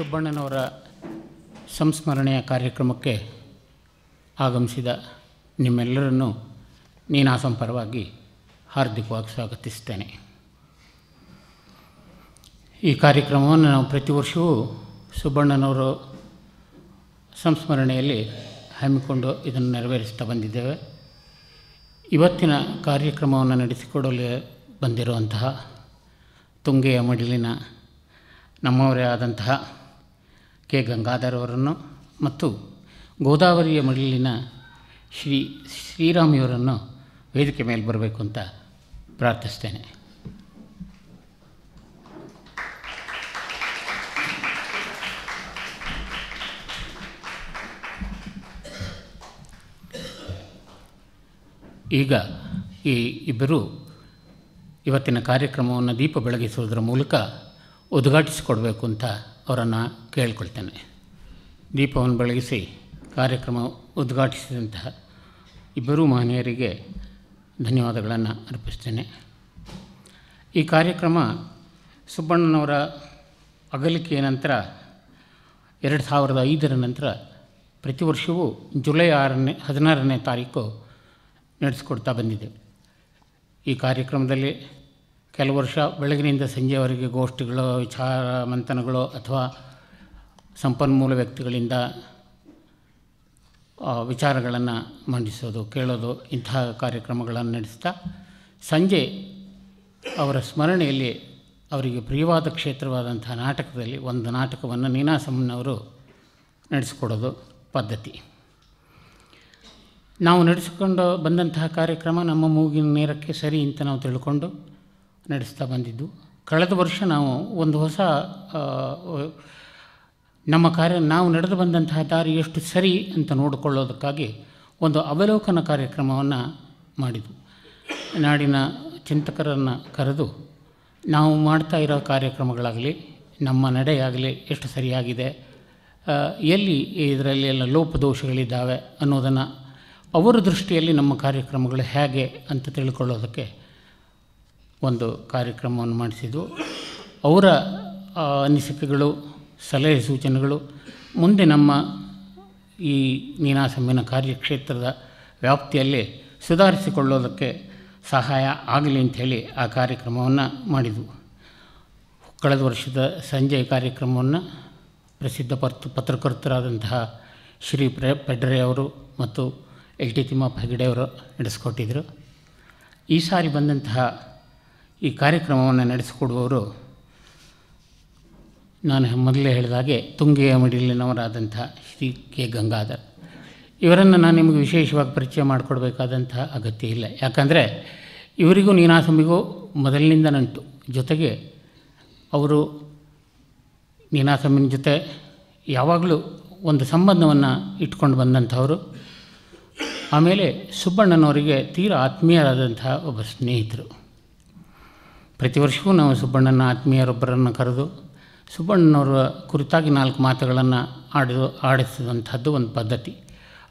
ಸುಬ್ಬಣ್ಣನವರ ಸಂಸ್ಮರಣೆಯ ಕಾರ್ಯಕ್ರಮಕ್ಕೆ ಆಗಮಿಸಿದ ನಿಮ್ಮೆಲ್ಲರನ್ನು ನೀನಾಸಂ ಪರವಾಗಿ ಹಾರ್ದಿಕವಾಗಿ ಸ್ವಾಗತಿಸ್ತೇನೆ ಈ ಕಾರ್ಯಕ್ರಮವನ್ನು ನಾವು ಪ್ರತಿ ವರ್ಷವೂ ಸುಬ್ಬಣ್ಣನವರು ಸಂಸ್ಮರಣೆಯಲ್ಲಿ ಹಮ್ಮಿಕೊಂಡು ಇದನ್ನು ನೆರವೇರಿಸ್ತಾ ಬಂದಿದ್ದೇವೆ ಇವತ್ತಿನ ಕಾರ್ಯಕ್ರಮವನ್ನು ನಡೆಸಿಕೊಡಲು ಬಂದಿರುವಂತಹ ತುಂಗೆಯ ಮಡಿಲಿನ ನಮ್ಮವರೇ ಆದಂತಹ ಕೆ ಗಂಗಾಧರ್ ಅವರನ್ನು ಮತ್ತು ಗೋದಾವರಿಯ ಮಡಿಲಿನ ಶ್ರೀ ಶ್ರೀರಾಮಿಯವರನ್ನು ವೇದಿಕೆ ಮೇಲೆ ಬರಬೇಕು ಅಂತ ಪ್ರಾರ್ಥಿಸ್ತೇನೆ ಈಗ ಈ ಇಬ್ಬರು ಇವತ್ತಿನ ಕಾರ್ಯಕ್ರಮವನ್ನು ದೀಪ ಬೆಳಗಿಸುವುದರ ಮೂಲಕ ಉದ್ಘಾಟಿಸಿಕೊಡಬೇಕು ಅಂತ ಅವರನ್ನು ಕೇಳಿಕೊಳ್ತೇನೆ ದೀಪವನ್ನು ಬೆಳಗಿಸಿ ಕಾರ್ಯಕ್ರಮ ಉದ್ಘಾಟಿಸಿದಂತಹ ಇಬ್ಬರೂ ಮಹನೀಯರಿಗೆ ಧನ್ಯವಾದಗಳನ್ನು ಅರ್ಪಿಸ್ತೇನೆ ಈ ಕಾರ್ಯಕ್ರಮ ಸುಬ್ಬಣ್ಣನವರ ಅಗಲಿಕೆಯ ನಂತರ ಎರಡು ಸಾವಿರದ ಐದರ ನಂತರ ಪ್ರತಿ ವರ್ಷವೂ ಜುಲೈ ಆರನೇ ಹದಿನಾರನೇ ತಾರೀಕು ನಡೆಸಿಕೊಡ್ತಾ ಬಂದಿದೆ ಈ ಕಾರ್ಯಕ್ರಮದಲ್ಲಿ ಕೆಲವು ವರ್ಷ ಬೆಳಗಿನಿಂದ ಸಂಜೆವರೆಗೆ ಗೋಷ್ಠಿಗಳು ವಿಚಾರ ಮಂಥನಗಳು ಅಥವಾ ಸಂಪನ್ಮೂಲ ವ್ಯಕ್ತಿಗಳಿಂದ ವಿಚಾರಗಳನ್ನು ಮಂಡಿಸೋದು ಕೇಳೋದು ಇಂತಹ ಕಾರ್ಯಕ್ರಮಗಳನ್ನು ನಡೆಸ್ತಾ ಸಂಜೆ ಅವರ ಸ್ಮರಣೆಯಲ್ಲಿ ಅವರಿಗೆ ಪ್ರಿಯವಾದ ಕ್ಷೇತ್ರವಾದಂಥ ನಾಟಕದಲ್ಲಿ ಒಂದು ನಾಟಕವನ್ನು ನೀನಾಸಮ್ಮನವರು ನಡೆಸಿಕೊಡೋದು ಪದ್ಧತಿ ನಾವು ನಡೆಸಿಕೊಂಡು ಬಂದಂತಹ ಕಾರ್ಯಕ್ರಮ ನಮ್ಮ ಮೂಗಿನ ನೇರಕ್ಕೆ ಸರಿ ಅಂತ ನಾವು ತಿಳ್ಕೊಂಡು ನಡೆಸ್ತಾ ಬಂದಿದ್ದು ಕಳೆದ ವರ್ಷ ನಾವು ಒಂದು ಹೊಸ ನಮ್ಮ ಕಾರ್ಯ ನಾವು ನಡೆದು ಬಂದಂತಹ ದಾರಿ ಎಷ್ಟು ಸರಿ ಅಂತ ನೋಡಿಕೊಳ್ಳೋದಕ್ಕಾಗಿ ಒಂದು ಅವಲೋಕನ ಕಾರ್ಯಕ್ರಮವನ್ನು ಮಾಡಿದ್ದು ನಾಡಿನ ಚಿಂತಕರನ್ನು ಕರೆದು ನಾವು ಮಾಡ್ತಾ ಇರೋ ಕಾರ್ಯಕ್ರಮಗಳಾಗಲಿ ನಮ್ಮ ನಡೆಯಾಗಲಿ ಎಷ್ಟು ಸರಿಯಾಗಿದೆ ಎಲ್ಲಿ ಇದರಲ್ಲಿ ಎಲ್ಲ ಲೋಪದೋಷಗಳಿದ್ದಾವೆ ಅನ್ನೋದನ್ನು ಅವರ ದೃಷ್ಟಿಯಲ್ಲಿ ನಮ್ಮ ಕಾರ್ಯಕ್ರಮಗಳು ಹೇಗೆ ಅಂತ ತಿಳ್ಕೊಳ್ಳೋದಕ್ಕೆ ಒಂದು ಕಾರ್ಯಕ್ರಮವನ್ನು ಮಾಡಿಸಿದ್ದು ಅವರ ಅನಿಸಿಕೆಗಳು ಸಲಹೆ ಸೂಚನೆಗಳು ಮುಂದೆ ನಮ್ಮ ಈ ನೀನಾಸಮ್ಮಿನ ಕಾರ್ಯಕ್ಷೇತ್ರದ ವ್ಯಾಪ್ತಿಯಲ್ಲಿ ಸುಧಾರಿಸಿಕೊಳ್ಳೋದಕ್ಕೆ ಸಹಾಯ ಆಗಲಿ ಅಂಥೇಳಿ ಆ ಕಾರ್ಯಕ್ರಮವನ್ನು ಮಾಡಿದ್ವು ಕಳೆದ ವರ್ಷದ ಸಂಜೆ ಕಾರ್ಯಕ್ರಮವನ್ನು ಪ್ರಸಿದ್ಧ ಪತ್ರ ಪತ್ರಕರ್ತರಾದಂತಹ ಶ್ರೀ ಪ್ರ ಪೆಡ್ರೆ ಅವರು ಮತ್ತು ಎಲ್ ಟಿ ತಿಮ್ಮಪ್ಪ ಹೆಗಡೆಯವರು ನಡೆಸ್ಕೊಟ್ಟಿದ್ದರು ಈ ಸಾರಿ ಬಂದಂತಹ ಈ ಕಾರ್ಯಕ್ರಮವನ್ನು ನಡೆಸಿಕೊಡುವವರು ನಾನು ಮೊದಲೇ ಹೇಳಿದಾಗೆ ತುಂಗೆಯ ಮಡಿಲಿನವರಾದಂಥ ಶ್ರೀ ಕೆ ಗಂಗಾಧರ್ ಇವರನ್ನು ನಾನು ನಿಮಗೆ ವಿಶೇಷವಾಗಿ ಪರಿಚಯ ಮಾಡಿಕೊಡ್ಬೇಕಾದಂಥ ಅಗತ್ಯ ಇಲ್ಲ ಯಾಕಂದರೆ ಇವರಿಗೂ ನೀನಾಸಮಿಗೂ ಮೊದಲಿನಿಂದ ನಂಟು ಜೊತೆಗೆ ಅವರು ನೀನಾಸಂಬಿನ ಜೊತೆ ಯಾವಾಗಲೂ ಒಂದು ಸಂಬಂಧವನ್ನು ಇಟ್ಕೊಂಡು ಬಂದಂಥವರು ಆಮೇಲೆ ಸುಬ್ಬಣ್ಣನವರಿಗೆ ತೀರ ಆತ್ಮೀಯರಾದಂಥ ಒಬ್ಬ ಸ್ನೇಹಿತರು ಪ್ರತಿ ವರ್ಷವೂ ನಾವು ಸುಬ್ಬಣ್ಣನ ಆತ್ಮೀಯರೊಬ್ಬರನ್ನು ಕರೆದು ಸುಬ್ಬಣ್ಣನವರ ಕುರಿತಾಗಿ ನಾಲ್ಕು ಮಾತುಗಳನ್ನು ಆಡಿದು ಆಡಿಸಿದಂಥದ್ದು ಒಂದು ಪದ್ಧತಿ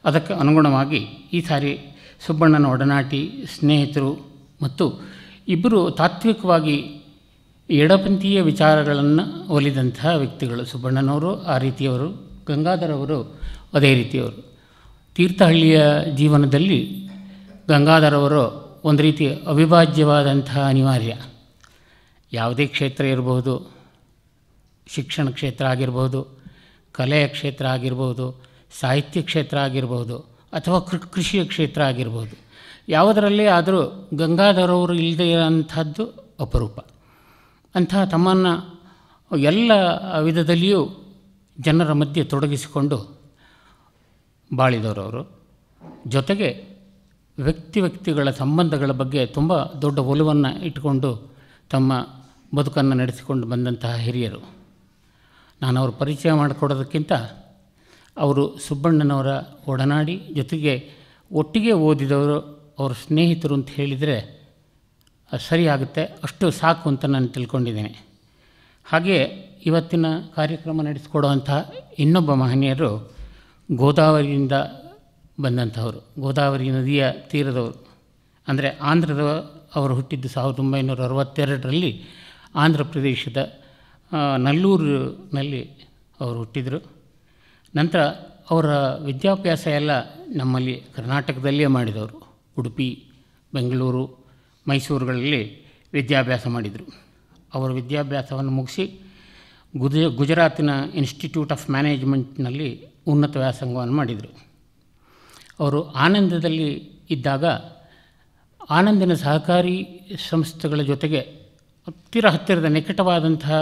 ಅದಕ್ಕೆ ಅನುಗುಣವಾಗಿ ಈ ಸಾರಿ ಸುಬ್ಬಣ್ಣನ ಒಡನಾಟಿ ಸ್ನೇಹಿತರು ಮತ್ತು ಇಬ್ಬರು ತಾತ್ವಿಕವಾಗಿ ಎಡಪಂಥೀಯ ವಿಚಾರಗಳನ್ನು ಒಲಿದಂತಹ ವ್ಯಕ್ತಿಗಳು ಸುಬ್ಬಣ್ಣನವರು ಆ ರೀತಿಯವರು ಗಂಗಾಧರವರು ಅದೇ ರೀತಿಯವರು ತೀರ್ಥಹಳ್ಳಿಯ ಜೀವನದಲ್ಲಿ ಗಂಗಾಧರವರು ಒಂದು ರೀತಿ ಅವಿಭಾಜ್ಯವಾದಂತಹ ಅನಿವಾರ್ಯ ಯಾವುದೇ ಕ್ಷೇತ್ರ ಇರಬಹುದು ಶಿಕ್ಷಣ ಕ್ಷೇತ್ರ ಆಗಿರ್ಬೋದು ಕಲೆಯ ಕ್ಷೇತ್ರ ಆಗಿರ್ಬೋದು ಸಾಹಿತ್ಯ ಕ್ಷೇತ್ರ ಆಗಿರ್ಬೋದು ಅಥವಾ ಕೃಷಿಯ ಕ್ಷೇತ್ರ ಆಗಿರ್ಬೋದು ಯಾವುದರಲ್ಲಿ ಆದರೂ ಗಂಗಾಧರವರು ಇಲ್ಲದೇ ಇರೋಂಥದ್ದು ಅಪರೂಪ ಅಂತಹ ತಮ್ಮನ್ನು ಎಲ್ಲ ವಿಧದಲ್ಲಿಯೂ ಜನರ ಮಧ್ಯೆ ತೊಡಗಿಸಿಕೊಂಡು ಬಾಳಿದವರವರು ಜೊತೆಗೆ ವ್ಯಕ್ತಿ ವ್ಯಕ್ತಿಗಳ ಸಂಬಂಧಗಳ ಬಗ್ಗೆ ತುಂಬ ದೊಡ್ಡ ಒಲವನ್ನು ಇಟ್ಟುಕೊಂಡು ತಮ್ಮ ಬದುಕನ್ನು ನಡೆಸಿಕೊಂಡು ಬಂದಂತಹ ಹಿರಿಯರು ನಾನು ಅವರು ಪರಿಚಯ ಮಾಡಿಕೊಡೋದಕ್ಕಿಂತ ಅವರು ಸುಬ್ಬಣ್ಣನವರ ಒಡನಾಡಿ ಜೊತೆಗೆ ಒಟ್ಟಿಗೆ ಓದಿದವರು ಅವರ ಸ್ನೇಹಿತರು ಅಂತ ಹೇಳಿದರೆ ಅದು ಸರಿಯಾಗುತ್ತೆ ಅಷ್ಟು ಸಾಕು ಅಂತ ನಾನು ತಿಳ್ಕೊಂಡಿದ್ದೇನೆ ಹಾಗೆಯೇ ಇವತ್ತಿನ ಕಾರ್ಯಕ್ರಮ ನಡೆಸಿಕೊಡುವಂತಹ ಇನ್ನೊಬ್ಬ ಮಹನೀಯರು ಗೋದಾವರಿಯಿಂದ ಬಂದಂಥವರು ಗೋದಾವರಿ ನದಿಯ ತೀರದವರು ಅಂದರೆ ಆಂಧ್ರದ ಅವರು ಹುಟ್ಟಿದ್ದು ಸಾವಿರದ ಒಂಬೈನೂರ ಅರವತ್ತೆರಡರಲ್ಲಿ ಆಂಧ್ರ ಪ್ರದೇಶದ ನಲ್ಲೂರಿನಲ್ಲಿ ಅವರು ಹುಟ್ಟಿದರು ನಂತರ ಅವರ ವಿದ್ಯಾಭ್ಯಾಸ ಎಲ್ಲ ನಮ್ಮಲ್ಲಿ ಕರ್ನಾಟಕದಲ್ಲಿಯೇ ಮಾಡಿದವರು ಉಡುಪಿ ಬೆಂಗಳೂರು ಮೈಸೂರುಗಳಲ್ಲಿ ವಿದ್ಯಾಭ್ಯಾಸ ಮಾಡಿದರು ಅವರ ವಿದ್ಯಾಭ್ಯಾಸವನ್ನು ಮುಗಿಸಿ ಗುಜ ಗುಜರಾತಿನ ಇನ್ಸ್ಟಿಟ್ಯೂಟ್ ಆಫ್ ಮ್ಯಾನೇಜ್ಮೆಂಟ್ನಲ್ಲಿ ಉನ್ನತ ವ್ಯಾಸಂಗವನ್ನು ಮಾಡಿದರು ಅವರು ಆನಂದದಲ್ಲಿ ಇದ್ದಾಗ ಆನಂದಿನ ಸಹಕಾರಿ ಸಂಸ್ಥೆಗಳ ಜೊತೆಗೆ ಹತ್ತಿರ ಹತ್ತಿರದ ನಿಕಟವಾದಂತಹ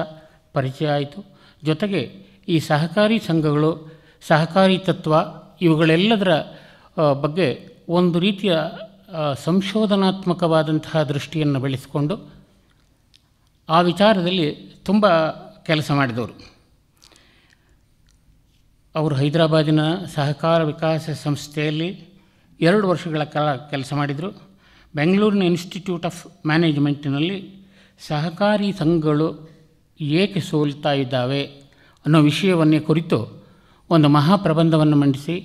ಪರಿಚಯ ಆಯಿತು ಜೊತೆಗೆ ಈ ಸಹಕಾರಿ ಸಂಘಗಳು ಸಹಕಾರಿ ತತ್ವ ಇವುಗಳೆಲ್ಲದರ ಬಗ್ಗೆ ಒಂದು ರೀತಿಯ ಸಂಶೋಧನಾತ್ಮಕವಾದಂತಹ ದೃಷ್ಟಿಯನ್ನು ಬೆಳೆಸಿಕೊಂಡು ಆ ವಿಚಾರದಲ್ಲಿ ತುಂಬ ಕೆಲಸ ಮಾಡಿದವರು ಅವರು ಹೈದರಾಬಾದಿನ ಸಹಕಾರ ವಿಕಾಸ ಸಂಸ್ಥೆಯಲ್ಲಿ ಎರಡು ವರ್ಷಗಳ ಕಾಲ ಕೆಲಸ ಮಾಡಿದರು ಬೆಂಗಳೂರಿನ ಇನ್ಸ್ಟಿಟ್ಯೂಟ್ ಆಫ್ ಮ್ಯಾನೇಜ್ಮೆಂಟಿನಲ್ಲಿ ಸಹಕಾರಿ ಸಂಘಗಳು ಏಕೆ ಸೋಲ್ತಾ ಇದ್ದಾವೆ ಅನ್ನೋ ವಿಷಯವನ್ನೇ ಕುರಿತು ಒಂದು ಮಹಾಪ್ರಬಂಧವನ್ನು ಮಂಡಿಸಿ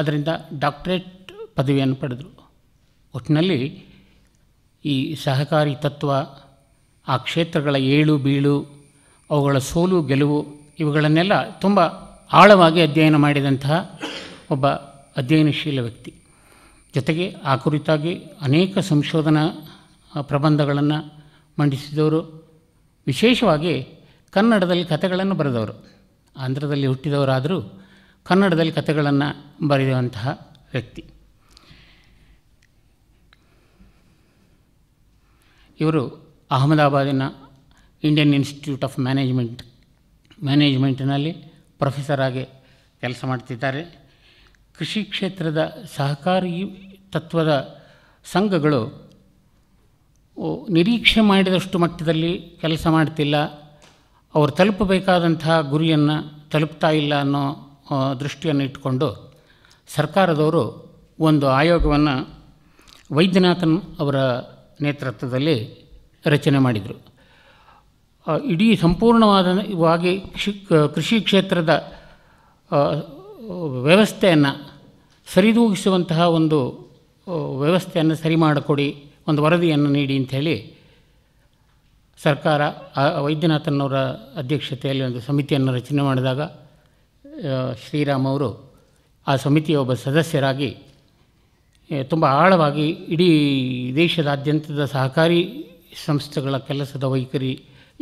ಅದರಿಂದ ಡಾಕ್ಟ್ರೇಟ್ ಪದವಿಯನ್ನು ಪಡೆದರು ಒಟ್ಟಿನಲ್ಲಿ ಈ ಸಹಕಾರಿ ತತ್ವ ಆ ಕ್ಷೇತ್ರಗಳ ಏಳು ಬೀಳು ಅವುಗಳ ಸೋಲು ಗೆಲುವು ಇವುಗಳನ್ನೆಲ್ಲ ತುಂಬ ಆಳವಾಗಿ ಅಧ್ಯಯನ ಮಾಡಿದಂತಹ ಒಬ್ಬ ಅಧ್ಯಯನಶೀಲ ವ್ಯಕ್ತಿ ಜೊತೆಗೆ ಆ ಕುರಿತಾಗಿ ಅನೇಕ ಸಂಶೋಧನಾ ಪ್ರಬಂಧಗಳನ್ನು ಮಂಡಿಸಿದವರು ವಿಶೇಷವಾಗಿ ಕನ್ನಡದಲ್ಲಿ ಕಥೆಗಳನ್ನು ಬರೆದವರು ಆಂಧ್ರದಲ್ಲಿ ಹುಟ್ಟಿದವರಾದರೂ ಕನ್ನಡದಲ್ಲಿ ಕಥೆಗಳನ್ನು ಬರೆಯುವಂತಹ ವ್ಯಕ್ತಿ ಇವರು ಅಹಮದಾಬಾದಿನ ಇಂಡಿಯನ್ ಇನ್ಸ್ಟಿಟ್ಯೂಟ್ ಆಫ್ ಮ್ಯಾನೇಜ್ಮೆಂಟ್ ಮ್ಯಾನೇಜ್ಮೆಂಟ್ನಲ್ಲಿ ಪ್ರೊಫೆಸರ್ ಆಗಿ ಕೆಲಸ ಮಾಡ್ತಿದ್ದಾರೆ ಕೃಷಿ ಕ್ಷೇತ್ರದ ಸಹಕಾರಿ ತತ್ವದ ಸಂಘಗಳು ನಿರೀಕ್ಷೆ ಮಾಡಿದಷ್ಟು ಮಟ್ಟದಲ್ಲಿ ಕೆಲಸ ಮಾಡ್ತಿಲ್ಲ ಅವರು ತಲುಪಬೇಕಾದಂತಹ ಗುರಿಯನ್ನು ತಲುಪ್ತಾ ಇಲ್ಲ ಅನ್ನೋ ದೃಷ್ಟಿಯನ್ನು ಇಟ್ಟುಕೊಂಡು ಸರ್ಕಾರದವರು ಒಂದು ಆಯೋಗವನ್ನು ವೈದ್ಯನಾಥನ್ ಅವರ ನೇತೃತ್ವದಲ್ಲಿ ರಚನೆ ಮಾಡಿದರು ಇಡೀ ಸಂಪೂರ್ಣವಾದವಾಗಿ ಕೃಷಿ ಕ್ಷೇತ್ರದ ವ್ಯವಸ್ಥೆಯನ್ನು ಸರಿದೂಗಿಸುವಂತಹ ಒಂದು ವ್ಯವಸ್ಥೆಯನ್ನು ಸರಿ ಮಾಡಿಕೊಡಿ ಒಂದು ವರದಿಯನ್ನು ನೀಡಿ ಅಂಥೇಳಿ ಸರ್ಕಾರ ವೈದ್ಯನಾಥನವರ ಅಧ್ಯಕ್ಷತೆಯಲ್ಲಿ ಒಂದು ಸಮಿತಿಯನ್ನು ರಚನೆ ಮಾಡಿದಾಗ ಶ್ರೀರಾಮ್ ಅವರು ಆ ಸಮಿತಿಯ ಒಬ್ಬ ಸದಸ್ಯರಾಗಿ ತುಂಬ ಆಳವಾಗಿ ಇಡೀ ದೇಶದಾದ್ಯಂತದ ಸಹಕಾರಿ ಸಂಸ್ಥೆಗಳ ಕೆಲಸದ ವೈಖರಿ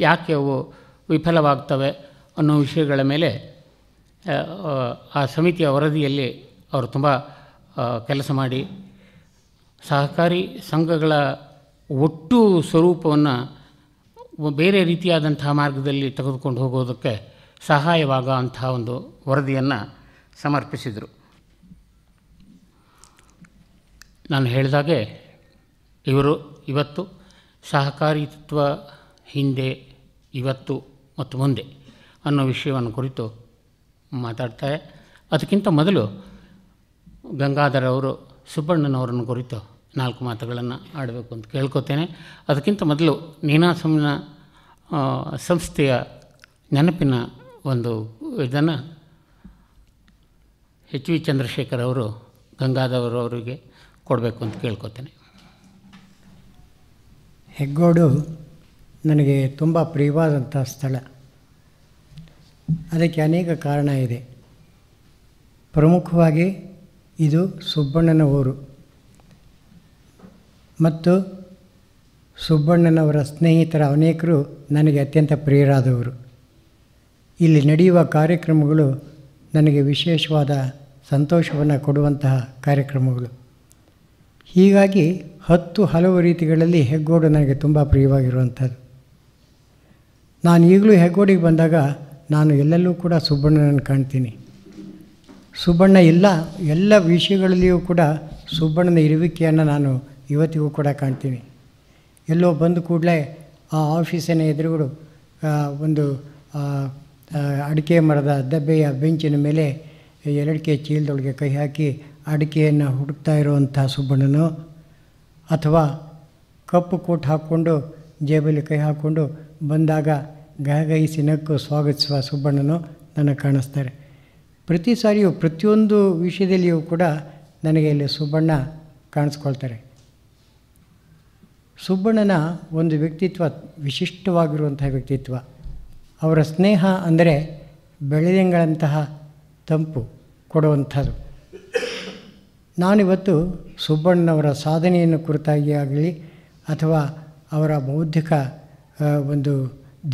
ಯಾಕೆ ಅವು ವಿಫಲವಾಗ್ತವೆ ಅನ್ನೋ ವಿಷಯಗಳ ಮೇಲೆ ಆ ಸಮಿತಿಯ ವರದಿಯಲ್ಲಿ ಅವರು ತುಂಬ ಕೆಲಸ ಮಾಡಿ ಸಹಕಾರಿ ಸಂಘಗಳ ಒಟ್ಟು ಸ್ವರೂಪವನ್ನು ಬೇರೆ ರೀತಿಯಾದಂತಹ ಮಾರ್ಗದಲ್ಲಿ ತೆಗೆದುಕೊಂಡು ಹೋಗೋದಕ್ಕೆ ಸಹಾಯವಾಗೋ ಒಂದು ವರದಿಯನ್ನು ಸಮರ್ಪಿಸಿದರು ನಾನು ಹೇಳಿದಾಗೆ ಇವರು ಇವತ್ತು ಸಹಕಾರಿತ್ವ ಹಿಂದೆ ಇವತ್ತು ಮತ್ತು ಮುಂದೆ ಅನ್ನೋ ವಿಷಯವನ್ನು ಕುರಿತು ಮಾತಾಡ್ತಾರೆ ಅದಕ್ಕಿಂತ ಮೊದಲು ಗಂಗಾಧರವರು ಸುಬ್ಬಣ್ಣನವರನ್ನು ಕುರಿತು ನಾಲ್ಕು ಮಾತುಗಳನ್ನು ಆಡಬೇಕು ಅಂತ ಕೇಳ್ಕೊತೇನೆ ಅದಕ್ಕಿಂತ ಮೊದಲು ನೀನಾಸಂನ ಸಂಸ್ಥೆಯ ನೆನಪಿನ ಒಂದು ಇದನ್ನು ಎಚ್ ವಿ ಚಂದ್ರಶೇಖರ್ ಅವರು ಗಂಗಾಧವರು ಅವರಿಗೆ ಕೊಡಬೇಕು ಅಂತ ಕೇಳ್ಕೊತೇನೆ ಹೆಗ್ಗೋಡು ನನಗೆ ತುಂಬ ಪ್ರಿಯವಾದಂಥ ಸ್ಥಳ ಅದಕ್ಕೆ ಅನೇಕ ಕಾರಣ ಇದೆ ಪ್ರಮುಖವಾಗಿ ಇದು ಸುಬ್ಬಣ್ಣನ ಊರು ಮತ್ತು ಸುಬ್ಬಣ್ಣನವರ ಸ್ನೇಹಿತರ ಅನೇಕರು ನನಗೆ ಅತ್ಯಂತ ಪ್ರಿಯರಾದವರು ಇಲ್ಲಿ ನಡೆಯುವ ಕಾರ್ಯಕ್ರಮಗಳು ನನಗೆ ವಿಶೇಷವಾದ ಸಂತೋಷವನ್ನು ಕೊಡುವಂತಹ ಕಾರ್ಯಕ್ರಮಗಳು ಹೀಗಾಗಿ ಹತ್ತು ಹಲವು ರೀತಿಗಳಲ್ಲಿ ಹೆಗ್ಗೋಡು ನನಗೆ ತುಂಬ ಪ್ರಿಯವಾಗಿರುವಂಥದ್ದು ನಾನು ಈಗಲೂ ಹೆಗ್ಗೋಡಿಗೆ ಬಂದಾಗ ನಾನು ಎಲ್ಲೆಲ್ಲೂ ಕೂಡ ಸುಬ್ಬಣ್ಣನನ್ನು ಕಾಣ್ತೀನಿ ಸುಬ್ಬಣ್ಣ ಎಲ್ಲ ಎಲ್ಲ ವಿಷಯಗಳಲ್ಲಿಯೂ ಕೂಡ ಸುಬ್ಬಣ್ಣನ ಇರುವಿಕೆಯನ್ನು ನಾನು ಇವತ್ತಿಗೂ ಕೂಡ ಕಾಣ್ತೀನಿ ಎಲ್ಲೋ ಬಂದ ಕೂಡಲೇ ಆ ಆಫೀಸಿನ ಎದುರುಗಳು ಒಂದು ಅಡಿಕೆ ಮರದ ದಬ್ಬೆಯ ಬೆಂಚಿನ ಮೇಲೆ ಎರಡಿಕೆ ಚೀಲದೊಳಗೆ ಕೈ ಹಾಕಿ ಅಡಿಕೆಯನ್ನು ಹುಡುಕ್ತಾ ಇರುವಂಥ ಸುಬ್ಬಣ್ಣನೋ ಅಥವಾ ಕಪ್ಪು ಕೋಟ್ ಹಾಕ್ಕೊಂಡು ಜೇಬಲ್ಲಿ ಕೈ ಹಾಕ್ಕೊಂಡು ಬಂದಾಗ ಗಹಗಹಿಸಿ ನಕ್ಕು ಸ್ವಾಗತಿಸುವ ಸುಬ್ಬಣ್ಣನೂ ನನಗೆ ಕಾಣಿಸ್ತಾರೆ ಪ್ರತಿ ಸಾರಿಯೂ ಪ್ರತಿಯೊಂದು ವಿಷಯದಲ್ಲಿಯೂ ಕೂಡ ನನಗೆ ಇಲ್ಲಿ ಸುಬ್ಬಣ್ಣ ಕಾಣಿಸ್ಕೊಳ್ತಾರೆ ಸುಬ್ಬಣ್ಣನ ಒಂದು ವ್ಯಕ್ತಿತ್ವ ವಿಶಿಷ್ಟವಾಗಿರುವಂತಹ ವ್ಯಕ್ತಿತ್ವ ಅವರ ಸ್ನೇಹ ಅಂದರೆ ಬೆಳೆದಂಗಳಂತಹ ತಂಪು ಕೊಡುವಂಥದ್ದು ನಾನಿವತ್ತು ಸುಬ್ಬಣ್ಣನವರ ಸಾಧನೆಯನ್ನು ಕುರಿತಾಗಿ ಆಗಲಿ ಅಥವಾ ಅವರ ಬೌದ್ಧಿಕ ಒಂದು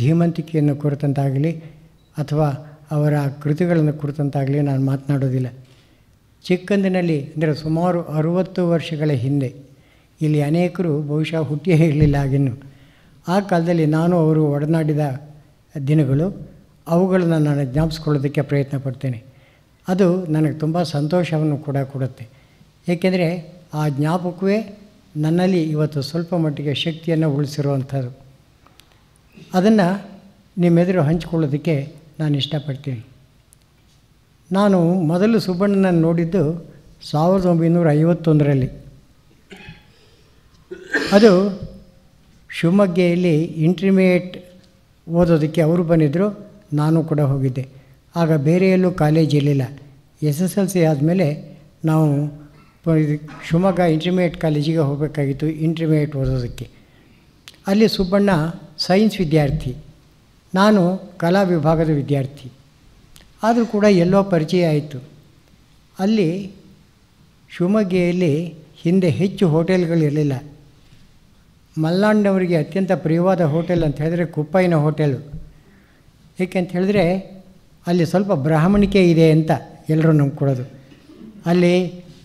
ಧೀಮಂತಿಕೆಯನ್ನು ಕುರಿತಂತಾಗಲಿ ಅಥವಾ ಅವರ ಕೃತಿಗಳನ್ನು ಕುರಿತಂತಾಗಲಿ ನಾನು ಮಾತನಾಡೋದಿಲ್ಲ ಚಿಕ್ಕಂದಿನಲ್ಲಿ ಅಂದರೆ ಸುಮಾರು ಅರುವತ್ತು ವರ್ಷಗಳ ಹಿಂದೆ ಇಲ್ಲಿ ಅನೇಕರು ಬಹುಶಃ ಹುಟ್ಟಿಯೇ ಇರಲಿಲ್ಲ ಆಗಿನ್ನು ಆ ಕಾಲದಲ್ಲಿ ನಾನು ಅವರು ಒಡನಾಡಿದ ದಿನಗಳು ಅವುಗಳನ್ನು ನಾನು ಜ್ಞಾಪಿಸ್ಕೊಳ್ಳೋದಕ್ಕೆ ಪ್ರಯತ್ನ ಪಡ್ತೇನೆ ಅದು ನನಗೆ ತುಂಬ ಸಂತೋಷವನ್ನು ಕೂಡ ಕೊಡುತ್ತೆ ಏಕೆಂದರೆ ಆ ಜ್ಞಾಪಕವೇ ನನ್ನಲ್ಲಿ ಇವತ್ತು ಸ್ವಲ್ಪ ಮಟ್ಟಿಗೆ ಶಕ್ತಿಯನ್ನು ಉಳಿಸಿರುವಂಥದ್ದು ಅದನ್ನು ನಿಮ್ಮೆದುರು ಹಂಚಿಕೊಳ್ಳೋದಕ್ಕೆ ನಾನು ಇಷ್ಟಪಡ್ತೀನಿ ನಾನು ಮೊದಲು ಸುಬ್ಬಣ್ಣನನ್ನು ನೋಡಿದ್ದು ಸಾವಿರದ ಒಂಬೈನೂರ ಐವತ್ತೊಂದರಲ್ಲಿ ಅದು ಶಿವಮೊಗ್ಗೆಯಲ್ಲಿ ಇಂಟ್ರಿಮೇಟ್ ಓದೋದಕ್ಕೆ ಅವರು ಬಂದಿದ್ದರು ನಾನು ಕೂಡ ಹೋಗಿದ್ದೆ ಆಗ ಬೇರೆ ಎಲ್ಲೂ ಕಾಲೇಜ್ ಇರಲಿಲ್ಲ ಎಸ್ ಎಸ್ ಎಲ್ ಸಿ ಆದಮೇಲೆ ನಾವು ಶಿವಮೊಗ್ಗ ಇಂಟ್ರಿಮೇಟ್ ಕಾಲೇಜಿಗೆ ಹೋಗಬೇಕಾಗಿತ್ತು ಇಂಟ್ರಿಮೇಟ್ ಓದೋದಕ್ಕೆ ಅಲ್ಲಿ ಸುಬ್ಬಣ್ಣ ಸೈನ್ಸ್ ವಿದ್ಯಾರ್ಥಿ ನಾನು ಕಲಾ ವಿಭಾಗದ ವಿದ್ಯಾರ್ಥಿ ಆದರೂ ಕೂಡ ಎಲ್ಲೋ ಪರಿಚಯ ಆಯಿತು ಅಲ್ಲಿ ಶಿವಮೊಗ್ಗೆಯಲ್ಲಿ ಹಿಂದೆ ಹೆಚ್ಚು ಹೋಟೆಲ್ಗಳಿರಲಿಲ್ಲ ಮಲ್ನಾಡಿನವರಿಗೆ ಅತ್ಯಂತ ಪ್ರಿಯವಾದ ಹೋಟೆಲ್ ಅಂತ ಹೇಳಿದರೆ ಕುಪ್ಪಯ್ಯನ ಹೋಟೆಲು ಏಕೆಂತ ಹೇಳಿದ್ರೆ ಅಲ್ಲಿ ಸ್ವಲ್ಪ ಬ್ರಾಹ್ಮಣಿಕೆ ಇದೆ ಅಂತ ಎಲ್ಲರೂ ನಂಬ್ಕೊಡೋದು ಅಲ್ಲಿ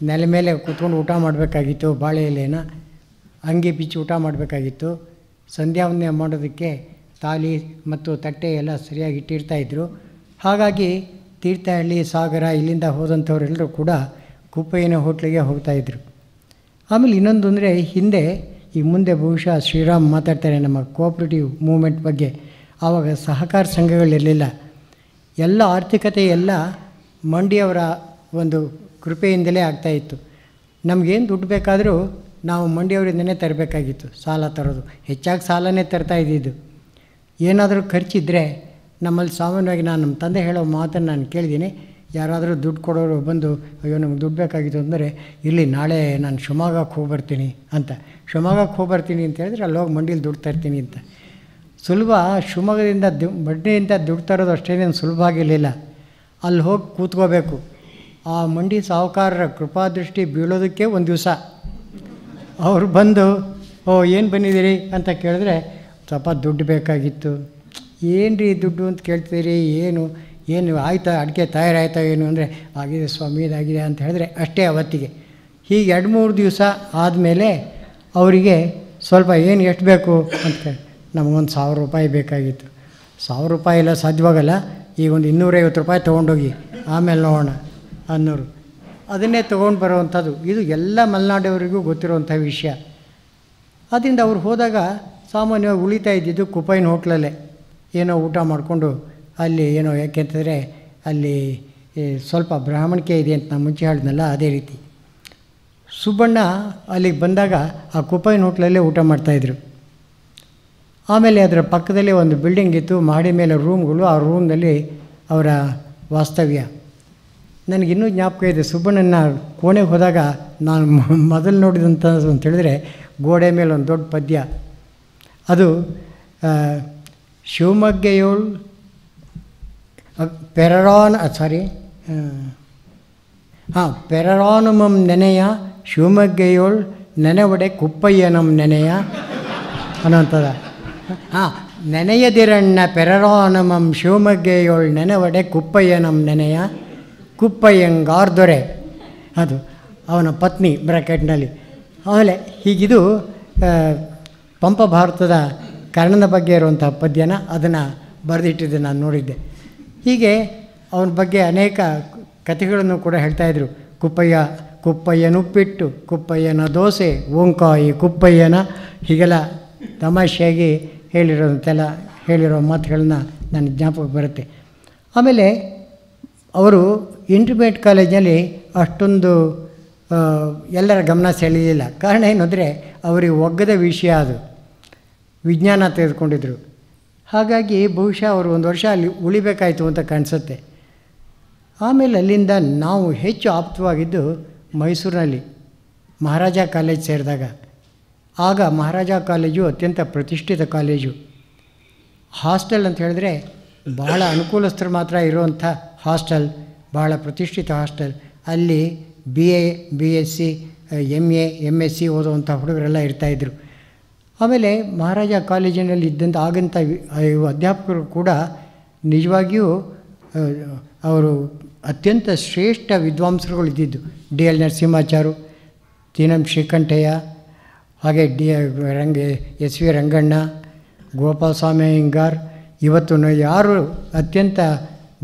ನೆಲ ಮೇಲೆ ಕೂತ್ಕೊಂಡು ಊಟ ಮಾಡಬೇಕಾಗಿತ್ತು ಬಾಳೆ ಎಲೆನ ಅಂಗಿ ಬಿಚ್ಚಿ ಊಟ ಮಾಡಬೇಕಾಗಿತ್ತು ಸಂಧ್ಯಾವನ್ನ ಮಾಡೋದಕ್ಕೆ ತಾಲಿ ಮತ್ತು ತಟ್ಟೆ ಎಲ್ಲ ಸರಿಯಾಗಿ ಇಟ್ಟಿರ್ತಾಯಿದ್ರು ಹಾಗಾಗಿ ತೀರ್ಥಹಳ್ಳಿ ಸಾಗರ ಇಲ್ಲಿಂದ ಹೋದಂಥವರೆಲ್ಲರೂ ಕೂಡ ಕುಪ್ಪಯ್ಯನ ಹೋಟ್ಲಿಗೆ ಹೋಗ್ತಾಯಿದ್ರು ಆಮೇಲೆ ಇನ್ನೊಂದು ಅಂದರೆ ಹಿಂದೆ ಈ ಮುಂದೆ ಬಹುಶಃ ಶ್ರೀರಾಮ್ ಮಾತಾಡ್ತಾರೆ ನಮ್ಮ ಕೋಆಪ್ರೇಟಿವ್ ಮೂಮೆಂಟ್ ಬಗ್ಗೆ ಆವಾಗ ಸಹಕಾರ ಸಂಘಗಳಿರಲಿಲ್ಲ ಎಲ್ಲ ಆರ್ಥಿಕತೆ ಎಲ್ಲ ಮಂಡಿಯವರ ಒಂದು ಕೃಪೆಯಿಂದಲೇ ಆಗ್ತಾಯಿತ್ತು ನಮಗೇನು ದುಡ್ಡು ಬೇಕಾದರೂ ನಾವು ಮಂಡಿಯವರಿಂದನೇ ತರಬೇಕಾಗಿತ್ತು ಸಾಲ ತರೋದು ಹೆಚ್ಚಾಗಿ ಸಾಲನೇ ತರ್ತಾ ಇದ್ದಿದ್ದು ಏನಾದರೂ ಖರ್ಚಿದ್ದರೆ ನಮ್ಮಲ್ಲಿ ಸಾಮಾನ್ಯವಾಗಿ ನಾನು ನಮ್ಮ ತಂದೆ ಹೇಳೋ ಮಾತನ್ನು ನಾನು ಕೇಳಿದ್ದೀನಿ ಯಾರಾದರೂ ದುಡ್ಡು ಕೊಡೋರು ಬಂದು ಅಯ್ಯೋ ನಮ್ಗೆ ದುಡ್ಡು ಬೇಕಾಗಿತ್ತು ಅಂದರೆ ಇಲ್ಲಿ ನಾಳೆ ನಾನು ಶಿವಮೊಗ್ಗಕ್ಕೆ ಹೋಗಿ ಬರ್ತೀನಿ ಅಂತ ಶಿವಮೊಗ್ಗಕ್ಕೆ ಹೋಗಿ ಬರ್ತೀನಿ ಅಂತ ಹೇಳಿದ್ರೆ ಅಲ್ಲಿ ಹೋಗಿ ಮಂಡಿಲಿ ದುಡ್ತಾ ಇರ್ತೀನಿ ಅಂತ ಸುಲಭ ಶಿವಮೊಗ್ಗದಿಂದ ದು ಬಡ್ಡಿಯಿಂದ ದುಡ್ಡು ತರೋದು ಅಷ್ಟೇನೇನು ಸುಲಭ ಆಗಿರಲಿಲ್ಲ ಅಲ್ಲಿ ಹೋಗಿ ಕೂತ್ಕೋಬೇಕು ಆ ಮಂಡಿ ಸಾಹುಕಾರರ ಕೃಪಾದೃಷ್ಟಿ ಬೀಳೋದಕ್ಕೆ ಒಂದು ದಿವಸ ಅವ್ರು ಬಂದು ಓ ಏನು ಬಂದಿದ್ದೀರಿ ಅಂತ ಕೇಳಿದ್ರೆ ಸ್ವಲ್ಪ ದುಡ್ಡು ಬೇಕಾಗಿತ್ತು ಏನು ರೀ ದುಡ್ಡು ಅಂತ ಕೇಳ್ತೀರಿ ಏನು ಏನು ಆಯ್ತಾ ಅಡುಗೆ ತಯಾರಾಯ್ತಾ ಏನು ಅಂದರೆ ಆಗಿದೆ ಸ್ವಾಮಿ ಅಂತ ಹೇಳಿದ್ರೆ ಅಷ್ಟೇ ಅವತ್ತಿಗೆ ಹೀಗೆ ಎರಡು ಮೂರು ದಿವಸ ಆದಮೇಲೆ ಅವರಿಗೆ ಸ್ವಲ್ಪ ಏನು ಎಷ್ಟು ಬೇಕು ಅಂತ ನಮಗೊಂದು ಸಾವಿರ ರೂಪಾಯಿ ಬೇಕಾಗಿತ್ತು ಸಾವಿರ ರೂಪಾಯಿ ಇಲ್ಲ ಸಾಧ್ಯವಾಗಲ್ಲ ಈಗ ಒಂದು ಇನ್ನೂರೈವತ್ತು ರೂಪಾಯಿ ತೊಗೊಂಡೋಗಿ ಆಮೇಲೆ ನೋಡೋಣ ಅನ್ನೋರು ಅದನ್ನೇ ತೊಗೊಂಡು ಬರೋವಂಥದ್ದು ಇದು ಎಲ್ಲ ಮಲೆನಾಡಿಯವರಿಗೂ ಗೊತ್ತಿರುವಂಥ ವಿಷಯ ಅದರಿಂದ ಅವ್ರು ಹೋದಾಗ ಸಾಮಾನ್ಯವಾಗಿ ಉಳಿತಾ ಇದ್ದಿದ್ದು ಕುಪೈನ್ ಹೋಟ್ಲಲ್ಲೇ ಏನೋ ಊಟ ಮಾಡಿಕೊಂಡು ಅಲ್ಲಿ ಏನೋ ಯಾಕೆಂತಂದರೆ ಅಲ್ಲಿ ಸ್ವಲ್ಪ ಬ್ರಾಹ್ಮಣಿಕೆ ಇದೆ ಅಂತ ನಾನು ಮುಂಚೆ ಹೇಳಿದ್ನಲ್ಲ ಅದೇ ರೀತಿ ಸುಬ್ಬಣ್ಣ ಅಲ್ಲಿಗೆ ಬಂದಾಗ ಆ ಕುಪೈನ್ ಹೋಟ್ಲಲ್ಲೇ ಊಟ ಮಾಡ್ತಾಯಿದ್ರು ಆಮೇಲೆ ಅದರ ಪಕ್ಕದಲ್ಲಿ ಒಂದು ಬಿಲ್ಡಿಂಗ್ ಇತ್ತು ಮಾಡಿ ಮೇಲೆ ರೂಮ್ಗಳು ಆ ರೂಮ್ನಲ್ಲಿ ಅವರ ವಾಸ್ತವ್ಯ ನನಗಿನ್ನೂ ಜ್ಞಾಪಕ ಇದೆ ಸುಬ್ಬಣ್ಣನ ಕೋಣೆಗೆ ಹೋದಾಗ ನಾನು ಮೊದಲು ನೋಡಿದಂಥ ಅಂತೇಳಿದರೆ ಹೇಳಿದ್ರೆ ಗೋಡೆ ಮೇಲೆ ಒಂದು ದೊಡ್ಡ ಪದ್ಯ ಅದು ಶಿವಮೊಗ್ಗೆಯೋಳ್ ಪೆರರಾನ್ ಸಾರಿ ಹಾಂ ಪೆರರಾನುಮಂ ನೆನೆಯ ಶಿವಮೊಗ್ಗೆಯೋಳ್ ನೆನೆವಡೆ ಕುಪ್ಪಯ್ಯನಂ ನೆನೆಯ ಅನ್ನೋಂಥದ ಹಾಂ ನೆನೆಯದಿರಣ್ಣ ಪೆರರೋನಮಂ ನೆನವಡೆ ನೆನೆವಡೆ ಕುಪ್ಪಯ್ಯನಂ ನೆನೆಯ ಕುಪ್ಪಯ್ಯಂಗಾರ್ ದೊರೆ ಅದು ಅವನ ಪತ್ನಿ ಬ್ರಾಕೆಟ್ನಲ್ಲಿ ಆಮೇಲೆ ಹೀಗಿದು ಪಂಪ ಭಾರತದ ಕರ್ಣದ ಬಗ್ಗೆ ಇರುವಂಥ ಪದ್ಯನ ಅದನ್ನು ಬರೆದಿಟ್ಟಿದ್ದೆ ನಾನು ನೋಡಿದ್ದೆ ಹೀಗೆ ಅವನ ಬಗ್ಗೆ ಅನೇಕ ಕಥೆಗಳನ್ನು ಕೂಡ ಹೇಳ್ತಾಯಿದ್ರು ಕುಪ್ಪಯ್ಯ ಉಪ್ಪಿಟ್ಟು ಕುಪ್ಪಯ್ಯನ ದೋಸೆ ಓಂಕಾಯಿ ಕುಪ್ಪಯ್ಯನ ಹೀಗೆಲ್ಲ ತಮಾಷೆಯಾಗಿ ಹೇಳಿರೋದಂತೆಲ್ಲ ಹೇಳಿರೋ ಮಾತುಗಳನ್ನ ನನ್ನ ಜ್ಞಾಪಕ ಬರುತ್ತೆ ಆಮೇಲೆ ಅವರು ಇಂಟರ್ಮೀಡಿಯೇಟ್ ಕಾಲೇಜಲ್ಲಿ ಅಷ್ಟೊಂದು ಎಲ್ಲರ ಗಮನ ಸೆಳೆಯಲಿಲ್ಲ ಕಾರಣ ಏನು ಅಂದರೆ ಅವರಿಗೆ ಒಗ್ಗದ ವಿಷಯ ಅದು ವಿಜ್ಞಾನ ತೆಗೆದುಕೊಂಡಿದ್ರು ಹಾಗಾಗಿ ಬಹುಶಃ ಅವರು ಒಂದು ವರ್ಷ ಅಲ್ಲಿ ಉಳಿಬೇಕಾಯಿತು ಅಂತ ಕಾಣಿಸುತ್ತೆ ಆಮೇಲೆ ಅಲ್ಲಿಂದ ನಾವು ಹೆಚ್ಚು ಆಪ್ತವಾಗಿದ್ದು ಮೈಸೂರಿನಲ್ಲಿ ಮಹಾರಾಜ ಕಾಲೇಜ್ ಸೇರಿದಾಗ ಆಗ ಮಹಾರಾಜ ಕಾಲೇಜು ಅತ್ಯಂತ ಪ್ರತಿಷ್ಠಿತ ಕಾಲೇಜು ಹಾಸ್ಟೆಲ್ ಅಂತ ಹೇಳಿದ್ರೆ ಭಾಳ ಅನುಕೂಲಸ್ಥರು ಮಾತ್ರ ಇರುವಂಥ ಹಾಸ್ಟೆಲ್ ಬಹಳ ಪ್ರತಿಷ್ಠಿತ ಹಾಸ್ಟೆಲ್ ಅಲ್ಲಿ B A B S C M A M S C ಓದುವಂಥ ಹುಡುಗರೆಲ್ಲ ಇರ್ತಾಯಿದ್ರು ಆಮೇಲೆ ಮಹಾರಾಜ ಕಾಲೇಜಿನಲ್ಲಿ ಇದ್ದಂಥ ಆಗಂಥ ಅಧ್ಯಾಪಕರು ಕೂಡ ನಿಜವಾಗಿಯೂ ಅವರು ಅತ್ಯಂತ ಶ್ರೇಷ್ಠ ವಿದ್ವಾಂಸರುಗಳು ಇದ್ದಿದ್ದು ಡಿ ಎಲ್ ನರಸಿಂಹಾಚಾರು ತೀನಂ ಶ್ರೀಕಂಠಯ್ಯ ಹಾಗೆ D Ranga S V Ranganna Gopalaswamy ಹಿಂಗಾರ್ ಇವತ್ತು ಯಾರು ಅತ್ಯಂತ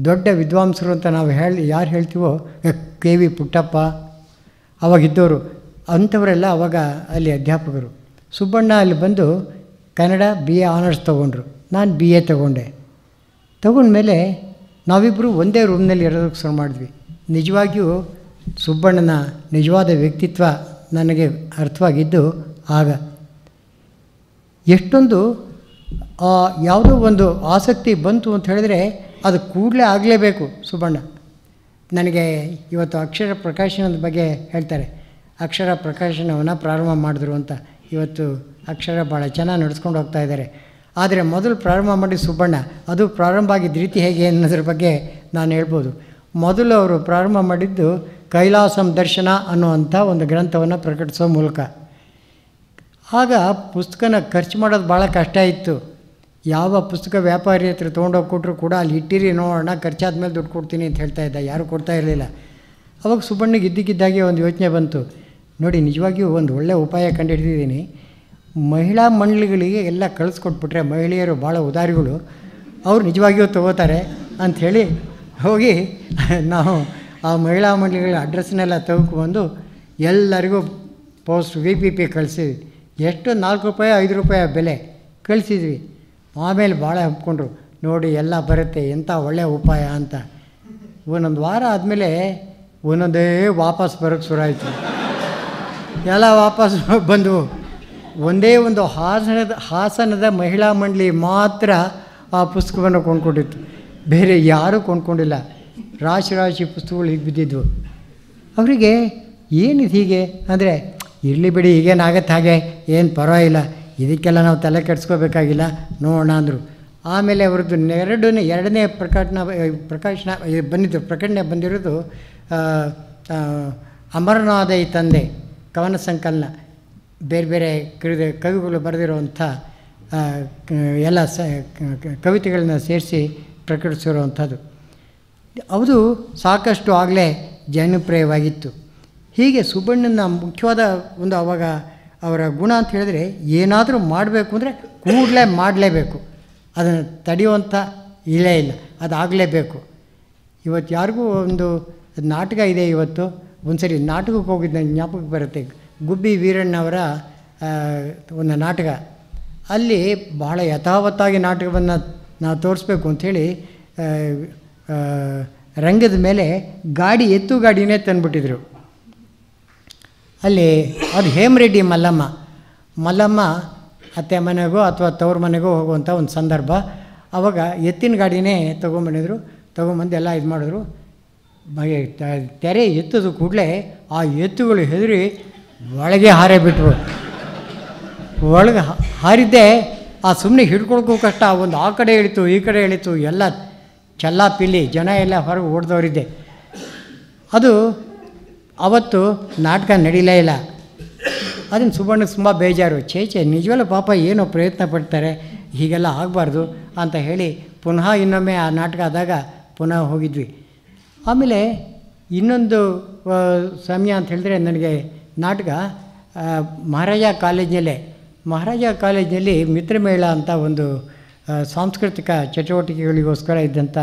ದೊಡ್ಡ ವಿದ್ವಾಂಸರು ಅಂತ ನಾವು ಹೇಳಿ ಯಾರು ಹೇಳ್ತೀವೋ ಕೆ ವಿ ಪುಟ್ಟಪ್ಪ ಅವಾಗಿದ್ದವರು ಅಂಥವರೆಲ್ಲ ಅವಾಗ ಅಲ್ಲಿ ಅಧ್ಯಾಪಕರು ಸುಬ್ಬಣ್ಣ ಅಲ್ಲಿ ಬಂದು ಕನ್ನಡ ಬಿ ಎ ಆನರ್ಸ್ ತೊಗೊಂಡ್ರು ನಾನು ಬಿ ಎ ತೊಗೊಂಡೆ ತಗೊಂಡ್ಮೇಲೆ ನಾವಿಬ್ಬರು ಒಂದೇ ರೂಮ್ನಲ್ಲಿ ಇರೋದಕ್ಕೆ ಶುರು ಮಾಡಿದ್ವಿ ನಿಜವಾಗಿಯೂ ಸುಬ್ಬಣ್ಣನ ನಿಜವಾದ ವ್ಯಕ್ತಿತ್ವ ನನಗೆ ಅರ್ಥವಾಗಿದ್ದು ಆಗ ಎಷ್ಟೊಂದು ಯಾವುದೋ ಒಂದು ಆಸಕ್ತಿ ಬಂತು ಅಂತ ಹೇಳಿದ್ರೆ ಅದು ಕೂಡಲೇ ಆಗಲೇಬೇಕು ಸುಬ್ಬಣ್ಣ ನನಗೆ ಇವತ್ತು ಅಕ್ಷರ ಪ್ರಕಾಶನದ ಬಗ್ಗೆ ಹೇಳ್ತಾರೆ ಅಕ್ಷರ ಪ್ರಕಾಶನವನ್ನು ಪ್ರಾರಂಭ ಮಾಡಿದ್ರು ಅಂತ ಇವತ್ತು ಅಕ್ಷರ ಭಾಳ ಚೆನ್ನಾಗಿ ನಡೆಸ್ಕೊಂಡು ಹೋಗ್ತಾ ಇದ್ದಾರೆ ಆದರೆ ಮೊದಲು ಪ್ರಾರಂಭ ಮಾಡಿ ಸುಬ್ಬಣ್ಣ ಅದು ಪ್ರಾರಂಭ ಆಗಿದ್ದ ರೀತಿ ಹೇಗೆ ಅನ್ನೋದ್ರ ಬಗ್ಗೆ ನಾನು ಹೇಳ್ಬೋದು ಮೊದಲು ಅವರು ಪ್ರಾರಂಭ ಮಾಡಿದ್ದು ಕೈಲಾಸಂ ದರ್ಶನ ಅನ್ನುವಂಥ ಒಂದು ಗ್ರಂಥವನ್ನು ಪ್ರಕಟಿಸೋ ಮೂಲಕ ಆಗ ಪುಸ್ತಕನ ಖರ್ಚು ಮಾಡೋದು ಭಾಳ ಕಷ್ಟ ಇತ್ತು ಯಾವ ಪುಸ್ತಕ ವ್ಯಾಪಾರಿ ಹತ್ರ ತೊಗೊಂಡೋಗಿ ಕೊಟ್ಟರು ಕೂಡ ಅಲ್ಲಿ ಇಟ್ಟಿರಿ ನೋಡೋಣ ಖರ್ಚಾದ ಮೇಲೆ ದುಡ್ಡು ಕೊಡ್ತೀನಿ ಅಂತ ಹೇಳ್ತಾ ಇದ್ದ ಯಾರು ಕೊಡ್ತಾ ಇರಲಿಲ್ಲ ಅವಾಗ ಸುಬ್ಬಣ್ಣಗೆ ಇದ್ದಕ್ಕಿದ್ದಾಗೆ ಒಂದು ಯೋಚನೆ ಬಂತು ನೋಡಿ ನಿಜವಾಗಿಯೂ ಒಂದು ಒಳ್ಳೆಯ ಉಪಾಯ ಹಿಡಿದಿದ್ದೀನಿ ಮಹಿಳಾ ಮಂಡಳಿಗಳಿಗೆ ಎಲ್ಲ ಕಳಿಸ್ಕೊಟ್ಬಿಟ್ರೆ ಮಹಿಳೆಯರು ಭಾಳ ಉದಾರಿಗಳು ಅವ್ರು ನಿಜವಾಗಿಯೂ ತೊಗೋತಾರೆ ಅಂಥೇಳಿ ಹೋಗಿ ನಾವು ಆ ಮಹಿಳಾ ಮಂಡಳಿಗಳ ಅಡ್ರೆಸ್ನೆಲ್ಲ ತಗೊಂಡ್ಬಂದು ಎಲ್ಲರಿಗೂ ಪೋಸ್ಟ್ ವಿ ಪಿ ಪಿ ಕಳಿಸಿದ್ವಿ ಎಷ್ಟು ನಾಲ್ಕು ರೂಪಾಯಿ ಐದು ರೂಪಾಯಿ ಬೆಲೆ ಕಳಿಸಿದ್ವಿ ಆಮೇಲೆ ಭಾಳ ಹಬ್ಕೊಂಡ್ರು ನೋಡಿ ಎಲ್ಲ ಬರುತ್ತೆ ಎಂಥ ಒಳ್ಳೆಯ ಉಪಾಯ ಅಂತ ಒಂದೊಂದು ವಾರ ಆದಮೇಲೆ ಒಂದೊಂದೇ ವಾಪಸ್ ಬರೋಕ್ಕೆ ಶುರು ಆಯಿತು ಎಲ್ಲ ವಾಪಸ್ ಬಂದವು ಒಂದೇ ಒಂದು ಹಾಸನದ ಹಾಸನದ ಮಹಿಳಾ ಮಂಡಳಿ ಮಾತ್ರ ಆ ಪುಸ್ತಕವನ್ನು ಕೊಂಡ್ಕೊಂಡಿತ್ತು ಬೇರೆ ಯಾರೂ ಕೊಂಡ್ಕೊಂಡಿಲ್ಲ ರಾಶಿ ರಾಶಿ ಪುಸ್ತಕಗಳು ಹೀಗೆ ಬಿದ್ದಿದ್ವು ಅವರಿಗೆ ಏನಿದು ಹೀಗೆ ಅಂದರೆ ಇರಲಿ ಬಿಡಿ ಈಗೇನಾಗತ್ತೆ ಹಾಗೆ ಏನು ಪರವಾಗಿಲ್ಲ ಇದಕ್ಕೆಲ್ಲ ನಾವು ತಲೆ ಕೆಡಿಸ್ಕೋಬೇಕಾಗಿಲ್ಲ ನೋಡೋಣ ಅಂದರು ಆಮೇಲೆ ಅವ್ರದ್ದು ಎರಡನೇ ಎರಡನೇ ಪ್ರಕಟಣ ಪ್ರಕಾಶನ ಬಂದಿದ್ದು ಪ್ರಕಟಣೆ ಬಂದಿರೋದು ಅಮರನಾದ ಈ ತಂದೆ ಕವನ ಸಂಕಲನ ಬೇರೆ ಬೇರೆ ಕವಿದ ಕವಿಗಳು ಬರೆದಿರುವಂಥ ಎಲ್ಲ ಸ ಕವಿತೆಗಳನ್ನ ಸೇರಿಸಿ ಪ್ರಕಟಿಸಿರುವಂಥದ್ದು ಅದು ಸಾಕಷ್ಟು ಆಗಲೇ ಜನಪ್ರಿಯವಾಗಿತ್ತು ಹೀಗೆ ಸುಬ್ಬಣ್ಣನ ಮುಖ್ಯವಾದ ಒಂದು ಅವಾಗ ಅವರ ಗುಣ ಅಂತ ಹೇಳಿದರೆ ಏನಾದರೂ ಮಾಡಬೇಕು ಅಂದರೆ ಕೂಡಲೇ ಮಾಡಲೇಬೇಕು ಅದನ್ನು ತಡೆಯುವಂಥ ಇಲ್ಲೇ ಇಲ್ಲ ಆಗಲೇಬೇಕು ಇವತ್ತು ಯಾರಿಗೂ ಒಂದು ನಾಟಕ ಇದೆ ಇವತ್ತು ಒಂದು ಸರಿ ನಾಟಕಕ್ಕೆ ಹೋಗಿದ್ದ ಜ್ಞಾಪಕಕ್ಕೆ ಬರುತ್ತೆ ಗುಬ್ಬಿ ವೀರಣ್ಣವರ ಒಂದು ನಾಟಕ ಅಲ್ಲಿ ಬಹಳ ಯಥಾವತ್ತಾಗಿ ನಾಟಕವನ್ನು ನಾವು ತೋರಿಸ್ಬೇಕು ಅಂಥೇಳಿ ರಂಗದ ಮೇಲೆ ಗಾಡಿ ಎತ್ತು ಗಾಡಿನೇ ತಂದುಬಿಟ್ಟಿದ್ರು ಅಲ್ಲಿ ಅದು ಹೇಮರೆಡ್ಡಿ ಮಲ್ಲಮ್ಮ ಮಲ್ಲಮ್ಮ ಅತ್ತೆ ಮನೆಗೋ ಅಥವಾ ತವ್ರ ಮನೆಗೋ ಹೋಗುವಂಥ ಒಂದು ಸಂದರ್ಭ ಆವಾಗ ಎತ್ತಿನ ಗಾಡಿನೇ ತೊಗೊಂಬಂದಿದ್ರು ತೊಗೊಂಬಂದು ಎಲ್ಲ ಇದು ಮಾಡಿದ್ರು ತೆರೆ ಎತ್ತದ ಕೂಡಲೇ ಆ ಎತ್ತುಗಳು ಹೆದರಿ ಒಳಗೆ ಹಾರೇ ಬಿಟ್ಟರು ಒಳಗೆ ಹಾರಿದ್ದೆ ಆ ಸುಮ್ಮನೆ ಹಿಡ್ಕೊಳಕ್ಕೂ ಕಷ್ಟ ಒಂದು ಆ ಕಡೆ ಇಳಿತು ಈ ಕಡೆ ಇಳಿತು ಎಲ್ಲ ಚೆಲ್ಲ ಪಿಲ್ಲಿ ಜನ ಎಲ್ಲ ಹೊರಗೆ ಓಡ್ದವರಿದ್ದೆ ಅದು ಅವತ್ತು ನಾಟಕ ನಡೀಲೇ ಇಲ್ಲ ಅದನ್ನು ಸುಬ್ಬಣ್ಣಗೆ ತುಂಬ ಬೇಜಾರು ಚೇಚೆ ನಿಜವಲ್ಲ ಪಾಪ ಏನೋ ಪ್ರಯತ್ನ ಪಡ್ತಾರೆ ಹೀಗೆಲ್ಲ ಆಗಬಾರ್ದು ಅಂತ ಹೇಳಿ ಪುನಃ ಇನ್ನೊಮ್ಮೆ ಆ ನಾಟಕ ಆದಾಗ ಪುನಃ ಹೋಗಿದ್ವಿ ಆಮೇಲೆ ಇನ್ನೊಂದು ಸಮಯ ಅಂತ ಹೇಳಿದ್ರೆ ನನಗೆ ನಾಟಕ ಮಹಾರಾಜ ಕಾಲೇಜಿನಲ್ಲೇ ಮಹಾರಾಜ ಕಾಲೇಜಿನಲ್ಲಿ ಮಿತ್ರಮೇಳ ಅಂತ ಒಂದು ಸಾಂಸ್ಕೃತಿಕ ಚಟುವಟಿಕೆಗಳಿಗೋಸ್ಕರ ಇದ್ದಂಥ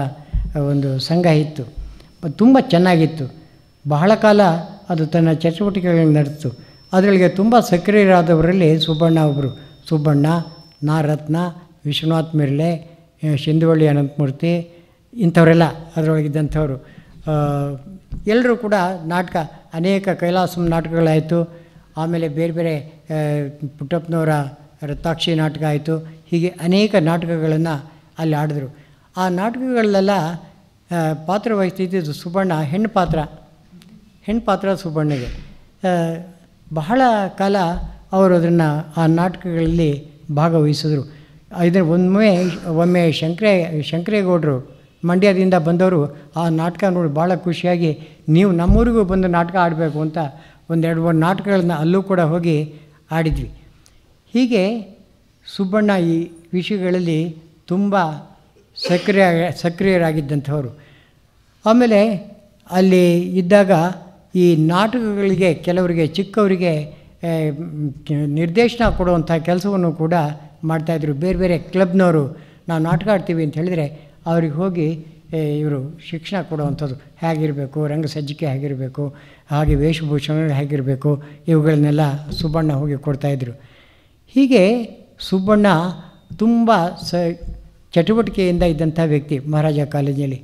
ಒಂದು ಸಂಘ ಇತ್ತು ತುಂಬ ಚೆನ್ನಾಗಿತ್ತು ಬಹಳ ಕಾಲ ಅದು ತನ್ನ ಚಟುವಟಿಕೆಗಳನ್ನು ನಡೆಸ್ತು ಅದರೊಳಗೆ ತುಂಬ ಸಕ್ರಿಯರಾದವರಲ್ಲಿ ಸುಬ್ಬಣ್ಣ ಒಬ್ಬರು ಸುಬ್ಬಣ್ಣ ನಾರತ್ನ ವಿಶ್ವನಾಥ್ ಮಿರ್ಲೆ ಶಿಂದುವಳ್ಳಿ ಅನಂತಮೂರ್ತಿ ಇಂಥವರೆಲ್ಲ ಅದರೊಳಗಿದ್ದಂಥವರು ಎಲ್ಲರೂ ಕೂಡ ನಾಟಕ ಅನೇಕ ಕೈಲಾಸಂ ನಾಟಕಗಳಾಯಿತು ಆಮೇಲೆ ಬೇರೆ ಬೇರೆ ಪುಟ್ಟಪ್ಪನವರ ರಕ್ತಾಕ್ಷಿ ನಾಟಕ ಆಯಿತು ಹೀಗೆ ಅನೇಕ ನಾಟಕಗಳನ್ನು ಅಲ್ಲಿ ಆಡಿದ್ರು ಆ ನಾಟಕಗಳಲ್ಲೆಲ್ಲ ಪಾತ್ರ ವಹಿಸ್ತಿದ್ದು ಸುಬಣ್ಣ ಹೆಣ್ಣು ಪಾತ್ರ ಹೆಣ್ಣು ಪಾತ್ರ ಸುಬಣ್ಣಗೆ ಬಹಳ ಕಾಲ ಅವರು ಅದನ್ನು ಆ ನಾಟಕಗಳಲ್ಲಿ ಭಾಗವಹಿಸಿದ್ರು ಇದನ್ನು ಒಮ್ಮೆ ಒಮ್ಮೆ ಶಂಕರೇ ಶಂಕರೇಗೌಡರು ಮಂಡ್ಯದಿಂದ ಬಂದವರು ಆ ನಾಟಕ ನೋಡಿ ಭಾಳ ಖುಷಿಯಾಗಿ ನೀವು ನಮ್ಮೂರಿಗೂ ಬಂದು ನಾಟಕ ಆಡಬೇಕು ಅಂತ ಒಂದೆರಡು ಮೂರು ನಾಟಕಗಳನ್ನ ಅಲ್ಲೂ ಕೂಡ ಹೋಗಿ ಆಡಿದ್ವಿ ಹೀಗೆ ಸುಬ್ಬಣ್ಣ ಈ ವಿಷಯಗಳಲ್ಲಿ ತುಂಬ ಸಕ್ರಿಯ ಸಕ್ರಿಯರಾಗಿದ್ದಂಥವರು ಆಮೇಲೆ ಅಲ್ಲಿ ಇದ್ದಾಗ ಈ ನಾಟಕಗಳಿಗೆ ಕೆಲವರಿಗೆ ಚಿಕ್ಕವರಿಗೆ ನಿರ್ದೇಶನ ಕೊಡುವಂಥ ಕೆಲಸವನ್ನು ಕೂಡ ಮಾಡ್ತಾಯಿದ್ರು ಬೇರೆ ಬೇರೆ ಕ್ಲಬ್ನವರು ನಾವು ನಾಟಕ ಆಡ್ತೀವಿ ಅಂತ ಹೇಳಿದರೆ ಅವ್ರಿಗೆ ಹೋಗಿ ಇವರು ಶಿಕ್ಷಣ ಕೊಡುವಂಥದ್ದು ಹೇಗಿರಬೇಕು ರಂಗಸಜ್ಜಿಕೆ ಹೇಗಿರಬೇಕು ಹಾಗೆ ವೇಷಭೂಷಣಗಳು ಹೇಗಿರಬೇಕು ಇವುಗಳನ್ನೆಲ್ಲ ಸುಬ್ಬಣ್ಣ ಹೋಗಿ ಕೊಡ್ತಾಯಿದ್ರು ಹೀಗೆ ಸುಬ್ಬಣ್ಣ ತುಂಬ ಸ ಚಟುವಟಿಕೆಯಿಂದ ಇದ್ದಂಥ ವ್ಯಕ್ತಿ ಮಹಾರಾಜ ಕಾಲೇಜಿನಲ್ಲಿ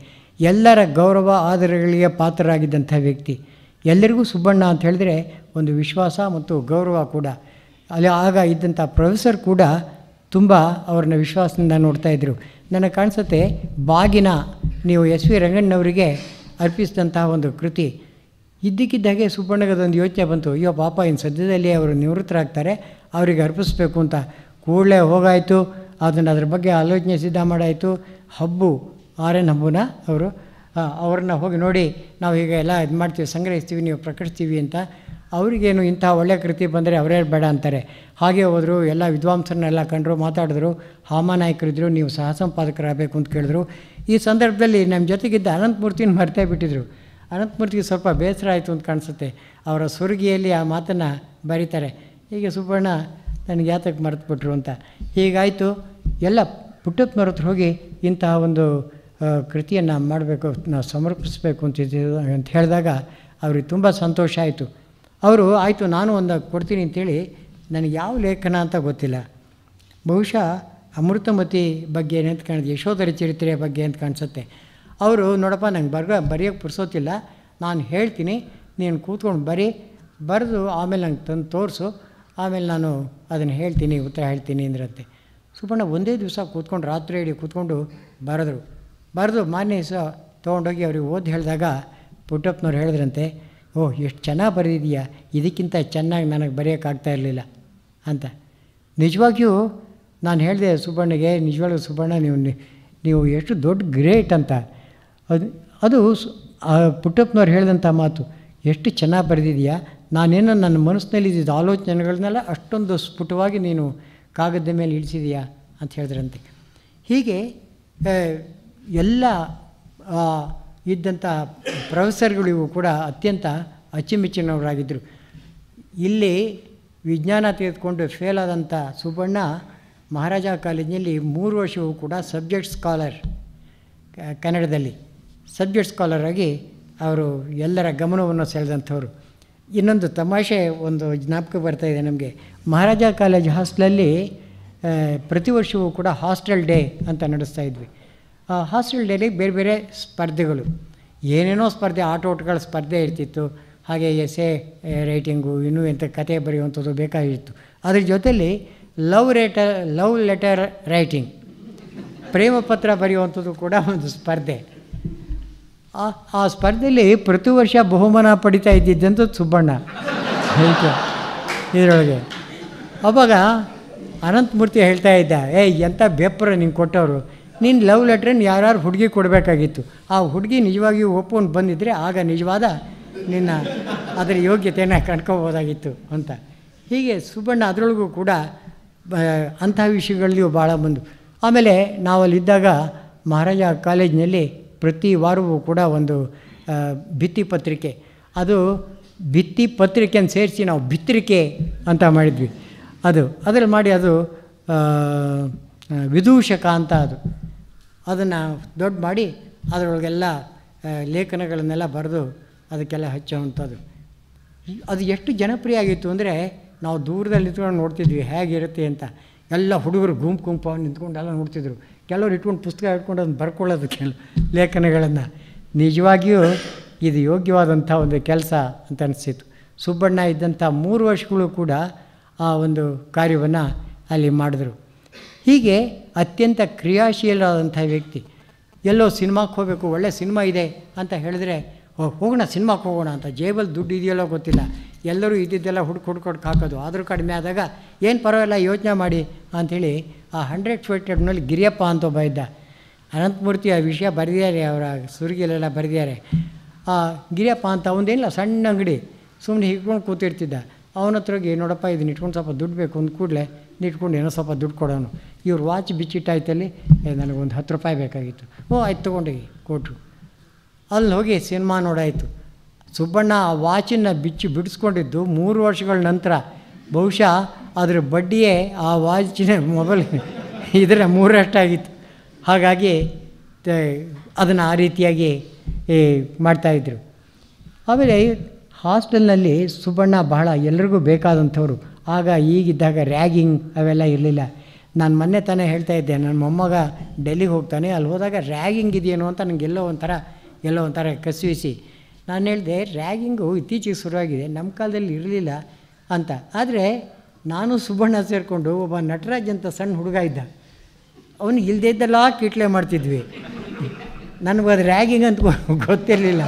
ಎಲ್ಲರ ಗೌರವ ಆದರಗಳಿಗೆ ಪಾತ್ರರಾಗಿದ್ದಂಥ ವ್ಯಕ್ತಿ ಎಲ್ಲರಿಗೂ ಸುಬ್ಬಣ್ಣ ಅಂತ ಹೇಳಿದ್ರೆ ಒಂದು ವಿಶ್ವಾಸ ಮತ್ತು ಗೌರವ ಕೂಡ ಅಲ್ಲಿ ಆಗ ಇದ್ದಂಥ ಪ್ರೊಫೆಸರ್ ಕೂಡ ತುಂಬ ಅವ್ರನ್ನ ವಿಶ್ವಾಸದಿಂದ ನೋಡ್ತಾಯಿದ್ರು ನನಗೆ ಕಾಣಿಸುತ್ತೆ ಬಾಗಿನ ನೀವು ಎಸ್ ವಿ ರಂಗಣ್ಣವರಿಗೆ ಅರ್ಪಿಸಿದಂತಹ ಒಂದು ಕೃತಿ ಇದ್ದಕ್ಕಿದ್ದಾಗೆ ಸುಬ್ಬಣ್ಣಗದೊಂದು ಯೋಚನೆ ಬಂತು ಅಯ್ಯೋ ಪಾಪ ಇನ್ನು ಸದ್ಯದಲ್ಲಿ ಅವರು ನಿವೃತ್ತರಾಗ್ತಾರೆ ಅವರಿಗೆ ಅರ್ಪಿಸ್ಬೇಕು ಅಂತ ಕೂಡಲೇ ಹೋಗಾಯಿತು ಅದನ್ನು ಅದ್ರ ಬಗ್ಗೆ ಆಲೋಚನೆ ಸಿದ್ಧ ಮಾಡಾಯಿತು ಹಬ್ಬು ಆರ್ ಎನ್ ಹಬ್ಬನ ಅವರು ಅವ್ರನ್ನ ಹೋಗಿ ನೋಡಿ ನಾವು ಈಗ ಎಲ್ಲ ಇದು ಮಾಡ್ತೀವಿ ಸಂಗ್ರಹಿಸ್ತೀವಿ ನೀವು ಪ್ರಕಟಿಸ್ತೀವಿ ಅಂತ ಅವರಿಗೇನು ಇಂಥ ಒಳ್ಳೆಯ ಕೃತಿ ಬಂದರೆ ಅವರೇ ಬೇಡ ಅಂತಾರೆ ಹಾಗೆ ಹೋದರು ಎಲ್ಲ ವಿದ್ವಾಂಸರನ್ನೆಲ್ಲ ಕಂಡರು ಮಾತಾಡಿದ್ರು ಹಾಮಾನಾಯಕರಿದ್ದರು ನೀವು ಸಹ ಸಂಪಾದಕರಾಗಬೇಕು ಅಂತ ಕೇಳಿದ್ರು ಈ ಸಂದರ್ಭದಲ್ಲಿ ನಮ್ಮ ಜೊತೆಗಿದ್ದ ಅನಂತಮೂರ್ತಿನ ಮರ್ತೇ ಬಿಟ್ಟಿದ್ರು ಅನಂತಮೂರ್ತಿಗೆ ಸ್ವಲ್ಪ ಬೇಸರ ಆಯಿತು ಅಂತ ಕಾಣಿಸುತ್ತೆ ಅವರ ಸುರುಗಿಯಲ್ಲಿ ಆ ಮಾತನ್ನು ಬರೀತಾರೆ ಹೀಗೆ ಸುಬ್ಬಣ್ಣ ನನಗೆ ಯಾತಕ್ಕೆ ಬಿಟ್ಟರು ಅಂತ ಹೀಗಾಯಿತು ಎಲ್ಲ ಪುಟ್ಟತ್ಮರ ಹತ್ರ ಹೋಗಿ ಇಂತಹ ಒಂದು ಕೃತಿಯನ್ನು ಮಾಡಬೇಕು ನಾವು ಸಮರ್ಪಿಸಬೇಕು ಅಂತ ಅಂತ ಹೇಳಿದಾಗ ಅವ್ರಿಗೆ ತುಂಬ ಸಂತೋಷ ಆಯಿತು ಅವರು ಆಯಿತು ನಾನು ಒಂದು ಕೊಡ್ತೀನಿ ಅಂತೇಳಿ ನನಗೆ ಯಾವ ಲೇಖನ ಅಂತ ಗೊತ್ತಿಲ್ಲ ಬಹುಶಃ ಅಮೃತಮತಿ ಬಗ್ಗೆ ಏನಂತ ಕಾಣಿದೆ ಯಶೋಧರ ಚರಿತ್ರೆಯ ಬಗ್ಗೆ ಅಂತ ಕಾಣಿಸುತ್ತೆ ಅವರು ನೋಡಪ್ಪ ನಂಗೆ ಬರ್ಗ ಬರೆಯೋಕ್ಕೆ ಪುರ್ಸೋತಿಲ್ಲ ನಾನು ಹೇಳ್ತೀನಿ ನೀನು ಕೂತ್ಕೊಂಡು ಬರೀ ಬರೆದು ಆಮೇಲೆ ನಂಗೆ ತಂದು ತೋರಿಸು ಆಮೇಲೆ ನಾನು ಅದನ್ನು ಹೇಳ್ತೀನಿ ಉತ್ತರ ಹೇಳ್ತೀನಿ ಅಂದ್ರಂತೆ ಸುಪರ್ಣ ಒಂದೇ ದಿವಸ ಕೂತ್ಕೊಂಡು ರಾತ್ರಿ ಹೇಳಿ ಕೂತ್ಕೊಂಡು ಬರೆದ್ರು ಬರೆದು ಮಾನ್ಯ ದಿವಸ ತೊಗೊಂಡೋಗಿ ಅವ್ರಿಗೆ ಓದಿ ಹೇಳಿದಾಗ ಪುಟ್ಟಪ್ಪನವ್ರು ಹೇಳಿದ್ರಂತೆ ಓಹ್ ಎಷ್ಟು ಚೆನ್ನಾಗಿ ಬರೆದಿದೆಯಾ ಇದಕ್ಕಿಂತ ಚೆನ್ನಾಗಿ ನನಗೆ ಬರೆಯೋಕ್ಕಾಗ್ತಾ ಇರಲಿಲ್ಲ ಅಂತ ನಿಜವಾಗಿಯೂ ನಾನು ಹೇಳಿದೆ ಸುಬ್ಬಣ್ಣಗೆ ನಿಜವಾಗ್ಲೂ ಸುಬ್ಬಣ್ಣ ನೀವು ನೀವು ಎಷ್ಟು ದೊಡ್ಡ ಗ್ರೇಟ್ ಅಂತ ಅದು ಅದು ಪುಟ್ಟಪ್ಪನವ್ರು ಹೇಳಿದಂಥ ಮಾತು ಎಷ್ಟು ಚೆನ್ನಾಗಿ ಬರೆದಿದೆಯಾ ನಾನೇನೋ ನನ್ನ ಮನಸ್ಸಿನಲ್ಲಿ ಇದ್ದಿದ್ದ ಆಲೋಚನೆಗಳನ್ನೆಲ್ಲ ಅಷ್ಟೊಂದು ಸ್ಫುಟವಾಗಿ ನೀನು ಕಾಗದದ ಮೇಲೆ ಇಳಿಸಿದೆಯಾ ಅಂತ ಹೇಳಿದ್ರಂತೆ ಹೀಗೆ ಎಲ್ಲ ಇದ್ದಂಥ ಪ್ರೊಫೆಸರ್ಗಳಿಗೂ ಕೂಡ ಅತ್ಯಂತ ಅಚ್ಚುಮೆಚ್ಚಿನವರಾಗಿದ್ದರು ಇಲ್ಲಿ ವಿಜ್ಞಾನ ತೆಗೆದುಕೊಂಡು ಫೇಲ್ ಆದಂಥ ಸುಬ್ಬಣ್ಣ ಮಹಾರಾಜ ಕಾಲೇಜಿನಲ್ಲಿ ಮೂರು ವರ್ಷವೂ ಕೂಡ ಸಬ್ಜೆಕ್ಟ್ ಸ್ಕಾಲರ್ ಕನ್ನಡದಲ್ಲಿ ಸಬ್ಜೆಕ್ಟ್ ಸ್ಕಾಲರ್ ಆಗಿ ಅವರು ಎಲ್ಲರ ಗಮನವನ್ನು ಸೆಳೆದಂಥವ್ರು ಇನ್ನೊಂದು ತಮಾಷೆ ಒಂದು ಜ್ಞಾಪಕ ಬರ್ತಾಯಿದೆ ನಮಗೆ ಮಹಾರಾಜ ಕಾಲೇಜ್ ಹಾಸ್ಟೆಲಲ್ಲಿ ಪ್ರತಿ ವರ್ಷವೂ ಕೂಡ ಹಾಸ್ಟೆಲ್ ಡೇ ಅಂತ ನಡೆಸ್ತಾ ಇದ್ವಿ ಡೇಲಿ ಬೇರೆ ಬೇರೆ ಸ್ಪರ್ಧೆಗಳು ಏನೇನೋ ಸ್ಪರ್ಧೆ ಆಟೋಟಗಳ ಸ್ಪರ್ಧೆ ಇರ್ತಿತ್ತು ಹಾಗೆ ಎಸೆ ರೈಟಿಂಗು ಇನ್ನೂ ಎಂಥ ಕತೆ ಬರೆಯುವಂಥದ್ದು ಬೇಕಾಗಿತ್ತು ಅದ್ರ ಜೊತೆಯಲ್ಲಿ love letter love letter writing ಪ್ರೇಮ ಪತ್ರ ಬರೆಯುವಂಥದ್ದು ಕೂಡ ಒಂದು ಸ್ಪರ್ಧೆ ಆ ಆ ಸ್ಪರ್ಧೆಯಲ್ಲಿ ಪ್ರತಿ ವರ್ಷ ಬಹುಮಾನ ಪಡಿತಾ ಇದ್ದಿದ್ದಂಥ ಸುಬ್ಬಣ್ಣ ಇದರೊಳಗೆ ಅವಾಗ ಅನಂತಮೂರ್ತಿ ಹೇಳ್ತಾ ಇದ್ದ ಏಯ್ ಎಂಥ ಬೆಪ್ರ ನಿಂಗೆ ಕೊಟ್ಟವರು ನಿನ್ನ ಲವ್ ಲೆಟ್ರನ್ನು ಯಾರ್ಯಾರು ಹುಡುಗಿ ಕೊಡಬೇಕಾಗಿತ್ತು ಆ ಹುಡುಗಿ ನಿಜವಾಗಿಯೂ ಒಪ್ಕೊಂಡು ಬಂದಿದ್ದರೆ ಆಗ ನಿಜವಾದ ನಿನ್ನ ಅದರ ಯೋಗ್ಯತೆಯನ್ನು ಕಂಡ್ಕೋಬೋದಾಗಿತ್ತು ಅಂತ ಹೀಗೆ ಸುಬ್ಬಣ್ಣ ಅದರೊಳಗೂ ಕೂಡ ಅಂಥ ವಿಷಯಗಳಲ್ಲಿಯೂ ಭಾಳ ಬಂದು ಆಮೇಲೆ ನಾವಲ್ಲಿದ್ದಾಗ ಮಹಾರಾಜ ಕಾಲೇಜಿನಲ್ಲಿ ಪ್ರತಿ ವಾರವೂ ಕೂಡ ಒಂದು ಭಿತ್ತಿ ಪತ್ರಿಕೆ ಅದು ಭಿತ್ತಿ ಪತ್ರಿಕೆಯನ್ನು ಸೇರಿಸಿ ನಾವು ಭಿತ್ರಿಕೆ ಅಂತ ಮಾಡಿದ್ವಿ ಅದು ಅದರಲ್ಲಿ ಮಾಡಿ ಅದು ವಿದೂಷಕ ಅಂತ ಅದು ಅದನ್ನು ದೊಡ್ಡ ಮಾಡಿ ಅದರೊಳಗೆಲ್ಲ ಲೇಖನಗಳನ್ನೆಲ್ಲ ಬರೆದು ಅದಕ್ಕೆಲ್ಲ ಹಚ್ಚೋವಂಥದ್ದು ಅದು ಎಷ್ಟು ಜನಪ್ರಿಯ ಆಗಿತ್ತು ಅಂದರೆ ನಾವು ದೂರದಲ್ಲಿ ಇಟ್ಕೊಂಡು ನೋಡ್ತಿದ್ವಿ ಹೇಗಿರುತ್ತೆ ಅಂತ ಎಲ್ಲ ಹುಡುಗರು ಗುಂಪು ಗುಂಪು ನಿಂತ್ಕೊಂಡು ಎಲ್ಲ ನೋಡ್ತಿದ್ರು ಕೆಲವರು ಇಟ್ಕೊಂಡು ಪುಸ್ತಕ ಇಟ್ಕೊಂಡು ಅದನ್ನು ಬರ್ಕೊಳ್ಳೋದು ಕೆಲ ಲೇಖನಗಳನ್ನು ನಿಜವಾಗಿಯೂ ಇದು ಯೋಗ್ಯವಾದಂಥ ಒಂದು ಕೆಲಸ ಅಂತ ಅನಿಸ್ತಿತ್ತು ಸುಬ್ಬಣ್ಣ ಇದ್ದಂಥ ಮೂರು ವರ್ಷಗಳು ಕೂಡ ಆ ಒಂದು ಕಾರ್ಯವನ್ನು ಅಲ್ಲಿ ಮಾಡಿದ್ರು ಹೀಗೆ ಅತ್ಯಂತ ಕ್ರಿಯಾಶೀಲರಾದಂಥ ವ್ಯಕ್ತಿ ಎಲ್ಲೋ ಸಿನಿಮಾಕ್ಕೆ ಹೋಗಬೇಕು ಒಳ್ಳೆ ಸಿನಿಮಾ ಇದೆ ಅಂತ ಹೇಳಿದ್ರೆ ಹೋಗೋಣ ಸಿನಿಮಾಕ್ಕೆ ಹೋಗೋಣ ಅಂತ ಜೇಬಲ್ಲಿ ದುಡ್ಡು ಇದೆಯಲ್ಲೋ ಗೊತ್ತಿಲ್ಲ ಎಲ್ಲರೂ ಇದ್ದಿದ್ದೆಲ್ಲ ಹುಡುಕು ಹುಡ್ಕೊಡ್ಕೆ ಹಾಕೋದು ಆದರೂ ಕಡಿಮೆ ಆದಾಗ ಏನು ಪರವಾಗಿಲ್ಲ ಯೋಚನೆ ಮಾಡಿ ಅಂಥೇಳಿ ಆ ಹಂಡ್ರೆಡ್ ಫೋಟೆಡ್ನಲ್ಲಿ ಗಿರಿಯಪ್ಪ ಅಂತ ಒಬ್ಬ ಇದ್ದ ಅನಂತಮೂರ್ತಿ ಆ ವಿಷಯ ಬರೆದಿದ್ದಾರೆ ಅವರ ಸುರುಗಿಲೆಲ್ಲ ಬರೆದಿದ್ದಾರೆ ಆ ಗಿರಿಯಪ್ಪ ಅಂತ ಅವನೇನಿಲ್ಲ ಸಣ್ಣ ಅಂಗಡಿ ಸುಮ್ಮನೆ ಹಿಡ್ಕೊಂಡು ಕೂತಿರ್ತಿದ್ದ ಅವನ ಹತ್ರ ನೋಡಪ್ಪ ಇದನ್ನ ಇಟ್ಕೊಂಡು ಸ್ವಲ್ಪ ದುಡ್ಡು ಬೇಕು ಅಂದ ಕೂಡಲೇ ಇಟ್ಕೊಂಡು ಏನೋ ಸ್ವಲ್ಪ ದುಡ್ಡು ಕೊಡೋನು ಇವ್ರು ವಾಚ್ ಬಿಚ್ಚಿಟ್ಟಾಯ್ತಲ್ಲಿ ನನಗೊಂದು ಹತ್ತು ರೂಪಾಯಿ ಬೇಕಾಗಿತ್ತು ಓ ಆಯ್ತು ತೊಗೊಂಡೋಗಿ ಕೊಟ್ಟರು ಅಲ್ಲಿ ಹೋಗಿ ಸಿನಿಮಾ ನೋಡಾಯಿತು ಸುಬ್ಬಣ್ಣ ಆ ವಾಚನ್ನು ಬಿಚ್ಚಿ ಬಿಡಿಸ್ಕೊಂಡಿದ್ದು ಮೂರು ವರ್ಷಗಳ ನಂತರ ಬಹುಶಃ ಅದರ ಬಡ್ಡಿಯೇ ಆ ವಾಚಿನ ಮೊಬೈಲ್ ಇದರ ಮೂರಷ್ಟಾಗಿತ್ತು ಹಾಗಾಗಿ ಅದನ್ನು ಆ ರೀತಿಯಾಗಿ ಮಾಡ್ತಾಯಿದ್ರು ಆಮೇಲೆ ಹಾಸ್ಟೆಲ್ನಲ್ಲಿ ಸುಬ್ಬಣ್ಣ ಬಹಳ ಎಲ್ರಿಗೂ ಬೇಕಾದಂಥವ್ರು ಆಗ ಈಗಿದ್ದಾಗ ರ್ಯಾಗಿಂಗ್ ಅವೆಲ್ಲ ಇರಲಿಲ್ಲ ನಾನು ಮೊನ್ನೆ ತಾನೇ ಹೇಳ್ತಾ ಇದ್ದೆ ನನ್ನ ಮೊಮ್ಮಗ ಡೆಲ್ಲಿಗೆ ಹೋಗ್ತಾನೆ ಅಲ್ಲಿ ಹೋದಾಗ ರ್ಯಾಗಿಂಗ್ ಇದೆಯೇನು ಅಂತ ನನಗೆ ಎಲ್ಲೋ ಒಂಥರ ಎಲ್ಲೋ ಒಂಥರ ಕಸಿವಿಸಿ ನಾನು ಹೇಳಿದೆ ರ್ಯಾಗಿಂಗು ಇತ್ತೀಚೆಗೆ ಶುರುವಾಗಿದೆ ನಮ್ಮ ಕಾಲದಲ್ಲಿ ಇರಲಿಲ್ಲ ಅಂತ ಆದರೆ ನಾನು ಸುಬ್ಬಣ್ಣ ಸೇರಿಕೊಂಡು ಒಬ್ಬ ನಟರಾಜ್ ಅಂತ ಸಣ್ಣ ಹುಡುಗ ಇದ್ದ ಅವನು ಇಲ್ಲದೇ ಇದ್ದಲ್ಲ ಕಿಟ್ಲೆ ಮಾಡ್ತಿದ್ವಿ ಅದು ರ್ಯಾಗಿಂಗ್ ಅಂತ ಗೊತ್ತಿರಲಿಲ್ಲ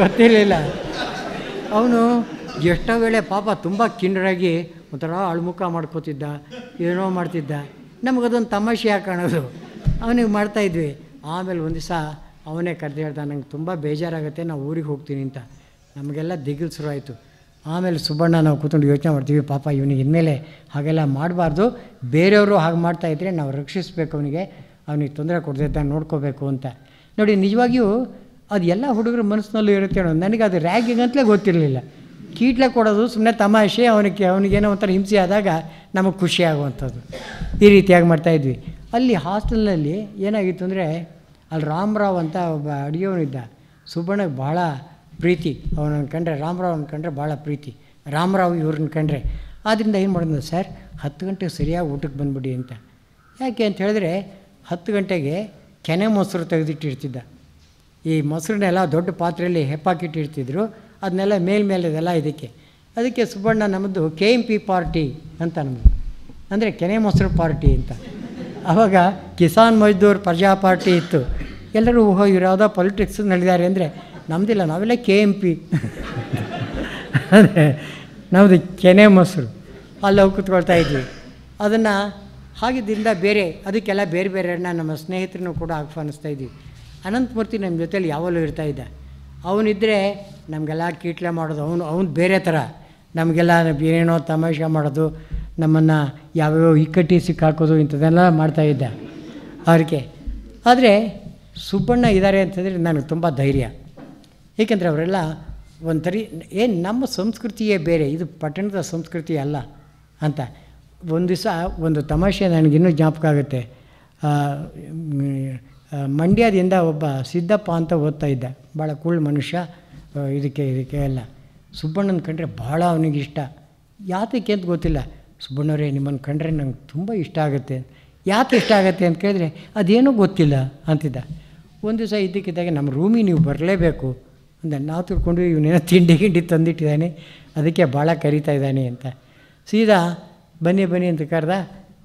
ಗೊತ್ತಿರಲಿಲ್ಲ ಅವನು ಎಷ್ಟೋ ವೇಳೆ ಪಾಪ ತುಂಬ ಕಿಂಡರಾಗಿ ಒಂಥರ ಅಳ್ಮುಖ ಮಾಡ್ಕೋತಿದ್ದ ಏನೋ ಮಾಡ್ತಿದ್ದ ನಮಗದೊಂದು ತಮಾಷೆ ಕಾಣೋದು ಅವನಿಗೆ ಮಾಡ್ತಾಯಿದ್ವಿ ಆಮೇಲೆ ಒಂದು ದಿವಸ ಅವನೇ ಕರೆದು ಹೇಳ್ದ ನಂಗೆ ತುಂಬ ಬೇಜಾರಾಗುತ್ತೆ ನಾವು ಊರಿಗೆ ಹೋಗ್ತೀನಿ ಅಂತ ನಮಗೆಲ್ಲ ದಿಗಿಲ್ ಶುರು ಆಯಿತು ಆಮೇಲೆ ಸುಬ್ಬಣ್ಣ ನಾವು ಕೂತ್ಕೊಂಡು ಯೋಚನೆ ಮಾಡ್ತೀವಿ ಪಾಪ ಇವನಿಗೆ ಇನ್ಮೇಲೆ ಹಾಗೆಲ್ಲ ಮಾಡಬಾರ್ದು ಬೇರೆಯವರು ಹಾಗೆ ಮಾಡ್ತಾಯಿದ್ರೆ ನಾವು ರಕ್ಷಿಸಬೇಕು ಅವನಿಗೆ ಅವನಿಗೆ ತೊಂದರೆ ಕೊಡದಿದ್ದ ನೋಡ್ಕೋಬೇಕು ಅಂತ ನೋಡಿ ನಿಜವಾಗಿಯೂ ಅದು ಎಲ್ಲ ಹುಡುಗರ ಮನಸ್ಸಿನಲ್ಲೂ ಇರುತ್ತೆ ಅಣ್ಣ ನನಗೆ ಅದು ರ್ಯಾಗಿಂಗ್ ಅಂತಲೇ ಗೊತ್ತಿರಲಿಲ್ಲ ಕೀಟ್ಲೆ ಕೊಡೋದು ಸುಮ್ಮನೆ ತಮಾಷೆ ಅವನಿಗೆ ಅವನಿಗೇನೋ ಒಂಥರ ಹಿಂಸೆ ಆದಾಗ ನಮಗೆ ಖುಷಿ ಆಗುವಂಥದ್ದು ಈ ರೀತಿಯಾಗಿ ಮಾಡ್ತಾಯಿದ್ವಿ ಅಲ್ಲಿ ಹಾಸ್ಟೆಲ್ನಲ್ಲಿ ಏನಾಗಿತ್ತು ಅಂದರೆ ಅಲ್ಲಿ ರಾಮರಾವ್ ಅಂತ ಒಬ್ಬ ಅಡುಗೆಯವನಿದ್ದ ಸುಬ್ಬಣ್ಣಗೆ ಭಾಳ ಪ್ರೀತಿ ಅವನನ್ನು ಕಂಡ್ರೆ ರಾಮರಾವ್ ಕಂಡ್ರೆ ಭಾಳ ಪ್ರೀತಿ ರಾಮರಾವ್ ಇವ್ರನ್ನ ಕಂಡ್ರೆ ಆದ್ದರಿಂದ ಏನು ಮಾಡಿದ್ನ ಸರ್ ಹತ್ತು ಗಂಟೆಗೆ ಸರಿಯಾಗಿ ಊಟಕ್ಕೆ ಬಂದ್ಬಿಡಿ ಅಂತ ಯಾಕೆ ಅಂತ ಹೇಳಿದ್ರೆ ಹತ್ತು ಗಂಟೆಗೆ ಕೆನೆ ಮೊಸರು ತೆಗೆದಿಟ್ಟಿರ್ತಿದ್ದ ಈ ಮೊಸರನ್ನೆಲ್ಲ ದೊಡ್ಡ ಪಾತ್ರೆಯಲ್ಲಿ ಹೆಪ್ಪಾಕಿಟ್ಟಿರ್ತಿದ್ರು ಅದನ್ನೆಲ್ಲ ಮೇಲ್ಮೇಲೆದೆಲ್ಲ ಇದಕ್ಕೆ ಅದಕ್ಕೆ ಸುಬ್ಬಣ್ಣ ನಮ್ಮದು ಕೆ ಎಮ್ ಪಿ ಪಾರ್ಟಿ ಅಂತ ನಮ್ಮದು ಅಂದರೆ ಕೆನೆ ಮೊಸರು ಪಾರ್ಟಿ ಅಂತ ಆವಾಗ ಕಿಸಾನ್ ಮಜ್ದೂರ್ ಪ್ರಜಾ ಪಾರ್ಟಿ ಇತ್ತು ಎಲ್ಲರೂ ಓಹೋ ಇವ್ರು ಯಾವುದೋ ಪೊಲಿಟಿಕ್ಸ್ ನಡೆದಿದ್ದಾರೆ ಅಂದರೆ ನಮ್ಮದಿಲ್ಲ ನಾವೆಲ್ಲ ಕೆ ಎಮ್ ಪಿ ಅದೇ ನಮ್ಮದು ಕೆನೆ ಮೊಸರು ಅಲ್ಲಿ ಹೋಗಿ ಕೂತ್ಕೊಳ್ತಾ ಇದ್ವಿ ಅದನ್ನು ಹಾಗಿದ್ದರಿಂದ ಬೇರೆ ಅದಕ್ಕೆಲ್ಲ ಬೇರೆ ಬೇರೆಯನ್ನ ನಮ್ಮ ಸ್ನೇಹಿತರನ್ನು ಕೂಡ ಆಹ್ವಾನಿಸ್ತಾ ಇದ್ವಿ ಅನಂತಮೂರ್ತಿ ನಮ್ಮ ಜೊತೇಲಿ ಯಾವಲ್ಲೂ ಇರ್ತಾಯಿದ್ದ ಅವನಿದ್ದರೆ ನಮಗೆಲ್ಲ ಕೀಟ್ಲೆ ಮಾಡೋದು ಅವನು ಅವನು ಬೇರೆ ಥರ ನಮಗೆಲ್ಲ ಏನೇನೋ ತಮಾಷೆ ಮಾಡೋದು ನಮ್ಮನ್ನು ಯಾವ್ಯಾವ ಇಕ್ಕಟ್ಟಿ ಸಿಕ್ಕಾಕೋದು ಇಂಥದ್ದೆಲ್ಲ ಮಾಡ್ತಾಯಿದ್ದ ಅವ್ರಿಗೆ ಆದರೆ ಸುಬ್ಬಣ್ಣ ಇದ್ದಾರೆ ಅಂತಂದರೆ ನನಗೆ ತುಂಬ ಧೈರ್ಯ ಏಕೆಂದರೆ ಅವರೆಲ್ಲ ಒಂಥರಿ ಏನು ನಮ್ಮ ಸಂಸ್ಕೃತಿಯೇ ಬೇರೆ ಇದು ಪಟ್ಟಣದ ಸಂಸ್ಕೃತಿ ಅಲ್ಲ ಅಂತ ಒಂದು ದಿವಸ ಒಂದು ತಮಾಷೆ ನನಗಿನ್ನೂ ಜ್ಞಾಪಕ ಆಗುತ್ತೆ ಮಂಡ್ಯದಿಂದ ಒಬ್ಬ ಸಿದ್ದಪ್ಪ ಅಂತ ಓದ್ತಾ ಇದ್ದ ಭಾಳ ಕೂಳ್ ಮನುಷ್ಯ ಇದಕ್ಕೆ ಇದಕ್ಕೆ ಎಲ್ಲ ಸುಬ್ಬಣ್ಣನ ಕಂಡ್ರೆ ಭಾಳ ಅವನಿಗೆ ಇಷ್ಟ ಯಾತಕ್ಕೆ ಅಂತ ಗೊತ್ತಿಲ್ಲ ಸುಬ್ಬಣ್ಣವ್ರೇ ನಿಮ್ಮನ್ನು ಕಂಡ್ರೆ ನಂಗೆ ತುಂಬ ಇಷ್ಟ ಆಗುತ್ತೆ ಯಾಕೆ ಇಷ್ಟ ಆಗುತ್ತೆ ಅಂತ ಕೇಳಿದ್ರೆ ಅದೇನೂ ಗೊತ್ತಿಲ್ಲ ಅಂತಿದ್ದ ಒಂದು ದಿವಸ ಇದ್ದಕ್ಕಿದ್ದಾಗ ನಮ್ಮ ರೂಮಿಗೆ ನೀವು ಬರಲೇಬೇಕು ಅಂದ ನಾವು ತಿಳ್ಕೊಂಡು ಇವನೇನೋ ತಿಂಡಿ ಗಿಂಡಿ ತಂದಿಟ್ಟಿದ್ದಾನೆ ಅದಕ್ಕೆ ಭಾಳ ಕರಿತಾ ಇದ್ದಾನೆ ಅಂತ ಸೀದಾ ಬನ್ನಿ ಬನ್ನಿ ಅಂತ ಕರೆದ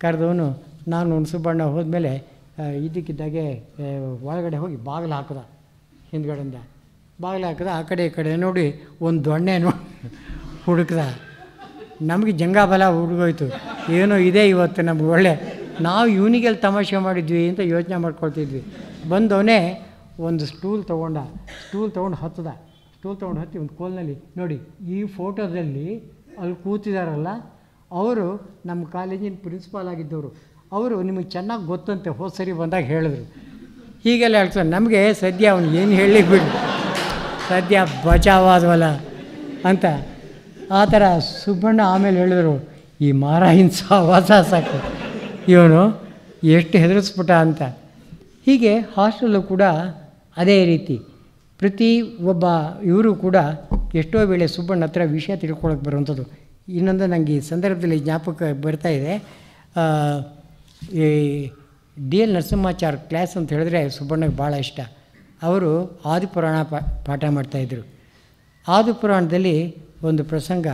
ಕರೆದವನು ನಾನು ಸುಬ್ಬಣ್ಣ ಹೋದ್ಮೇಲೆ ಇದ್ದಕ್ಕಿದ್ದಾಗೆ ಒಳಗಡೆ ಹೋಗಿ ಬಾಗಿಲು ಹಾಕಿದ ಹಿಂದ್ಗಡೆಯಿಂದ ಬಾಗಿಲು ಹಾಕಿದ ಆ ಕಡೆ ಈ ಕಡೆ ನೋಡಿ ಒಂದು ದೊಣ್ಣೆ ನೋಡಿ ಹುಡುಕ್ದ ನಮಗೆ ಜಂಗಾಬಲ ಹುಡುಗೋಯ್ತು ಏನೋ ಇದೆ ಇವತ್ತು ನಮ್ಗೆ ಒಳ್ಳೆ ನಾವು ಇವನಿಗೆಲ್ಲಿ ತಮಾಷೆ ಮಾಡಿದ್ವಿ ಅಂತ ಯೋಚನೆ ಮಾಡ್ಕೊಳ್ತಿದ್ವಿ ಬಂದವನೇ ಒಂದು ಸ್ಟೂಲ್ ತೊಗೊಂಡ ಸ್ಟೂಲ್ ತೊಗೊಂಡು ಹತ್ತದ ಸ್ಟೂಲ್ ತೊಗೊಂಡು ಹತ್ತಿ ಒಂದು ಕೋಲ್ನಲ್ಲಿ ನೋಡಿ ಈ ಫೋಟೋದಲ್ಲಿ ಅಲ್ಲಿ ಕೂತಿದಾರಲ್ಲ ಅವರು ನಮ್ಮ ಕಾಲೇಜಿನ ಪ್ರಿನ್ಸಿಪಾಲ್ ಆಗಿದ್ದವರು ಅವರು ನಿಮಗೆ ಚೆನ್ನಾಗಿ ಗೊತ್ತಂತೆ ಹೋದ ಸರಿ ಬಂದಾಗ ಹೇಳಿದ್ರು ಹೀಗೆಲ್ಲ ಹೇಳ್ತಾರೆ ನಮಗೆ ಸದ್ಯ ಅವನು ಏನು ಹೇಳಿ ಬಿಡಿ ಸದ್ಯ ಬಚಾವಾದವಲ್ಲ ಅಂತ ಆ ಥರ ಸುಬ್ಬಣ್ಣ ಆಮೇಲೆ ಹೇಳಿದ್ರು ಈ ಹಿಂಸ ವಾಸ ಸಾಕು ಇವನು ಎಷ್ಟು ಹೆದರಿಸ್ಬಿಟ್ಟ ಅಂತ ಹೀಗೆ ಹಾಸ್ಟೆಲ್ಲು ಕೂಡ ಅದೇ ರೀತಿ ಪ್ರತಿ ಒಬ್ಬ ಇವರು ಕೂಡ ಎಷ್ಟೋ ವೇಳೆ ಸುಬ್ಬಣ್ಣ ಹತ್ರ ವಿಷಯ ತಿಳ್ಕೊಳಕ್ಕೆ ಬರುವಂಥದ್ದು ಇನ್ನೊಂದು ನನಗೆ ಈ ಸಂದರ್ಭದಲ್ಲಿ ಜ್ಞಾಪಕ ಬರ್ತಾ ಇದೆ ಈ ಡಿ ಎಲ್ ನರಸಿಂಹಾಚಾರ್ ಕ್ಲಾಸ್ ಅಂತ ಹೇಳಿದ್ರೆ ಸುಬ್ಬಣ್ಣಗೆ ಭಾಳ ಇಷ್ಟ ಅವರು ಆದಿಪುರಾಣ ಪಾಠ ಮಾಡ್ತಾಯಿದ್ರು ಆದಿಪುರಾಣದಲ್ಲಿ ಒಂದು ಪ್ರಸಂಗ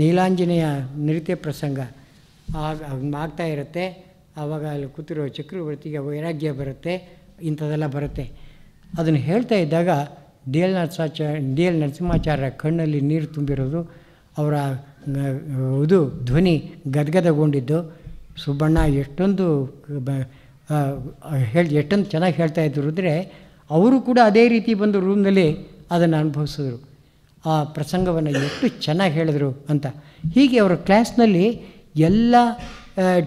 ನೀಲಾಂಜನೇಯ ನೃತ್ಯ ಪ್ರಸಂಗ ಆಗ ಆಗ್ತಾ ಇರುತ್ತೆ ಆವಾಗ ಅಲ್ಲಿ ಕೂತಿರೋ ಚಕ್ರವರ್ತಿಗೆ ವೈರಾಗ್ಯ ಬರುತ್ತೆ ಇಂಥದ್ದೆಲ್ಲ ಬರುತ್ತೆ ಅದನ್ನು ಹೇಳ್ತಾ ಇದ್ದಾಗ D L Narasimhachar D L Narasimhacharya ಕಣ್ಣಲ್ಲಿ ನೀರು ತುಂಬಿರೋದು ಅವರ ಇದು ಧ್ವನಿ ಗದ್ಗದಗೊಂಡಿದ್ದು ಸುಬ್ಬಣ್ಣ ಎಷ್ಟೊಂದು ಹೇಳಿ ಎಷ್ಟೊಂದು ಚೆನ್ನಾಗಿ ಹೇಳ್ತಾ ಹೇಳ್ತಾಯಿದ್ರು ಅಂದರೆ ಅವರು ಕೂಡ ಅದೇ ರೀತಿ ಬಂದು ರೂಮ್ನಲ್ಲಿ ಅದನ್ನು ಅನುಭವಿಸಿದ್ರು ಆ ಪ್ರಸಂಗವನ್ನು ಎಷ್ಟು ಚೆನ್ನಾಗಿ ಹೇಳಿದರು ಅಂತ ಹೀಗೆ ಅವರ ಕ್ಲಾಸ್ನಲ್ಲಿ ಎಲ್ಲ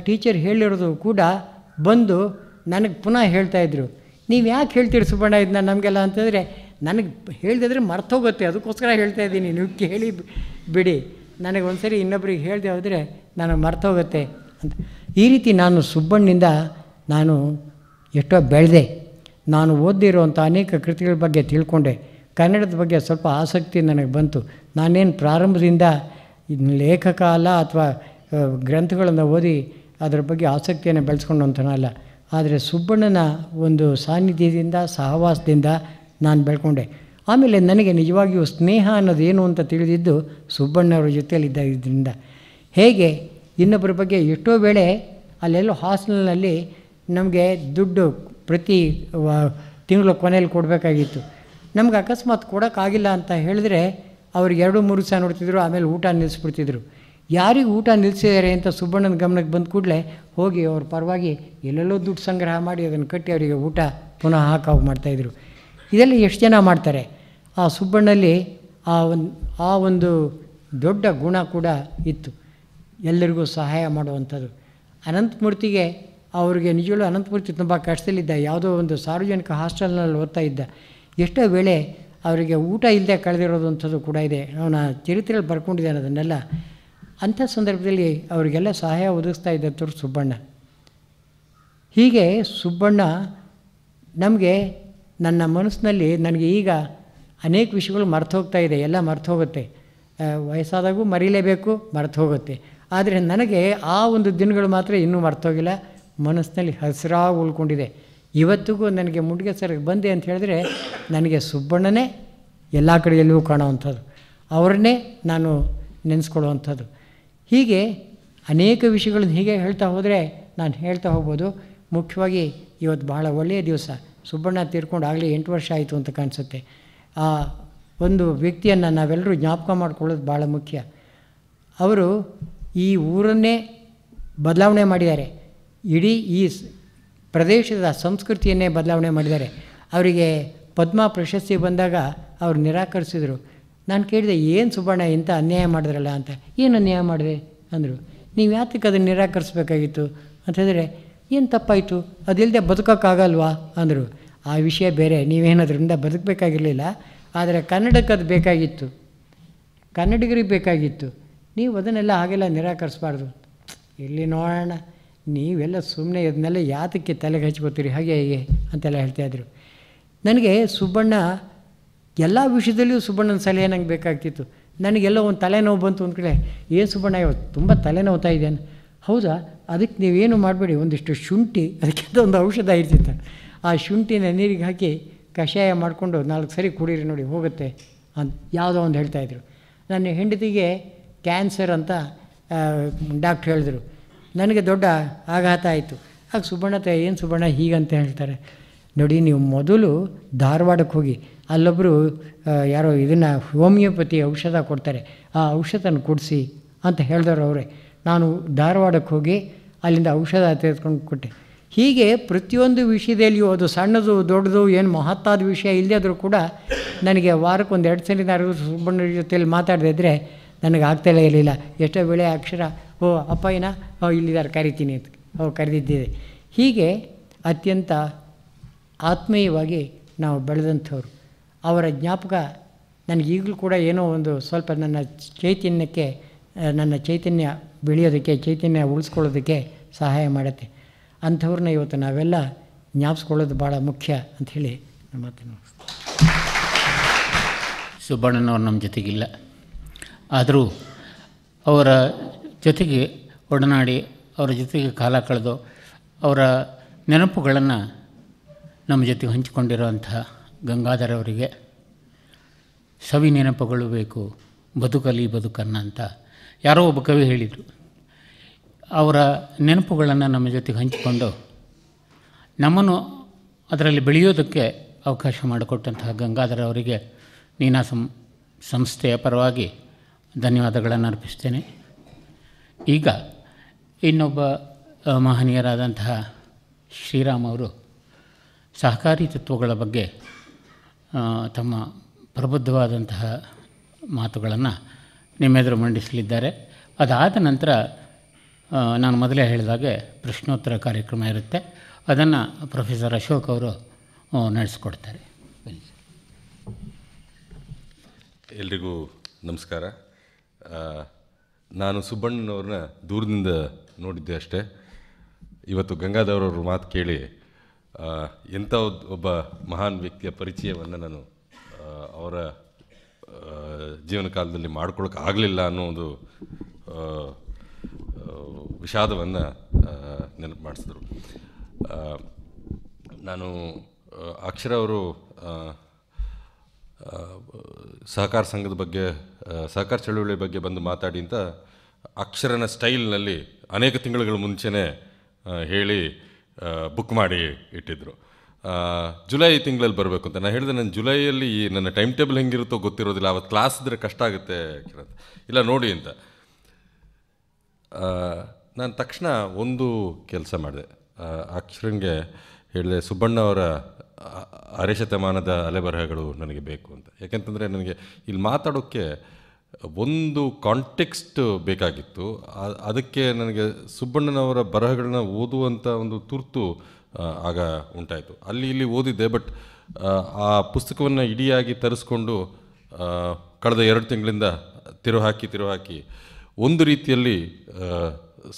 ಟೀಚರ್ ಹೇಳಿರೋದು ಕೂಡ ಬಂದು ನನಗೆ ಪುನಃ ಹೇಳ್ತಾಯಿದ್ರು ನೀವು ಯಾಕೆ ಹೇಳ್ತೀರಿ ಸುಬ್ಬಣ್ಣ ಇದನ್ನ ನಮಗೆಲ್ಲ ಅಂತಂದರೆ ನನಗೆ ಹೇಳಿದ್ರೆ ಮರ್ತೋಗುತ್ತೆ ಅದಕ್ಕೋಸ್ಕರ ಹೇಳ್ತಾ ಇದ್ದೀನಿ ನೀವು ಕೇಳಿ ಬಿಡಿ ನನಗೆ ಒಂದು ಸರಿ ಇನ್ನೊಬ್ಬರಿಗೆ ಹೇಳಿದೆ ಹೋದರೆ ನನಗೆ ಮರ್ತೋಗುತ್ತೆ ಅಂತ ಈ ರೀತಿ ನಾನು ಸುಬ್ಬಣ್ಣಿಂದ ನಾನು ಎಷ್ಟೋ ಬೆಳೆದೆ ನಾನು ಓದಿರುವಂಥ ಅನೇಕ ಕೃತಿಗಳ ಬಗ್ಗೆ ತಿಳ್ಕೊಂಡೆ ಕನ್ನಡದ ಬಗ್ಗೆ ಸ್ವಲ್ಪ ಆಸಕ್ತಿ ನನಗೆ ಬಂತು ನಾನೇನು ಪ್ರಾರಂಭದಿಂದ ಲೇಖಕ ಅಲ್ಲ ಅಥವಾ ಗ್ರಂಥಗಳನ್ನು ಓದಿ ಅದರ ಬಗ್ಗೆ ಆಸಕ್ತಿಯನ್ನು ಬೆಳೆಸ್ಕೊಂಡು ಅಂತನಲ್ಲ ಆದರೆ ಸುಬ್ಬಣ್ಣನ ಒಂದು ಸಾನ್ನಿಧ್ಯದಿಂದ ಸಹವಾಸದಿಂದ ನಾನು ಬೆಳ್ಕೊಂಡೆ ಆಮೇಲೆ ನನಗೆ ನಿಜವಾಗಿಯೂ ಸ್ನೇಹ ಅನ್ನೋದು ಏನು ಅಂತ ತಿಳಿದಿದ್ದು ಸುಬ್ಬಣ್ಣವರ ಜೊತೆಯಲ್ಲಿದ್ದ ಇದರಿಂದ ಹೇಗೆ ಇನ್ನೊಬ್ಬರ ಬಗ್ಗೆ ಎಷ್ಟೋ ವೇಳೆ ಅಲ್ಲೆಲ್ಲೋ ಹಾಸ್ಟೆಲ್ನಲ್ಲಿ ನಮಗೆ ದುಡ್ಡು ಪ್ರತಿ ತಿಂಗಳು ಕೊನೆಯಲ್ಲಿ ಕೊಡಬೇಕಾಗಿತ್ತು ನಮ್ಗೆ ಅಕಸ್ಮಾತ್ ಕೊಡೋಕ್ಕಾಗಿಲ್ಲ ಅಂತ ಹೇಳಿದ್ರೆ ಅವ್ರು ಎರಡು ಮೂರು ದಿವಸ ನೋಡ್ತಿದ್ರು ಆಮೇಲೆ ಊಟ ನಿಲ್ಲಿಸ್ಬಿಡ್ತಿದ್ರು ಯಾರಿಗೆ ಊಟ ನಿಲ್ಲಿಸಿದ್ದಾರೆ ಅಂತ ಸುಬ್ಬಣ್ಣನ ಗಮನಕ್ಕೆ ಬಂದ ಕೂಡಲೇ ಹೋಗಿ ಅವ್ರ ಪರವಾಗಿ ಎಲ್ಲೆಲ್ಲೋ ದುಡ್ಡು ಸಂಗ್ರಹ ಮಾಡಿ ಅದನ್ನು ಕಟ್ಟಿ ಅವರಿಗೆ ಊಟ ಪುನಃ ಹಾಕೋಗಿ ಮಾಡ್ತಾಯಿದ್ರು ಇದೆಲ್ಲ ಎಷ್ಟು ಜನ ಮಾಡ್ತಾರೆ ಆ ಸುಬ್ಬಣ್ಣಲ್ಲಿ ಆ ಒಂದು ಆ ಒಂದು ದೊಡ್ಡ ಗುಣ ಕೂಡ ಇತ್ತು ಎಲ್ಲರಿಗೂ ಸಹಾಯ ಮಾಡುವಂಥದ್ದು ಅನಂತಮೂರ್ತಿಗೆ ಅವರಿಗೆ ನಿಜವೂ ಅನಂತಮೂರ್ತಿ ತುಂಬ ಕಷ್ಟದಲ್ಲಿದ್ದ ಯಾವುದೋ ಒಂದು ಸಾರ್ವಜನಿಕ ಹಾಸ್ಟೆಲ್ನಲ್ಲಿ ಓದ್ತಾ ಇದ್ದ ಎಷ್ಟೋ ವೇಳೆ ಅವರಿಗೆ ಊಟ ಇಲ್ಲದೆ ಕಳೆದಿರೋದಂಥದ್ದು ಕೂಡ ಇದೆ ಅವನ ಚರಿತ್ರೆಯಲ್ಲಿ ಬರ್ಕೊಂಡಿದ್ದಾನೆ ಅದನ್ನೆಲ್ಲ ಅಂಥ ಸಂದರ್ಭದಲ್ಲಿ ಅವರಿಗೆಲ್ಲ ಸಹಾಯ ಒದಗಿಸ್ತಾ ಇದ್ದಂಥವ್ರು ಸುಬ್ಬಣ್ಣ ಹೀಗೆ ಸುಬ್ಬಣ್ಣ ನಮಗೆ ನನ್ನ ಮನಸ್ಸಿನಲ್ಲಿ ನನಗೆ ಈಗ ಅನೇಕ ವಿಷಯಗಳು ಹೋಗ್ತಾ ಇದೆ ಎಲ್ಲ ಹೋಗುತ್ತೆ ವಯಸ್ಸಾದಾಗೂ ಮರೀಲೇಬೇಕು ಮರೆತು ಹೋಗುತ್ತೆ ಆದರೆ ನನಗೆ ಆ ಒಂದು ದಿನಗಳು ಮಾತ್ರ ಇನ್ನೂ ಮರ್ತೋಗಿಲ್ಲ ಮನಸ್ಸಿನಲ್ಲಿ ಹಸಿರಾಗಿ ಉಳ್ಕೊಂಡಿದೆ ಇವತ್ತಿಗೂ ನನಗೆ ಮುಂಡಿಗೆ ಸರ್ ಬಂದೆ ಅಂತ ಹೇಳಿದ್ರೆ ನನಗೆ ಸುಬ್ಬಣ್ಣನೇ ಎಲ್ಲ ಕಡೆಯಲ್ಲೂ ಕಾಣುವಂಥದ್ದು ಅವ್ರನ್ನೇ ನಾನು ನೆನೆಸ್ಕೊಳ್ಳುವಂಥದ್ದು ಹೀಗೆ ಅನೇಕ ವಿಷಯಗಳನ್ನು ಹೀಗೆ ಹೇಳ್ತಾ ಹೋದರೆ ನಾನು ಹೇಳ್ತಾ ಹೋಗ್ಬೋದು ಮುಖ್ಯವಾಗಿ ಇವತ್ತು ಬಹಳ ಒಳ್ಳೆಯ ದಿವಸ ಸುಬ್ಬಣ್ಣ ತೀರ್ಕೊಂಡು ಆಗಲೇ ಎಂಟು ವರ್ಷ ಆಯಿತು ಅಂತ ಕಾಣಿಸುತ್ತೆ ಆ ಒಂದು ವ್ಯಕ್ತಿಯನ್ನು ನಾವೆಲ್ಲರೂ ಜ್ಞಾಪಕ ಮಾಡ್ಕೊಳ್ಳೋದು ಭಾಳ ಮುಖ್ಯ ಅವರು ಈ ಊರನ್ನೇ ಬದಲಾವಣೆ ಮಾಡಿದ್ದಾರೆ ಇಡೀ ಈ ಪ್ರದೇಶದ ಸಂಸ್ಕೃತಿಯನ್ನೇ ಬದಲಾವಣೆ ಮಾಡಿದ್ದಾರೆ ಅವರಿಗೆ ಪದ್ಮ ಪ್ರಶಸ್ತಿ ಬಂದಾಗ ಅವರು ನಿರಾಕರಿಸಿದರು ನಾನು ಕೇಳಿದೆ ಏನು ಸುಬ್ಬಣ್ಣ ಇಂಥ ಅನ್ಯಾಯ ಮಾಡಿದ್ರಲ್ಲ ಅಂತ ಏನು ಅನ್ಯಾಯ ಮಾಡಿದೆ ಅಂದರು ನೀವು ಯಾತಕ್ಕೆ ಅದನ್ನು ನಿರಾಕರಿಸ್ಬೇಕಾಗಿತ್ತು ಅಂತ ಹೇಳಿದ್ರೆ ಏನು ತಪ್ಪಾಯಿತು ಅದಿಲ್ಲದೆ ಬದುಕೋಕ್ಕಾಗಲ್ವಾ ಅಂದರು ಆ ವಿಷಯ ಬೇರೆ ನೀವೇನಾದ್ರಿಂದ ಬದುಕಬೇಕಾಗಿರಲಿಲ್ಲ ಆದರೆ ಕನ್ನಡಕ್ಕೆ ಅದು ಬೇಕಾಗಿತ್ತು ಕನ್ನಡಿಗರಿಗೆ ಬೇಕಾಗಿತ್ತು ನೀವು ಅದನ್ನೆಲ್ಲ ಹಾಗೆಲ್ಲ ನಿರಾಕರಿಸ್ಬಾರ್ದು ಇಲ್ಲಿ ನೋಡೋಣ ನೀವೆಲ್ಲ ಸುಮ್ಮನೆ ಇದನ್ನೆಲ್ಲ ಯಾತಕ್ಕೆ ತಲೆಗೆ ಹಚ್ಕೋತೀರಿ ಹಾಗೆ ಹೇಗೆ ಅಂತೆಲ್ಲ ಹೇಳ್ತಾಯಿದ್ರು ನನಗೆ ಸುಬ್ಬಣ್ಣ ಎಲ್ಲ ವಿಷಯದಲ್ಲಿಯೂ ಸುಬ್ಬಣ್ಣನ ಸಲಹೆ ನಂಗೆ ಬೇಕಾಗ್ತಿತ್ತು ನನಗೆಲ್ಲ ಒಂದು ತಲೆನೋವು ಬಂತು ಒಂದು ಕಡೆ ಏನು ಸುಬ್ಬಣ್ಣ ಇವತ್ತು ತುಂಬ ತಲೆನೋವ್ತಾ ಇದ್ದೇನೆ ಹೌದಾ ಅದಕ್ಕೆ ನೀವೇನು ಮಾಡಬೇಡಿ ಒಂದಿಷ್ಟು ಶುಂಠಿ ಅದಕ್ಕೆ ಒಂದು ಔಷಧ ಇರ್ತಿತ್ತು ಆ ಶುಂಠಿನ ನೀರಿಗೆ ಹಾಕಿ ಕಷಾಯ ಮಾಡಿಕೊಂಡು ನಾಲ್ಕು ಸರಿ ಕುಡೀರಿ ನೋಡಿ ಹೋಗುತ್ತೆ ಅಂತ ಯಾವುದೋ ಒಂದು ಹೇಳ್ತಾಯಿದ್ರು ನನ್ನ ಹೆಂಡತಿಗೆ ಕ್ಯಾನ್ಸರ್ ಅಂತ ಡಾಕ್ಟ್ರು ಹೇಳಿದರು ನನಗೆ ದೊಡ್ಡ ಆಘಾತ ಆಯಿತು ಆಗ ಸುಬ್ಬಣ್ಣ ಏನು ಸುಬ್ಬಣ್ಣ ಹೀಗಂತ ಹೇಳ್ತಾರೆ ನೋಡಿ ನೀವು ಮೊದಲು ಧಾರವಾಡಕ್ಕೆ ಹೋಗಿ ಅಲ್ಲೊಬ್ಬರು ಯಾರೋ ಇದನ್ನು ಹೋಮಿಯೋಪತಿ ಔಷಧ ಕೊಡ್ತಾರೆ ಆ ಔಷಧನ ಕೊಡಿಸಿ ಅಂತ ಹೇಳಿದವರು ಅವರೇ ನಾನು ಧಾರವಾಡಕ್ಕೆ ಹೋಗಿ ಅಲ್ಲಿಂದ ಔಷಧ ತೆಗೆದುಕೊಂಡು ಕೊಟ್ಟೆ ಹೀಗೆ ಪ್ರತಿಯೊಂದು ವಿಷಯದಲ್ಲಿಯೂ ಅದು ಸಣ್ಣದು ದೊಡ್ಡದು ಏನು ಮಹತ್ತಾದ ವಿಷಯ ಇಲ್ಲದೇ ಆದರೂ ಕೂಡ ನನಗೆ ವಾರಕ್ಕೊಂದು ಎರಡು ಸಲಿನಾದರೂ ಸುಬ್ಬಣ್ಣ ಜೊತೆಯಲ್ಲಿ ಮಾತಾಡದಿದ್ದರೆ ನನಗೆ ಆಗ್ತಾಯಿಲ್ಲ ಇರಲಿಲ್ಲ ಎಷ್ಟೋ ಬೆಳೆ ಅಕ್ಷರ ಓ ಏನ ಓ ಇಲ್ಲಿದ್ದಾರೆ ಕರಿತೀನಿ ಅಂತ ಓ ಕರೆದಿದ್ದೀವಿ ಹೀಗೆ ಅತ್ಯಂತ ಆತ್ಮೀಯವಾಗಿ ನಾವು ಬೆಳೆದಂಥವ್ರು ಅವರ ಜ್ಞಾಪಕ ಈಗಲೂ ಕೂಡ ಏನೋ ಒಂದು ಸ್ವಲ್ಪ ನನ್ನ ಚೈತನ್ಯಕ್ಕೆ ನನ್ನ ಚೈತನ್ಯ ಬೆಳೆಯೋದಕ್ಕೆ ಚೈತನ್ಯ ಉಳಿಸ್ಕೊಳ್ಳೋದಕ್ಕೆ ಸಹಾಯ ಮಾಡುತ್ತೆ ಅಂಥವ್ರನ್ನ ಇವತ್ತು ನಾವೆಲ್ಲ ಜ್ಞಾಪಿಸ್ಕೊಳ್ಳೋದು ಭಾಳ ಮುಖ್ಯ ಅಂಥೇಳಿ ನಮ್ಮ ಮಾತನ್ನು ಸುಬ್ಬಣ್ಣನವ್ರು ನಮ್ಮ ಜೊತೆಗಿಲ್ಲ ಆದರೂ ಅವರ ಜೊತೆಗೆ ಒಡನಾಡಿ ಅವರ ಜೊತೆಗೆ ಕಾಲ ಕಳೆದು ಅವರ ನೆನಪುಗಳನ್ನು ನಮ್ಮ ಜೊತೆಗೆ ಹಂಚಿಕೊಂಡಿರುವಂಥ ಗಂಗಾಧರವರಿಗೆ ಸವಿ ನೆನಪುಗಳು ಬೇಕು ಬದುಕಲಿ ಬದುಕನ್ನ ಅಂತ ಯಾರೋ ಒಬ್ಬ ಕವಿ ಹೇಳಿದರು ಅವರ ನೆನಪುಗಳನ್ನು ನಮ್ಮ ಜೊತೆಗೆ ಹಂಚಿಕೊಂಡು ನಮ್ಮನ್ನು ಅದರಲ್ಲಿ ಬೆಳೆಯೋದಕ್ಕೆ ಅವಕಾಶ ಮಾಡಿಕೊಟ್ಟಂತಹ ಗಂಗಾಧರ ಅವರಿಗೆ ಸಂ ಸಂಸ್ಥೆಯ ಪರವಾಗಿ ಧನ್ಯವಾದಗಳನ್ನು ಅರ್ಪಿಸ್ತೇನೆ ಈಗ ಇನ್ನೊಬ್ಬ ಮಹನೀಯರಾದಂತಹ ಶ್ರೀರಾಮ್ ಅವರು ಸಹಕಾರಿ ತತ್ವಗಳ ಬಗ್ಗೆ ತಮ್ಮ ಪ್ರಬುದ್ಧವಾದಂತಹ ಮಾತುಗಳನ್ನು ನಿಮ್ಮೆದುರು ಮಂಡಿಸಲಿದ್ದಾರೆ ಅದಾದ ನಂತರ ನಾನು ಮೊದಲೇ ಹೇಳಿದಾಗೆ ಪ್ರಶ್ನೋತ್ತರ ಕಾರ್ಯಕ್ರಮ ಇರುತ್ತೆ ಅದನ್ನು ಪ್ರೊಫೆಸರ್ ಅಶೋಕ್ ಅವರು ನಡೆಸ್ಕೊಡ್ತಾರೆ ಎಲ್ರಿಗೂ ನಮಸ್ಕಾರ ನಾನು ಸುಬ್ಬಣ್ಣನವ್ರನ್ನ ದೂರದಿಂದ ನೋಡಿದ್ದೆ ಅಷ್ಟೇ ಇವತ್ತು ಗಂಗಾಧರವ್ರ ಮಾತು ಕೇಳಿ ಎಂಥ ಒಬ್ಬ ಮಹಾನ್ ವ್ಯಕ್ತಿಯ ಪರಿಚಯವನ್ನು ನಾನು ಅವರ ಜೀವನ ಕಾಲದಲ್ಲಿ ಮಾಡ್ಕೊಳಕ್ಕೆ ಆಗಲಿಲ್ಲ ಅನ್ನೋ ಒಂದು ವಿಷಾದವನ್ನು ನೆನಪು ಮಾಡಿಸಿದ್ರು ನಾನು ಅಕ್ಷರ ಅವರು ಸಹಕಾರ ಸಂಘದ ಬಗ್ಗೆ ಸಹಕಾರ ಚಳುವಳಿ ಬಗ್ಗೆ ಬಂದು ಮಾತಾಡಿ ಅಂತ ಅಕ್ಷರನ ಸ್ಟೈಲ್ನಲ್ಲಿ ಅನೇಕ ತಿಂಗಳುಗಳ ಮುಂಚೆನೇ ಹೇಳಿ ಬುಕ್ ಮಾಡಿ ಇಟ್ಟಿದ್ದರು ಜುಲೈ ತಿಂಗಳಲ್ಲಿ ಬರಬೇಕು ಅಂತ ನಾನು ಹೇಳಿದೆ ನಾನು ಜುಲೈಯಲ್ಲಿ ಈ ನನ್ನ ಟೈಮ್ ಟೇಬಲ್ ಹೆಂಗಿರುತ್ತೋ ಗೊತ್ತಿರೋದಿಲ್ಲ ಅವತ್ತು ಕ್ಲಾಸ್ ಇದ್ರೆ ಕಷ್ಟ ಆಗುತ್ತೆ ಕಿರಣ್ ಇಲ್ಲ ನೋಡಿ ಅಂತ ನಾನು ತಕ್ಷಣ ಒಂದು ಕೆಲಸ ಮಾಡಿದೆ ಅಕ್ಷರಂಗೆ ಹೇಳಿದೆ ಸುಬ್ಬಣ್ಣ ಅವರ ಅರೆ ಶತಮಾನದ ಅಲೆಬರಹಗಳು ನನಗೆ ಬೇಕು ಅಂತ ಯಾಕೆಂತಂದರೆ ನನಗೆ ಇಲ್ಲಿ ಮಾತಾಡೋಕ್ಕೆ ಒಂದು ಕಾಂಟೆಕ್ಸ್ಟ್ ಬೇಕಾಗಿತ್ತು ಅದಕ್ಕೆ ನನಗೆ ಸುಬ್ಬಣ್ಣನವರ ಬರಹಗಳನ್ನ ಓದುವಂಥ ಒಂದು ತುರ್ತು ಆಗ ಉಂಟಾಯಿತು ಅಲ್ಲಿ ಇಲ್ಲಿ ಓದಿದ್ದೆ ಬಟ್ ಆ ಪುಸ್ತಕವನ್ನು ಇಡಿಯಾಗಿ ತರಿಸ್ಕೊಂಡು ಕಳೆದ ಎರಡು ತಿಂಗಳಿಂದ ತಿರುಹಾಕಿ ತಿರುಹಾಕಿ ಒಂದು ರೀತಿಯಲ್ಲಿ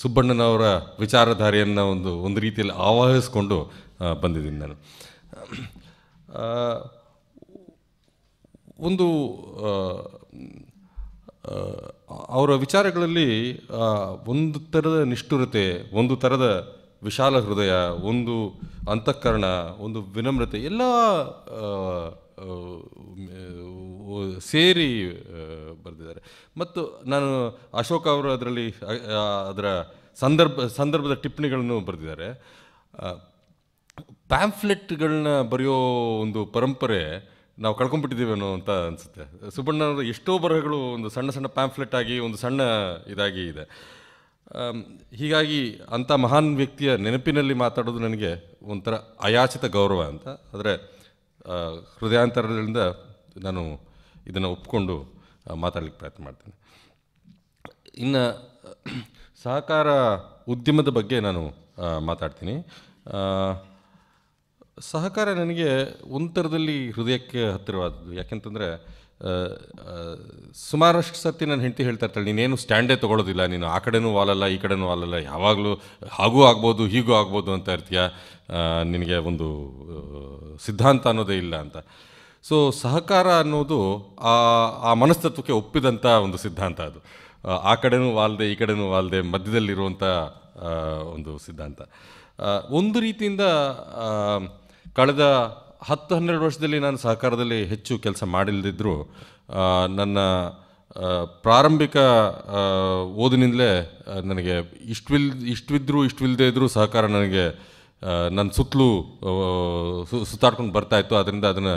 ಸುಬ್ಬಣ್ಣನವರ ವಿಚಾರಧಾರೆಯನ್ನು ಒಂದು ಒಂದು ರೀತಿಯಲ್ಲಿ ಆವಾಹಿಸ್ಕೊಂಡು ಬಂದಿದ್ದೀನಿ ನಾನು ಒಂದು ಅವರ ವಿಚಾರಗಳಲ್ಲಿ ಒಂದು ಥರದ ನಿಷ್ಠುರತೆ ಒಂದು ಥರದ ವಿಶಾಲ ಹೃದಯ ಒಂದು ಅಂತಃಕರಣ ಒಂದು ವಿನಮ್ರತೆ ಎಲ್ಲ ಸೇರಿ ಬರೆದಿದ್ದಾರೆ ಮತ್ತು ನಾನು ಅಶೋಕ್ ಅವರು ಅದರಲ್ಲಿ ಅದರ ಸಂದರ್ಭ ಸಂದರ್ಭದ ಟಿಪ್ಪಣಿಗಳನ್ನು ಬರೆದಿದ್ದಾರೆ ಪ್ಯಾಂಫ್ಲೆಟ್ಗಳನ್ನ ಬರೆಯೋ ಒಂದು ಪರಂಪರೆ ನಾವು ಕಳ್ಕೊಂಡ್ಬಿಟ್ಟಿದ್ದೀವೇನೋ ಅಂತ ಅನಿಸುತ್ತೆ ಸುಬ್ಬಣ್ಣನವರು ಎಷ್ಟೋ ಬರಹಗಳು ಒಂದು ಸಣ್ಣ ಸಣ್ಣ ಪ್ಯಾಂಫ್ಲೆಟ್ ಆಗಿ ಒಂದು ಸಣ್ಣ ಇದಾಗಿ ಇದೆ ಹೀಗಾಗಿ ಅಂಥ ಮಹಾನ್ ವ್ಯಕ್ತಿಯ ನೆನಪಿನಲ್ಲಿ ಮಾತಾಡೋದು ನನಗೆ ಒಂಥರ ಅಯಾಚಿತ ಗೌರವ ಅಂತ ಆದರೆ ಹೃದಯಾಂತರದಿಂದ ನಾನು ಇದನ್ನು ಒಪ್ಕೊಂಡು ಮಾತಾಡಲಿಕ್ಕೆ ಪ್ರಯತ್ನ ಮಾಡ್ತೇನೆ ಇನ್ನು ಸಹಕಾರ ಉದ್ಯಮದ ಬಗ್ಗೆ ನಾನು ಮಾತಾಡ್ತೀನಿ ಸಹಕಾರ ನನಗೆ ಒಂಥರದಲ್ಲಿ ಹೃದಯಕ್ಕೆ ಹತ್ತಿರವಾದದ್ದು ಯಾಕೆಂತಂದರೆ ಸುಮಾರಷ್ಟು ಸರ್ತಿ ನಾನು ಹೆಂಡತಿ ಹೇಳ್ತಾ ಇರ್ತಾಳೆ ನೀನೇನು ಸ್ಟ್ಯಾಂಡೇ ತೊಗೊಳೋದಿಲ್ಲ ನೀನು ಆ ಕಡೆನೂ ವಾಲಲ್ಲ ಈ ಕಡೆನೂ ವಾಲಲ್ಲ ಯಾವಾಗಲೂ ಹಾಗೂ ಆಗ್ಬೋದು ಹೀಗೂ ಆಗ್ಬೋದು ಅಂತ ಇರ್ತೀಯ ನಿನಗೆ ಒಂದು ಸಿದ್ಧಾಂತ ಅನ್ನೋದೇ ಇಲ್ಲ ಅಂತ ಸೊ ಸಹಕಾರ ಅನ್ನೋದು ಆ ಆ ಮನಸ್ತತ್ವಕ್ಕೆ ಒಪ್ಪಿದಂಥ ಒಂದು ಸಿದ್ಧಾಂತ ಅದು ಆ ಕಡೆನೂ ವಾಲ್ದೆ ಈ ಕಡೆನೂ ವಾಲ್ದೆ ಮಧ್ಯದಲ್ಲಿರುವಂಥ ಒಂದು ಸಿದ್ಧಾಂತ ಒಂದು ರೀತಿಯಿಂದ ಕಳೆದ ಹತ್ತು ಹನ್ನೆರಡು ವರ್ಷದಲ್ಲಿ ನಾನು ಸಹಕಾರದಲ್ಲಿ ಹೆಚ್ಚು ಕೆಲಸ ಮಾಡಿಲ್ಲದಿದ್ದರೂ ನನ್ನ ಪ್ರಾರಂಭಿಕ ಓದಿನಿಂದಲೇ ನನಗೆ ಇಷ್ಟವಿಲ್ ಇಷ್ಟವಿದ್ದರೂ ಇಷ್ಟವಿಲ್ಲದೇ ಇದ್ದರೂ ಸಹಕಾರ ನನಗೆ ನನ್ನ ಸುತ್ತಲೂ ಸು ಸುತ್ತಾಡ್ಕೊಂಡು ಬರ್ತಾಯಿತ್ತು ಅದರಿಂದ ಅದನ್ನು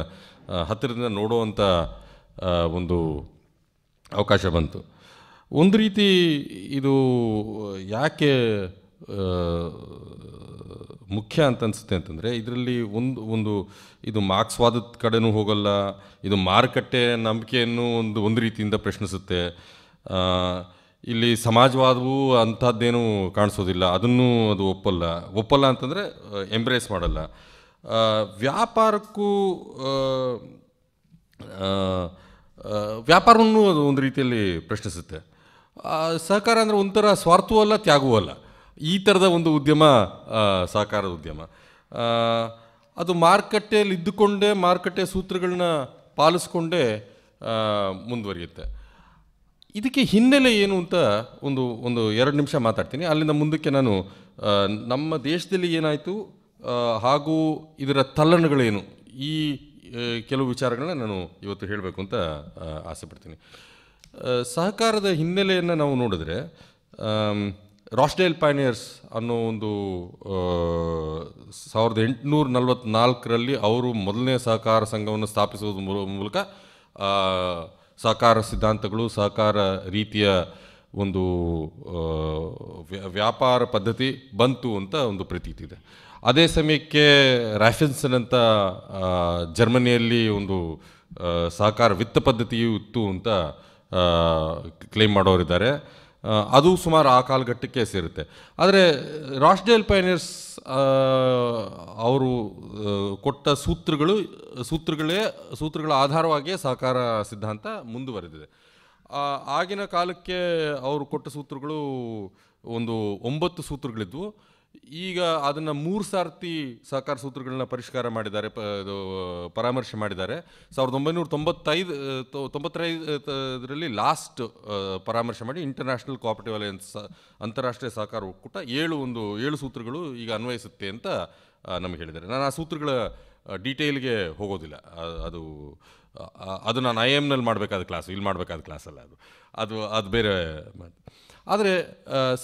ಹತ್ತಿರದಿಂದ ನೋಡುವಂಥ ಒಂದು ಅವಕಾಶ ಬಂತು ಒಂದು ರೀತಿ ಇದು ಯಾಕೆ ಮುಖ್ಯ ಅಂತ ಅನಿಸುತ್ತೆ ಅಂತಂದರೆ ಇದರಲ್ಲಿ ಒಂದು ಒಂದು ಇದು ಮಾರ್ಕ್ಸ್ವಾದದ ಕಡೆನೂ ಹೋಗಲ್ಲ ಇದು ಮಾರುಕಟ್ಟೆ ನಂಬಿಕೆಯನ್ನು ಒಂದು ಒಂದು ರೀತಿಯಿಂದ ಪ್ರಶ್ನಿಸುತ್ತೆ ಇಲ್ಲಿ ಸಮಾಜವಾದವು ಅಂಥದ್ದೇನೂ ಕಾಣಿಸೋದಿಲ್ಲ ಅದನ್ನೂ ಅದು ಒಪ್ಪಲ್ಲ ಒಪ್ಪಲ್ಲ ಅಂತಂದರೆ ಎಂಬ್ರೇಸ್ ಮಾಡಲ್ಲ ವ್ಯಾಪಾರಕ್ಕೂ ವ್ಯಾಪಾರವನ್ನು ಅದು ಒಂದು ರೀತಿಯಲ್ಲಿ ಪ್ರಶ್ನಿಸುತ್ತೆ ಸಹಕಾರ ಅಂದರೆ ಒಂಥರ ಸ್ವಾರ್ಥವೂ ಅಲ್ಲ ತ್ಯಾಗವೂ ಅಲ್ಲ ಈ ಥರದ ಒಂದು ಉದ್ಯಮ ಸಹಕಾರದ ಉದ್ಯಮ ಅದು ಮಾರುಕಟ್ಟೆಯಲ್ಲಿ ಇದ್ದುಕೊಂಡೇ ಮಾರುಕಟ್ಟೆ ಸೂತ್ರಗಳನ್ನ ಪಾಲಿಸ್ಕೊಂಡೇ ಮುಂದುವರಿಯುತ್ತೆ ಇದಕ್ಕೆ ಹಿನ್ನೆಲೆ ಏನು ಅಂತ ಒಂದು ಒಂದು ಎರಡು ನಿಮಿಷ ಮಾತಾಡ್ತೀನಿ ಅಲ್ಲಿಂದ ಮುಂದಕ್ಕೆ ನಾನು ನಮ್ಮ ದೇಶದಲ್ಲಿ ಏನಾಯಿತು ಹಾಗೂ ಇದರ ತಲ್ಲಣಗಳೇನು ಈ ಕೆಲವು ವಿಚಾರಗಳನ್ನ ನಾನು ಇವತ್ತು ಹೇಳಬೇಕು ಅಂತ ಆಸೆ ಪಡ್ತೀನಿ ಸಹಕಾರದ ಹಿನ್ನೆಲೆಯನ್ನು ನಾವು ನೋಡಿದ್ರೆ ರಾಸ್ಟೇಲ್ ಪೈನಿಯರ್ಸ್ ಅನ್ನೋ ಒಂದು ಸಾವಿರದ ಎಂಟುನೂರ ನಲವತ್ತ್ನಾಲ್ಕರಲ್ಲಿ ಅವರು ಮೊದಲನೇ ಸಹಕಾರ ಸಂಘವನ್ನು ಸ್ಥಾಪಿಸುವುದ ಮೂಲಕ ಸಹಕಾರ ಸಿದ್ಧಾಂತಗಳು ಸಹಕಾರ ರೀತಿಯ ಒಂದು ವ್ಯಾಪಾರ ಪದ್ಧತಿ ಬಂತು ಅಂತ ಒಂದು ಪ್ರತೀತಿ ಇದೆ ಅದೇ ಸಮಯಕ್ಕೆ ರ್ಯಾಫಿನ್ಸನ್ ಅಂತ ಜರ್ಮನಿಯಲ್ಲಿ ಒಂದು ಸಹಕಾರ ವಿತ್ತ ಪದ್ಧತಿಯೂ ಇತ್ತು ಅಂತ ಕ್ಲೇಮ್ ಮಾಡೋರಿದ್ದಾರೆ ಅದು ಸುಮಾರು ಆ ಕಾಲಘಟ್ಟಕ್ಕೆ ಸೇರುತ್ತೆ ಆದರೆ ರಾಷ್ಟ್ರೀಯ ಪೈನಿಯರ್ಸ್ ಅವರು ಕೊಟ್ಟ ಸೂತ್ರಗಳು ಸೂತ್ರಗಳೇ ಸೂತ್ರಗಳ ಆಧಾರವಾಗಿಯೇ ಸಹಕಾರ ಸಿದ್ಧಾಂತ ಮುಂದುವರೆದಿದೆ ಆಗಿನ ಕಾಲಕ್ಕೆ ಅವರು ಕೊಟ್ಟ ಸೂತ್ರಗಳು ಒಂದು ಒಂಬತ್ತು ಸೂತ್ರಗಳಿದ್ವು ಈಗ ಅದನ್ನು ಮೂರು ಸಾರ್ತಿ ಸಹಕಾರ ಸೂತ್ರಗಳನ್ನ ಪರಿಷ್ಕಾರ ಮಾಡಿದ್ದಾರೆ ಪರಾಮರ್ಶೆ ಮಾಡಿದ್ದಾರೆ ಸಾವಿರದ ಒಂಬೈನೂರ ತೊಂಬತ್ತೈದು ತೊಂಬತ್ತೈದರಲ್ಲಿ ಲಾಸ್ಟ್ ಪರಾಮರ್ಶೆ ಮಾಡಿ ಇಂಟರ್ನ್ಯಾಷನಲ್ ಕೋಆಪರೇಟಿವ್ ಅಲಯನ್ಸ್ ಅಂತಾರಾಷ್ಟ್ರೀಯ ಸಹಕಾರ ಒಕ್ಕೂಟ ಏಳು ಒಂದು ಏಳು ಸೂತ್ರಗಳು ಈಗ ಅನ್ವಯಿಸುತ್ತೆ ಅಂತ ನಮಗೆ ಹೇಳಿದ್ದಾರೆ ನಾನು ಆ ಸೂತ್ರಗಳ ಡೀಟೇಲ್ಗೆ ಹೋಗೋದಿಲ್ಲ ಅದು ಅದು ನಾನು ಐ ಎಮ್ನಲ್ಲಿ ಮಾಡಬೇಕಾದ ಕ್ಲಾಸ್ ಇಲ್ಲಿ ಮಾಡಬೇಕಾದ ಕ್ಲಾಸಲ್ಲ ಅದು ಅದು ಅದು ಬೇರೆ ಮಾತು ಆದರೆ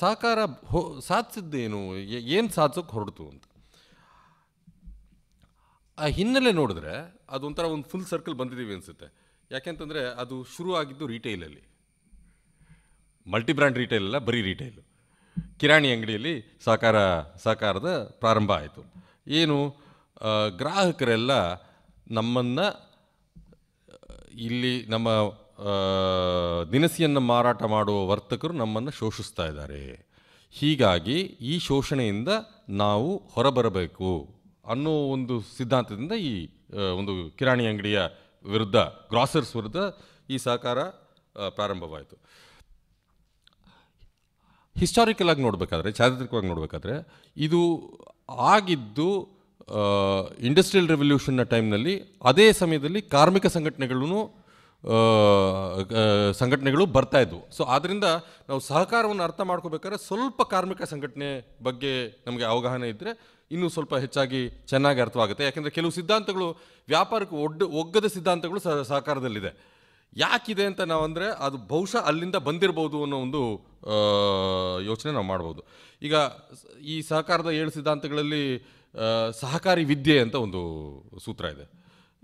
ಸಹಕಾರ ಹೋ ಸಾಧಿಸಿದ್ದೇನು ಏನು ಸಾಧಿಸೋಕೆ ಹೊರಡ್ತು ಅಂತ ಆ ಹಿನ್ನೆಲೆ ನೋಡಿದ್ರೆ ಅದೊಂಥರ ಒಂದು ಫುಲ್ ಸರ್ಕಲ್ ಬಂದಿದ್ದೀವಿ ಅನಿಸುತ್ತೆ ಯಾಕೆಂತಂದರೆ ಅದು ಶುರು ಆಗಿದ್ದು ರೀಟೈಲಲ್ಲಿ ಮಲ್ಟಿ ಬ್ರ್ಯಾಂಡ್ ಅಲ್ಲ ಬರೀ ರಿಟೈಲು ಕಿರಾಣಿ ಅಂಗಡಿಯಲ್ಲಿ ಸಹಕಾರ ಸಹಕಾರದ ಪ್ರಾರಂಭ ಆಯಿತು ಏನು ಗ್ರಾಹಕರೆಲ್ಲ ನಮ್ಮನ್ನು ಇಲ್ಲಿ ನಮ್ಮ ದಿನಸಿಯನ್ನು ಮಾರಾಟ ಮಾಡುವ ವರ್ತಕರು ನಮ್ಮನ್ನು ಶೋಷಿಸ್ತಾ ಇದ್ದಾರೆ ಹೀಗಾಗಿ ಈ ಶೋಷಣೆಯಿಂದ ನಾವು ಹೊರಬರಬೇಕು ಅನ್ನೋ ಒಂದು ಸಿದ್ಧಾಂತದಿಂದ ಈ ಒಂದು ಕಿರಾಣಿ ಅಂಗಡಿಯ ವಿರುದ್ಧ ಗ್ರಾಸರ್ಸ್ ವಿರುದ್ಧ ಈ ಸಹಕಾರ ಪ್ರಾರಂಭವಾಯಿತು ಹಿಸ್ಟಾರಿಕಲ್ ಆಗಿ ನೋಡಬೇಕಾದ್ರೆ ಚಾರಿತ್ರಿಕವಾಗಿ ನೋಡಬೇಕಾದ್ರೆ ಇದು ಆಗಿದ್ದು ಇಂಡಸ್ಟ್ರಿಯಲ್ ರೆವಲ್ಯೂಷನ್ನ ಟೈಮ್ನಲ್ಲಿ ಅದೇ ಸಮಯದಲ್ಲಿ ಕಾರ್ಮಿಕ ಸಂಘಟನೆಗಳೂ ಸಂಘಟನೆಗಳು ಬರ್ತಾ ಇದ್ವು ಸೊ ಆದ್ದರಿಂದ ನಾವು ಸಹಕಾರವನ್ನು ಅರ್ಥ ಮಾಡ್ಕೋಬೇಕಾದ್ರೆ ಸ್ವಲ್ಪ ಕಾರ್ಮಿಕ ಸಂಘಟನೆ ಬಗ್ಗೆ ನಮಗೆ ಅವಗಾಹನೆ ಇದ್ದರೆ ಇನ್ನೂ ಸ್ವಲ್ಪ ಹೆಚ್ಚಾಗಿ ಚೆನ್ನಾಗಿ ಅರ್ಥವಾಗುತ್ತೆ ಯಾಕೆಂದರೆ ಕೆಲವು ಸಿದ್ಧಾಂತಗಳು ವ್ಯಾಪಾರಕ್ಕೆ ಒಡ್ಡ ಒಗ್ಗದ ಸಿದ್ಧಾಂತಗಳು ಸಹಕಾರದಲ್ಲಿದೆ ಯಾಕಿದೆ ಅಂತ ನಾವು ಅಂದರೆ ಅದು ಬಹುಶಃ ಅಲ್ಲಿಂದ ಬಂದಿರಬಹುದು ಅನ್ನೋ ಒಂದು ಯೋಚನೆ ನಾವು ಮಾಡ್ಬೋದು ಈಗ ಈ ಸಹಕಾರದ ಏಳು ಸಿದ್ಧಾಂತಗಳಲ್ಲಿ ಸಹಕಾರಿ ವಿದ್ಯೆ ಅಂತ ಒಂದು ಸೂತ್ರ ಇದೆ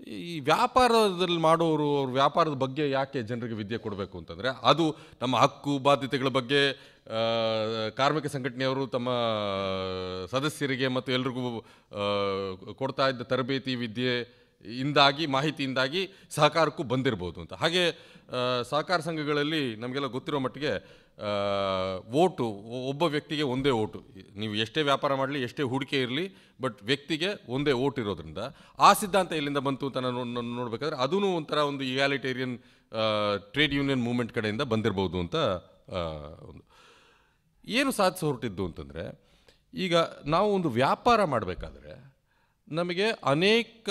ಈ ವ್ಯಾಪಾರದಲ್ಲಿ ಮಾಡೋರು ಅವ್ರ ವ್ಯಾಪಾರದ ಬಗ್ಗೆ ಯಾಕೆ ಜನರಿಗೆ ವಿದ್ಯೆ ಕೊಡಬೇಕು ಅಂತಂದರೆ ಅದು ನಮ್ಮ ಹಕ್ಕು ಬಾಧ್ಯತೆಗಳ ಬಗ್ಗೆ ಕಾರ್ಮಿಕ ಸಂಘಟನೆಯವರು ತಮ್ಮ ಸದಸ್ಯರಿಗೆ ಮತ್ತು ಎಲ್ರಿಗೂ ಕೊಡ್ತಾ ಇದ್ದ ತರಬೇತಿ ವಿದ್ಯೆ ಇಂದಾಗಿ ಮಾಹಿತಿಯಿಂದಾಗಿ ಸಹಕಾರಕ್ಕೂ ಬಂದಿರ್ಬೋದು ಅಂತ ಹಾಗೆ ಸಹಕಾರ ಸಂಘಗಳಲ್ಲಿ ನಮಗೆಲ್ಲ ಗೊತ್ತಿರೋ ಮಟ್ಟಿಗೆ ಓಟು ಒಬ್ಬ ವ್ಯಕ್ತಿಗೆ ಒಂದೇ ಓಟು ನೀವು ಎಷ್ಟೇ ವ್ಯಾಪಾರ ಮಾಡಲಿ ಎಷ್ಟೇ ಹೂಡಿಕೆ ಇರಲಿ ಬಟ್ ವ್ಯಕ್ತಿಗೆ ಒಂದೇ ಓಟ್ ಇರೋದ್ರಿಂದ ಆ ಸಿದ್ಧಾಂತ ಎಲ್ಲಿಂದ ಬಂತು ಅಂತ ನಾನು ನೋಡಬೇಕಾದ್ರೆ ಅದೂ ಒಂಥರ ಒಂದು ಇಯಾಲಿಟೇರಿಯನ್ ಟ್ರೇಡ್ ಯೂನಿಯನ್ ಮೂವ್ಮೆಂಟ್ ಕಡೆಯಿಂದ ಬಂದಿರಬಹುದು ಅಂತ ಒಂದು ಏನು ಸಾಧಿಸ ಹೊರಟಿದ್ದು ಅಂತಂದರೆ ಈಗ ನಾವು ಒಂದು ವ್ಯಾಪಾರ ಮಾಡಬೇಕಾದ್ರೆ ನಮಗೆ ಅನೇಕ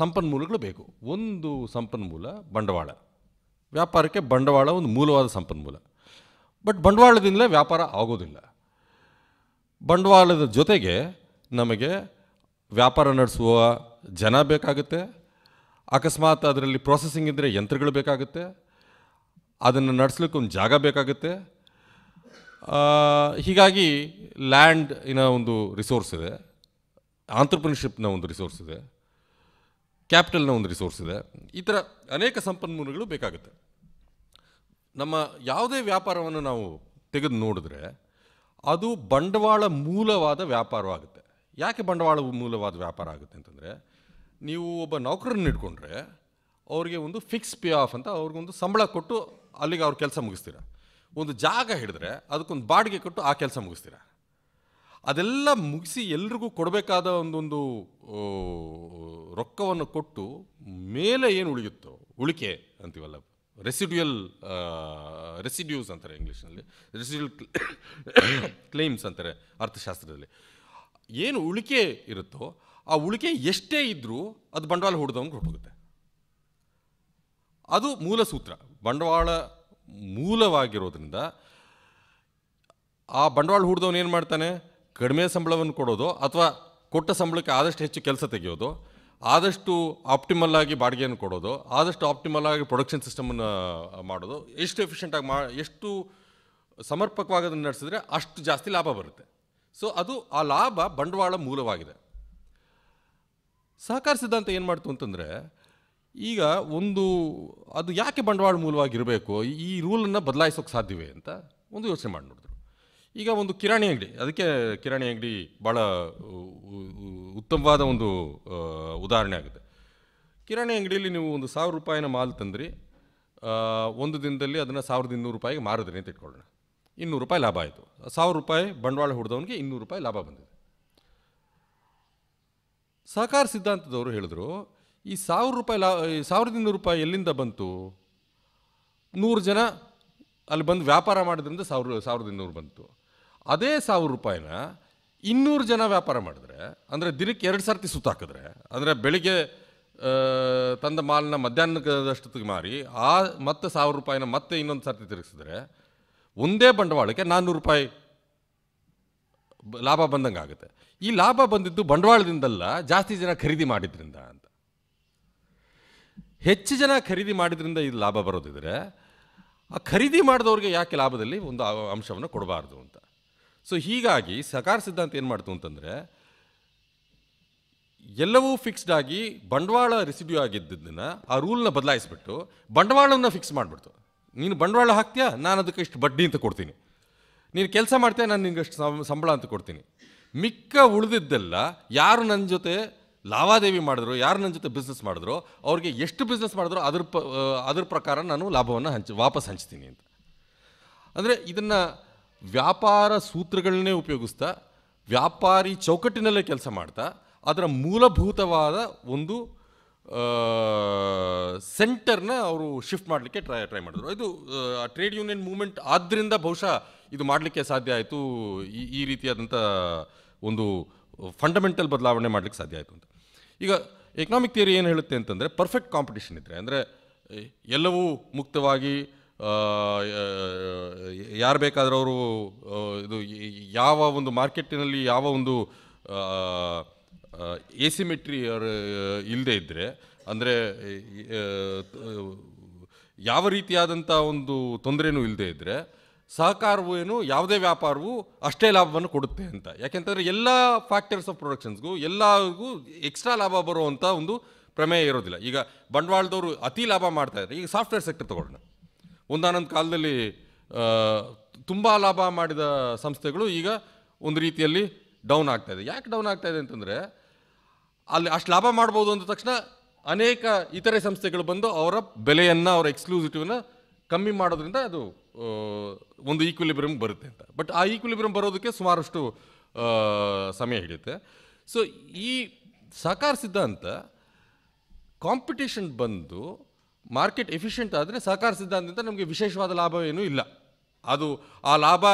ಸಂಪನ್ಮೂಲಗಳು ಬೇಕು ಒಂದು ಸಂಪನ್ಮೂಲ ಬಂಡವಾಳ ವ್ಯಾಪಾರಕ್ಕೆ ಬಂಡವಾಳ ಒಂದು ಮೂಲವಾದ ಸಂಪನ್ಮೂಲ ಬಟ್ ಬಂಡವಾಳದಿಂದಲೇ ವ್ಯಾಪಾರ ಆಗೋದಿಲ್ಲ ಬಂಡವಾಳದ ಜೊತೆಗೆ ನಮಗೆ ವ್ಯಾಪಾರ ನಡೆಸುವ ಜನ ಬೇಕಾಗುತ್ತೆ ಅಕಸ್ಮಾತ್ ಅದರಲ್ಲಿ ಪ್ರೊಸೆಸಿಂಗ್ ಇದ್ದರೆ ಯಂತ್ರಗಳು ಬೇಕಾಗುತ್ತೆ ಅದನ್ನು ನಡೆಸ್ಲಿಕ್ಕೆ ಒಂದು ಜಾಗ ಬೇಕಾಗುತ್ತೆ ಹೀಗಾಗಿ ಲ್ಯಾಂಡ್ ಇನ ಒಂದು ರಿಸೋರ್ಸ್ ಇದೆ ಆಂಟ್ರಪ್ರಿನ್ಶಿಪ್ನ ಒಂದು ರಿಸೋರ್ಸ್ ಇದೆ ಕ್ಯಾಪಿಟಲ್ನ ಒಂದು ರಿಸೋರ್ಸ್ ಇದೆ ಈ ಥರ ಅನೇಕ ಸಂಪನ್ಮೂಲಗಳು ಬೇಕಾಗುತ್ತೆ ನಮ್ಮ ಯಾವುದೇ ವ್ಯಾಪಾರವನ್ನು ನಾವು ತೆಗೆದು ನೋಡಿದ್ರೆ ಅದು ಬಂಡವಾಳ ಮೂಲವಾದ ವ್ಯಾಪಾರವಾಗುತ್ತೆ ಯಾಕೆ ಬಂಡವಾಳ ಮೂಲವಾದ ವ್ಯಾಪಾರ ಆಗುತ್ತೆ ಅಂತಂದರೆ ನೀವು ಒಬ್ಬ ನೌಕರನ್ನು ಇಟ್ಕೊಂಡ್ರೆ ಅವ್ರಿಗೆ ಒಂದು ಫಿಕ್ಸ್ ಪೇ ಆಫ್ ಅಂತ ಅವ್ರಿಗೊಂದು ಸಂಬಳ ಕೊಟ್ಟು ಅಲ್ಲಿಗೆ ಅವ್ರ ಕೆಲಸ ಮುಗಿಸ್ತೀರ ಒಂದು ಜಾಗ ಹಿಡಿದ್ರೆ ಅದಕ್ಕೊಂದು ಬಾಡಿಗೆ ಕೊಟ್ಟು ಆ ಕೆಲಸ ಮುಗಿಸ್ತೀರ ಅದೆಲ್ಲ ಮುಗಿಸಿ ಎಲ್ರಿಗೂ ಕೊಡಬೇಕಾದ ಒಂದೊಂದು ರೊಕ್ಕವನ್ನು ಕೊಟ್ಟು ಮೇಲೆ ಏನು ಉಳಿಯುತ್ತೋ ಉಳಿಕೆ ಅಂತೀವಲ್ಲ ರೆಸಿಡ್ಯೂಯಲ್ ರೆಸಿಡ್ಯೂಸ್ ಅಂತಾರೆ ಇಂಗ್ಲೀಷ್ನಲ್ಲಿ ರೆಸಿಡ್ಯೂಲ್ ಕ್ಲೇಮ್ಸ್ ಅಂತಾರೆ ಅರ್ಥಶಾಸ್ತ್ರದಲ್ಲಿ ಏನು ಉಳಿಕೆ ಇರುತ್ತೋ ಆ ಉಳಿಕೆ ಎಷ್ಟೇ ಇದ್ದರೂ ಅದು ಬಂಡವಾಳ ಹೂಡಿದವಂಗೆ ಹೊರಟೋಗುತ್ತೆ ಅದು ಮೂಲ ಸೂತ್ರ ಬಂಡವಾಳ ಮೂಲವಾಗಿರೋದ್ರಿಂದ ಆ ಬಂಡವಾಳ ಹೂಡಿದವನು ಏನು ಮಾಡ್ತಾನೆ ಕಡಿಮೆ ಸಂಬಳವನ್ನು ಕೊಡೋದು ಅಥವಾ ಕೊಟ್ಟ ಸಂಬಳಕ್ಕೆ ಆದಷ್ಟು ಹೆಚ್ಚು ಕೆಲಸ ತೆಗೆಯೋದು ಆದಷ್ಟು ಆಪ್ಟಿಮಲ್ ಆಗಿ ಬಾಡಿಗೆಯನ್ನು ಕೊಡೋದು ಆದಷ್ಟು ಆಪ್ಟಿಮಲ್ ಆಗಿ ಪ್ರೊಡಕ್ಷನ್ ಸಿಸ್ಟಮನ್ನು ಮಾಡೋದು ಎಷ್ಟು ಎಫಿಷಿಯೆಂಟಾಗಿ ಮಾ ಎಷ್ಟು ಸಮರ್ಪಕವಾಗೋದನ್ನು ನಡೆಸಿದ್ರೆ ಅಷ್ಟು ಜಾಸ್ತಿ ಲಾಭ ಬರುತ್ತೆ ಸೊ ಅದು ಆ ಲಾಭ ಬಂಡವಾಳ ಮೂಲವಾಗಿದೆ ಸಹಕಾರ ಸಿದ್ಧಾಂತ ಏನು ಮಾಡ್ತು ಅಂತಂದರೆ ಈಗ ಒಂದು ಅದು ಯಾಕೆ ಬಂಡವಾಳ ಮೂಲವಾಗಿರಬೇಕು ಈ ರೂಲನ್ನು ಬದಲಾಯಿಸೋಕೆ ಸಾಧ್ಯವೇ ಅಂತ ಒಂದು ಯೋಚನೆ ಮಾಡಿ ನೋಡಿದ್ರು ಈಗ ಒಂದು ಕಿರಾಣಿ ಅಂಗಡಿ ಅದಕ್ಕೆ ಕಿರಾಣಿ ಅಂಗಡಿ ಭಾಳ ಉತ್ತಮವಾದ ಒಂದು ಉದಾಹರಣೆ ಆಗುತ್ತೆ ಕಿರಾಣಿ ಅಂಗಡಿಯಲ್ಲಿ ನೀವು ಒಂದು ಸಾವಿರ ರೂಪಾಯಿನ ಮಾಲ್ ತಂದ್ರಿ ಒಂದು ದಿನದಲ್ಲಿ ಅದನ್ನು ಸಾವಿರದ ಇನ್ನೂರು ರೂಪಾಯಿಗೆ ಮಾರಿದ್ರಿ ಅಂತ ಇಟ್ಕೊಳ್ಳೋಣ ಇನ್ನೂರು ರೂಪಾಯಿ ಲಾಭ ಆಯಿತು ಸಾವಿರ ರೂಪಾಯಿ ಬಂಡವಾಳ ಹೊಡೆದವನಿಗೆ ಇನ್ನೂರು ರೂಪಾಯಿ ಲಾಭ ಬಂದಿದೆ ಸಹಕಾರ ಸಿದ್ಧಾಂತದವರು ಹೇಳಿದ್ರು ಈ ಸಾವಿರ ರೂಪಾಯಿ ಲಾ ಸಾವಿರದ ಇನ್ನೂರು ರೂಪಾಯಿ ಎಲ್ಲಿಂದ ಬಂತು ನೂರು ಜನ ಅಲ್ಲಿ ಬಂದು ವ್ಯಾಪಾರ ಮಾಡಿದ್ರಿಂದ ಸಾವಿರ ಸಾವಿರದ ಇನ್ನೂರು ಬಂತು ಅದೇ ಸಾವಿರ ರೂಪಾಯಿನ ಇನ್ನೂರು ಜನ ವ್ಯಾಪಾರ ಮಾಡಿದ್ರೆ ಅಂದರೆ ದಿನಕ್ಕೆ ಎರಡು ಸರ್ತಿ ಸುತ್ತಾಕಿದ್ರೆ ಅಂದರೆ ಬೆಳಿಗ್ಗೆ ತಂದ ಮಾಲನ್ನ ಮಧ್ಯಾಹ್ನದಷ್ಟೊತ್ತಿಗೆ ಮಾರಿ ಆ ಮತ್ತೆ ಸಾವಿರ ರೂಪಾಯಿನ ಮತ್ತೆ ಇನ್ನೊಂದು ಸರ್ತಿ ತಿರುಗಿಸಿದ್ರೆ ಒಂದೇ ಬಂಡವಾಳಕ್ಕೆ ನಾನ್ನೂರು ರೂಪಾಯಿ ಲಾಭ ಬಂದಂಗೆ ಆಗುತ್ತೆ ಈ ಲಾಭ ಬಂದಿದ್ದು ಬಂಡವಾಳದಿಂದಲ್ಲ ಜಾಸ್ತಿ ಜನ ಖರೀದಿ ಮಾಡಿದ್ರಿಂದ ಅಂತ ಹೆಚ್ಚು ಜನ ಖರೀದಿ ಮಾಡಿದ್ರಿಂದ ಇದು ಲಾಭ ಬರೋದಿದ್ರೆ ಆ ಖರೀದಿ ಮಾಡಿದವ್ರಿಗೆ ಯಾಕೆ ಲಾಭದಲ್ಲಿ ಒಂದು ಅಂಶವನ್ನು ಕೊಡಬಾರ್ದು ಅಂತ ಸೊ ಹೀಗಾಗಿ ಸಕಾರ ಸಿದ್ಧಾಂತ ಏನು ಮಾಡ್ತು ಅಂತಂದರೆ ಎಲ್ಲವೂ ಫಿಕ್ಸ್ಡ್ ಆಗಿ ಬಂಡವಾಳ ರೆಸಿಡ್ಯೂ ಆಗಿದ್ದನ್ನು ಆ ರೂಲ್ನ ಬದಲಾಯಿಸ್ಬಿಟ್ಟು ಬಂಡವಾಳವನ್ನು ಫಿಕ್ಸ್ ಮಾಡಿಬಿಡ್ತು ನೀನು ಬಂಡವಾಳ ಹಾಕ್ತೀಯಾ ನಾನು ಅದಕ್ಕೆ ಇಷ್ಟು ಬಡ್ಡಿ ಅಂತ ಕೊಡ್ತೀನಿ ನೀನು ಕೆಲಸ ಮಾಡ್ತೀಯ ನಾನು ನಿನಗೆ ಅಷ್ಟು ಸಂಬಳ ಅಂತ ಕೊಡ್ತೀನಿ ಮಿಕ್ಕ ಉಳಿದಿದ್ದೆಲ್ಲ ಯಾರು ನನ್ನ ಜೊತೆ ಲಾಭಾದೇವಿ ಮಾಡಿದ್ರು ಯಾರು ನನ್ನ ಜೊತೆ ಬಿಸ್ನೆಸ್ ಮಾಡಿದ್ರು ಅವ್ರಿಗೆ ಎಷ್ಟು ಬಿಸ್ನೆಸ್ ಮಾಡಿದ್ರು ಅದ್ರ ಪ ಅದ್ರ ಪ್ರಕಾರ ನಾನು ಲಾಭವನ್ನು ಹಂಚಿ ವಾಪಸ್ ಹಂಚ್ತೀನಿ ಅಂತ ಅಂದರೆ ಇದನ್ನು ವ್ಯಾಪಾರ ಸೂತ್ರಗಳನ್ನೇ ಉಪಯೋಗಿಸ್ತಾ ವ್ಯಾಪಾರಿ ಚೌಕಟ್ಟಿನಲ್ಲೇ ಕೆಲಸ ಮಾಡ್ತಾ ಅದರ ಮೂಲಭೂತವಾದ ಒಂದು ಸೆಂಟರ್ನ ಅವರು ಶಿಫ್ಟ್ ಮಾಡಲಿಕ್ಕೆ ಟ್ರೈ ಟ್ರೈ ಮಾಡಿದ್ರು ಇದು ಟ್ರೇಡ್ ಯೂನಿಯನ್ ಮೂವ್ಮೆಂಟ್ ಆದ್ದರಿಂದ ಬಹುಶಃ ಇದು ಮಾಡಲಿಕ್ಕೆ ಸಾಧ್ಯ ಆಯಿತು ಈ ಈ ರೀತಿಯಾದಂಥ ಒಂದು ಫಂಡಮೆಂಟಲ್ ಬದಲಾವಣೆ ಮಾಡಲಿಕ್ಕೆ ಸಾಧ್ಯ ಆಯಿತು ಅಂತ ಈಗ ಎಕನಾಮಿಕ್ ಥಿಯರಿ ಏನು ಹೇಳುತ್ತೆ ಅಂತಂದರೆ ಪರ್ಫೆಕ್ಟ್ ಕಾಂಪಿಟೇಷನ್ ಇದ್ದರೆ ಅಂದರೆ ಎಲ್ಲವೂ ಮುಕ್ತವಾಗಿ ಯಾರು ಬೇಕಾದರೂ ಅವರು ಇದು ಯಾವ ಒಂದು ಮಾರ್ಕೆಟಿನಲ್ಲಿ ಯಾವ ಒಂದು ಸಿಮೆಟ್ರಿ ಇಲ್ಲದೆ ಇದ್ದರೆ ಅಂದರೆ ಯಾವ ರೀತಿಯಾದಂಥ ಒಂದು ತೊಂದರೆನೂ ಇಲ್ಲದೆ ಇದ್ದರೆ ಸಹಕಾರವು ಏನು ಯಾವುದೇ ವ್ಯಾಪಾರವು ಅಷ್ಟೇ ಲಾಭವನ್ನು ಕೊಡುತ್ತೆ ಅಂತ ಯಾಕೆಂತಂದರೆ ಎಲ್ಲ ಫ್ಯಾಕ್ಟರ್ಸ್ ಆಫ್ ಪ್ರೊಡಕ್ಷನ್ಸ್ಗೂ ಎಲ್ಲರಿಗೂ ಎಕ್ಸ್ಟ್ರಾ ಲಾಭ ಬರುವಂಥ ಒಂದು ಪ್ರಮೇಯ ಇರೋದಿಲ್ಲ ಈಗ ಬಂಡವಾಳದವರು ಅತಿ ಲಾಭ ಮಾಡ್ತಾಯಿದ್ದಾರೆ ಈಗ ಸಾಫ್ಟ್ವೇರ್ ಸೆಕ್ಟರ್ ತೊಗೊಳ್ಳೋಣ ಒಂದಾನೊಂದು ಕಾಲದಲ್ಲಿ ತುಂಬ ಲಾಭ ಮಾಡಿದ ಸಂಸ್ಥೆಗಳು ಈಗ ಒಂದು ರೀತಿಯಲ್ಲಿ ಡೌನ್ ಆಗ್ತಾಯಿದೆ ಯಾಕೆ ಡೌನ್ ಆಗ್ತಾಯಿದೆ ಅಂತಂದರೆ ಅಲ್ಲಿ ಅಷ್ಟು ಲಾಭ ಮಾಡ್ಬೋದು ಅಂದ ತಕ್ಷಣ ಅನೇಕ ಇತರೆ ಸಂಸ್ಥೆಗಳು ಬಂದು ಅವರ ಬೆಲೆಯನ್ನು ಅವರ ಎಕ್ಸ್ಕ್ಲೂಸಿಟಿವನ್ನು ಕಮ್ಮಿ ಮಾಡೋದ್ರಿಂದ ಅದು ಒಂದು ಈಕ್ವಿಲಿಬ್ರಮ್ ಬರುತ್ತೆ ಅಂತ ಬಟ್ ಆ ಈಕ್ವಿಲಿಬ್ರಮ್ ಬರೋದಕ್ಕೆ ಸುಮಾರಷ್ಟು ಸಮಯ ಹಿಡಿಯುತ್ತೆ ಸೊ ಈ ಸಹಕಾರ ಸಿದ್ಧಾಂತ ಕಾಂಪಿಟೇಷನ್ ಬಂದು ಮಾರ್ಕೆಟ್ ಎಫಿಷಿಯೆಂಟ್ ಆದರೆ ಸಹಕಾರ ಸಿದ್ಧಾಂತದಿಂದ ನಮಗೆ ವಿಶೇಷವಾದ ಲಾಭ ಏನೂ ಇಲ್ಲ ಅದು ಆ ಲಾಭ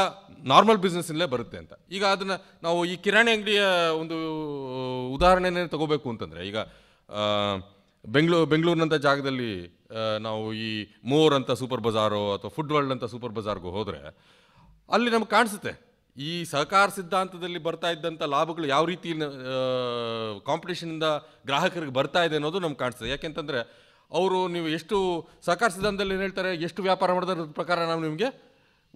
ನಾರ್ಮಲ್ ಬಿಸ್ನೆಸ್ಸಿನಲ್ಲೇ ಬರುತ್ತೆ ಅಂತ ಈಗ ಅದನ್ನು ನಾವು ಈ ಕಿರಾಣಿ ಅಂಗಡಿಯ ಒಂದು ಉದಾಹರಣೆನೇ ತಗೋಬೇಕು ಅಂತಂದರೆ ಈಗ ಬೆಂಗಳೂರು ಬೆಂಗಳೂರಿನಂಥ ಜಾಗದಲ್ಲಿ ನಾವು ಈ ಮೋರ್ ಅಂತ ಸೂಪರ್ ಬಜಾರು ಅಥವಾ ಫುಡ್ ವರ್ಲ್ಡ್ ಅಂತ ಸೂಪರ್ ಬಜಾರ್ಗೂ ಹೋದರೆ ಅಲ್ಲಿ ನಮ್ಗೆ ಕಾಣಿಸುತ್ತೆ ಈ ಸಹಕಾರ ಸಿದ್ಧಾಂತದಲ್ಲಿ ಬರ್ತಾ ಇದ್ದಂಥ ಲಾಭಗಳು ಯಾವ ರೀತಿ ಕಾಂಪಿಟೇಷನಿಂದ ಗ್ರಾಹಕರಿಗೆ ಬರ್ತಾ ಇದೆ ಅನ್ನೋದು ನಮ್ಗೆ ಕಾಣಿಸ್ತದೆ ಯಾಕೆಂತಂದರೆ ಅವರು ನೀವು ಎಷ್ಟು ಸಹಕಾರ ಸಿದ್ಧಾಂತದಲ್ಲಿ ಏನು ಹೇಳ್ತಾರೆ ಎಷ್ಟು ವ್ಯಾಪಾರ ಮಾಡಿದ್ರೆ ಪ್ರಕಾರ ನಾವು ನಿಮಗೆ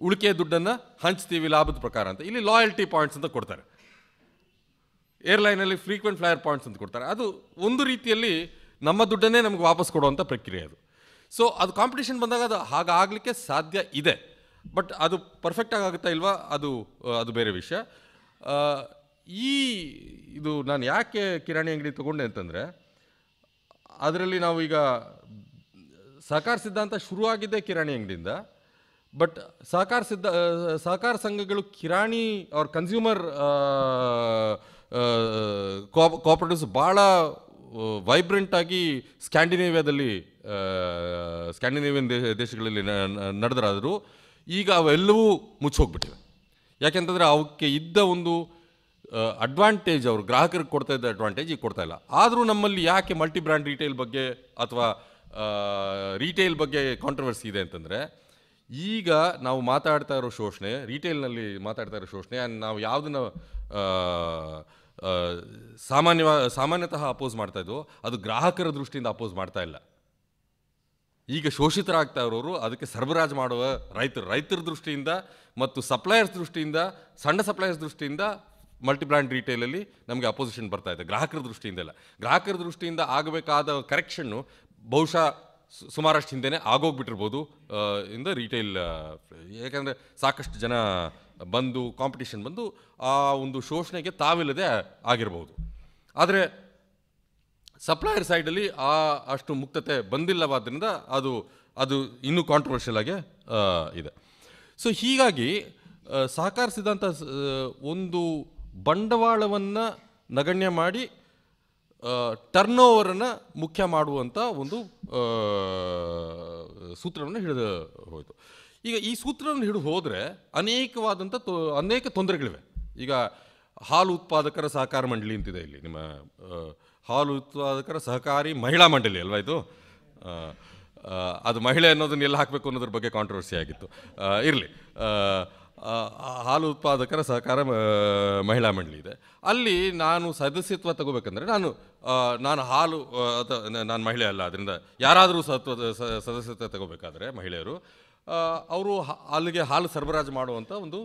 ಉಳಿಕೆ ದುಡ್ಡನ್ನು ಹಂಚ್ತೀವಿ ಲಾಭದ ಪ್ರಕಾರ ಅಂತ ಇಲ್ಲಿ ಲಾಯಲ್ಟಿ ಪಾಯಿಂಟ್ಸ್ ಅಂತ ಕೊಡ್ತಾರೆ ಏರ್ಲೈನಲ್ಲಿ ಫ್ರೀಕ್ವೆಂಟ್ ಫ್ಲೈಯರ್ ಪಾಯಿಂಟ್ಸ್ ಅಂತ ಕೊಡ್ತಾರೆ ಅದು ಒಂದು ರೀತಿಯಲ್ಲಿ ನಮ್ಮ ದುಡ್ಡನ್ನೇ ನಮಗೆ ವಾಪಸ್ ಕೊಡುವಂಥ ಪ್ರಕ್ರಿಯೆ ಅದು ಸೊ ಅದು ಕಾಂಪಿಟೇಷನ್ ಬಂದಾಗ ಅದು ಹಾಗಾಗಲಿಕ್ಕೆ ಸಾಧ್ಯ ಇದೆ ಬಟ್ ಅದು ಪರ್ಫೆಕ್ಟಾಗಿ ಆಗುತ್ತಾ ಇಲ್ವಾ ಅದು ಅದು ಬೇರೆ ವಿಷಯ ಈ ಇದು ನಾನು ಯಾಕೆ ಕಿರಾಣಿ ಅಂಗಡಿ ತೊಗೊಂಡೆ ಅಂತಂದರೆ ಅದರಲ್ಲಿ ನಾವು ಈಗ ಸಹಕಾರ ಸಿದ್ಧಾಂತ ಶುರುವಾಗಿದ್ದೇ ಕಿರಾಣಿ ಅಂಗಡಿಯಿಂದ ಬಟ್ ಸಹಕಾರ ಸಿದ್ಧ ಸಹಕಾರ ಸಂಘಗಳು ಕಿರಾಣಿ ಅವ್ರ ಕನ್ಸ್ಯೂಮರ್ ಕೋಪರೇಟಿವ್ಸ್ ಭಾಳ ವೈಬ್ರೆಂಟಾಗಿ ಸ್ಕ್ಯಾಂಡಿನೇವಿಯಾದಲ್ಲಿ ಸ್ಕ್ಯಾಂಡಿನೇವಿಯನ್ ದೇಶಗಳಲ್ಲಿ ನಡೆದ್ರಾದರೂ ಈಗ ಅವೆಲ್ಲವೂ ಮುಚ್ಚೋಗ್ಬಿಟ್ಟಿವೆ ಯಾಕೆಂತಂದರೆ ಅವಕ್ಕೆ ಇದ್ದ ಒಂದು ಅಡ್ವಾಂಟೇಜ್ ಅವರು ಗ್ರಾಹಕರಿಗೆ ಕೊಡ್ತಾ ಇದ್ದ ಅಡ್ವಾಂಟೇಜ್ ಈಗ ಕೊಡ್ತಾ ಇಲ್ಲ ಆದರೂ ನಮ್ಮಲ್ಲಿ ಯಾಕೆ ಮಲ್ಟಿ ಬ್ರ್ಯಾಂಡ್ ರಿಟೇಲ್ ಬಗ್ಗೆ ಅಥವಾ ರೀಟೇಲ್ ಬಗ್ಗೆ ಕಾಂಟ್ರವರ್ಸಿ ಇದೆ ಅಂತಂದರೆ ಈಗ ನಾವು ಮಾತಾಡ್ತಾ ಇರೋ ಶೋಷಣೆ ರಿಟೇಲ್ನಲ್ಲಿ ಮಾತಾಡ್ತಾ ಇರೋ ಶೋಷಣೆ ಆ್ಯಂಡ್ ನಾವು ಯಾವುದನ್ನು ಸಾಮಾನ್ಯವ ಸಾಮಾನ್ಯತಃ ಅಪೋಸ್ ಮಾಡ್ತಾ ಇದ್ದೋ ಅದು ಗ್ರಾಹಕರ ದೃಷ್ಟಿಯಿಂದ ಅಪೋಸ್ ಮಾಡ್ತಾ ಇಲ್ಲ ಈಗ ಶೋಷಿತರಾಗ್ತಾ ಇರೋರು ಅದಕ್ಕೆ ಸರಬರಾಜು ಮಾಡುವ ರೈತರು ರೈತರ ದೃಷ್ಟಿಯಿಂದ ಮತ್ತು ಸಪ್ಲೈಯರ್ಸ್ ದೃಷ್ಟಿಯಿಂದ ಸಣ್ಣ ಸಪ್ಲೈಯರ್ಸ್ ದೃಷ್ಟಿಯಿಂದ ಮಲ್ಟಿ ಬ್ರ್ಯಾಂಡ್ ರೀಟೇಲಲ್ಲಿ ನಮಗೆ ಅಪೋಸಿಷನ್ ಬರ್ತಾ ಇದೆ ಗ್ರಾಹಕರ ದೃಷ್ಟಿಯಿಂದ ಗ್ರಾಹಕರ ದೃಷ್ಟಿಯಿಂದ ಆಗಬೇಕಾದ ಕರೆಕ್ಷನ್ನು ಬಹುಶಃ ಸುಮಾರಷ್ಟು ಹಿಂದೆನೇ ಆಗೋಗ್ಬಿಟ್ಟಿರ್ಬೋದು ಇಂದ ರೀಟೇಲ್ ಯಾಕಂದರೆ ಸಾಕಷ್ಟು ಜನ ಬಂದು ಕಾಂಪಿಟೇಷನ್ ಬಂದು ಆ ಒಂದು ಶೋಷಣೆಗೆ ತಾವಿಲ್ಲದೆ ಆಗಿರ್ಬೋದು ಆದರೆ ಸಪ್ಲೈಯರ್ ಸೈಡಲ್ಲಿ ಆ ಅಷ್ಟು ಮುಕ್ತತೆ ಬಂದಿಲ್ಲವಾದ್ದರಿಂದ ಅದು ಅದು ಇನ್ನೂ ಕಾಂಟ್ರವರ್ಷಿಯಲ್ ಆಗಿ ಇದೆ ಸೊ ಹೀಗಾಗಿ ಸಹಕಾರಿಸಿದಂಥ ಒಂದು ಬಂಡವಾಳವನ್ನು ನಗಣ್ಯ ಮಾಡಿ ಟರ್ನ್ ಓವರನ್ನು ಮುಖ್ಯ ಮಾಡುವಂಥ ಒಂದು ಸೂತ್ರವನ್ನು ಹಿಡಿದು ಹೋಯಿತು ಈಗ ಈ ಸೂತ್ರವನ್ನು ಹಿಡಿದು ಹೋದರೆ ಅನೇಕವಾದಂಥ ತೊ ಅನೇಕ ತೊಂದರೆಗಳಿವೆ ಈಗ ಹಾಲು ಉತ್ಪಾದಕರ ಸಹಕಾರ ಮಂಡಳಿ ಅಂತಿದೆ ಇಲ್ಲಿ ನಿಮ್ಮ ಹಾಲು ಉತ್ಪಾದಕರ ಸಹಕಾರಿ ಮಹಿಳಾ ಮಂಡಳಿ ಅಲ್ವಾ ಇದು ಅದು ಮಹಿಳೆ ಅನ್ನೋದನ್ನ ಎಲ್ಲಿ ಹಾಕಬೇಕು ಅನ್ನೋದ್ರ ಬಗ್ಗೆ ಕಾಂಟ್ರವರ್ಸಿ ಆಗಿತ್ತು ಇರಲಿ ಹಾಲು ಉತ್ಪಾದಕರ ಸಹಕಾರ ಮಹಿಳಾ ಮಂಡಳಿ ಇದೆ ಅಲ್ಲಿ ನಾನು ಸದಸ್ಯತ್ವ ತಗೋಬೇಕಂದ್ರೆ ನಾನು ನಾನು ಹಾಲು ನಾನು ಮಹಿಳೆ ಅಲ್ಲ ಅದರಿಂದ ಯಾರಾದರೂ ಸತ್ವ ಸದಸ್ಯತ್ವ ತಗೋಬೇಕಾದ್ರೆ ಮಹಿಳೆಯರು ಅವರು ಅಲ್ಲಿಗೆ ಹಾಲು ಸರಬರಾಜು ಮಾಡುವಂಥ ಒಂದು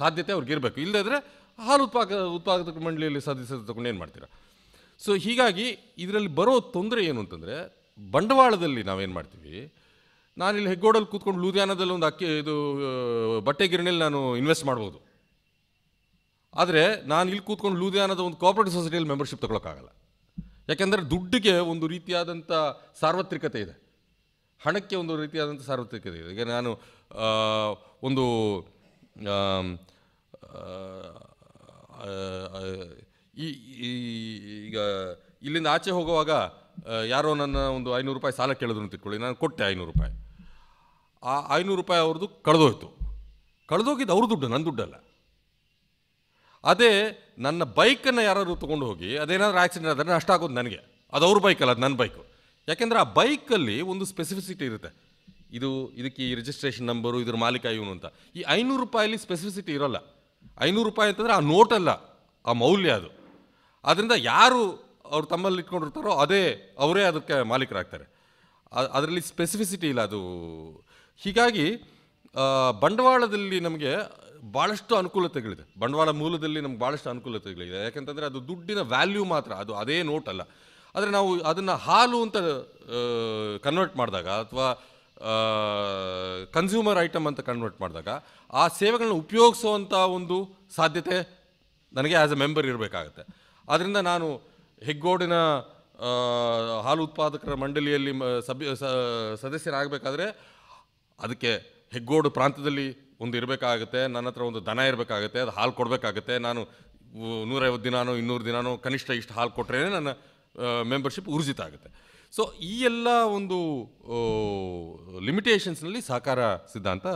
ಸಾಧ್ಯತೆ ಅವ್ರಿಗಿರಬೇಕು ಇಲ್ಲದಿದ್ದರೆ ಹಾಲು ಉತ್ಪಾದಕ ಉತ್ಪಾದಕ ಮಂಡಳಿಯಲ್ಲಿ ಸದಸ್ಯತ್ವ ತಗೊಂಡು ಏನು ಮಾಡ್ತೀರಾ ಸೊ ಹೀಗಾಗಿ ಇದರಲ್ಲಿ ಬರೋ ತೊಂದರೆ ಏನು ಅಂತಂದರೆ ಬಂಡವಾಳದಲ್ಲಿ ನಾವೇನು ಮಾಡ್ತೀವಿ ನಾನಿಲ್ಲಿ ಹೆಗ್ಗೋಡಲ್ಲಿ ಕೂತ್ಕೊಂಡು ಲೂಧಿಯಾನದಲ್ಲಿ ಒಂದು ಅಕ್ಕಿ ಇದು ಬಟ್ಟೆ ಗಿರಣಿಯಲ್ಲಿ ನಾನು ಇನ್ವೆಸ್ಟ್ ಮಾಡ್ಬೋದು ಆದರೆ ನಾನು ಇಲ್ಲಿ ಕೂತ್ಕೊಂಡು ಲೂಧಿಯಾನದ ಒಂದು ಕೋಆಪರೇಟಿವ್ ಸೊಸೈಟಿಯಲ್ಲಿ ಮೆಂಬರ್ಶಿಪ್ ತೊಗೊಳಕ್ಕಾಗಲ್ಲ ಯಾಕೆಂದರೆ ದುಡ್ಡಿಗೆ ಒಂದು ರೀತಿಯಾದಂಥ ಸಾರ್ವತ್ರಿಕತೆ ಇದೆ ಹಣಕ್ಕೆ ಒಂದು ರೀತಿಯಾದಂಥ ಸಾರ್ವತ್ರಿಕತೆ ಇದೆ ಈಗ ನಾನು ಒಂದು ಈ ಈಗ ಇಲ್ಲಿಂದ ಆಚೆ ಹೋಗುವಾಗ ಯಾರೋ ನನ್ನ ಒಂದು ಐನೂರು ರೂಪಾಯಿ ಸಾಲ ಕೇಳಿದ್ರು ಅಂತ ಇಟ್ಕೊಳ್ಳಿ ನಾನು ಕೊಟ್ಟೆ ಐನೂರು ರೂಪಾಯಿ ಆ ಐನೂರು ರೂಪಾಯಿ ಅವ್ರದ್ದು ಕಳೆದೋಯ್ತು ಕಳೆದೋಗಿದ್ದು ಅವ್ರ ದುಡ್ಡು ನನ್ನ ದುಡ್ಡಲ್ಲ ಅದೇ ನನ್ನ ಬೈಕನ್ನು ಯಾರಾದರೂ ತೊಗೊಂಡು ಹೋಗಿ ಅದೇನಾದರೂ ಆಕ್ಸಿಡೆಂಟ್ ಆದರೆ ನಷ್ಟ ಆಗೋದು ನನಗೆ ಅದು ಅವ್ರ ಬೈಕಲ್ಲ ಅದು ನನ್ನ ಬೈಕು ಯಾಕೆಂದರೆ ಆ ಬೈಕಲ್ಲಿ ಒಂದು ಸ್ಪೆಸಿಫಿಸಿಟಿ ಇರುತ್ತೆ ಇದು ಇದಕ್ಕೆ ಈ ರಿಜಿಸ್ಟ್ರೇಷನ್ ನಂಬರು ಇದ್ರ ಮಾಲೀಕ ಇವನು ಅಂತ ಈ ಐನೂರು ರೂಪಾಯಲ್ಲಿ ಸ್ಪೆಸಿಫಿಸಿಟಿ ಇರೋಲ್ಲ ಐನೂರು ರೂಪಾಯಿ ಅಂತಂದರೆ ಆ ನೋಟಲ್ಲ ಆ ಮೌಲ್ಯ ಅದು ಅದರಿಂದ ಯಾರು ಅವ್ರು ತಮ್ಮಲ್ಲಿ ಇಟ್ಕೊಂಡಿರ್ತಾರೋ ಅದೇ ಅವರೇ ಅದಕ್ಕೆ ಮಾಲೀಕರಾಗ್ತಾರೆ ಅದರಲ್ಲಿ ಸ್ಪೆಸಿಫಿಸಿಟಿ ಇಲ್ಲ ಅದು ಹೀಗಾಗಿ ಬಂಡವಾಳದಲ್ಲಿ ನಮಗೆ ಭಾಳಷ್ಟು ಅನುಕೂಲತೆಗಳಿದೆ ಬಂಡವಾಳ ಮೂಲದಲ್ಲಿ ನಮ್ಗೆ ಭಾಳಷ್ಟು ಅನುಕೂಲತೆಗಳಿದೆ ಯಾಕಂತಂದರೆ ಅದು ದುಡ್ಡಿನ ವ್ಯಾಲ್ಯೂ ಮಾತ್ರ ಅದು ಅದೇ ನೋಟ್ ಅಲ್ಲ ಆದರೆ ನಾವು ಅದನ್ನು ಹಾಲು ಅಂತ ಕನ್ವರ್ಟ್ ಮಾಡಿದಾಗ ಅಥವಾ ಕನ್ಸ್ಯೂಮರ್ ಐಟಮ್ ಅಂತ ಕನ್ವರ್ಟ್ ಮಾಡಿದಾಗ ಆ ಸೇವೆಗಳನ್ನ ಉಪಯೋಗಿಸುವಂಥ ಒಂದು ಸಾಧ್ಯತೆ ನನಗೆ ಆ್ಯಸ್ ಎ ಮೆಂಬರ್ ಇರಬೇಕಾಗತ್ತೆ ಆದ್ದರಿಂದ ನಾನು ಹೆಗ್ಗೋಡಿನ ಹಾಲು ಉತ್ಪಾದಕರ ಮಂಡಳಿಯಲ್ಲಿ ಸಭ್ಯ ಸದಸ್ಯರಾಗಬೇಕಾದ್ರೆ ಅದಕ್ಕೆ ಹೆಗ್ಗೋಡು ಪ್ರಾಂತ್ಯದಲ್ಲಿ ಒಂದು ಇರಬೇಕಾಗುತ್ತೆ ನನ್ನ ಹತ್ರ ಒಂದು ದನ ಇರಬೇಕಾಗುತ್ತೆ ಅದು ಹಾಲು ಕೊಡಬೇಕಾಗುತ್ತೆ ನಾನು ನೂರೈವತ್ತು ದಿನಾನೋ ಇನ್ನೂರು ದಿನಾನೋ ಕನಿಷ್ಠ ಇಷ್ಟು ಹಾಲು ಕೊಟ್ಟರೆ ನನ್ನ ಮೆಂಬರ್ಶಿಪ್ ಊರ್ಜಿತ ಆಗುತ್ತೆ ಸೊ ಈ ಎಲ್ಲ ಒಂದು ಲಿಮಿಟೇಷನ್ಸ್ನಲ್ಲಿ ಸಹಕಾರ ಸಿದ್ಧಾಂತ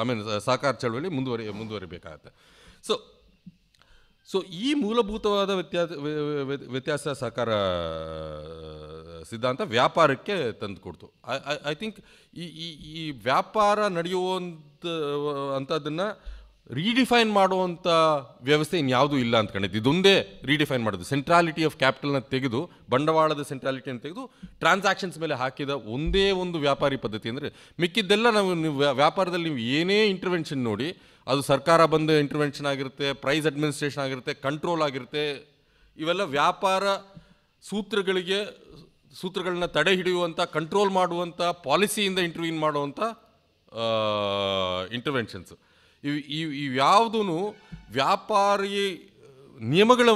ಐ ಮೀನ್ ಸಹಕಾರ ಚಳವಳಿ ಮುಂದುವರಿ ಮುಂದುವರಿಬೇಕಾಗತ್ತೆ ಸೊ ಸೊ ಈ ಮೂಲಭೂತವಾದ ವ್ಯತ್ಯಾಸ ವ್ಯತ್ಯಾಸ ಸಹಕಾರ ಸಿದ್ಧಾಂತ ವ್ಯಾಪಾರಕ್ಕೆ ತಂದು ಕೊಡ್ತು ಐ ಥಿಂಕ್ ಈ ಈ ಈ ವ್ಯಾಪಾರ ನಡೆಯುವಂಥ ಅಂಥದ್ದನ್ನು ರೀಡಿಫೈನ್ ಮಾಡುವಂಥ ವ್ಯವಸ್ಥೆ ಇನ್ಯಾವುದೂ ಇಲ್ಲ ಅಂತ ಕಂಡಿದ್ದು ಇದೊಂದೇ ರೀಡಿಫೈನ್ ಮಾಡೋದು ಸೆಂಟ್ರಾಲಿಟಿ ಆಫ್ ಕ್ಯಾಪಿಟಲ್ನ ತೆಗೆದು ಬಂಡವಾಳದ ಸೆಂಟ್ರಾಲಿಟಿಯನ್ನು ತೆಗೆದು ಟ್ರಾನ್ಸಾಕ್ಷನ್ಸ್ ಮೇಲೆ ಹಾಕಿದ ಒಂದೇ ಒಂದು ವ್ಯಾಪಾರಿ ಪದ್ಧತಿ ಅಂದರೆ ಮಿಕ್ಕಿದ್ದೆಲ್ಲ ನಾವು ನೀವು ವ್ಯಾಪಾರದಲ್ಲಿ ನೀವು ಏನೇ ಇಂಟರ್ವೆನ್ಷನ್ ನೋಡಿ ಅದು ಸರ್ಕಾರ ಬಂದು ಇಂಟರ್ವೆನ್ಷನ್ ಆಗಿರುತ್ತೆ ಪ್ರೈಸ್ ಅಡ್ಮಿನಿಸ್ಟ್ರೇಷನ್ ಆಗಿರುತ್ತೆ ಕಂಟ್ರೋಲ್ ಆಗಿರುತ್ತೆ ಇವೆಲ್ಲ ವ್ಯಾಪಾರ ಸೂತ್ರಗಳಿಗೆ ಸೂತ್ರಗಳನ್ನ ತಡೆ ಹಿಡಿಯುವಂಥ ಕಂಟ್ರೋಲ್ ಮಾಡುವಂಥ ಪಾಲಿಸಿಯಿಂದ ಇಂಟರ್ವ್ಯೂನ್ ಮಾಡುವಂಥ ಇಂಟರ್ವೆನ್ಷನ್ಸ್ ಇವು ಇವು ಇವ್ಯಾವುದೂ ವ್ಯಾಪಾರಿ ನಿಯಮಗಳ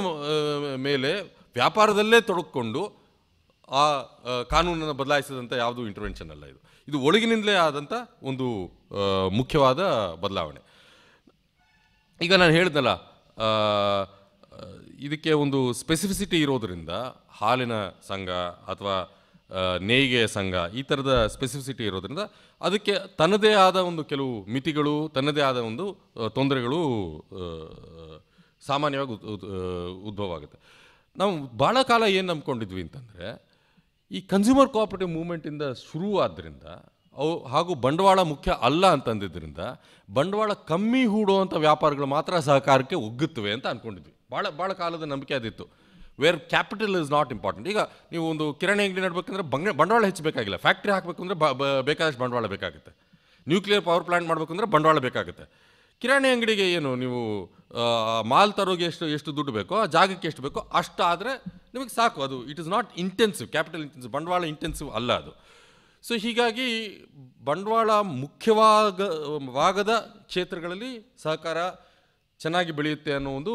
ಮೇಲೆ ವ್ಯಾಪಾರದಲ್ಲೇ ತೊಡಕೊಂಡು ಆ ಕಾನೂನನ್ನು ಬದಲಾಯಿಸಿದಂಥ ಯಾವುದೂ ಇಂಟರ್ವೆನ್ಷನ್ ಅಲ್ಲ ಇದು ಇದು ಒಳಗಿನಿಂದಲೇ ಆದಂಥ ಒಂದು ಮುಖ್ಯವಾದ ಬದಲಾವಣೆ ಈಗ ನಾನು ಹೇಳ್ದಲ್ಲ ಇದಕ್ಕೆ ಒಂದು ಸ್ಪೆಸಿಫಿಸಿಟಿ ಇರೋದರಿಂದ ಹಾಲಿನ ಸಂಘ ಅಥವಾ ನೇಯ್ಗೆ ಸಂಘ ಈ ಥರದ ಸ್ಪೆಸಿಫಿಸಿಟಿ ಇರೋದ್ರಿಂದ ಅದಕ್ಕೆ ತನ್ನದೇ ಆದ ಒಂದು ಕೆಲವು ಮಿತಿಗಳು ತನ್ನದೇ ಆದ ಒಂದು ತೊಂದರೆಗಳು ಸಾಮಾನ್ಯವಾಗಿ ಉದ್ಭವ ಆಗುತ್ತೆ ನಾವು ಭಾಳ ಕಾಲ ಏನು ನಂಬ್ಕೊಂಡಿದ್ವಿ ಅಂತಂದರೆ ಈ ಕನ್ಸ್ಯೂಮರ್ ಕೋಆಪರೇಟಿವ್ ಮೂಮೆಂಟಿಂದ ಶುರು ಆದ್ದರಿಂದ ಅವು ಹಾಗೂ ಬಂಡವಾಳ ಮುಖ್ಯ ಅಲ್ಲ ಅಂತಂದಿದ್ದರಿಂದ ಬಂಡವಾಳ ಕಮ್ಮಿ ಹೂಡುವಂಥ ವ್ಯಾಪಾರಗಳು ಮಾತ್ರ ಸಹಕಾರಕ್ಕೆ ಒಗ್ಗುತ್ತವೆ ಅಂತ ಅಂದ್ಕೊಂಡಿದ್ವಿ ಭಾಳ ಭಾಳ ಕಾಲದ ನಂಬಿಕೆ ಅದಿತ್ತು where capital is not important ಈಗ ನೀವು ಒಂದು ಕಿರಾಣಿ ಅಂಗಡಿ ನಡಬೇಕಂದ್ರೆ ಬಂಗ ಬಂಡವಾಳ ಹೆಚ್ಚಬೇಕಾಗಿಲ್ಲ ಫ್ಯಾಕ್ಟ್ರಿ ಹಾಕಬೇಕು ಅಂದರೆ ಬೇಕಾದಷ್ಟು ಬಂಡವಾಳ ಬೇಕಾಗುತ್ತೆ ನ್ಯೂಕ್ಲಿಯರ್ ಪವರ್ ಪ್ಲಾಂಟ್ ಮಾಡಬೇಕು ಅಂದರೆ ಬಂಡವಾಳ ಬೇಕಾಗುತ್ತೆ ಕಿರಾಣಿ ಅಂಗಡಿಗೆ ಏನು ನೀವು ಮಾಲ್ ತರೋಗೆ ಎಷ್ಟು ಎಷ್ಟು ದುಡ್ಡು ಬೇಕೋ ಆ ಜಾಗಕ್ಕೆ ಎಷ್ಟು ಬೇಕೋ ಆದರೆ ನಿಮಗೆ ಸಾಕು ಅದು it is not intensive capital intensive ಬಂಡವಾಳ ಇಂಟೆನ್ಸಿವ್ ಅಲ್ಲ ಅದು ಸೊ ಹೀಗಾಗಿ ಬಂಡವಾಳ ಮುಖ್ಯವಾಗ ವಾಗದ ಕ್ಷೇತ್ರಗಳಲ್ಲಿ ಸಹಕಾರ ಚೆನ್ನಾಗಿ ಬೆಳೆಯುತ್ತೆ ಅನ್ನೋ ಒಂದು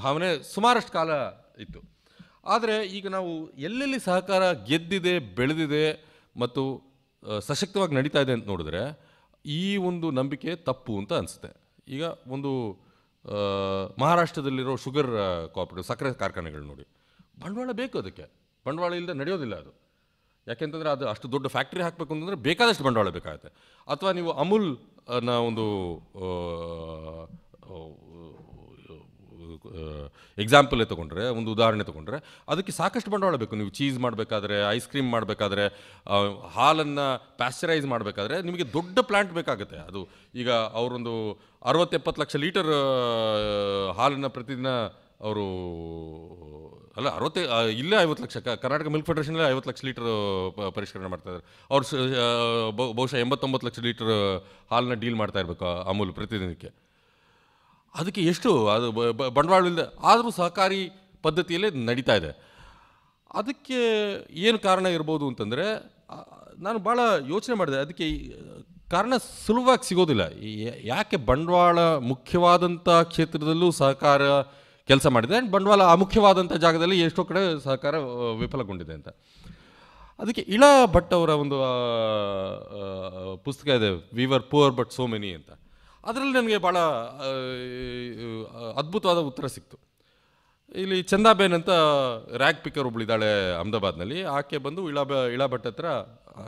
ಭಾವನೆ ಸುಮಾರಷ್ಟು ಕಾಲ ಇತ್ತು ಆದರೆ ಈಗ ನಾವು ಎಲ್ಲೆಲ್ಲಿ ಸಹಕಾರ ಗೆದ್ದಿದೆ ಬೆಳೆದಿದೆ ಮತ್ತು ಸಶಕ್ತವಾಗಿ ನಡೀತಾ ಇದೆ ಅಂತ ನೋಡಿದ್ರೆ ಈ ಒಂದು ನಂಬಿಕೆ ತಪ್ಪು ಅಂತ ಅನಿಸುತ್ತೆ ಈಗ ಒಂದು ಮಹಾರಾಷ್ಟ್ರದಲ್ಲಿರೋ ಶುಗರ್ ಕಾಪ್ರೇಟಿವ್ ಸಕ್ಕರೆ ಕಾರ್ಖಾನೆಗಳು ನೋಡಿ ಬಂಡವಾಳ ಬೇಕು ಅದಕ್ಕೆ ಬಂಡವಾಳ ಇಲ್ಲದೆ ನಡೆಯೋದಿಲ್ಲ ಅದು ಯಾಕೆಂತಂದರೆ ಅದು ಅಷ್ಟು ದೊಡ್ಡ ಫ್ಯಾಕ್ಟ್ರಿ ಹಾಕಬೇಕು ಅಂತಂದರೆ ಬೇಕಾದಷ್ಟು ಬಂಡವಾಳ ಬೇಕಾಗುತ್ತೆ ಅಥವಾ ನೀವು ಅಮೂಲ್ ನ ಒಂದು ಎಕ್ಸಾಂಪಲೇ ತೊಗೊಂಡ್ರೆ ಒಂದು ಉದಾಹರಣೆ ತೊಗೊಂಡ್ರೆ ಅದಕ್ಕೆ ಸಾಕಷ್ಟು ಬಂಡವಾಳ ಬೇಕು ನೀವು ಚೀಸ್ ಮಾಡಬೇಕಾದ್ರೆ ಐಸ್ ಕ್ರೀಮ್ ಮಾಡಬೇಕಾದ್ರೆ ಹಾಲನ್ನು ಪ್ಯಾಶ್ಚರೈಸ್ ಮಾಡಬೇಕಾದ್ರೆ ನಿಮಗೆ ದೊಡ್ಡ ಪ್ಲ್ಯಾಂಟ್ ಬೇಕಾಗುತ್ತೆ ಅದು ಈಗ ಅವರೊಂದು ಅರವತ್ತೆಪ್ಪತ್ತು ಲಕ್ಷ ಲೀಟರ್ ಹಾಲನ್ನು ಪ್ರತಿದಿನ ಅವರು ಅಲ್ಲ ಅರವತ್ತೈ ಇಲ್ಲೇ ಐವತ್ತು ಲಕ್ಷ ಕರ್ನಾಟಕ ಮಿಲ್ಕ್ ಫೆಡರೇಷನ್ಲ್ಲೇ ಐವತ್ತು ಲಕ್ಷ ಲೀಟರ್ ಪರಿಷ್ಕರಣೆ ಮಾಡ್ತಾ ಇದ್ದಾರೆ ಅವ್ರು ಬಹುಶಃ ಎಂಬತ್ತೊಂಬತ್ತು ಲಕ್ಷ ಲೀಟರ್ ಹಾಲನ್ನ ಡೀಲ್ ಮಾಡ್ತಾ ಇರಬೇಕು ಅಮೂಲ್ ಪ್ರತಿದಿನಕ್ಕೆ ಅದಕ್ಕೆ ಎಷ್ಟು ಅದು ಬಂಡವಾಳವಿಲ್ಲದೆ ಆದರೂ ಸಹಕಾರಿ ಪದ್ಧತಿಯಲ್ಲೇ ನಡೀತಾ ಇದೆ ಅದಕ್ಕೆ ಏನು ಕಾರಣ ಇರ್ಬೋದು ಅಂತಂದರೆ ನಾನು ಭಾಳ ಯೋಚನೆ ಮಾಡಿದೆ ಅದಕ್ಕೆ ಕಾರಣ ಸುಲಭವಾಗಿ ಸಿಗೋದಿಲ್ಲ ಯಾಕೆ ಬಂಡವಾಳ ಮುಖ್ಯವಾದಂಥ ಕ್ಷೇತ್ರದಲ್ಲೂ ಸಹಕಾರ ಕೆಲಸ ಮಾಡಿದೆ ಆ್ಯಂಡ್ ಬಂಡವಾಳ ಅಮುಖ್ಯವಾದಂಥ ಜಾಗದಲ್ಲಿ ಎಷ್ಟೋ ಕಡೆ ಸಹಕಾರ ವಿಫಲಗೊಂಡಿದೆ ಅಂತ ಅದಕ್ಕೆ ಇಳ ಭಟ್ ಅವರ ಒಂದು ಪುಸ್ತಕ ಇದೆ we were poor but so many ಅಂತ ಅದರಲ್ಲಿ ನನಗೆ ಭಾಳ ಅದ್ಭುತವಾದ ಉತ್ತರ ಸಿಕ್ತು ಇಲ್ಲಿ ಚಂದಾಬೇನ್ ಅಂತ ರ್ಯಾಕ್ ಪಿಕರ್ ಒಬ್ಬಳಿದ್ದಾಳೆ ಅಹಮದಾಬಾದ್ನಲ್ಲಿ ಆಕೆ ಬಂದು ಇಳಾ ಇಳಾ ಭಟ್ ಹತ್ರ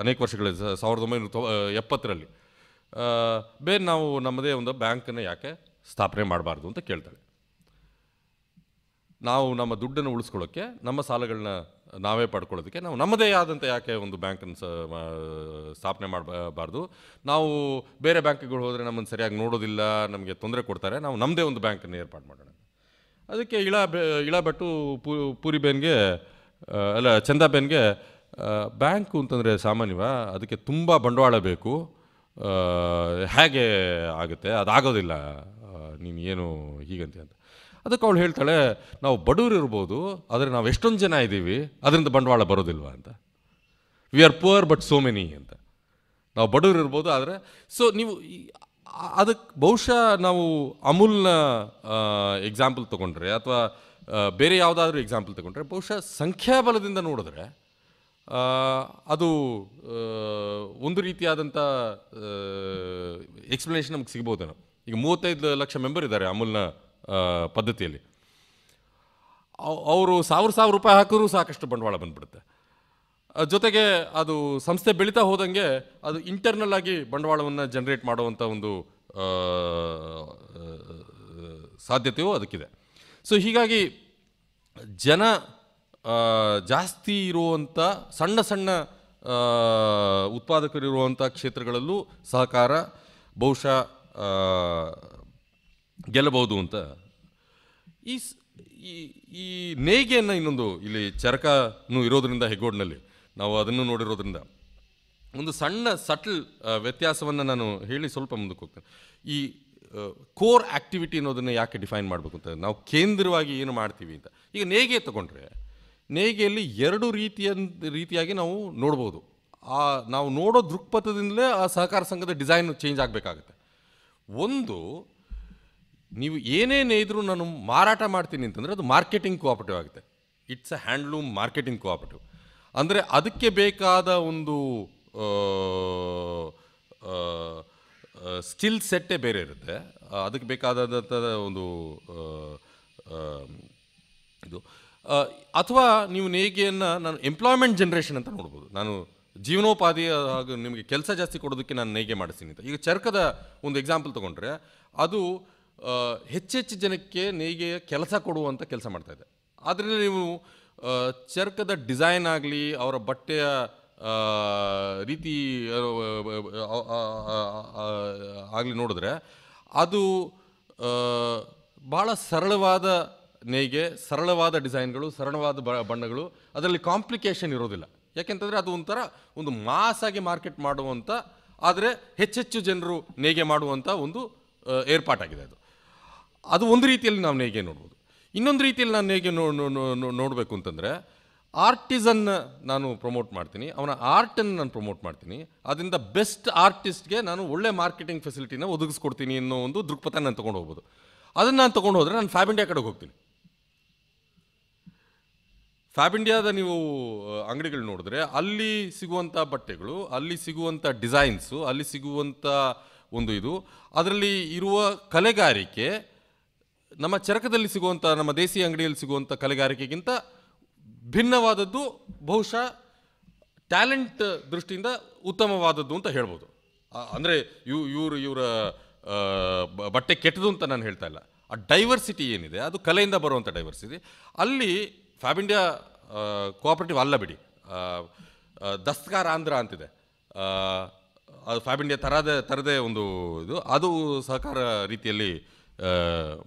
ಅನೇಕ ವರ್ಷಗಳಿದೆ ಸಾವಿರದ ಒಂಬೈನೂರ ತೊ ಎಪ್ಪತ್ತರಲ್ಲಿ ಬೇನ್ ನಾವು ನಮ್ಮದೇ ಒಂದು ಬ್ಯಾಂಕನ್ನು ಯಾಕೆ ಸ್ಥಾಪನೆ ಮಾಡಬಾರ್ದು ಅಂತ ಕೇಳ್ತಾಳೆ ನಾವು ನಮ್ಮ ದುಡ್ಡನ್ನು ಉಳಿಸ್ಕೊಳ್ಳೋಕ್ಕೆ ನಮ್ಮ ಸಾಲಗಳನ್ನ ನಾವೇ ಪಡ್ಕೊಳ್ಳೋದಕ್ಕೆ ನಾವು ನಮ್ಮದೇ ಆದಂಥ ಯಾಕೆ ಒಂದು ಬ್ಯಾಂಕನ್ನು ಸ್ಥಾಪನೆ ಮಾಡಬಾರ್ದು ನಾವು ಬೇರೆ ಬ್ಯಾಂಕ್ಗಳು ಹೋದರೆ ನಮ್ಮನ್ನು ಸರಿಯಾಗಿ ನೋಡೋದಿಲ್ಲ ನಮಗೆ ತೊಂದರೆ ಕೊಡ್ತಾರೆ ನಾವು ನಮ್ಮದೇ ಒಂದು ಬ್ಯಾಂಕನ್ನು ಏರ್ಪಾಡು ಮಾಡೋಣ ಅದಕ್ಕೆ ಇಳ ಇಳಬಟ್ಟು ಪೂರಿ ಬೇನ್ಗೆ ಅಲ್ಲ ಚಂದಾಬೇನ್ಗೆ ಬ್ಯಾಂಕು ಅಂತಂದರೆ ಸಾಮಾನ್ಯವ ಅದಕ್ಕೆ ತುಂಬ ಬಂಡವಾಳ ಬೇಕು ಹೇಗೆ ಆಗುತ್ತೆ ಅದಾಗೋದಿಲ್ಲ ನೀನು ಏನು ಹೀಗಂತೆ ಅಂತ ಅದಕ್ಕೆ ಅವಳು ಹೇಳ್ತಾಳೆ ನಾವು ಬಡವರು ಇರ್ಬೋದು ಆದರೆ ನಾವು ಎಷ್ಟೊಂದು ಜನ ಇದ್ದೀವಿ ಅದರಿಂದ ಬಂಡವಾಳ ಬರೋದಿಲ್ವಾ ಅಂತ we are poor but so many ಅಂತ ನಾವು ಬಡವರು ಇರ್ಬೋದು ಆದರೆ ಸೊ ನೀವು ಅದಕ್ಕೆ ಬಹುಶಃ ನಾವು ಅಮೂಲ್ನ ಎಕ್ಸಾಂಪಲ್ ತೊಗೊಂಡ್ರೆ ಅಥವಾ ಬೇರೆ ಯಾವುದಾದ್ರೂ ಎಕ್ಸಾಂಪಲ್ ತೊಗೊಂಡ್ರೆ ಬಹುಶಃ ಸಂಖ್ಯಾಬಲದಿಂದ ನೋಡಿದ್ರೆ ಅದು ಒಂದು ರೀತಿಯಾದಂಥ ಎಕ್ಸ್ಪ್ಲನೇಷನ್ ನಮ್ಗೆ ಸಿಗ್ಬೋದೇನೋ ಈಗ ಮೂವತ್ತೈದು ಲಕ್ಷ ಮೆಂಬರ್ ಇದ್ದಾರೆ ಅಮೂಲ್ನ ಪದ್ಧತಿಯಲ್ಲಿ ಅವರು ಸಾವಿರ ಸಾವಿರ ರೂಪಾಯಿ ಹಾಕಿದ್ರು ಸಾಕಷ್ಟು ಬಂಡವಾಳ ಬಂದ್ಬಿಡುತ್ತೆ ಜೊತೆಗೆ ಅದು ಸಂಸ್ಥೆ ಬೆಳೀತಾ ಹೋದಂಗೆ ಅದು ಇಂಟರ್ನಲ್ ಆಗಿ ಬಂಡವಾಳವನ್ನು ಜನರೇಟ್ ಮಾಡುವಂಥ ಒಂದು ಸಾಧ್ಯತೆಯು ಅದಕ್ಕಿದೆ ಸೊ ಹೀಗಾಗಿ ಜನ ಜಾಸ್ತಿ ಇರುವಂಥ ಸಣ್ಣ ಸಣ್ಣ ಉತ್ಪಾದಕರಿರುವಂಥ ಕ್ಷೇತ್ರಗಳಲ್ಲೂ ಸಹಕಾರ ಬಹುಶಃ ಗೆಲ್ಲಬಹುದು ಅಂತ ಈ ಈ ನೇಯ್ಗೆಯನ್ನು ಇನ್ನೊಂದು ಇಲ್ಲಿ ಚರಕನು ಇರೋದರಿಂದ ಹೆಗ್ಗೋಡ್ನಲ್ಲಿ ನಾವು ಅದನ್ನು ನೋಡಿರೋದ್ರಿಂದ ಒಂದು ಸಣ್ಣ ಸಟಲ್ ವ್ಯತ್ಯಾಸವನ್ನು ನಾನು ಹೇಳಿ ಸ್ವಲ್ಪ ಮುಂದಕ್ಕೆ ಹೋಗ್ತೇನೆ ಈ ಕೋರ್ ಆ್ಯಕ್ಟಿವಿಟಿ ಅನ್ನೋದನ್ನು ಯಾಕೆ ಡಿಫೈನ್ ಮಾಡಬೇಕು ಅಂತ ನಾವು ಕೇಂದ್ರವಾಗಿ ಏನು ಮಾಡ್ತೀವಿ ಅಂತ ಈಗ ನೇಯ್ಗೆ ತಗೊಂಡ್ರೆ ನೇಯ್ಗೆಯಲ್ಲಿ ಎರಡು ರೀತಿಯ ರೀತಿಯಾಗಿ ನಾವು ನೋಡ್ಬೋದು ಆ ನಾವು ನೋಡೋ ದೃಕ್ಪಥದಿಂದಲೇ ಆ ಸಹಕಾರ ಸಂಘದ ಡಿಸೈನ್ ಚೇಂಜ್ ಆಗಬೇಕಾಗುತ್ತೆ ಒಂದು ನೀವು ಏನೇ ನೇಯ್ದರೂ ನಾನು ಮಾರಾಟ ಮಾಡ್ತೀನಿ ಅಂತಂದರೆ ಅದು ಮಾರ್ಕೆಟಿಂಗ್ ಕೋಆಪರೇಟಿವ್ ಆಗುತ್ತೆ it's a handloom marketing cooperative ಅಂದರೆ ಅದಕ್ಕೆ ಬೇಕಾದ ಒಂದು ಸ್ಕಿಲ್ ಸೆಟ್ಟೇ ಬೇರೆ ಇರುತ್ತೆ ಅದಕ್ಕೆ ಬೇಕಾದಂಥ ಒಂದು ಇದು ಅಥವಾ ನೀವು ನೇಯ್ಗೆಯನ್ನು ನಾನು ಎಂಪ್ಲಾಯ್ಮೆಂಟ್ ಜನ್ರೇಷನ್ ಅಂತ ನೋಡ್ಬೋದು ನಾನು ಜೀವನೋಪಾಧಿ ಹಾಗೂ ನಿಮಗೆ ಕೆಲಸ ಜಾಸ್ತಿ ಕೊಡೋದಕ್ಕೆ ನಾನು ನೇಯ್ಗೆ ಮಾಡಿಸ್ತೀನಿ ಅಂತ ಈಗ ಚರ್ಕದ ಒಂದು ಎಕ್ಸಾಂಪಲ್ ತೊಗೊಂಡ್ರೆ ಅದು ಹೆಚ್ಚೆಚ್ಚು ಜನಕ್ಕೆ ನೇಯ್ಗೆ ಕೆಲಸ ಕೊಡುವಂಥ ಕೆಲಸ ಇದೆ ಆದ್ದರಿಂದ ನೀವು ಚರ್ಕದ ಡಿಸೈನ್ ಆಗಲಿ ಅವರ ಬಟ್ಟೆಯ ರೀತಿ ಆಗಲಿ ನೋಡಿದ್ರೆ ಅದು ಭಾಳ ಸರಳವಾದ ನೇಯ್ಗೆ ಸರಳವಾದ ಡಿಸೈನ್ಗಳು ಸರಳವಾದ ಬಣ್ಣಗಳು ಅದರಲ್ಲಿ ಕಾಂಪ್ಲಿಕೇಶನ್ ಇರೋದಿಲ್ಲ ಯಾಕೆಂತಂದರೆ ಅದು ಒಂಥರ ಒಂದು ಮಾಸಾಗಿ ಮಾರ್ಕೆಟ್ ಮಾಡುವಂಥ ಆದರೆ ಹೆಚ್ಚೆಚ್ಚು ಜನರು ನೇಯ್ಗೆ ಮಾಡುವಂಥ ಒಂದು ಏರ್ಪಾಟಾಗಿದೆ ಅದು ಅದು ಒಂದು ರೀತಿಯಲ್ಲಿ ನಾವು ಹೇಗೆ ನೋಡ್ಬೋದು ಇನ್ನೊಂದು ರೀತಿಯಲ್ಲಿ ನಾನು ಹೇಗೆ ನೋ ನೋಡಬೇಕು ಅಂತಂದರೆ ಆರ್ಟಿಸನ್ ನಾನು ಪ್ರಮೋಟ್ ಮಾಡ್ತೀನಿ ಅವನ ಆರ್ಟನ್ನು ನಾನು ಪ್ರಮೋಟ್ ಮಾಡ್ತೀನಿ ಅದರಿಂದ ಬೆಸ್ಟ್ ಆರ್ಟಿಸ್ಟ್ಗೆ ನಾನು ಒಳ್ಳೆ ಮಾರ್ಕೆಟಿಂಗ್ ಫೆಸಿಲಿಟಿನ ಒದಗಿಸ್ಕೊಡ್ತೀನಿ ಅನ್ನೋ ಒಂದು ದೃಕ್ಪಥ ನಾನು ತೊಗೊಂಡು ಹೋಗ್ಬೋದು ಅದನ್ನು ನಾನು ತೊಗೊಂಡು ಹೋದರೆ ನಾನು ಫ್ಯಾಬ್ ಇಂಡಿಯಾ ಕಡೆಗೆ ಹೋಗ್ತೀನಿ ಫ್ಯಾಬ್ ಇಂಡಿಯಾದ ನೀವು ಅಂಗಡಿಗಳು ನೋಡಿದ್ರೆ ಅಲ್ಲಿ ಸಿಗುವಂಥ ಬಟ್ಟೆಗಳು ಅಲ್ಲಿ ಸಿಗುವಂಥ ಡಿಸೈನ್ಸು ಅಲ್ಲಿ ಸಿಗುವಂಥ ಒಂದು ಇದು ಅದರಲ್ಲಿ ಇರುವ ಕಲೆಗಾರಿಕೆ ನಮ್ಮ ಚರಕದಲ್ಲಿ ಸಿಗುವಂಥ ನಮ್ಮ ದೇಸಿ ಅಂಗಡಿಯಲ್ಲಿ ಸಿಗುವಂಥ ಕಲೆಗಾರಿಕೆಗಿಂತ ಭಿನ್ನವಾದದ್ದು ಬಹುಶಃ ಟ್ಯಾಲೆಂಟ್ ದೃಷ್ಟಿಯಿಂದ ಉತ್ತಮವಾದದ್ದು ಅಂತ ಹೇಳ್ಬೋದು ಅಂದರೆ ಇವ್ ಇವರು ಇವರ ಬಟ್ಟೆ ಕೆಟ್ಟದು ಅಂತ ನಾನು ಹೇಳ್ತಾ ಇಲ್ಲ ಆ ಡೈವರ್ಸಿಟಿ ಏನಿದೆ ಅದು ಕಲೆಯಿಂದ ಬರುವಂಥ ಡೈವರ್ಸಿಟಿ ಅಲ್ಲಿ ಫ್ಯಾಬ್ ಇಂಡಿಯಾ ಕೋಆಪರೇಟಿವ್ ಅಲ್ಲ ಬಿಡಿ ದಸ್ತಕಾರ ಆಂಧ್ರ ಅಂತಿದೆ ಅದು ಫ್ಯಾಬ್ ಇಂಡಿಯಾ ತರದ ತರದೇ ಒಂದು ಇದು ಅದು ಸಹಕಾರ ರೀತಿಯಲ್ಲಿ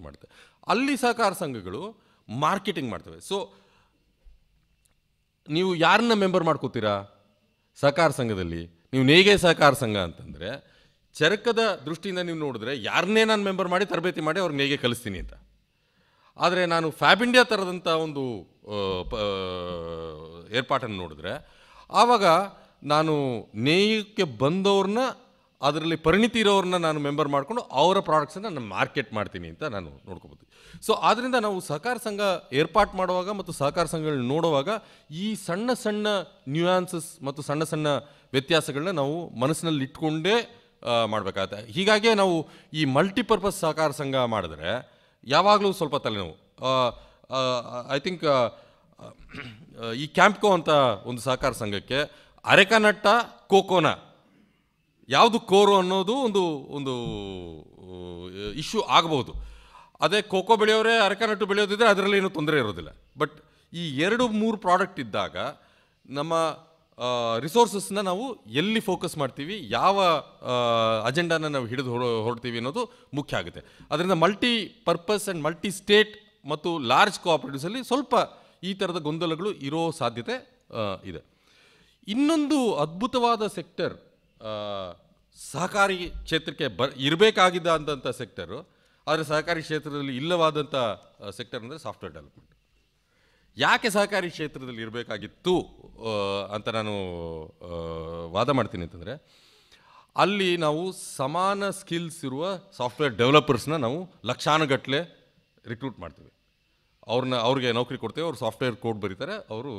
ಮಾಡ್ತವೆ ಅಲ್ಲಿ ಸಹಕಾರ ಸಂಘಗಳು ಮಾರ್ಕೆಟಿಂಗ್ ಮಾಡ್ತವೆ ಸೊ ನೀವು ಯಾರನ್ನ ಮೆಂಬರ್ ಮಾಡ್ಕೋತೀರಾ ಸಹಕಾರ ಸಂಘದಲ್ಲಿ ನೀವು ನೇಗೆ ಸಹಕಾರ ಸಂಘ ಅಂತಂದರೆ ಚರಕದ ದೃಷ್ಟಿಯಿಂದ ನೀವು ನೋಡಿದ್ರೆ ಯಾರನ್ನೇ ನಾನು ಮೆಂಬರ್ ಮಾಡಿ ತರಬೇತಿ ಮಾಡಿ ಅವ್ರಿಗೆ ನೇಗೆ ಕಲಿಸ್ತೀನಿ ಅಂತ ಆದರೆ ನಾನು ಫ್ಯಾಬ್ ಇಂಡಿಯಾ ಥರದಂಥ ಒಂದು ಏರ್ಪಾಟನ್ನು ನೋಡಿದ್ರೆ ಆವಾಗ ನಾನು ನೇಯಕ್ಕೆ ಬಂದವ್ರನ್ನ ಅದರಲ್ಲಿ ಪರಿಣಿತಿ ಇರೋರನ್ನ ನಾನು ಮೆಂಬರ್ ಮಾಡಿಕೊಂಡು ಅವರ ಪ್ರಾಡಕ್ಟ್ಸನ್ನು ನಾನು ಮಾರ್ಕೆಟ್ ಮಾಡ್ತೀನಿ ಅಂತ ನಾನು ನೋಡ್ಕೋಬೋದು ಸೊ ಆದ್ದರಿಂದ ನಾವು ಸಹಕಾರ ಸಂಘ ಏರ್ಪಾಟ್ ಮಾಡುವಾಗ ಮತ್ತು ಸಹಕಾರ ಸಂಘಗಳನ್ನ ನೋಡುವಾಗ ಈ ಸಣ್ಣ ಸಣ್ಣ ನ್ಯೂಯಾನ್ಸಸ್ ಮತ್ತು ಸಣ್ಣ ಸಣ್ಣ ವ್ಯತ್ಯಾಸಗಳನ್ನ ನಾವು ಮನಸ್ಸಿನಲ್ಲಿ ಇಟ್ಕೊಂಡೇ ಮಾಡಬೇಕಾಗತ್ತೆ ಹೀಗಾಗೆ ನಾವು ಈ ಮಲ್ಟಿಪರ್ಪಸ್ ಸಹಕಾರ ಸಂಘ ಮಾಡಿದ್ರೆ ಯಾವಾಗಲೂ ಸ್ವಲ್ಪ ತಲೆನೋವು ಐ ಥಿಂಕ್ ಈ ಕ್ಯಾಂಪ್ಕೋ ಅಂತ ಒಂದು ಸಹಕಾರ ಸಂಘಕ್ಕೆ ಅರೆಕನಟ್ಟ ಕೋಕೋನಾ ಯಾವುದು ಕೋರು ಅನ್ನೋದು ಒಂದು ಒಂದು ಇಶ್ಯೂ ಆಗಬಹುದು ಅದೇ ಕೋಕೋ ಬೆಳೆಯೋರೇ ನಟ್ಟು ಬೆಳೆಯೋದಿದ್ರೆ ಅದರಲ್ಲಿ ಏನೂ ತೊಂದರೆ ಇರೋದಿಲ್ಲ ಬಟ್ ಈ ಎರಡು ಮೂರು ಪ್ರಾಡಕ್ಟ್ ಇದ್ದಾಗ ನಮ್ಮ ರಿಸೋರ್ಸಸ್ನ ನಾವು ಎಲ್ಲಿ ಫೋಕಸ್ ಮಾಡ್ತೀವಿ ಯಾವ ಅಜೆಂಡಾನ ನಾವು ಹಿಡಿದು ಹೊರಡ್ತೀವಿ ಅನ್ನೋದು ಮುಖ್ಯ ಆಗುತ್ತೆ ಅದರಿಂದ multi purpose and multi state ಮತ್ತು ಲಾರ್ಜ್ ಕೋಆಪರೇಟಿವ್ಸಲ್ಲಿ ಸ್ವಲ್ಪ ಈ ಥರದ ಗೊಂದಲಗಳು ಇರೋ ಸಾಧ್ಯತೆ ಇದೆ ಇನ್ನೊಂದು ಅದ್ಭುತವಾದ ಸೆಕ್ಟರ್ ಸಹಕಾರಿ ಕ್ಷೇತ್ರಕ್ಕೆ ಬ ಇರಬೇಕಾಗಿದ್ದ ಅಂದಂಥ ಸೆಕ್ಟರು ಆದರೆ ಸಹಕಾರಿ ಕ್ಷೇತ್ರದಲ್ಲಿ ಇಲ್ಲವಾದಂಥ ಸೆಕ್ಟರ್ ಅಂದರೆ ಸಾಫ್ಟ್ವೇರ್ ಡೆವಲಪ್ಮೆಂಟ್ ಯಾಕೆ ಸಹಕಾರಿ ಕ್ಷೇತ್ರದಲ್ಲಿ ಇರಬೇಕಾಗಿತ್ತು ಅಂತ ನಾನು ವಾದ ಮಾಡ್ತೀನಿ ಅಂತಂದರೆ ಅಲ್ಲಿ ನಾವು ಸಮಾನ ಸ್ಕಿಲ್ಸ್ ಇರುವ ಸಾಫ್ಟ್ವೇರ್ ಡೆವಲಪರ್ಸ್ನ ನಾವು ಲಕ್ಷಾನುಗಟ್ಟಲೆ ರಿಕ್ರೂಟ್ ಮಾಡ್ತೀವಿ ಅವ್ರನ್ನ ಅವ್ರಿಗೆ ನೌಕರಿ ಕೊಡ್ತೇವೆ ಅವ್ರು ಸಾಫ್ಟ್ವೇರ್ ಕೋಡ್ ಬರೀತಾರೆ ಅವರು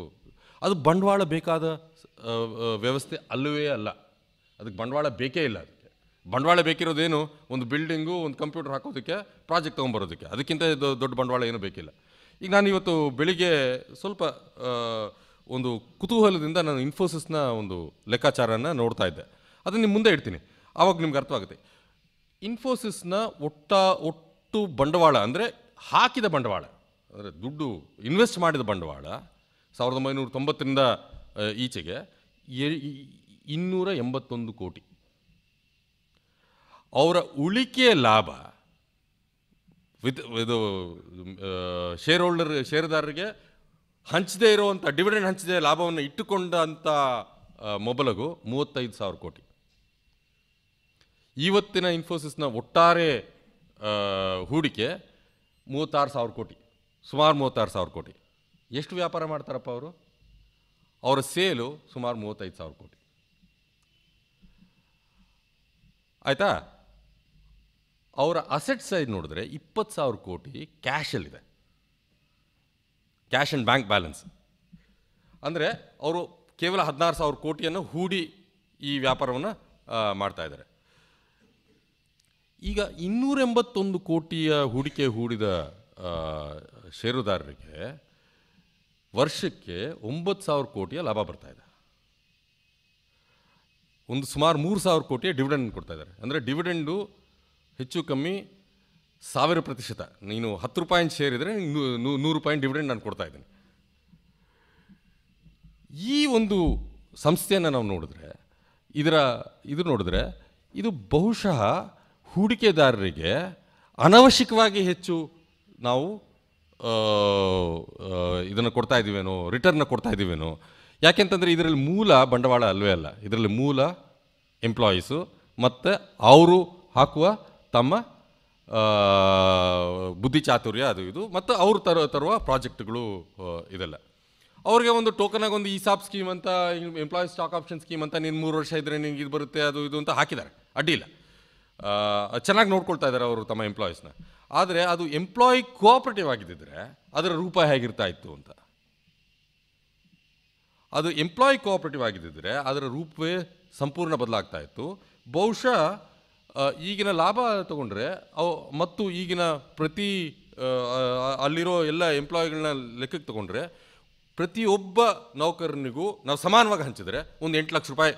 ಅದು ಬಂಡವಾಳ ಬೇಕಾದ ವ್ಯವಸ್ಥೆ ಅಲ್ಲವೇ ಅಲ್ಲ ಅದಕ್ಕೆ ಬಂಡವಾಳ ಬೇಕೇ ಇಲ್ಲ ಅದಕ್ಕೆ ಬಂಡವಾಳ ಬೇಕಿರೋದೇನು ಒಂದು ಬಿಲ್ಡಿಂಗು ಒಂದು ಕಂಪ್ಯೂಟರ್ ಹಾಕೋದಕ್ಕೆ ಪ್ರಾಜೆಕ್ಟ್ ತೊಗೊಂಬರೋದಕ್ಕೆ ಅದಕ್ಕಿಂತ ದೊಡ್ಡ ಬಂಡವಾಳ ಏನೂ ಬೇಕಿಲ್ಲ ಈಗ ನಾನು ಇವತ್ತು ಬೆಳಿಗ್ಗೆ ಸ್ವಲ್ಪ ಒಂದು ಕುತೂಹಲದಿಂದ ನಾನು ಇನ್ಫೋಸಿಸ್ನ ಒಂದು ಲೆಕ್ಕಾಚಾರನ ನೋಡ್ತಾ ಇದ್ದೆ ಅದನ್ನು ನಿಮ್ಮ ಮುಂದೆ ಇಡ್ತೀನಿ ಆವಾಗ ನಿಮ್ಗೆ ಅರ್ಥವಾಗುತ್ತೆ ಇನ್ಫೋಸಿಸ್ನ ಒಟ್ಟ ಒಟ್ಟು ಬಂಡವಾಳ ಅಂದರೆ ಹಾಕಿದ ಬಂಡವಾಳ ಅಂದರೆ ದುಡ್ಡು ಇನ್ವೆಸ್ಟ್ ಮಾಡಿದ ಬಂಡವಾಳ ಸಾವಿರದ ಒಂಬೈನೂರ ತೊಂಬತ್ತರಿಂದ ಈಚೆಗೆ ಇನ್ನೂರ ಎಂಬತ್ತೊಂದು ಕೋಟಿ ಅವರ ಉಳಿಕೆಯ ಲಾಭ ವಿತ್ ಇದು ಶೇರ್ ಹೋಲ್ಡರ್ ಷೇರುದಾರರಿಗೆ ಹಂಚದೇ ಇರುವಂಥ ಡಿವಿಡೆಂಡ್ ಹಂಚದೆ ಲಾಭವನ್ನು ಇಟ್ಟುಕೊಂಡಂಥ ಮೊಬಲಗು ಮೂವತ್ತೈದು ಸಾವಿರ ಕೋಟಿ ಇವತ್ತಿನ ಇನ್ಫೋಸಿಸ್ನ ಒಟ್ಟಾರೆ ಹೂಡಿಕೆ ಮೂವತ್ತಾರು ಸಾವಿರ ಕೋಟಿ ಸುಮಾರು ಮೂವತ್ತಾರು ಸಾವಿರ ಕೋಟಿ ಎಷ್ಟು ವ್ಯಾಪಾರ ಮಾಡ್ತಾರಪ್ಪ ಅವರು ಅವರ ಸೇಲು ಸುಮಾರು ಮೂವತ್ತೈದು ಸಾವಿರ ಕೋಟಿ ಆಯಿತಾ ಅವರ ಅಸೆಟ್ ಸೈಡ್ ನೋಡಿದ್ರೆ ಇಪ್ಪತ್ತು ಸಾವಿರ ಕೋಟಿ ಕ್ಯಾಶಲ್ಲಿದೆ ಕ್ಯಾಶ್ ಆ್ಯಂಡ್ ಬ್ಯಾಂಕ್ ಬ್ಯಾಲೆನ್ಸ್ ಅಂದರೆ ಅವರು ಕೇವಲ ಹದಿನಾರು ಸಾವಿರ ಕೋಟಿಯನ್ನು ಹೂಡಿ ಈ ವ್ಯಾಪಾರವನ್ನು ಮಾಡ್ತಾಯಿದ್ದಾರೆ ಇದ್ದಾರೆ ಈಗ ಎಂಬತ್ತೊಂದು ಕೋಟಿಯ ಹೂಡಿಕೆ ಹೂಡಿದ ಷೇರುದಾರರಿಗೆ ವರ್ಷಕ್ಕೆ ಒಂಬತ್ತು ಸಾವಿರ ಕೋಟಿಯ ಲಾಭ ಬರ್ತಾಯಿದೆ ಒಂದು ಸುಮಾರು ಮೂರು ಸಾವಿರ ಕೋಟಿಯ ಡಿವಿಡೆಂಡ್ ಕೊಡ್ತಾ ಇದ್ದಾರೆ ಅಂದರೆ ಡಿವಿಡೆಂಡು ಹೆಚ್ಚು ಕಮ್ಮಿ ಸಾವಿರ ಪ್ರತಿಶತ ನೀನು ಹತ್ತು ರೂಪಾಯಿ ಶೇರ್ ಇದ್ದರೆ ನೂರು ರೂಪಾಯಿ ಡಿವಿಡೆಂಡ್ ನಾನು ಕೊಡ್ತಾ ಇದ್ದೀನಿ ಈ ಒಂದು ಸಂಸ್ಥೆಯನ್ನು ನಾವು ನೋಡಿದ್ರೆ ಇದರ ಇದು ನೋಡಿದ್ರೆ ಇದು ಬಹುಶಃ ಹೂಡಿಕೆದಾರರಿಗೆ ಅನವಶ್ಯಕವಾಗಿ ಹೆಚ್ಚು ನಾವು ಇದನ್ನು ಕೊಡ್ತಾ ಇದ್ದೀವೇನೋ ರಿಟರ್ನ್ನ ಕೊಡ್ತಾ ಇದ್ದೀವೇನೋ ಯಾಕೆಂತಂದರೆ ಇದರಲ್ಲಿ ಮೂಲ ಬಂಡವಾಳ ಅಲ್ಲವೇ ಅಲ್ಲ ಇದರಲ್ಲಿ ಮೂಲ ಎಂಪ್ಲಾಯೀಸು ಮತ್ತು ಅವರು ಹಾಕುವ ತಮ್ಮ ಬುದ್ಧಿ ಚಾತುರ್ಯ ಅದು ಇದು ಮತ್ತು ಅವರು ತರ ತರುವ ಪ್ರಾಜೆಕ್ಟ್ಗಳು ಇದೆಲ್ಲ ಅವ್ರಿಗೆ ಒಂದು ಟೋಕನಾಗ ಒಂದು ಸಾಪ್ ಸ್ಕೀಮ್ ಅಂತ ಎಂಪ್ಲಾಯೀಸ್ ಸ್ಟಾಕ್ ಆಪ್ಷನ್ ಸ್ಕೀಮ್ ಅಂತ ನೀನು ಮೂರು ವರ್ಷ ಇದ್ದರೆ ನಿನಗೆ ಇದು ಬರುತ್ತೆ ಅದು ಇದು ಅಂತ ಹಾಕಿದ್ದಾರೆ ಅಡ್ಡಿಲ್ಲ ಚೆನ್ನಾಗಿ ನೋಡ್ಕೊಳ್ತಾ ಇದ್ದಾರೆ ಅವರು ತಮ್ಮ ಎಂಪ್ಲಾಯೀಸ್ನ ಆದರೆ ಅದು ಎಂಪ್ಲಾಯಿ ಕೋಆಪ್ರೇಟಿವ್ ಆಗಿದ್ದಿದ್ರೆ ಅದರ ರೂಪ ಹೇಗಿರ್ತಾ ಇತ್ತು ಅಂತ ಅದು ಎಂಪ್ಲಾಯ್ ಕೋಆಪರೇಟಿವ್ ಆಗಿದ್ದರೆ ಅದರ ರೂಪವೇ ಸಂಪೂರ್ಣ ಬದಲಾಗ್ತಾ ಇತ್ತು ಬಹುಶಃ ಈಗಿನ ಲಾಭ ತಗೊಂಡ್ರೆ ಅವು ಮತ್ತು ಈಗಿನ ಪ್ರತಿ ಅಲ್ಲಿರೋ ಎಲ್ಲ ಎಂಪ್ಲಾಯ್ಗಳನ್ನ ಲೆಕ್ಕಕ್ಕೆ ತಗೊಂಡ್ರೆ ಪ್ರತಿಯೊಬ್ಬ ನೌಕರನಿಗೂ ನಾವು ಸಮಾನವಾಗಿ ಹಂಚಿದರೆ ಒಂದು ಎಂಟು ಲಕ್ಷ ರೂಪಾಯಿ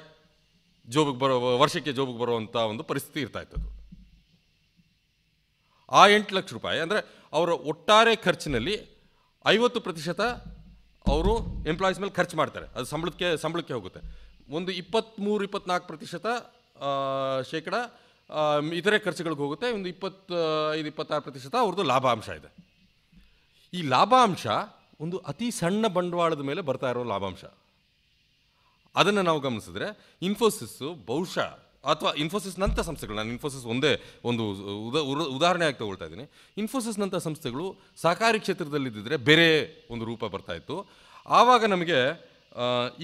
ಜೋಬಿಗೆ ಬರೋ ವರ್ಷಕ್ಕೆ ಜೋಬಿಗೆ ಬರುವಂಥ ಒಂದು ಪರಿಸ್ಥಿತಿ ಇರ್ತಾ ಇತ್ತು ಆ ಎಂಟು ಲಕ್ಷ ರೂಪಾಯಿ ಅಂದರೆ ಅವರ ಒಟ್ಟಾರೆ ಖರ್ಚಿನಲ್ಲಿ ಐವತ್ತು ಪ್ರತಿಶತ ಅವರು ಎಂಪ್ಲಾಯೀಸ್ ಮೇಲೆ ಖರ್ಚು ಮಾಡ್ತಾರೆ ಅದು ಸಂಬಳಕ್ಕೆ ಸಂಬಳಕ್ಕೆ ಹೋಗುತ್ತೆ ಒಂದು ಇಪ್ಪತ್ತ್ಮೂರು ಇಪ್ಪತ್ನಾಲ್ಕು ಪ್ರತಿಶತ ಶೇಕಡ ಇತರೆ ಖರ್ಚುಗಳಿಗೆ ಹೋಗುತ್ತೆ ಒಂದು ಇಪ್ಪತ್ತು ಐದು ಇಪ್ಪತ್ತಾರು ಪ್ರತಿಶತ ಅವ್ರದ್ದು ಲಾಭಾಂಶ ಇದೆ ಈ ಲಾಭಾಂಶ ಒಂದು ಅತಿ ಸಣ್ಣ ಬಂಡವಾಳದ ಮೇಲೆ ಬರ್ತಾ ಇರೋ ಲಾಭಾಂಶ ಅದನ್ನು ನಾವು ಗಮನಿಸಿದ್ರೆ ಇನ್ಫೋಸಿಸ್ಸು ಬಹುಶಃ ಅಥವಾ ಇನ್ಫೋಸಿಸ್ನಂಥ ಸಂಸ್ಥೆಗಳು ನಾನು ಇನ್ಫೋಸಿಸ್ ಒಂದೇ ಒಂದು ಉದಾ ಉದಾಹರಣೆಯಾಗಿ ತಗೊಳ್ತಾ ಇದ್ದೀನಿ ಇನ್ಫೋಸಿಸ್ನಂಥ ಸಂಸ್ಥೆಗಳು ಸಹಕಾರಿ ಕ್ಷೇತ್ರದಲ್ಲಿದ್ದರೆ ಬೇರೆ ಒಂದು ರೂಪ ಬರ್ತಾಯಿತ್ತು ಆವಾಗ ನಮಗೆ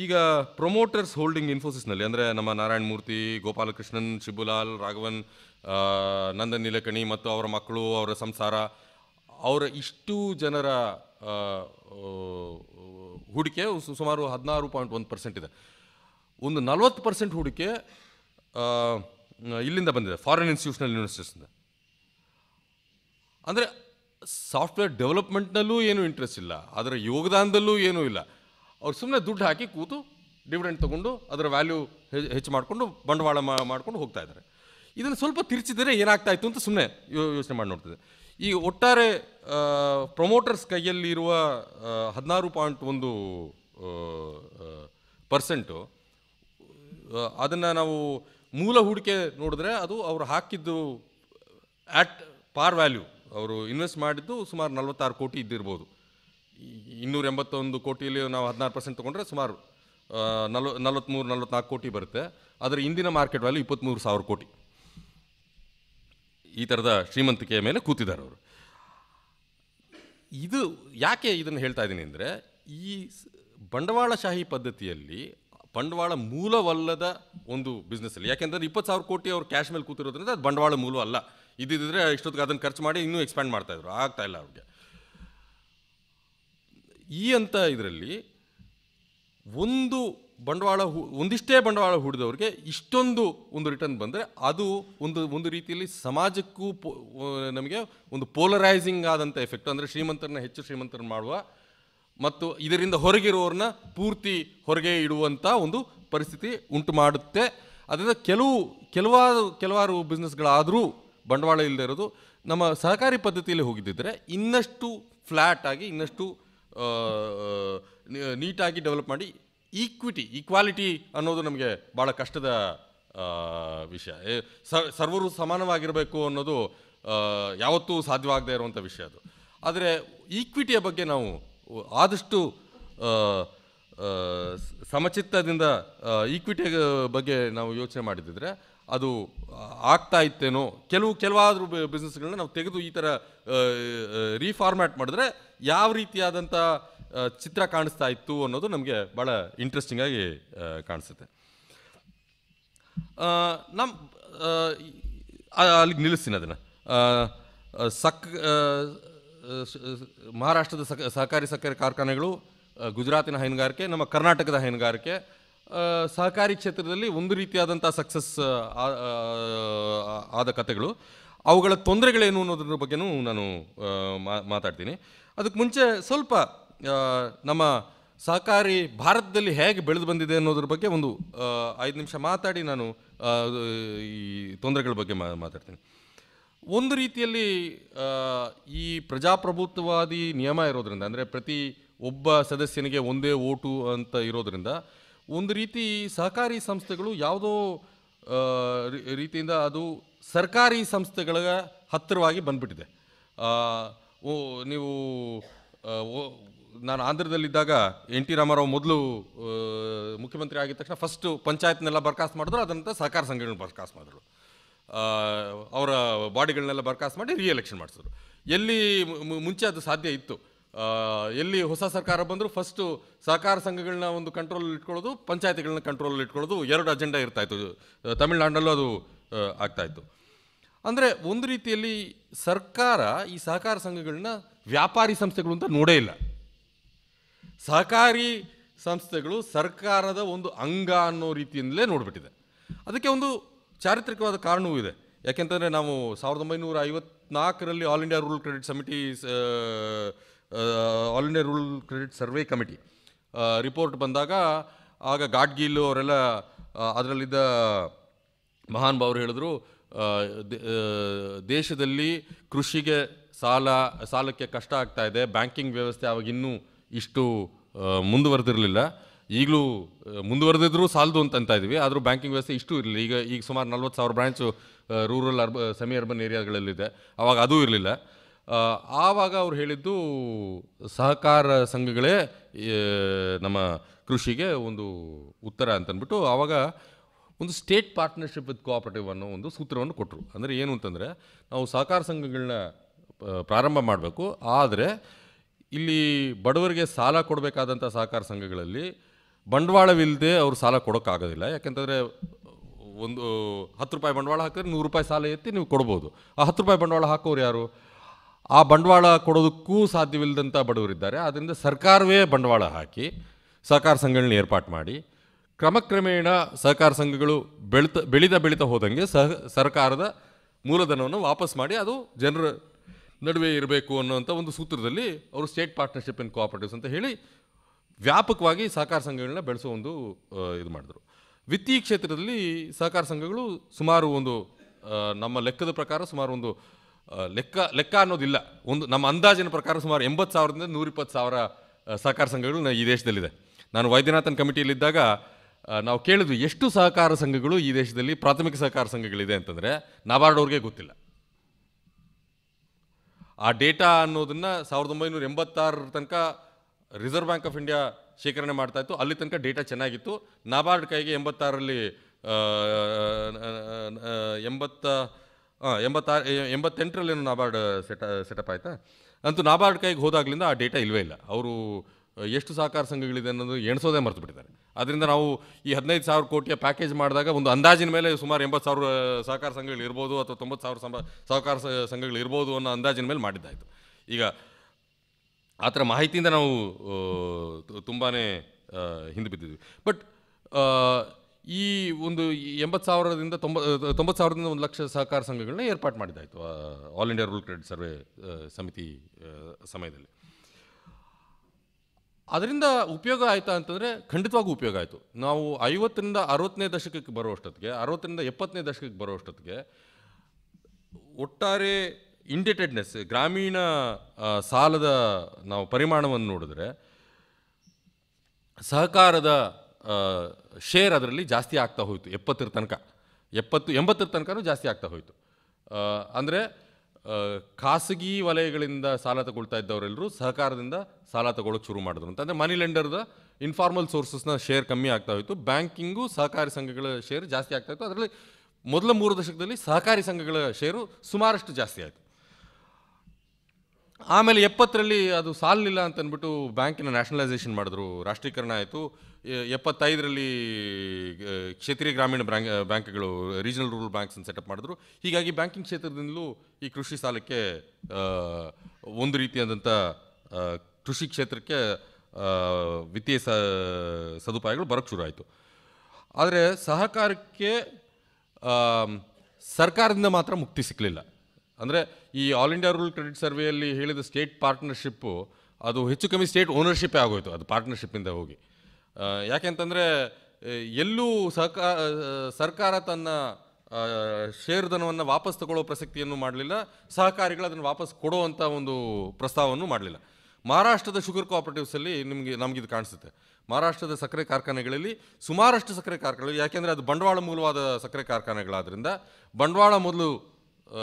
ಈಗ ಪ್ರೊಮೋಟರ್ಸ್ ಹೋಲ್ಡಿಂಗ್ ಇನ್ಫೋಸಿಸ್ನಲ್ಲಿ ಅಂದರೆ ನಮ್ಮ ನಾರಾಯಣ ಮೂರ್ತಿ ಗೋಪಾಲಕೃಷ್ಣನ್ ಶಿಬುಲಾಲ್ ರಾಘವನ್ ನಂದನ್ ನಿಲಕಣಿ ಮತ್ತು ಅವರ ಮಕ್ಕಳು ಅವರ ಸಂಸಾರ ಅವರ ಇಷ್ಟು ಜನರ ಹೂಡಿಕೆ ಸುಮಾರು ಹದಿನಾರು ಪಾಯಿಂಟ್ ಒಂದು ಪರ್ಸೆಂಟ್ ಇದೆ ಒಂದು ನಲವತ್ತು ಪರ್ಸೆಂಟ್ ಹೂಡಿಕೆ ಇಲ್ಲಿಂದ ಬಂದಿದೆ ಫಾರಿನ್ ಇನ್ಸ್ಟಿಟ್ಯೂಷನಲ್ ಯೂನಿವರ್ಸಿಟೀಸಿಂದ ಅಂದರೆ ಸಾಫ್ಟ್ವೇರ್ ಡೆವಲಪ್ಮೆಂಟ್ನಲ್ಲೂ ಏನೂ ಇಂಟ್ರೆಸ್ಟ್ ಇಲ್ಲ ಅದರ ಯೋಗದಾನದಲ್ಲೂ ಏನೂ ಇಲ್ಲ ಅವ್ರು ಸುಮ್ಮನೆ ದುಡ್ಡು ಹಾಕಿ ಕೂತು ಡಿವಿಡೆಂಟ್ ತೊಗೊಂಡು ಅದರ ವ್ಯಾಲ್ಯೂ ಹೆಚ್ಚು ಮಾಡಿಕೊಂಡು ಬಂಡವಾಳ ಮಾಡ್ಕೊಂಡು ಹೋಗ್ತಾ ಇದ್ದಾರೆ ಇದನ್ನು ಸ್ವಲ್ಪ ತಿರ್ಚಿದರೆ ಏನಾಗ್ತಾ ಇತ್ತು ಅಂತ ಸುಮ್ಮನೆ ಯೋಚನೆ ಮಾಡಿ ನೋಡ್ತಿದೆ ಈ ಒಟ್ಟಾರೆ ಪ್ರೊಮೋಟರ್ಸ್ ಕೈಯಲ್ಲಿರುವ ಹದಿನಾರು ಪಾಯಿಂಟ್ ಒಂದು ಪರ್ಸೆಂಟು ಅದನ್ನು ನಾವು ಮೂಲ ಹೂಡಿಕೆ ನೋಡಿದ್ರೆ ಅದು ಅವರು ಹಾಕಿದ್ದು ಆ್ಯಟ್ ಪಾರ್ ವ್ಯಾಲ್ಯೂ ಅವರು ಇನ್ವೆಸ್ಟ್ ಮಾಡಿದ್ದು ಸುಮಾರು ನಲವತ್ತಾರು ಕೋಟಿ ಇದ್ದಿರ್ಬೋದು ಇನ್ನೂರ ಎಂಬತ್ತೊಂದು ಕೋಟಿಯಲ್ಲಿ ನಾವು ಹದಿನಾರು ಪರ್ಸೆಂಟ್ ತೊಗೊಂಡ್ರೆ ಸುಮಾರು ನಲ್ವ ನಲವತ್ತ್ಮೂರು ನಲ್ವತ್ನಾಲ್ಕು ಕೋಟಿ ಬರುತ್ತೆ ಆದರೆ ಇಂದಿನ ಮಾರ್ಕೆಟ್ ವ್ಯಾಲ್ಯೂ ಇಪ್ಪತ್ತ್ಮೂರು ಸಾವಿರ ಕೋಟಿ ಈ ಥರದ ಶ್ರೀಮಂತಿಕೆಯ ಮೇಲೆ ಕೂತಿದ್ದಾರೆ ಅವರು ಇದು ಯಾಕೆ ಇದನ್ನು ಹೇಳ್ತಾ ಇದ್ದೀನಿ ಅಂದರೆ ಈ ಬಂಡವಾಳಶಾಹಿ ಪದ್ಧತಿಯಲ್ಲಿ ಬಂಡವಾಳ ಮೂಲವಲ್ಲದ ಒಂದು ಬಿಸ್ನೆಸ್ಸಲ್ಲಿ ಯಾಕೆಂದರೆ ಇಪ್ಪತ್ತು ಸಾವಿರ ಕೋಟಿ ಅವ್ರು ಕ್ಯಾಶ್ ಮೇಲೆ ಕೂತಿರೋದ್ರಿಂದ ಅದು ಬಂಡವಾಳ ಅಲ್ಲ ಇದ್ದಿದ್ದರೆ ಇಷ್ಟೊತ್ತಿಗೆ ಅದನ್ನು ಖರ್ಚು ಮಾಡಿ ಇನ್ನೂ ಎಕ್ಸ್ಪ್ಯಾಂಡ್ ಮಾಡ್ತಾಯಿದ್ರು ಆಗ್ತಾ ಇಲ್ಲ ಅವ್ರಿಗೆ ಈ ಅಂತ ಇದರಲ್ಲಿ ಒಂದು ಬಂಡವಾಳ ಹೂ ಒಂದಿಷ್ಟೇ ಬಂಡವಾಳ ಹೂಡಿದವ್ರಿಗೆ ಇಷ್ಟೊಂದು ಒಂದು ರಿಟರ್ನ್ ಬಂದರೆ ಅದು ಒಂದು ಒಂದು ರೀತಿಯಲ್ಲಿ ಸಮಾಜಕ್ಕೂ ನಮಗೆ ಒಂದು ಪೋಲರೈಸಿಂಗ್ ಆದಂಥ ಎಫೆಕ್ಟ್ ಅಂದರೆ ಶ್ರೀಮಂತರನ್ನ ಹೆಚ್ಚು ಶ್ರೀಮಂತರನ್ನ ಮಾಡುವ ಮತ್ತು ಇದರಿಂದ ಹೊರಗಿರುವವ್ರನ್ನ ಪೂರ್ತಿ ಹೊರಗೆ ಇಡುವಂಥ ಒಂದು ಪರಿಸ್ಥಿತಿ ಉಂಟು ಮಾಡುತ್ತೆ ಅದರಿಂದ ಕೆಲವು ಕೆಲವಾರು ಕೆಲವಾರು ಬಿಸ್ನೆಸ್ಗಳಾದರೂ ಬಂಡವಾಳ ಇಲ್ಲದೆ ಇರೋದು ನಮ್ಮ ಸಹಕಾರಿ ಪದ್ಧತಿಯಲ್ಲಿ ಹೋಗಿದ್ದಿದ್ದರೆ ಇನ್ನಷ್ಟು ಫ್ಲ್ಯಾಟ್ ಆಗಿ ಇನ್ನಷ್ಟು ನೀಟಾಗಿ ಡೆವಲಪ್ ಮಾಡಿ ಈಕ್ವಿಟಿ ಈಕ್ವಾಲಿಟಿ ಅನ್ನೋದು ನಮಗೆ ಭಾಳ ಕಷ್ಟದ ವಿಷಯ ಸರ್ವರು ಸಮಾನವಾಗಿರಬೇಕು ಅನ್ನೋದು ಯಾವತ್ತೂ ಸಾಧ್ಯವಾಗದೇ ಇರುವಂಥ ವಿಷಯ ಅದು ಆದರೆ ಈಕ್ವಿಟಿಯ ಬಗ್ಗೆ ನಾವು ಆದಷ್ಟು ಸಮಚಿತ್ತದಿಂದ ಈಕ್ವಿಟಿ ಬಗ್ಗೆ ನಾವು ಯೋಚನೆ ಮಾಡಿದ್ರೆ ಅದು ಆಗ್ತಾ ಇತ್ತೇನೋ ಕೆಲವು ಕೆಲವಾದರೂ ಬಿಸ್ನೆಸ್ಗಳನ್ನ ನಾವು ತೆಗೆದು ಈ ಥರ ರೀಫಾರ್ಮ್ಯಾಟ್ ಮಾಡಿದ್ರೆ ಯಾವ ರೀತಿಯಾದಂಥ ಚಿತ್ರ ಕಾಣಿಸ್ತಾ ಇತ್ತು ಅನ್ನೋದು ನಮಗೆ ಭಾಳ ಇಂಟ್ರೆಸ್ಟಿಂಗ್ ಆಗಿ ಕಾಣಿಸುತ್ತೆ ನಮ್ಮ ಅಲ್ಲಿಗೆ ನಿಲ್ಲಿಸ್ತೀನಿ ಅದನ್ನು ಸಕ್ ಮಹಾರಾಷ್ಟ್ರದ ಸಕ ಸಹಕಾರಿ ಸಕ್ಕರೆ ಕಾರ್ಖಾನೆಗಳು ಗುಜರಾತಿನ ಹೈನುಗಾರಿಕೆ ನಮ್ಮ ಕರ್ನಾಟಕದ ಹೈನುಗಾರಿಕೆ ಸಹಕಾರಿ ಕ್ಷೇತ್ರದಲ್ಲಿ ಒಂದು ರೀತಿಯಾದಂಥ ಸಕ್ಸಸ್ ಆದ ಕಥೆಗಳು ಅವುಗಳ ತೊಂದರೆಗಳೇನು ಅನ್ನೋದ್ರ ಬಗ್ಗೆ ನಾನು ಮಾತಾಡ್ತೀನಿ ಅದಕ್ಕೆ ಮುಂಚೆ ಸ್ವಲ್ಪ ನಮ್ಮ ಸಹಕಾರಿ ಭಾರತದಲ್ಲಿ ಹೇಗೆ ಬೆಳೆದು ಬಂದಿದೆ ಅನ್ನೋದ್ರ ಬಗ್ಗೆ ಒಂದು ಐದು ನಿಮಿಷ ಮಾತಾಡಿ ನಾನು ಈ ತೊಂದರೆಗಳ ಬಗ್ಗೆ ಮಾತಾಡ್ತೀನಿ ಒಂದು ರೀತಿಯಲ್ಲಿ ಈ ಪ್ರಜಾಪ್ರಭುತ್ವವಾದಿ ನಿಯಮ ಇರೋದ್ರಿಂದ ಅಂದರೆ ಪ್ರತಿ ಒಬ್ಬ ಸದಸ್ಯನಿಗೆ ಒಂದೇ ಓಟು ಅಂತ ಇರೋದ್ರಿಂದ ಒಂದು ರೀತಿ ಸಹಕಾರಿ ಸಂಸ್ಥೆಗಳು ಯಾವುದೋ ರೀತಿಯಿಂದ ಅದು ಸರ್ಕಾರಿ ಸಂಸ್ಥೆಗಳ ಹತ್ತಿರವಾಗಿ ಬಂದ್ಬಿಟ್ಟಿದೆ ಓ ನೀವು ನಾನು ಆಂಧ್ರದಲ್ಲಿದ್ದಾಗ ಎನ್ ಟಿ ರಾಮಾರಾವ್ ಮೊದಲು ಮುಖ್ಯಮಂತ್ರಿ ಆಗಿದ್ದ ತಕ್ಷಣ ಫಸ್ಟು ಪಂಚಾಯತ್ನೆಲ್ಲ ಬರ್ಕಾಸ್ ಮಾಡಿದ್ರು ಅದಂತ ಸಹಕಾರ ಸಂಘಗಳನ್ನ ಬರ್ಕಾಸ್ ಮಾಡಿದ್ರು ಅವರ ಬಾಡಿಗಳನ್ನೆಲ್ಲ ಬರ್ಕಾಸ್ ಮಾಡಿ ಎಲೆಕ್ಷನ್ ಮಾಡಿಸಿದ್ರು ಎಲ್ಲಿ ಮುಂಚೆ ಅದು ಸಾಧ್ಯ ಇತ್ತು ಎಲ್ಲಿ ಹೊಸ ಸರ್ಕಾರ ಬಂದರೂ ಫಸ್ಟು ಸಹಕಾರ ಸಂಘಗಳನ್ನ ಒಂದು ಕಂಟ್ರೋಲ್ ಇಟ್ಕೊಳ್ಳೋದು ಪಂಚಾಯತಿಗಳನ್ನ ಕಂಟ್ರೋಲ್ ಇಟ್ಕೊಳ್ಳೋದು ಎರಡು ಅಜೆಂಡಾ ಇರ್ತಾಯಿತ್ತು ತಮಿಳ್ನಾಡಿನಲ್ಲೂ ಅದು ಆಗ್ತಾಯಿತ್ತು ಅಂದರೆ ಒಂದು ರೀತಿಯಲ್ಲಿ ಸರ್ಕಾರ ಈ ಸಹಕಾರ ಸಂಘಗಳನ್ನ ವ್ಯಾಪಾರಿ ಸಂಸ್ಥೆಗಳು ಅಂತ ನೋಡೇ ಇಲ್ಲ ಸಹಕಾರಿ ಸಂಸ್ಥೆಗಳು ಸರ್ಕಾರದ ಒಂದು ಅಂಗ ಅನ್ನೋ ರೀತಿಯಿಂದಲೇ ನೋಡಿಬಿಟ್ಟಿದೆ ಅದಕ್ಕೆ ಒಂದು ಚಾರಿತ್ರಿಕವಾದ ಕಾರಣವೂ ಇದೆ ಯಾಕೆಂತಂದರೆ ನಾವು ಸಾವಿರದ ಒಂಬೈನೂರ ಐವತ್ನಾಲ್ಕರಲ್ಲಿ ಆಲ್ ಇಂಡಿಯಾ ರೂರಲ್ ಕ್ರೆಡಿಟ್ ಸಮಿತಿ all India rural credit survey committee report ಬಂದಾಗ ಆಗ ಗಾಡ್ಗೀಲು ಅವರೆಲ್ಲ ಅದರಲ್ಲಿದ್ದ ಮಹಾನ್ ಭಾವರು ಹೇಳಿದ್ರು ದೇಶದಲ್ಲಿ ಕೃಷಿಗೆ ಸಾಲ ಸಾಲಕ್ಕೆ ಕಷ್ಟ ಆಗ್ತಾ ಇದೆ ಬ್ಯಾಂಕಿಂಗ್ ವ್ಯವಸ್ಥೆ ಅವಾಗ ಇಷ್ಟು ಮುಂದುವರೆದಿರಲಿಲ್ಲ ಈಗಲೂ ಮುಂದುವರೆದಿದ್ರೂ ಸಾಲದು ಅಂತ ಅಂತ ಆದರೂ ಬ್ಯಾಂಕಿಂಗ್ ವ್ಯವಸ್ಥೆ ಇಷ್ಟು ಇರಲಿಲ್ಲ ಈಗ ಈಗ ಸುಮಾರು ನಲ್ವತ್ತು ಸಾವಿರ ಬ್ರಾಂಚು ರೂರಲ್ ಅರ್ಬ ಸೆಮಿ ಅರ್ಬನ್ ಏರಿಯಾಗಳಲ್ಲಿದೆ ಆವಾಗ ಅದೂ ಇರಲಿಲ್ಲ ಆವಾಗ ಅವ್ರು ಹೇಳಿದ್ದು ಸಹಕಾರ ಸಂಘಗಳೇ ನಮ್ಮ ಕೃಷಿಗೆ ಒಂದು ಉತ್ತರ ಅಂತಂದ್ಬಿಟ್ಟು ಆವಾಗ ಒಂದು ಸ್ಟೇಟ್ ಪಾರ್ಟ್ನರ್ಶಿಪ್ ವಿತ್ ಕೋಆಪರೇಟಿವ್ ಅನ್ನೋ ಒಂದು ಸೂತ್ರವನ್ನು ಕೊಟ್ಟರು ಅಂದರೆ ಏನು ಅಂತಂದರೆ ನಾವು ಸಹಕಾರ ಸಂಘಗಳನ್ನ ಪ್ರಾರಂಭ ಮಾಡಬೇಕು ಆದರೆ ಇಲ್ಲಿ ಬಡವರಿಗೆ ಸಾಲ ಕೊಡಬೇಕಾದಂಥ ಸಹಕಾರ ಸಂಘಗಳಲ್ಲಿ ಬಂಡವಾಳವಿಲ್ಲದೆ ಅವರು ಸಾಲ ಕೊಡೋಕ್ಕಾಗೋದಿಲ್ಲ ಯಾಕೆಂತಂದರೆ ಒಂದು ಹತ್ತು ರೂಪಾಯಿ ಬಂಡವಾಳ ಹಾಕಿದ್ರೆ ನೂರು ರೂಪಾಯಿ ಸಾಲ ಎತ್ತಿ ನೀವು ಕೊಡ್ಬೋದು ಆ ಹತ್ತು ರೂಪಾಯಿ ಬಂಡವಾಳ ಹಾಕೋರು ಯಾರು ಆ ಬಂಡವಾಳ ಕೊಡೋದಕ್ಕೂ ಸಾಧ್ಯವಿಲ್ಲದಂಥ ಬಡವರಿದ್ದಾರೆ ಆದ್ದರಿಂದ ಸರ್ಕಾರವೇ ಬಂಡವಾಳ ಹಾಕಿ ಸಹಕಾರ ಸಂಘಗಳನ್ನ ಏರ್ಪಾಟ್ ಮಾಡಿ ಕ್ರಮಕ್ರಮೇಣ ಸಹಕಾರ ಸಂಘಗಳು ಬೆಳಿತ ಬೆಳೀತ ಬೆಳೀತಾ ಹೋದಂಗೆ ಸಹ ಸರ್ಕಾರದ ಮೂಲಧನವನ್ನು ವಾಪಸ್ ಮಾಡಿ ಅದು ಜನರ ನಡುವೆ ಇರಬೇಕು ಅನ್ನೋಂಥ ಒಂದು ಸೂತ್ರದಲ್ಲಿ ಅವರು ಸ್ಟೇಟ್ ಪಾರ್ಟ್ನರ್ಶಿಪ್ ಇನ್ ಕೋಆಪರೇಟಿವ್ಸ್ ಅಂತ ಹೇಳಿ ವ್ಯಾಪಕವಾಗಿ ಸಹಕಾರ ಸಂಘಗಳನ್ನ ಬೆಳೆಸೋ ಒಂದು ಇದು ಮಾಡಿದ್ರು ವಿತ್ತೀಯ ಕ್ಷೇತ್ರದಲ್ಲಿ ಸಹಕಾರ ಸಂಘಗಳು ಸುಮಾರು ಒಂದು ನಮ್ಮ ಲೆಕ್ಕದ ಪ್ರಕಾರ ಸುಮಾರು ಒಂದು ಲೆಕ್ಕ ಲೆಕ್ಕ ಅನ್ನೋದಿಲ್ಲ ಒಂದು ನಮ್ಮ ಅಂದಾಜಿನ ಪ್ರಕಾರ ಸುಮಾರು ಎಂಬತ್ತು ಸಾವಿರದಿಂದ ನೂರಿಪ್ಪತ್ತು ಸಾವಿರ ಸಹಕಾರ ಸಂಘಗಳು ಈ ದೇಶದಲ್ಲಿದೆ ನಾನು ವೈದ್ಯನಾಥನ್ ಕಮಿಟಿಯಲ್ಲಿದ್ದಾಗ ನಾವು ಕೇಳಿದ್ವಿ ಎಷ್ಟು ಸಹಕಾರ ಸಂಘಗಳು ಈ ದೇಶದಲ್ಲಿ ಪ್ರಾಥಮಿಕ ಸಹಕಾರ ಸಂಘಗಳಿದೆ ಅಂತಂದರೆ ನಾಬಾರ್ಡ್ ಗೊತ್ತಿಲ್ಲ ಆ ಡೇಟಾ ಅನ್ನೋದನ್ನು ಸಾವಿರದ ಒಂಬೈನೂರ ಎಂಬತ್ತಾರರ ತನಕ ರಿಸರ್ವ್ ಬ್ಯಾಂಕ್ ಆಫ್ ಇಂಡಿಯಾ ಶೇಖರಣೆ ಮಾಡ್ತಾ ಇತ್ತು ಅಲ್ಲಿ ತನಕ ಡೇಟಾ ಚೆನ್ನಾಗಿತ್ತು ನಾಬಾರ್ಡ್ ಕೈಗೆ ಎಂಬತ್ತಾರಲ್ಲಿ ಎಂಬತ್ತ ಎಂಬತ್ತಾರು ಎಂಬತ್ತೆಂಟರಲ್ಲೇನು ನಾಬಾರ್ಡ್ ಸೆಟ ಸೆಟಪ್ ಆಯಿತಾ ಅಂತೂ ನಾಬಾರ್ಡ್ ಕೈಗೆ ಹೋದಾಗ್ಲಿಂದ ಆ ಡೇಟಾ ಇಲ್ಲವೇ ಇಲ್ಲ ಅವರು ಎಷ್ಟು ಸಹಕಾರ ಸಂಘಗಳಿದೆ ಅನ್ನೋದು ಎಣಿಸೋದೇ ಮರೆತು ಬಿಟ್ಟಿದ್ದಾರೆ ಅದರಿಂದ ನಾವು ಈ ಹದಿನೈದು ಸಾವಿರ ಕೋಟಿಯ ಪ್ಯಾಕೇಜ್ ಮಾಡಿದಾಗ ಒಂದು ಅಂದಾಜಿನ ಮೇಲೆ ಸುಮಾರು ಎಂಬತ್ತು ಸಾವಿರ ಸಹಕಾರ ಸಂಘಗಳು ಇರ್ಬೋದು ಅಥವಾ ತೊಂಬತ್ತು ಸಾವಿರ ಸಂಬ ಸಹಕಾರ ಸಂಘಗಳು ಇರ್ಬೋದು ಅನ್ನೋ ಅಂದಾಜಿನ ಮೇಲೆ ಮಾಡಿದ್ದಾಯಿತು ಈಗ ಆ ಥರ ಮಾಹಿತಿಯಿಂದ ನಾವು ತುಂಬಾ ಹಿಂದೆ ಬಿದ್ದಿದ್ವಿ ಬಟ್ ಈ ಒಂದು ಎಂಬತ್ತು ಸಾವಿರದಿಂದ ತೊಂಬ ತೊಂಬತ್ತು ಸಾವಿರದಿಂದ ಒಂದು ಲಕ್ಷ ಸಹಕಾರ ಸಂಘಗಳನ್ನ ಏರ್ಪಾಟ್ ಮಾಡಿದ್ದಾಯಿತು all India rural credit survey ಸಮಿತಿ ಸಮಯದಲ್ಲಿ ಅದರಿಂದ ಉಪಯೋಗ ಆಯಿತಾ ಅಂತಂದರೆ ಖಂಡಿತವಾಗೂ ಉಪಯೋಗ ಆಯಿತು ನಾವು ಐವತ್ತರಿಂದ ಅರವತ್ತನೇ ದಶಕಕ್ಕೆ ಬರುವಷ್ಟೊತ್ತಿಗೆ ಅರವತ್ತರಿಂದ ಎಪ್ಪತ್ತನೇ ದಶಕಕ್ಕೆ ಬರುವಷ್ಟೊತ್ತಿಗೆ ಒಟ್ಟಾರೆ ಇಂಡೆಟೆಡ್ನೆಸ್ ಗ್ರಾಮೀಣ ಸಾಲದ ನಾವು ಪರಿಮಾಣವನ್ನು ನೋಡಿದ್ರೆ ಸಹಕಾರದ ಶೇರ್ ಅದರಲ್ಲಿ ಜಾಸ್ತಿ ಆಗ್ತಾ ಹೋಯಿತು ಎಪ್ಪತ್ತರ ತನಕ ಎಪ್ಪತ್ತು ಎಂಬತ್ತರ ತನಕನೂ ಜಾಸ್ತಿ ಆಗ್ತಾ ಹೋಯಿತು ಅಂದರೆ ಖಾಸಗಿ ವಲಯಗಳಿಂದ ಸಾಲ ತಗೊಳ್ತಾ ಇದ್ದವರೆಲ್ಲರೂ ಸಹಕಾರದಿಂದ ಸಾಲ ತಗೊಳ್ಳೋಕೆ ಶುರು ಮಾಡಿದ್ರು ಅಂತ ಅಂದರೆ ಮನಿ ಲೆಂಡರ್ದ ಇನ್ಫಾರ್ಮಲ್ ಸೋರ್ಸಸ್ನ ಶೇರ್ ಕಮ್ಮಿ ಆಗ್ತಾ ಹೋಯಿತು ಬ್ಯಾಂಕಿಂಗು ಸಹಕಾರಿ ಸಂಘಗಳ ಶೇರ್ ಜಾಸ್ತಿ ಆಗ್ತಾ ಇತ್ತು ಅದರಲ್ಲಿ ಮೊದಲ ಮೂರು ದಶಕದಲ್ಲಿ ಸಹಕಾರಿ ಸಂಘಗಳ ಶೇರು ಸುಮಾರಷ್ಟು ಜಾಸ್ತಿ ಆಯಿತು ಆಮೇಲೆ ಎಪ್ಪತ್ತರಲ್ಲಿ ಅದು ಸಾಲಲಿಲ್ಲ ಅಂತ ಅಂದ್ಬಿಟ್ಟು ಬ್ಯಾಂಕಿನ ನ್ಯಾಷನಲೈಸೇಷನ್ ಮಾಡಿದ್ರು ರಾಷ್ಟ್ರೀಕರಣ ಆಯಿತು ಎಪ್ಪತ್ತೈದರಲ್ಲಿ ಕ್ಷೇತ್ರೀಯ ಗ್ರಾಮೀಣ ಬ್ಯಾಂಕ್ ಬ್ಯಾಂಕ್ಗಳು ರೀಜನಲ್ ರೂರಲ್ ಬ್ಯಾಂಕ್ಸ್ ಸೆಟಪ್ ಮಾಡಿದ್ರು ಹೀಗಾಗಿ ಬ್ಯಾಂಕಿಂಗ್ ಕ್ಷೇತ್ರದಿಂದಲೂ ಈ ಕೃಷಿ ಸಾಲಕ್ಕೆ ಒಂದು ರೀತಿಯಾದಂಥ ಕೃಷಿ ಕ್ಷೇತ್ರಕ್ಕೆ ವಿತ್ತೀಯ ಸ ಸದುಪಾಯಗಳು ಬರೋಕ್ಕೆ ಶುರು ಆಯಿತು ಆದರೆ ಸಹಕಾರಕ್ಕೆ ಸರ್ಕಾರದಿಂದ ಮಾತ್ರ ಮುಕ್ತಿ ಸಿಕ್ಕಲಿಲ್ಲ ಅಂದರೆ ಈ ಆಲ್ ಇಂಡಿಯಾ ರೂರಲ್ ಕ್ರೆಡಿಟ್ ಸರ್ವೆಯಲ್ಲಿ ಹೇಳಿದ ಸ್ಟೇಟ್ ಪಾರ್ಟ್ನರ್ಶಿಪ್ಪು ಅದು ಹೆಚ್ಚು ಕಮ್ಮಿ ಸ್ಟೇಟ್ ಓನರ್ಶಿಪ್ಪೇ ಆಗೋಯಿತು ಅದು ಪಾರ್ಟ್ನರ್ಶಿಪ್ಪಿಂದ ಹೋಗಿ ಯಾಕೆಂತಂದರೆ ಎಲ್ಲೂ ಸಹಕಾರ ಸರ್ಕಾರ ತನ್ನ ಷೇರುಧನವನ್ನು ವಾಪಸ್ ತಗೊಳ್ಳೋ ಪ್ರಸಕ್ತಿಯನ್ನು ಮಾಡಲಿಲ್ಲ ಸಹಕಾರಿಗಳು ಅದನ್ನು ವಾಪಸ್ ಕೊಡುವಂಥ ಒಂದು ಪ್ರಸ್ತಾವವನ್ನು ಮಾಡಲಿಲ್ಲ ಮಹಾರಾಷ್ಟ್ರದ ಶುಗರ್ ಕೋಆಪರೇಟಿವ್ಸಲ್ಲಿ ನಿಮಗೆ ನಮಗಿದು ಕಾಣಿಸುತ್ತೆ ಮಹಾರಾಷ್ಟ್ರದ ಸಕ್ಕರೆ ಕಾರ್ಖಾನೆಗಳಲ್ಲಿ ಸುಮಾರಷ್ಟು ಸಕ್ಕರೆ ಕಾರ್ಖಾನೆಗಳು ಯಾಕೆಂದರೆ ಅದು ಬಂಡವಾಳ ಮೂಲವಾದ ಸಕ್ಕರೆ ಕಾರ್ಖಾನೆಗಳಾದ್ದರಿಂದ ಬಂಡವಾಳ ಮೊದಲು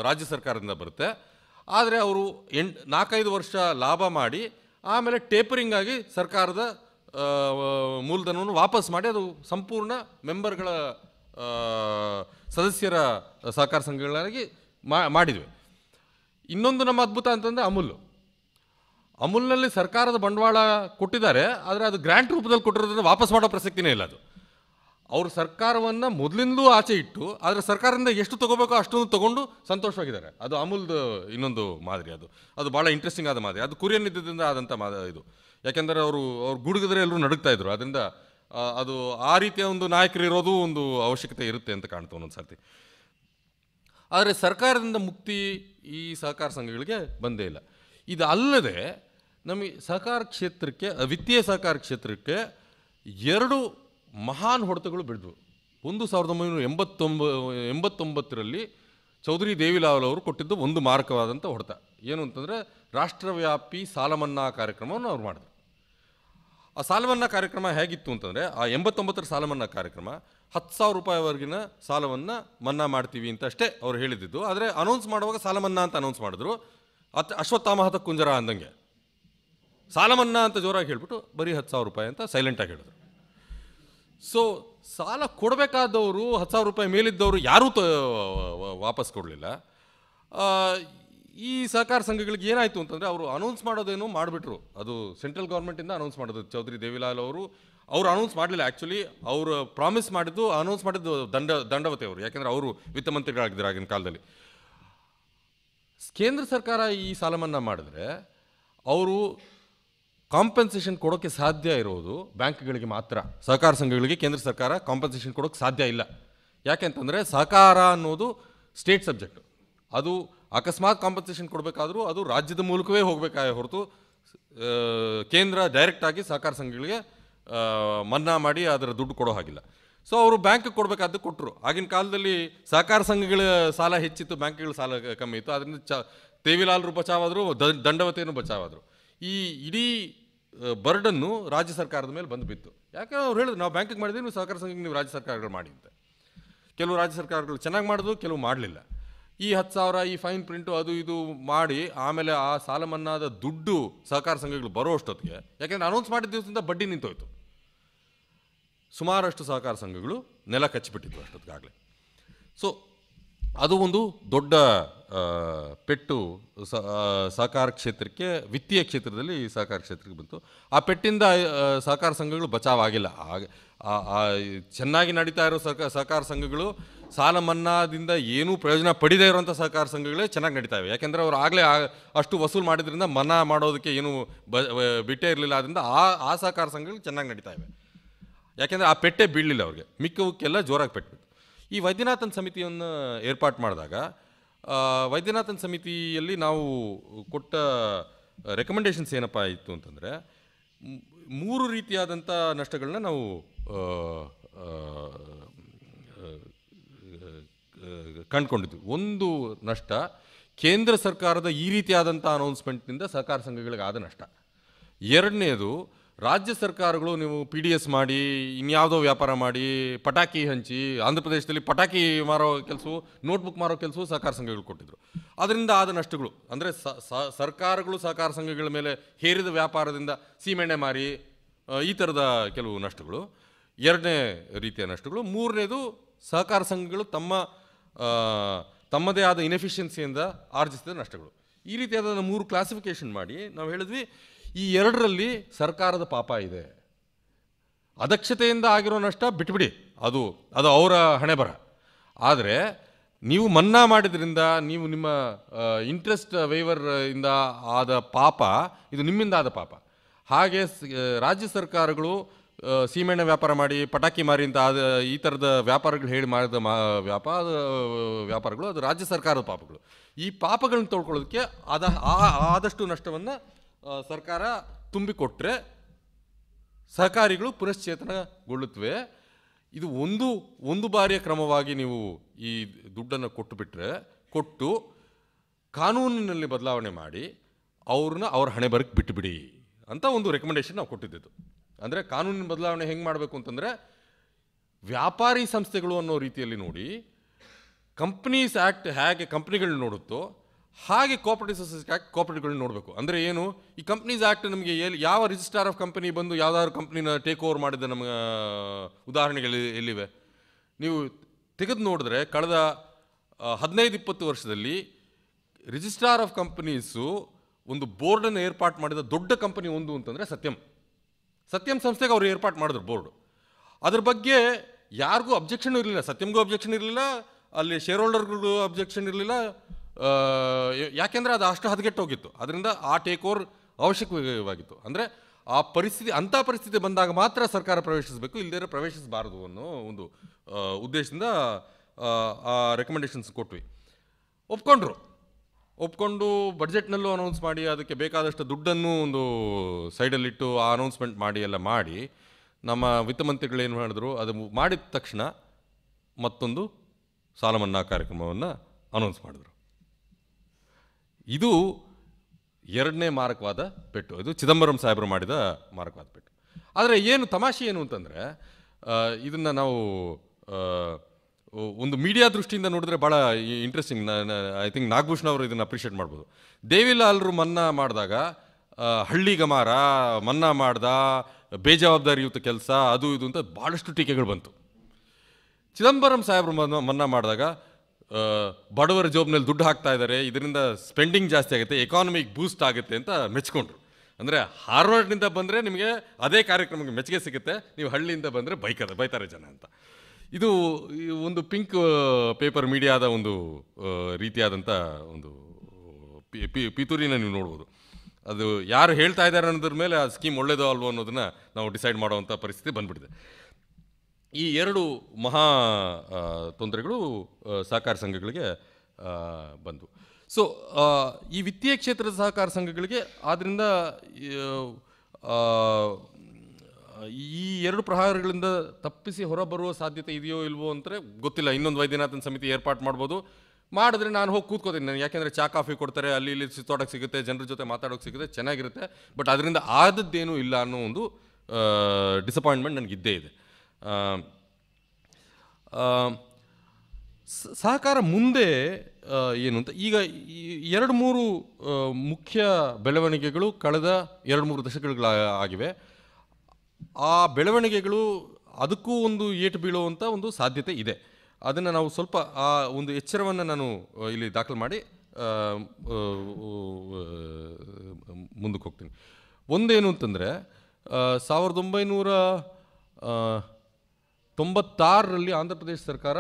ರಾಜ್ಯ ಸರ್ಕಾರದಿಂದ ಬರುತ್ತೆ ಆದರೆ ಅವರು ಎಂಟು ನಾಲ್ಕೈದು ವರ್ಷ ಲಾಭ ಮಾಡಿ ಆಮೇಲೆ ಟೇಪರಿಂಗ್ ಆಗಿ ಸರ್ಕಾರದ ಮೂಲಧನವನ್ನು ವಾಪಸ್ ಮಾಡಿ ಅದು ಸಂಪೂರ್ಣ ಮೆಂಬರ್ಗಳ ಸದಸ್ಯರ ಸಹಕಾರ ಸಂಘಗಳಾಗಿ ಮಾಡಿದ್ವಿ ಇನ್ನೊಂದು ನಮ್ಮ ಅದ್ಭುತ ಅಂತಂದರೆ ಅಮೂಲ್ ಅಮುಲ್ನಲ್ಲಿ ಸರ್ಕಾರದ ಬಂಡವಾಳ ಕೊಟ್ಟಿದ್ದಾರೆ ಆದರೆ ಅದು ಗ್ರ್ಯಾಂಟ್ ರೂಪದಲ್ಲಿ ಕೊಟ್ಟಿರೋದ್ರಿಂದ ವಾಪಸ್ ಮಾಡೋ ಪ್ರಸಕ್ತಿನೇ ಇಲ್ಲ ಅದು ಅವರು ಸರ್ಕಾರವನ್ನು ಮೊದಲಿಂದಲೂ ಆಚೆ ಇಟ್ಟು ಆದರೆ ಸರ್ಕಾರದಿಂದ ಎಷ್ಟು ತೊಗೋಬೇಕೋ ಅಷ್ಟೊಂದು ತೊಗೊಂಡು ಸಂತೋಷವಾಗಿದ್ದಾರೆ ಅದು ಅಮೂಲ್ದು ಇನ್ನೊಂದು ಮಾದರಿ ಅದು ಅದು ಭಾಳ ಇಂಟ್ರೆಸ್ಟಿಂಗ್ ಆದ ಮಾದರಿ ಅದು ಕುರಿಯನ್ ಇದ್ದಿದ್ದರಿಂದ ಆದಂಥ ಮಾದ ಇದು ಯಾಕೆಂದರೆ ಅವರು ಅವ್ರು ಗುಡುಗಿದ್ರೆ ಎಲ್ಲರೂ ನಡುಗ್ತಾ ಇದ್ರು ಅದರಿಂದ ಅದು ಆ ರೀತಿಯ ಒಂದು ನಾಯಕರು ಇರೋದು ಒಂದು ಅವಶ್ಯಕತೆ ಇರುತ್ತೆ ಅಂತ ಕಾಣ್ತು ಒಂದೊಂದು ಸರ್ತಿ ಆದರೆ ಸರ್ಕಾರದಿಂದ ಮುಕ್ತಿ ಈ ಸಹಕಾರ ಸಂಘಗಳಿಗೆ ಬಂದೇ ಇಲ್ಲ ಇದು ಅಲ್ಲದೆ ನಮಗೆ ಸಹಕಾರ ಕ್ಷೇತ್ರಕ್ಕೆ ವಿತ್ತೀಯ ಸಹಕಾರ ಕ್ಷೇತ್ರಕ್ಕೆ ಎರಡು ಮಹಾನ್ ಹೊಡೆತಗಳು ಬಿಡಿದ್ರು ಒಂದು ಸಾವಿರದ ಒಂಬೈನೂರ ಎಂಬತ್ತೊಂಬ ಎಂಬತ್ತೊಂಬತ್ತರಲ್ಲಿ ಚೌಧರಿ ದೇವಿಲಾಲ್ ಅವರು ಕೊಟ್ಟಿದ್ದು ಒಂದು ಮಾರಕವಾದಂಥ ಹೊಡೆತ ಏನು ಅಂತಂದರೆ ರಾಷ್ಟ್ರವ್ಯಾಪಿ ಸಾಲಮನ್ನಾ ಕಾರ್ಯಕ್ರಮವನ್ನು ಅವ್ರು ಮಾಡಿದ್ರು ಆ ಸಾಲಮನ್ನಾ ಕಾರ್ಯಕ್ರಮ ಹೇಗಿತ್ತು ಅಂತಂದರೆ ಆ ಎಂಬತ್ತೊಂಬತ್ತರ ಸಾಲಮನ್ನಾ ಕಾರ್ಯಕ್ರಮ ಹತ್ತು ಸಾವಿರ ರೂಪಾಯಿವರೆಗಿನ ಸಾಲವನ್ನು ಮನ್ನಾ ಮಾಡ್ತೀವಿ ಅಂತ ಅಷ್ಟೇ ಅವ್ರು ಹೇಳಿದ್ದು ಆದರೆ ಅನೌನ್ಸ್ ಮಾಡುವಾಗ ಸಾಲ ಮನ್ನಾ ಅಂತ ಅನೌನ್ಸ್ ಮಾಡಿದ್ರು ಅತ್ ಅಶ್ವತ್ಥಾಮಹತ ಕುಂಜರ ಅಂದಂಗೆ ಸಾಲಮನ್ನಾ ಅಂತ ಜೋರಾಗಿ ಹೇಳ್ಬಿಟ್ಟು ಬರೀ ಹತ್ತು ಸಾವಿರ ರೂಪಾಯಿ ಅಂತ ಸೈಲೆಂಟಾಗಿ ಹೇಳಿದ್ರು ಸೊ ಸಾಲ ಕೊಡಬೇಕಾದವರು ಹತ್ತು ಸಾವಿರ ರೂಪಾಯಿ ಮೇಲಿದ್ದವರು ಯಾರೂ ತ ವಾಪಸ್ ಕೊಡಲಿಲ್ಲ ಈ ಸಹಕಾರ ಸಂಘಗಳಿಗೆ ಏನಾಯಿತು ಅಂತಂದರೆ ಅವರು ಅನೌನ್ಸ್ ಮಾಡೋದೇನು ಮಾಡಿಬಿಟ್ರು ಅದು ಸೆಂಟ್ರಲ್ ಗೌರ್ಮೆಂಟಿಂದ ಅನೌನ್ಸ್ ಮಾಡೋದು ಚೌಧರಿ ದೇವಿಲಾಲ್ ಅವರು ಅವರು ಅನೌನ್ಸ್ ಮಾಡಲಿಲ್ಲ ಆ್ಯಕ್ಚುಲಿ ಅವರು ಪ್ರಾಮಿಸ್ ಮಾಡಿದ್ದು ಅನೌನ್ಸ್ ಮಾಡಿದ್ದು ದಂಡ ದಂಡವತೆ ಅವರು ಯಾಕೆಂದರೆ ಅವರು ವಿತ್ತ ಮಂತ್ರಿಗಳಾಗಿದ್ದರು ಆಗಿನ ಕಾಲದಲ್ಲಿ ಕೇಂದ್ರ ಸರ್ಕಾರ ಈ ಸಾಲ ಮನ್ನಾ ಮಾಡಿದ್ರೆ ಅವರು ಕಾಂಪೆನ್ಸೇಷನ್ ಕೊಡೋಕ್ಕೆ ಸಾಧ್ಯ ಇರೋದು ಬ್ಯಾಂಕ್ಗಳಿಗೆ ಮಾತ್ರ ಸಹಕಾರ ಸಂಘಗಳಿಗೆ ಕೇಂದ್ರ ಸರ್ಕಾರ ಕಾಂಪನ್ಸೇಷನ್ ಕೊಡೋಕ್ಕೆ ಸಾಧ್ಯ ಇಲ್ಲ ಯಾಕೆಂತಂದರೆ ಸಹಕಾರ ಅನ್ನೋದು ಸ್ಟೇಟ್ ಸಬ್ಜೆಕ್ಟ್ ಅದು ಅಕಸ್ಮಾತ್ ಕಾಂಪೆನ್ಸೇಷನ್ ಕೊಡಬೇಕಾದರೂ ಅದು ರಾಜ್ಯದ ಮೂಲಕವೇ ಹೋಗಬೇಕಾಯ ಹೊರತು ಕೇಂದ್ರ ಡೈರೆಕ್ಟಾಗಿ ಸಹಕಾರ ಸಂಘಗಳಿಗೆ ಮನ್ನಾ ಮಾಡಿ ಅದರ ದುಡ್ಡು ಕೊಡೋ ಹಾಗಿಲ್ಲ ಸೊ ಅವರು ಬ್ಯಾಂಕ್ ಕೊಡಬೇಕಾದ್ದು ಕೊಟ್ಟರು ಆಗಿನ ಕಾಲದಲ್ಲಿ ಸಹಕಾರ ಸಂಘಗಳ ಸಾಲ ಹೆಚ್ಚಿತ್ತು ಬ್ಯಾಂಕ್ಗಳ ಸಾಲ ಕಮ್ಮಿ ಇತ್ತು ಅದರಿಂದ ಚ ತೇವಿಲಾಲ್ರು ಬಚಾವಾದರು ದಂಡವತೆಯನ್ನು ಬಚಾವಾದರು ಈ ಇಡೀ ಬರ್ಡನ್ನು ರಾಜ್ಯ ಸರ್ಕಾರದ ಮೇಲೆ ಬಂದು ಬಿತ್ತು ಯಾಕೆ ಅವ್ರು ಹೇಳಿದ್ರು ನಾವು ಬ್ಯಾಂಕಿಗೆ ಮಾಡಿದ್ವಿ ನೀವು ಸಹಕಾರ ಸಂಘಕ್ಕೆ ನೀವು ರಾಜ್ಯ ಸರ್ಕಾರಗಳು ಮಾಡಿ ಅಂತ ಕೆಲವು ರಾಜ್ಯ ಸರ್ಕಾರಗಳು ಚೆನ್ನಾಗಿ ಮಾಡೋದು ಕೆಲವು ಮಾಡಲಿಲ್ಲ ಈ ಹತ್ತು ಸಾವಿರ ಈ ಫೈನ್ ಪ್ರಿಂಟು ಅದು ಇದು ಮಾಡಿ ಆಮೇಲೆ ಆ ಸಾಲ ಮನ್ನಾದ ದುಡ್ಡು ಸಹಕಾರ ಸಂಘಗಳು ಬರೋ ಅಷ್ಟೊತ್ತಿಗೆ ಯಾಕೆಂದರೆ ಅನೌನ್ಸ್ ಮಾಡಿದ ದಿವಸದಿಂದ ಬಡ್ಡಿ ನಿಂತೋಯ್ತು ಸುಮಾರಷ್ಟು ಸಹಕಾರ ಸಂಘಗಳು ನೆಲ ಕಚ್ಚಿಬಿಟ್ಟಿದ್ವು ಅಷ್ಟೊತ್ತಿಗಾಗಲೇ ಸೊ ಅದು ಒಂದು ದೊಡ್ಡ ಪೆಟ್ಟು ಸಹಕಾರ ಕ್ಷೇತ್ರಕ್ಕೆ ವಿತ್ತೀಯ ಕ್ಷೇತ್ರದಲ್ಲಿ ಸಹಕಾರ ಕ್ಷೇತ್ರಕ್ಕೆ ಬಂತು ಆ ಪೆಟ್ಟಿಂದ ಸಹಕಾರ ಸಂಘಗಳು ಬಚಾವಾಗಿಲ್ಲ ಆಗ ಚೆನ್ನಾಗಿ ನಡೀತಾ ಇರೋ ಸಹಕಾರ ಸಹಕಾರ ಸಂಘಗಳು ಸಾಲ ಮನ್ನಾದಿಂದ ಏನೂ ಪ್ರಯೋಜನ ಪಡೆದೇ ಇರುವಂಥ ಸಹಕಾರ ಸಂಘಗಳೇ ಚೆನ್ನಾಗಿ ನಡೀತಾ ಇವೆ ಯಾಕೆಂದರೆ ಅವರು ಆಗಲೇ ಅಷ್ಟು ವಸೂಲು ಮಾಡಿದ್ರಿಂದ ಮನ್ನಾ ಮಾಡೋದಕ್ಕೆ ಏನು ಬ ಬಿಟ್ಟೇ ಇರಲಿಲ್ಲ ಆದ್ದರಿಂದ ಆ ಆ ಸಹಕಾರ ಸಂಘಗಳು ಚೆನ್ನಾಗಿ ನಡೀತಾ ಇವೆ ಯಾಕೆಂದರೆ ಆ ಪೆಟ್ಟೆ ಬೀಳಲಿಲ್ಲ ಅವ್ರಿಗೆ ಮಿಕ್ಕವಕ್ಕೆಲ್ಲ ಜೋರಾಗಿ ಪೆಟ್ಟು ಈ ವೈದ್ಯನಾಥನ್ ಸಮಿತಿಯನ್ನು ಏರ್ಪಾಟ್ ಮಾಡಿದಾಗ ವೈದ್ಯನಾಥನ್ ಸಮಿತಿಯಲ್ಲಿ ನಾವು ಕೊಟ್ಟ ರೆಕಮೆಂಡೇಷನ್ಸ್ ಏನಪ್ಪ ಇತ್ತು ಅಂತಂದರೆ ಮೂರು ರೀತಿಯಾದಂಥ ನಷ್ಟಗಳನ್ನ ನಾವು ಕಂಡುಕೊಂಡಿದ್ವಿ ಒಂದು ನಷ್ಟ ಕೇಂದ್ರ ಸರ್ಕಾರದ ಈ ರೀತಿಯಾದಂಥ ಅನೌನ್ಸ್ಮೆಂಟ್ನಿಂದ ಸಹಕಾರ ಸಂಘಗಳಿಗೆ ಆದ ನಷ್ಟ ಎರಡನೇದು ರಾಜ್ಯ ಸರ್ಕಾರಗಳು ನೀವು ಪಿ ಡಿ ಎಸ್ ಮಾಡಿ ಇನ್ಯಾವುದೋ ವ್ಯಾಪಾರ ಮಾಡಿ ಪಟಾಕಿ ಹಂಚಿ ಆಂಧ್ರ ಪ್ರದೇಶದಲ್ಲಿ ಪಟಾಕಿ ಮಾರೋ ಕೆಲಸವು ನೋಟ್ಬುಕ್ ಮಾರೋ ಕೆಲಸವು ಸಹಕಾರ ಸಂಘಗಳು ಕೊಟ್ಟಿದ್ರು ಅದರಿಂದ ಆದ ನಷ್ಟಗಳು ಅಂದರೆ ಸರ್ಕಾರಗಳು ಸಹಕಾರ ಸಂಘಗಳ ಮೇಲೆ ಹೇರಿದ ವ್ಯಾಪಾರದಿಂದ ಸೀಮೆಣ್ಣೆ ಮಾರಿ ಈ ಥರದ ಕೆಲವು ನಷ್ಟಗಳು ಎರಡನೇ ರೀತಿಯ ನಷ್ಟಗಳು ಮೂರನೇದು ಸಹಕಾರ ಸಂಘಗಳು ತಮ್ಮ ತಮ್ಮದೇ ಆದ ಇನೆಫಿಷಿಯನ್ಸಿಯಿಂದ ಆರ್ಜಿಸಿದ ನಷ್ಟಗಳು ಈ ರೀತಿಯಾದ ಮೂರು ಕ್ಲಾಸಿಫಿಕೇಷನ್ ಮಾಡಿ ನಾವು ಹೇಳಿದ್ವಿ ಈ ಎರಡರಲ್ಲಿ ಸರ್ಕಾರದ ಪಾಪ ಇದೆ ಅದಕ್ಷತೆಯಿಂದ ಆಗಿರೋ ನಷ್ಟ ಬಿಟ್ಬಿಡಿ ಅದು ಅದು ಅವರ ಹಣೆ ಬರ ಆದರೆ ನೀವು ಮನ್ನಾ ಮಾಡಿದ್ರಿಂದ ನೀವು ನಿಮ್ಮ ಇಂಟ್ರೆಸ್ಟ್ ವೈವರ್ ಇಂದ ಆದ ಪಾಪ ಇದು ನಿಮ್ಮಿಂದ ಆದ ಪಾಪ ಹಾಗೆ ರಾಜ್ಯ ಸರ್ಕಾರಗಳು ಸೀಮೆಣ್ಣೆ ವ್ಯಾಪಾರ ಮಾಡಿ ಪಟಾಕಿ ಮಾರಿ ಅಂತ ಆದ ಈ ಥರದ ವ್ಯಾಪಾರಗಳು ಹೇಳಿ ಮಾಡಿದ ಮಾ ವ್ಯಾಪಾರ ವ್ಯಾಪಾರಗಳು ಅದು ರಾಜ್ಯ ಸರ್ಕಾರದ ಪಾಪಗಳು ಈ ಪಾಪಗಳನ್ನ ತೊಳ್ಕೊಳ್ಳೋದಕ್ಕೆ ಆದ ಆದಷ್ಟು ನಷ್ಟವನ್ನು ಸರ್ಕಾರ ತುಂಬಿಕೊಟ್ಟರೆ ಸಹಕಾರಿಗಳು ಪುನಶ್ಚೇತನಗೊಳ್ಳುತ್ತವೆ ಇದು ಒಂದು ಒಂದು ಬಾರಿಯ ಕ್ರಮವಾಗಿ ನೀವು ಈ ದುಡ್ಡನ್ನು ಕೊಟ್ಟು ಬಿಟ್ಟರೆ ಕೊಟ್ಟು ಕಾನೂನಿನಲ್ಲಿ ಬದಲಾವಣೆ ಮಾಡಿ ಅವ್ರನ್ನ ಅವ್ರ ಹಣೆ ಬರಕ್ಕೆ ಬಿಟ್ಟುಬಿಡಿ ಅಂತ ಒಂದು ರೆಕಮೆಂಡೇಶನ್ ನಾವು ಕೊಟ್ಟಿದ್ದು ಅಂದರೆ ಕಾನೂನಿನ ಬದಲಾವಣೆ ಹೆಂಗೆ ಮಾಡಬೇಕು ಅಂತಂದರೆ ವ್ಯಾಪಾರಿ ಸಂಸ್ಥೆಗಳು ಅನ್ನೋ ರೀತಿಯಲ್ಲಿ ನೋಡಿ ಕಂಪ್ನೀಸ್ ಆ್ಯಕ್ಟ್ ಹೇಗೆ ಕಂಪ್ನಿಗಳನ್ನ ನೋಡುತ್ತೋ ಹಾಗೆ ಕೋಪರೇಟಿವ್ ಸೊಸೈಟಿ ಆ್ಯಕ್ಟ್ ಕೋಪರೇಟಿವ್ಗಳನ್ನ ನೋಡಬೇಕು ಅಂದರೆ ಏನು ಈ ಕಂಪ್ನೀಸ್ ಆ್ಯಕ್ಟ್ ನಮಗೆ ಎಲ್ಲಿ ಯಾವ ರಿಜಿಸ್ಟರ್ ಆಫ್ ಕಂಪನಿ ಬಂದು ಯಾವುದಾದ್ರು ಕಂಪ್ನಿನ ಟೇಕ್ ಓವರ್ ಮಾಡಿದ ನಮಗೆ ಉದಾಹರಣೆಗಳು ಎಲ್ಲಿವೆ ನೀವು ತೆಗೆದು ನೋಡಿದ್ರೆ ಕಳೆದ ಹದಿನೈದು ಇಪ್ಪತ್ತು ವರ್ಷದಲ್ಲಿ ರಿಜಿಸ್ಟ್ರಾರ್ ಆಫ್ ಕಂಪನೀಸು ಒಂದು ಬೋರ್ಡನ್ನು ಏರ್ಪಾಟ್ ಮಾಡಿದ ದೊಡ್ಡ ಕಂಪನಿ ಒಂದು ಅಂತಂದರೆ ಸತ್ಯಂ ಸತ್ಯಂ ಸಂಸ್ಥೆಗೆ ಅವರು ಏರ್ಪಾಟ್ ಮಾಡಿದ್ರು ಬೋರ್ಡ್ ಅದ್ರ ಬಗ್ಗೆ ಯಾರಿಗೂ ಅಬ್ಜೆಕ್ಷನ್ ಇರಲಿಲ್ಲ ಸತ್ಯಂಗೂ ಅಬ್ಜೆಕ್ಷನ್ ಇರಲಿಲ್ಲ ಅಲ್ಲಿ ಶೇರ್ ಹೋಲ್ಡರ್ಗೂ ಅಬ್ಜೆಕ್ಷನ್ ಇರಲಿಲ್ಲ ಯಾಕೆಂದರೆ ಅದು ಅಷ್ಟು ಹದಗೆಟ್ಟೋಗಿತ್ತು ಅದರಿಂದ ಆ ಟೇಕ್ ಓವರ್ ಅವಶ್ಯಕವಾಗಿತ್ತು ಅಂದರೆ ಆ ಪರಿಸ್ಥಿತಿ ಅಂಥ ಪರಿಸ್ಥಿತಿ ಬಂದಾಗ ಮಾತ್ರ ಸರ್ಕಾರ ಪ್ರವೇಶಿಸಬೇಕು ಇಲ್ಲದೇ ಪ್ರವೇಶಿಸಬಾರದು ಅನ್ನೋ ಒಂದು ಉದ್ದೇಶದಿಂದ ಆ ರೆಕಮೆಂಡೇಷನ್ಸ್ ಕೊಟ್ವಿ ಒಪ್ಕೊಂಡ್ರು ಒಪ್ಕೊಂಡು ಬಜೆಟ್ನಲ್ಲೂ ಅನೌನ್ಸ್ ಮಾಡಿ ಅದಕ್ಕೆ ಬೇಕಾದಷ್ಟು ದುಡ್ಡನ್ನು ಒಂದು ಸೈಡಲ್ಲಿಟ್ಟು ಆ ಅನೌನ್ಸ್ಮೆಂಟ್ ಮಾಡಿ ಎಲ್ಲ ಮಾಡಿ ನಮ್ಮ ಏನು ಮಾಡಿದ್ರು ಅದು ಮಾಡಿದ ತಕ್ಷಣ ಮತ್ತೊಂದು ಸಾಲ ಮನ್ನಾ ಕಾರ್ಯಕ್ರಮವನ್ನು ಅನೌನ್ಸ್ ಮಾಡಿದ್ರು ಇದು ಎರಡನೇ ಮಾರಕವಾದ ಪೆಟ್ಟು ಇದು ಚಿದಂಬರಂ ಸಾಹೇಬರು ಮಾಡಿದ ಮಾರಕವಾದ ಪೆಟ್ಟು ಆದರೆ ಏನು ತಮಾಷೆ ಏನು ಅಂತಂದರೆ ಇದನ್ನು ನಾವು ಒಂದು ಮೀಡಿಯಾ ದೃಷ್ಟಿಯಿಂದ ನೋಡಿದ್ರೆ ಭಾಳ ಇಂಟ್ರೆಸ್ಟಿಂಗ್ ಐ ಥಿಂಕ್ ನಾಗಭೂಷಣ ಅವರು ಇದನ್ನು ಅಪ್ರಿಷಿಯೇಟ್ ಮಾಡ್ಬೋದು ದೇವಿಲಾಲ್ರು ಮನ್ನಾ ಮಾಡಿದಾಗ ಹಳ್ಳಿ ಗಮಾರ ಮನ್ನಾ ಮಾಡ್ದ ಬೇಜವಾಬ್ದಾರಿಯುತ ಕೆಲಸ ಅದು ಇದು ಅಂತ ಭಾಳಷ್ಟು ಟೀಕೆಗಳು ಬಂತು ಚಿದಂಬರಂ ಸಾಹೇಬರು ಮನ್ನಾ ಮಾಡಿದಾಗ ಬಡವರ ಜಾಬ್ನಲ್ಲಿ ದುಡ್ಡು ಹಾಕ್ತಾ ಇದ್ದಾರೆ ಇದರಿಂದ ಸ್ಪೆಂಡಿಂಗ್ ಜಾಸ್ತಿ ಆಗುತ್ತೆ ಎಕಾನಮಿಕ್ ಬೂಸ್ಟ್ ಆಗುತ್ತೆ ಅಂತ ಮೆಚ್ಕೊಂಡ್ರು ಅಂದರೆ ಹಾರ್ವರ್ಡ್ನಿಂದ ಬಂದರೆ ನಿಮಗೆ ಅದೇ ಕಾರ್ಯಕ್ರಮಕ್ಕೆ ಮೆಚ್ಚುಗೆ ಸಿಗುತ್ತೆ ನೀವು ಹಳ್ಳಿಯಿಂದ ಬಂದರೆ ಬೈಕದ ಬೈತಾರೆ ಜನ ಅಂತ ಇದು ಒಂದು ಪಿಂಕ್ ಪೇಪರ್ ಮೀಡಿಯಾದ ಒಂದು ರೀತಿಯಾದಂಥ ಒಂದು ಪಿ ಪಿತೂರಿನ ನೀವು ನೋಡ್ಬೋದು ಅದು ಯಾರು ಹೇಳ್ತಾ ಇದ್ದಾರೆ ಅನ್ನೋದ್ರ ಮೇಲೆ ಆ ಸ್ಕೀಮ್ ಒಳ್ಳೇದೋ ಅಲ್ವೋ ಅನ್ನೋದನ್ನ ನಾವು ಡಿಸೈಡ್ ಮಾಡುವಂಥ ಪರಿಸ್ಥಿತಿ ಬಂದ್ಬಿಟ್ಟಿದೆ ಈ ಎರಡು ಮಹಾ ತೊಂದರೆಗಳು ಸಹಕಾರ ಸಂಘಗಳಿಗೆ ಬಂದು ಸೊ ಈ ವಿತ್ತೀಯ ಕ್ಷೇತ್ರದ ಸಹಕಾರ ಸಂಘಗಳಿಗೆ ಆದ್ದರಿಂದ ಈ ಎರಡು ಪ್ರಹಾರಗಳಿಂದ ತಪ್ಪಿಸಿ ಹೊರಬರುವ ಸಾಧ್ಯತೆ ಇದೆಯೋ ಇಲ್ವೋ ಅಂದರೆ ಗೊತ್ತಿಲ್ಲ ಇನ್ನೊಂದು ವೈದ್ಯನಾಥನ ಸಮಿತಿ ಏರ್ಪಾಟ್ ಮಾಡ್ಬೋದು ಮಾಡಿದ್ರೆ ನಾನು ಹೋಗಿ ಕೂತ್ಕೋತೀನಿ ನಾನು ಯಾಕೆಂದರೆ ಚಾ ಕಾಫಿ ಕೊಡ್ತಾರೆ ಅಲ್ಲಿ ಇಲ್ಲಿ ಸುತ್ತಾಡೋಕ್ಕೆ ಸಿಗುತ್ತೆ ಜನರ ಜೊತೆ ಮಾತಾಡೋಕ್ಕೆ ಸಿಗುತ್ತೆ ಚೆನ್ನಾಗಿರುತ್ತೆ ಬಟ್ ಅದರಿಂದ ಆದದ್ದೇನೂ ಇಲ್ಲ ಅನ್ನೋ ಒಂದು ಡಿಸಪಾಯಿಂಟ್ಮೆಂಟ್ ನನಗಿದ್ದೇ ಇದೆ ಸಹಕಾರ ಮುಂದೆ ಏನು ಅಂತ ಈಗ ಎರಡು ಮೂರು ಮುಖ್ಯ ಬೆಳವಣಿಗೆಗಳು ಕಳೆದ ಎರಡು ಮೂರು ದಶಕಗಳ ಆಗಿವೆ ಆ ಬೆಳವಣಿಗೆಗಳು ಅದಕ್ಕೂ ಒಂದು ಏಟು ಬೀಳುವಂಥ ಒಂದು ಸಾಧ್ಯತೆ ಇದೆ ಅದನ್ನು ನಾವು ಸ್ವಲ್ಪ ಆ ಒಂದು ಎಚ್ಚರವನ್ನು ನಾನು ಇಲ್ಲಿ ದಾಖಲು ಮಾಡಿ ಮುಂದಕ್ಕೆ ಹೋಗ್ತೀನಿ ಒಂದೇನು ಅಂತಂದರೆ ಸಾವಿರದ ಒಂಬೈನೂರ ತೊಂಬತ್ತಾರರಲ್ಲಿ ಆಂಧ್ರ ಪ್ರದೇಶ ಸರ್ಕಾರ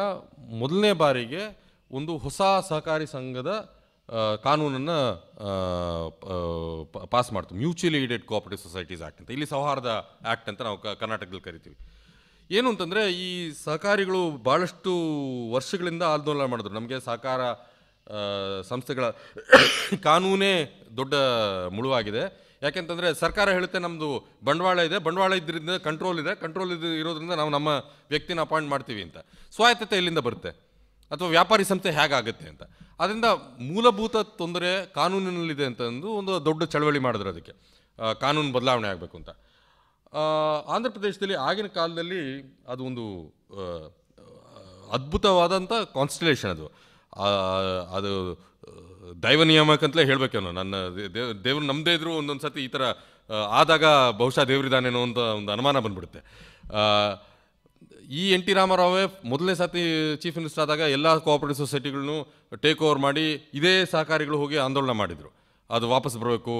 ಮೊದಲನೇ ಬಾರಿಗೆ ಒಂದು ಹೊಸ ಸಹಕಾರಿ ಸಂಘದ ಕಾನೂನನ್ನು ಪಾಸ್ ಮಾಡ್ತು mutually aided cooperative societies act ಅಂತ ಇಲ್ಲಿ ಸೌಹಾರ್ದ ಆ್ಯಕ್ಟ್ ಅಂತ ನಾವು ಕರ್ನಾಟಕದಲ್ಲಿ ಕರಿತೀವಿ ಏನು ಅಂತಂದರೆ ಈ ಸಹಕಾರಿಗಳು ಭಾಳಷ್ಟು ವರ್ಷಗಳಿಂದ ಆಂದೋಲನ ಮಾಡಿದ್ರು ನಮಗೆ ಸಹಕಾರ ಸಂಸ್ಥೆಗಳ ಕಾನೂನೇ ದೊಡ್ಡ ಮುಳುವಾಗಿದೆ ಯಾಕೆಂತಂದರೆ ಸರ್ಕಾರ ಹೇಳುತ್ತೆ ನಮ್ಮದು ಬಂಡವಾಳ ಇದೆ ಬಂಡವಾಳ ಇದ್ರಿಂದ ಕಂಟ್ರೋಲ್ ಇದೆ ಕಂಟ್ರೋಲ್ ಇದು ಇರೋದ್ರಿಂದ ನಾವು ನಮ್ಮ ವ್ಯಕ್ತಿನ ಅಪಾಯಿಂಟ್ ಮಾಡ್ತೀವಿ ಅಂತ ಸ್ವಾಯತ್ತತೆ ಇಲ್ಲಿಂದ ಬರುತ್ತೆ ಅಥವಾ ವ್ಯಾಪಾರಿ ಸಂಸ್ಥೆ ಹೇಗಾಗುತ್ತೆ ಅಂತ ಅದರಿಂದ ಮೂಲಭೂತ ತೊಂದರೆ ಕಾನೂನಿನಲ್ಲಿದೆ ಅಂತಂದು ಒಂದು ದೊಡ್ಡ ಚಳವಳಿ ಮಾಡಿದ್ರು ಅದಕ್ಕೆ ಕಾನೂನು ಬದಲಾವಣೆ ಆಗಬೇಕು ಅಂತ ಆಂಧ್ರ ಪ್ರದೇಶದಲ್ಲಿ ಆಗಿನ ಕಾಲದಲ್ಲಿ ಅದು ಒಂದು ಅದ್ಭುತವಾದಂಥ ಕಾನ್ಸ್ಟಲೇಷನ್ ಅದು ಅದು ದೈವ ನಿಯಾಮಕ ಅಂತಲೇ ಹೇಳ್ಬೇಕೇನೋ ನನ್ನ ದೇವ್ರು ನಮ್ಮದೇ ಇದ್ರು ಒಂದೊಂದು ಸತಿ ಈ ಥರ ಆದಾಗ ಬಹುಶಃ ದೇವರಿದ್ದಾನೇನೋ ಅಂತ ಒಂದು ಅನುಮಾನ ಬಂದ್ಬಿಡುತ್ತೆ ಈ ಎನ್ ಟಿ ರಾಮರಾವೇ ಮೊದಲನೇ ಸತಿ ಚೀಫ್ ಮಿನಿಸ್ಟರ್ ಆದಾಗ ಎಲ್ಲ ಕೋಆಪರೇಟಿವ್ ಸೊಸೈಟಿಗಳನ್ನು ಟೇಕ್ ಓವರ್ ಮಾಡಿ ಇದೇ ಸಹಕಾರಿಗಳು ಹೋಗಿ ಆಂದೋಲನ ಮಾಡಿದರು ಅದು ವಾಪಸ್ ಬರಬೇಕು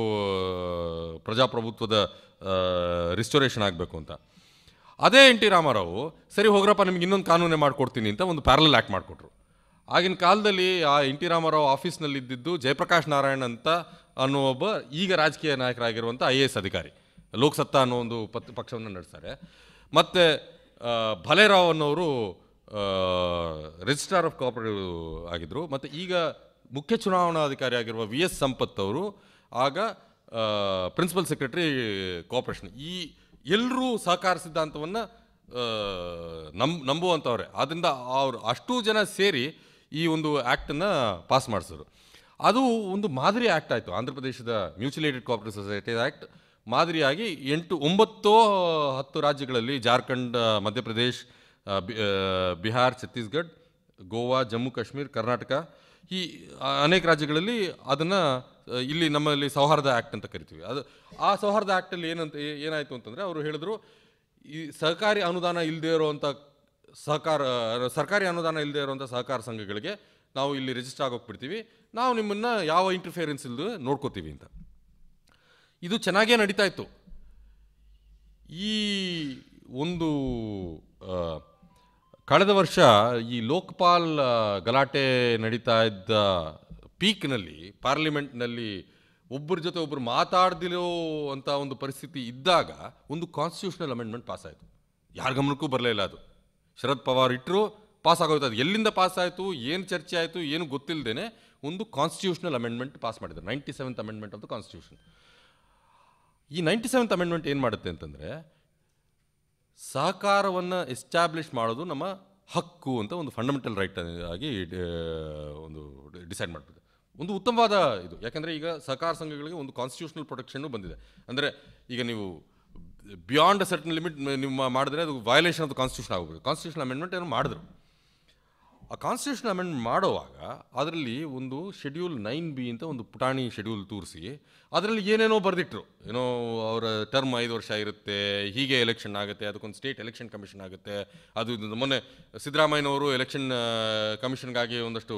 ಪ್ರಜಾಪ್ರಭುತ್ವದ ರಿಸ್ಟೋರೇಷನ್ ಆಗಬೇಕು ಅಂತ ಅದೇ ಎನ್ ಟಿ ರಾಮಾರಾವು ಸರಿ ಹೋಗ್ರಪ್ಪ ನಿಮ್ಗೆ ಇನ್ನೊಂದು ಕಾನೂನೇ ಮಾಡಿಕೊಡ್ತೀನಿ ಅಂತ ಒಂದು ಪ್ಯಾರಲಲ್ ಆ್ಯಕ್ಟ್ ಮಾಡಿಕೊಟ್ರು ಆಗಿನ ಕಾಲದಲ್ಲಿ ಆ ಎನ್ ಟಿ ರಾಮರಾವ್ ಆಫೀಸ್ನಲ್ಲಿ ಇದ್ದಿದ್ದು ಜಯಪ್ರಕಾಶ್ ನಾರಾಯಣ್ ಅಂತ ಅನ್ನೋ ಒಬ್ಬ ಈಗ ರಾಜಕೀಯ ನಾಯಕರಾಗಿರುವಂಥ ಐ ಎ ಎಸ್ ಅಧಿಕಾರಿ ಲೋಕಸತ್ತಾ ಅನ್ನೋ ಒಂದು ಪತ್ ಪಕ್ಷವನ್ನು ನಡೆಸ್ತಾರೆ ಮತ್ತು ಭಲೇರಾವ್ ಅನ್ನೋರು ರಿಜಿಸ್ಟ್ರಾರ್ ಆಫ್ ಕೋಆಪರೇಟಿವ್ ಆಗಿದ್ದರು ಮತ್ತು ಈಗ ಮುಖ್ಯ ಚುನಾವಣಾಧಿಕಾರಿ ಆಗಿರುವ ವಿ ಎಸ್ ಸಂಪತ್ ಅವರು ಆಗ ಪ್ರಿನ್ಸಿಪಲ್ ಸೆಕ್ರೆಟರಿ ಕೋಆಪರೇಷನ್ ಈ ಎಲ್ಲರೂ ಸಹಕಾರ ಸಿದ್ಧಾಂತವನ್ನು ನಂಬ್ ನಂಬುವಂಥವ್ರೆ ಆದ್ದರಿಂದ ಅವರು ಅಷ್ಟೂ ಜನ ಸೇರಿ ಈ ಒಂದು ಆ್ಯಕ್ಟನ್ನು ಪಾಸ್ ಮಾಡಿಸಿದ್ರು ಅದು ಒಂದು ಮಾದರಿ ಆ್ಯಕ್ಟ್ ಆಯಿತು ಆಂಧ್ರ ಪ್ರದೇಶದ ಮ್ಯೂಚುಲೇಟೆಡ್ ಕೋಆಪರೇಟಿವ್ ಸೊಸೈಟಿ ಆ್ಯಕ್ಟ್ ಮಾದರಿಯಾಗಿ ಎಂಟು ಒಂಬತ್ತೋ ಹತ್ತು ರಾಜ್ಯಗಳಲ್ಲಿ ಜಾರ್ಖಂಡ್ ಮಧ್ಯಪ್ರದೇಶ್ ಬಿಹಾರ್ ಛತ್ತೀಸ್ಗಢ ಗೋವಾ ಜಮ್ಮು ಕಾಶ್ಮೀರ್ ಕರ್ನಾಟಕ ಈ ಅನೇಕ ರಾಜ್ಯಗಳಲ್ಲಿ ಅದನ್ನು ಇಲ್ಲಿ ನಮ್ಮಲ್ಲಿ ಸೌಹಾರ್ದ ಆ್ಯಕ್ಟ್ ಅಂತ ಕರಿತೀವಿ ಅದು ಆ ಸೌಹಾರ್ದ ಆ್ಯಕ್ಟಲ್ಲಿ ಏನಂತ ಏನಾಯಿತು ಅಂತಂದರೆ ಅವರು ಹೇಳಿದ್ರು ಈ ಸಹಕಾರಿ ಅನುದಾನ ಇಲ್ಲದೆ ಇರೋವಂಥ ಸಹಕಾರ ಸರ್ಕಾರಿ ಅನುದಾನ ಇಲ್ಲದೆ ಇರುವಂಥ ಸಹಕಾರ ಸಂಘಗಳಿಗೆ ನಾವು ಇಲ್ಲಿ ರಿಜಿಸ್ಟರ್ ಆಗೋಗ್ಬಿಡ್ತೀವಿ ನಾವು ನಿಮ್ಮನ್ನು ಯಾವ ಇಂಟರ್ಫಿಯರೆನ್ಸ್ ಇಲ್ಲದೆ ನೋಡ್ಕೋತೀವಿ ಅಂತ ಇದು ಚೆನ್ನಾಗೇ ನಡೀತಾ ಇತ್ತು ಈ ಒಂದು ಕಳೆದ ವರ್ಷ ಈ ಲೋಕಪಾಲ್ ಗಲಾಟೆ ನಡೀತಾ ಇದ್ದ ಪೀಕ್ನಲ್ಲಿ ಪಾರ್ಲಿಮೆಂಟ್ನಲ್ಲಿ ಒಬ್ಬರ ಜೊತೆ ಒಬ್ಬರು ಮಾತಾಡ್ದಿರೋ ಅಂತ ಒಂದು ಪರಿಸ್ಥಿತಿ ಇದ್ದಾಗ ಒಂದು ಕಾನ್ಸ್ಟಿಟ್ಯೂಷನಲ್ ಅಮೆಂಡ್ಮೆಂಟ್ ಪಾಸ್ ಆಯಿತು ಯಾರ ಗಮನಕ್ಕೂ ಬರಲೇ ಇಲ್ಲ ಅದು ಶರದ್ ಪವಾರ್ ಇಟ್ಟರು ಪಾಸ್ ಆಗೋಯ್ತು ಅದು ಎಲ್ಲಿಂದ ಪಾಸ್ ಆಯಿತು ಏನು ಚರ್ಚೆ ಆಯಿತು ಏನು ಗೊತ್ತಿಲ್ಲದೇ ಒಂದು ಕಾನ್ಸ್ಟಿಟ್ಯೂಷನಲ್ ಅಮೆಂಡ್ಮೆಂಟ್ ಪಾಸ್ ಮಾಡಿದ್ರು ninety seventh amendment of the constitution ಈ ನೈಂಟಿ ಸೆವೆಂತ್ ಅಮೆಂಡ್ಮೆಂಟ್ ಏನು ಮಾಡುತ್ತೆ ಅಂತಂದರೆ ಸಹಕಾರವನ್ನು ಎಸ್ಟಾಬ್ಲಿಷ್ ಮಾಡೋದು ನಮ್ಮ ಹಕ್ಕು ಅಂತ ಒಂದು ಫಂಡಮೆಂಟಲ್ ರೈಟ್ ಆಗಿ ಒಂದು ಡಿಸೈಡ್ ಮಾಡ್ತದೆ ಒಂದು ಉತ್ತಮವಾದ ಇದು ಯಾಕೆಂದರೆ ಈಗ ಸಹಕಾರ ಸಂಘಗಳಿಗೆ ಒಂದು ಕಾನ್ಸ್ಟಿಟ್ಯೂಷನಲ್ ಪ್ರೊಟೆಕ್ಷನ್ನು ಬಂದಿದೆ ಅಂದರೆ ಈಗ ನೀವು ಬಿಯಾಂಡ್ ಅ ಸರ್ಟನ್ ಲಿಮಿಟ್ ನಿಮ್ಮ ಮಾಡಿದ್ರೆ ಅದು ವಯೋಲೇಷನ್ ಆಫ್ ದ ಕಾನ್ಸ್ಟಿಟ್ಯೂಷನ್ ಆಗಬಹುದು ಕಾನ್ಸ್ಟಿಟ್ಯೂಷನ್ ಅಮೆಂಡ್ಮೆಂಟ್ ಏನು ಮಾಡಿದ್ರು ಆ ಕಾನ್ಸ್ಟಿಟ್ಯೂಷನ್ ಅಮೆಂಡ್ ಮಾಡುವಾಗ ಅದರಲ್ಲಿ ಒಂದು ಶೆಡ್ಯೂಲ್ ನೈನ್ ಬಿ ಅಂತ ಒಂದು ಪುಟಾಣಿ ಶೆಡ್ಯೂಲ್ ತೋರಿಸಿ ಅದರಲ್ಲಿ ಏನೇನೋ ಬರೆದಿಟ್ರು ಏನೋ ಅವರ ಟರ್ಮ್ ಐದು ವರ್ಷ ಇರುತ್ತೆ ಹೀಗೆ ಎಲೆಕ್ಷನ್ ಆಗುತ್ತೆ ಅದಕ್ಕೊಂದು ಸ್ಟೇಟ್ ಎಲೆಕ್ಷನ್ ಕಮಿಷನ್ ಆಗುತ್ತೆ ಅದು ಮೊನ್ನೆ ಸಿದ್ದರಾಮಯ್ಯನವರು ಎಲೆಕ್ಷನ್ ಕಮಿಷನ್ಗಾಗಿ ಒಂದಷ್ಟು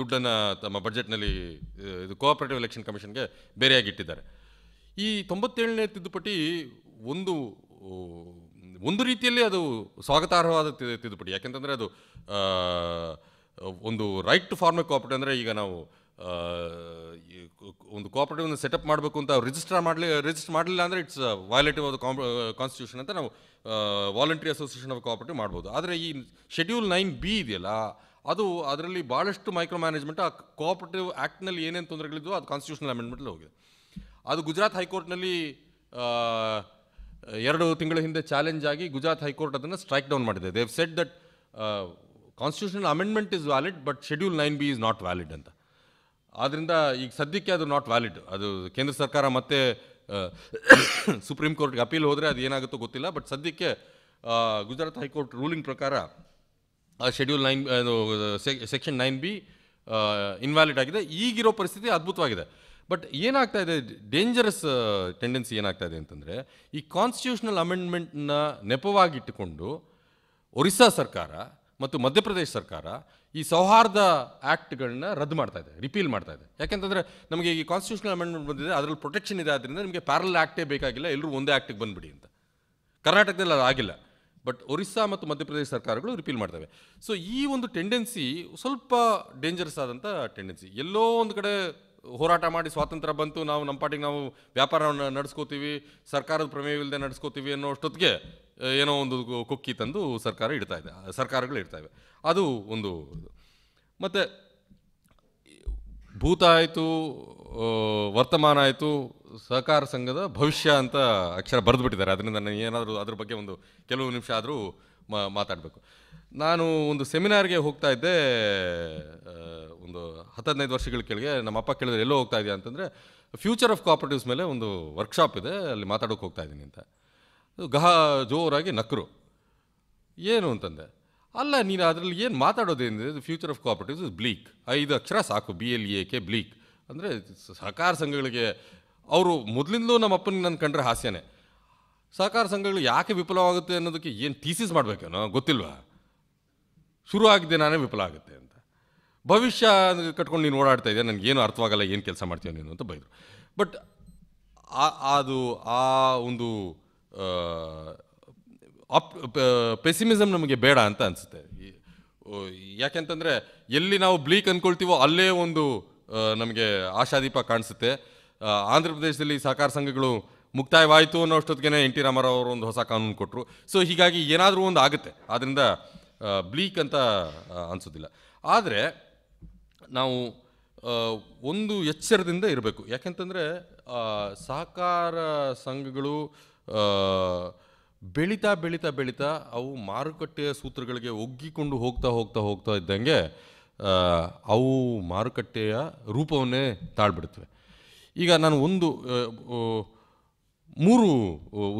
ದುಡ್ಡನ್ನು ತಮ್ಮ ಬಜೆಟ್ನಲ್ಲಿ ಇದು ಕೋಆಪ್ರೇಟಿವ್ ಎಲೆಕ್ಷನ್ ಕಮಿಷನ್ಗೆ ಬೇರೆಯಾಗಿ ಇಟ್ಟಿದ್ದಾರೆ ಈ ತೊಂಬತ್ತೇಳನೇ ತಿದ್ದುಪಟ್ಟಿ ಒಂದು ಒಂದು ರೀತಿಯಲ್ಲಿ ಅದು ಸ್ವಾಗತಾರ್ಹವಾದ ತಿದ್ದುಪಡಿ ಯಾಕೆಂತಂದರೆ ಅದು ಒಂದು ರೈಟ್ ಟು ಫಾರ್ಮ್ ಕೋಆಪರೇಟಿವ್ ಅಂದರೆ ಈಗ ನಾವು ಒಂದು ಕೋಆಪರೇಟಿವ್ನ ಸೆಟಪ್ ಮಾಡಬೇಕು ಅಂತ ರಿಜಿಸ್ಟರ್ ಮಾಡಲಿ ರಿಜಿಸ್ಟರ್ ಮಾಡಲಿಲ್ಲ ಅಂದರೆ ಇಟ್ಸ್ ವಯಲೇಟಿವ್ ಆಫ್ ಕಾನ್ಸ್ಟಿಟ್ಯೂಷನ್ ಅಂತ ನಾವು ವಾಲಂಟ್ರಿ ಅಸೋಸಿಯೇಷನ್ ಆಫ್ ಕೋಆಪರೇಟಿವ್ ಮಾಡ್ಬೋದು ಆದರೆ ಈ ಶೆಡ್ಯೂಲ್ ನೈನ್ ಬಿ ಇದೆಯಲ್ಲ ಅದು ಅದರಲ್ಲಿ ಭಾಳಷ್ಟು ಮೈಕ್ರೋ ಮ್ಯಾನೇಜ್ಮೆಂಟ್ ಆ ಕೋಆಪರೇಟಿವ್ ಆ್ಯಕ್ಟ್ನಲ್ಲಿ ಏನೇನು ತೊಂದರೆಗಳಿದ್ವು ಅದು ಕಾನ್ಸ್ಟಿಟ್ಯೂಷನಲ್ ಅಮೆಂಡ್ಮೆಂಟ್ಲಿ ಹೋಗಿದೆ ಅದು ಗುಜರಾತ್ ಹೈಕೋರ್ಟ್ನಲ್ಲಿ ಎರಡು ತಿಂಗಳ ಹಿಂದೆ ಚಾಲೆಂಜ್ ಆಗಿ ಗುಜರಾತ್ ಹೈಕೋರ್ಟ್ ಅದನ್ನು ಸ್ಟ್ರೈಕ್ ಡೌನ್ ಮಾಡಿದೆ they've said that constitutional amendment is valid but schedule nine B is not valid ಅಂತ ಆದ್ದರಿಂದ ಈಗ ಸದ್ಯಕ್ಕೆ ಅದು ನಾಟ್ ವ್ಯಾಲಿಡ್ ಅದು ಕೇಂದ್ರ ಸರ್ಕಾರ ಮತ್ತೆ ಸುಪ್ರೀಂ ಕೋರ್ಟ್ಗೆ ಅಪೀಲ್ ಹೋದರೆ ಅದು ಏನಾಗುತ್ತೋ ಗೊತ್ತಿಲ್ಲ ಬಟ್ ಸದ್ಯಕ್ಕೆ ಗುಜರಾತ್ ಹೈಕೋರ್ಟ್ ರೂಲಿಂಗ್ ಪ್ರಕಾರ schedule nine section nine B invalid ಆಗಿದೆ ಈಗಿರೋ ಪರಿಸ್ಥಿತಿ ಅದ್ಭುತವಾಗಿದೆ ಬಟ್ ಏನಾಗ್ತಾ ಇದೆ ಡೇಂಜರಸ್ ಟೆಂಡೆನ್ಸಿ ಏನಾಗ್ತಾ ಇದೆ ಅಂತಂದರೆ ಈ ಕಾನ್ಸ್ಟಿಟ್ಯೂಷನಲ್ ಅಮೆಂಡ್ಮೆಂಟ್ನ ನೆಪವಾಗಿಟ್ಟುಕೊಂಡು ಒರಿಸ್ಸಾ ಸರ್ಕಾರ ಮತ್ತು ಮಧ್ಯಪ್ರದೇಶ ಸರ್ಕಾರ ಈ ಸೌಹಾರ್ದ ಆ್ಯಕ್ಟ್ಗಳನ್ನ ರದ್ದು ಮಾಡ್ತಾ ಇದೆ ರಿಪೀಲ್ ಮಾಡ್ತಾ ಇದೆ ಯಾಕೆಂತಂದರೆ ನಮಗೆ ಈ ಕಾನ್ಸ್ಟಿಟ್ಯೂಷನಲ್ ಅಮೆಂಡ್ಮೆಂಟ್ ಬಂದಿದೆ ಅದರಲ್ಲಿ ಪ್ರೊಟೆಕ್ಷನ್ ಇದೆ ಆದ್ದರಿಂದ ನಿಮಗೆ ಪ್ಯಾರಲ್ ಆ್ಯಕ್ಟೇ ಬೇಕಾಗಿಲ್ಲ ಎಲ್ಲರೂ ಒಂದೇ ಆ್ಯಕ್ಟಿಗೆ ಬಂದುಬಿಡಿ ಅಂತ ಕರ್ನಾಟಕದಲ್ಲಿ ಅದು ಆಗಿಲ್ಲ ಬಟ್ ಒರಿಸ್ಸಾ ಮತ್ತು ಮಧ್ಯಪ್ರದೇಶ ಸರ್ಕಾರಗಳು ರಿಪೀಲ್ ಮಾಡ್ತವೆ ಸೊ ಈ ಒಂದು ಟೆಂಡೆನ್ಸಿ ಸ್ವಲ್ಪ ಡೇಂಜರಸ್ ಆದಂಥ ಟೆಂಡೆನ್ಸಿ ಎಲ್ಲೋ ಒಂದು ಕಡೆ ಹೋರಾಟ ಮಾಡಿ ಸ್ವಾತಂತ್ರ್ಯ ಬಂತು ನಾವು ನಮ್ಮ ಪಾಟಿಗೆ ನಾವು ವ್ಯಾಪಾರವನ್ನು ನಡೆಸ್ಕೋತೀವಿ ಸರ್ಕಾರದ ಪ್ರಮೇಯವಿಲ್ಲದೆ ನಡೆಸ್ಕೋತೀವಿ ಅನ್ನೋ ಅಷ್ಟೊತ್ತಿಗೆ ಏನೋ ಒಂದು ಕುಕ್ಕಿ ತಂದು ಸರ್ಕಾರ ಇಡ್ತಾ ಇದೆ ಸರ್ಕಾರಗಳು ಇವೆ ಅದು ಒಂದು ಮತ್ತು ಭೂತ ಆಯಿತು ವರ್ತಮಾನ ಆಯಿತು ಸಹಕಾರ ಸಂಘದ ಭವಿಷ್ಯ ಅಂತ ಅಕ್ಷರ ಬರೆದು ಬಿಟ್ಟಿದ್ದಾರೆ ಅದರಿಂದ ನಾನು ಏನಾದರೂ ಅದ್ರ ಬಗ್ಗೆ ಒಂದು ಕೆಲವು ನಿಮಿಷ ಆದರೂ ಮಾತಾಡಬೇಕು ನಾನು ಒಂದು ಸೆಮಿನಾರ್ಗೆ ಹೋಗ್ತಾ ಇದ್ದೆ ಒಂದು ಹತ್ತದೈದು ವರ್ಷಗಳ ಕೆಳಗೆ ನಮ್ಮ ಅಪ್ಪ ಕೇಳಿದ್ರೆ ಎಲ್ಲೋ ಹೋಗ್ತಾ ಇದೆಯಾ ಅಂತಂದರೆ ಫ್ಯೂಚರ್ ಆಫ್ ಕೋಆಪರೇಟಿವ್ಸ್ ಮೇಲೆ ಒಂದು ವರ್ಕ್ಶಾಪ್ ಇದೆ ಅಲ್ಲಿ ಮಾತಾಡೋಕೆ ಹೋಗ್ತಾ ಇದ್ದೀನಿ ಅಂತ ಗಹ ಜೋರಾಗಿ ನಕರು ಏನು ಅಂತಂದೆ ಅಲ್ಲ ನೀನು ಅದರಲ್ಲಿ ಏನು ಮಾತಾಡೋದೇನಿದೆ future of cooperatives is bleak ಐದು ಅಕ್ಷರ ಸಾಕು B L A K bleak ಅಂದರೆ ಸಹಕಾರ ಸಂಘಗಳಿಗೆ ಅವರು ಮೊದಲಿಂದಲೂ ನಮ್ಮ ಅಪ್ಪನಿಗೆ ನಾನು ಕಂಡ್ರೆ ಹಾಸ್ಯನೇ ಸಹಕಾರ ಸಂಘಗಳು ಯಾಕೆ ವಿಫಲವಾಗುತ್ತೆ ಅನ್ನೋದಕ್ಕೆ ಏನು ಟೀಸಿಸ್ ಮಾಡಬೇಕೇನೋ ಗೊತ್ತಿಲ್ವಾ ಶುರು ನಾನೇ ವಿಫಲ ಆಗುತ್ತೆ ಅಂತ ಭವಿಷ್ಯ ಕಟ್ಕೊಂಡು ನೀನು ಓಡಾಡ್ತಾ ಇದೆಯಾ ನನಗೇನು ಅರ್ಥವಾಗಲ್ಲ ಏನು ಕೆಲಸ ಮಾಡ್ತೀಯ ನೀನು ಅಂತ ಬೈದರು ಬಟ್ ಅದು ಆ ಒಂದು ಅಪ್ ಪೆಸಿಮಿಸಮ್ ನಮಗೆ ಬೇಡ ಅಂತ ಅನಿಸುತ್ತೆ ಯಾಕೆಂತಂದರೆ ಎಲ್ಲಿ ನಾವು ಬ್ಲೀಕ್ ಅಂದ್ಕೊಳ್ತೀವೋ ಅಲ್ಲೇ ಒಂದು ನಮಗೆ ಆಶಾದೀಪ ಕಾಣಿಸುತ್ತೆ ಆಂಧ್ರ ಪ್ರದೇಶದಲ್ಲಿ ಸಹಕಾರ ಸಂಘಗಳು ಮುಕ್ತಾಯವಾಯಿತು ಅನ್ನೋ ಅಷ್ಟೊತ್ತಿಗೆ ಎನ್ ಟಿ ರಾಮರಾವ್ ಅವರು ಒಂದು ಹೊಸ ಕಾನೂನು ಕೊಟ್ಟರು ಸೊ ಹೀಗಾಗಿ ಏನಾದರೂ ಒಂದು ಆಗುತ್ತೆ ಆದ್ದರಿಂದ ಬ್ಲೀಕ್ ಅಂತ ಅನಿಸೋದಿಲ್ಲ ಆದರೆ ನಾವು ಒಂದು ಎಚ್ಚರದಿಂದ ಇರಬೇಕು ಯಾಕೆಂತಂದರೆ ಸಹಕಾರ ಸಂಘಗಳು ಬೆಳೀತಾ ಬೆಳೀತಾ ಬೆಳೀತಾ ಅವು ಮಾರುಕಟ್ಟೆಯ ಸೂತ್ರಗಳಿಗೆ ಒಗ್ಗಿಕೊಂಡು ಹೋಗ್ತಾ ಹೋಗ್ತಾ ಹೋಗ್ತಾ ಇದ್ದಂಗೆ ಅವು ಮಾರುಕಟ್ಟೆಯ ರೂಪವನ್ನೇ ತಾಳ್ಬಿಡ್ತವೆ ಈಗ ನಾನು ಒಂದು ಮೂರು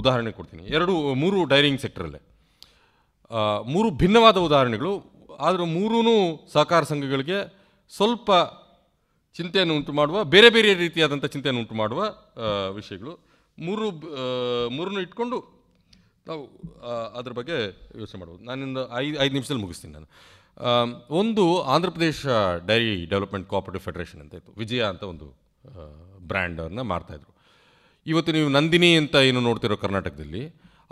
ಉದಾಹರಣೆ ಕೊಡ್ತೀನಿ ಎರಡು ಮೂರು ಡೈರಿಂಗ್ ಸೆಕ್ಟರಲ್ಲೇ ಮೂರು ಭಿನ್ನವಾದ ಉದಾಹರಣೆಗಳು ಆದರೂ ಮೂರೂ ಸಹಕಾರ ಸಂಘಗಳಿಗೆ ಸ್ವಲ್ಪ ಚಿಂತೆಯನ್ನು ಉಂಟು ಮಾಡುವ ಬೇರೆ ಬೇರೆ ರೀತಿಯಾದಂಥ ಚಿಂತೆಯನ್ನು ಉಂಟು ಮಾಡುವ ವಿಷಯಗಳು ಮೂರು ಮೂರನ್ನು ಇಟ್ಕೊಂಡು ನಾವು ಅದ್ರ ಬಗ್ಗೆ ಯೋಚನೆ ಮಾಡ್ಬೋದು ನಾನಿಂದ ಐದು ಐದು ನಿಮಿಷದಲ್ಲಿ ಮುಗಿಸ್ತೀನಿ ನಾನು ಒಂದು ಆಂಧ್ರ ಪ್ರದೇಶ ಡೈರಿ ಡೆವಲಪ್ಮೆಂಟ್ ಕೋಆಪರೇಟಿವ್ ಫೆಡರೇಷನ್ ಅಂತ ಇತ್ತು ವಿಜಯ ಅಂತ ಒಂದು ಬ್ರ್ಯಾಂಡನ್ನು ಮಾಡ್ತಾಯಿದ್ರು ಇವತ್ತು ನೀವು ನಂದಿನಿ ಅಂತ ಏನು ನೋಡ್ತಿರೋ ಕರ್ನಾಟಕದಲ್ಲಿ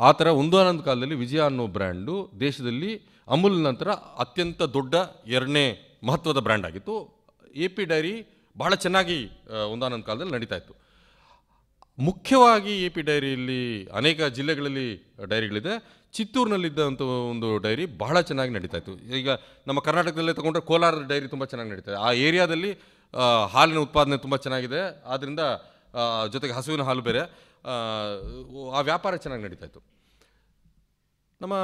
ಆ ಥರ ಒಂದಾನೊಂದು ಕಾಲದಲ್ಲಿ ವಿಜಯ ಅನ್ನೋ ಬ್ರ್ಯಾಂಡು ದೇಶದಲ್ಲಿ ಅಮೂಲ್ ನಂತರ ಅತ್ಯಂತ ದೊಡ್ಡ ಎರಡನೇ ಮಹತ್ವದ ಬ್ರ್ಯಾಂಡ್ ಆಗಿತ್ತು ಎ ಪಿ ಡೈರಿ ಬಹಳ ಚೆನ್ನಾಗಿ ಒಂದಾನೊಂದು ಕಾಲದಲ್ಲಿ ನಡೀತಾ ಇತ್ತು ಮುಖ್ಯವಾಗಿ ಎ ಪಿ ಡೈರಿಯಲ್ಲಿ ಅನೇಕ ಜಿಲ್ಲೆಗಳಲ್ಲಿ ಡೈರಿಗಳಿದೆ ಚಿತ್ತೂರಿನಲ್ಲಿದ್ದಂಥ ಒಂದು ಡೈರಿ ಬಹಳ ಚೆನ್ನಾಗಿ ನಡೀತಾ ಇತ್ತು ಈಗ ನಮ್ಮ ಕರ್ನಾಟಕದಲ್ಲೇ ತಗೊಂಡ್ರೆ ಕೋಲಾರದ ಡೈರಿ ತುಂಬ ಚೆನ್ನಾಗಿ ನಡೀತಾ ಆ ಏರಿಯಾದಲ್ಲಿ ಹಾಲಿನ ಉತ್ಪಾದನೆ ತುಂಬ ಚೆನ್ನಾಗಿದೆ ಆದ್ದರಿಂದ ಜೊತೆಗೆ ಹಸುವಿನ ಹಾಲು ಬೇರೆ ಆ ವ್ಯಾಪಾರ ಚೆನ್ನಾಗಿ ನಡೀತಾ ಇತ್ತು ನಮ್ಮ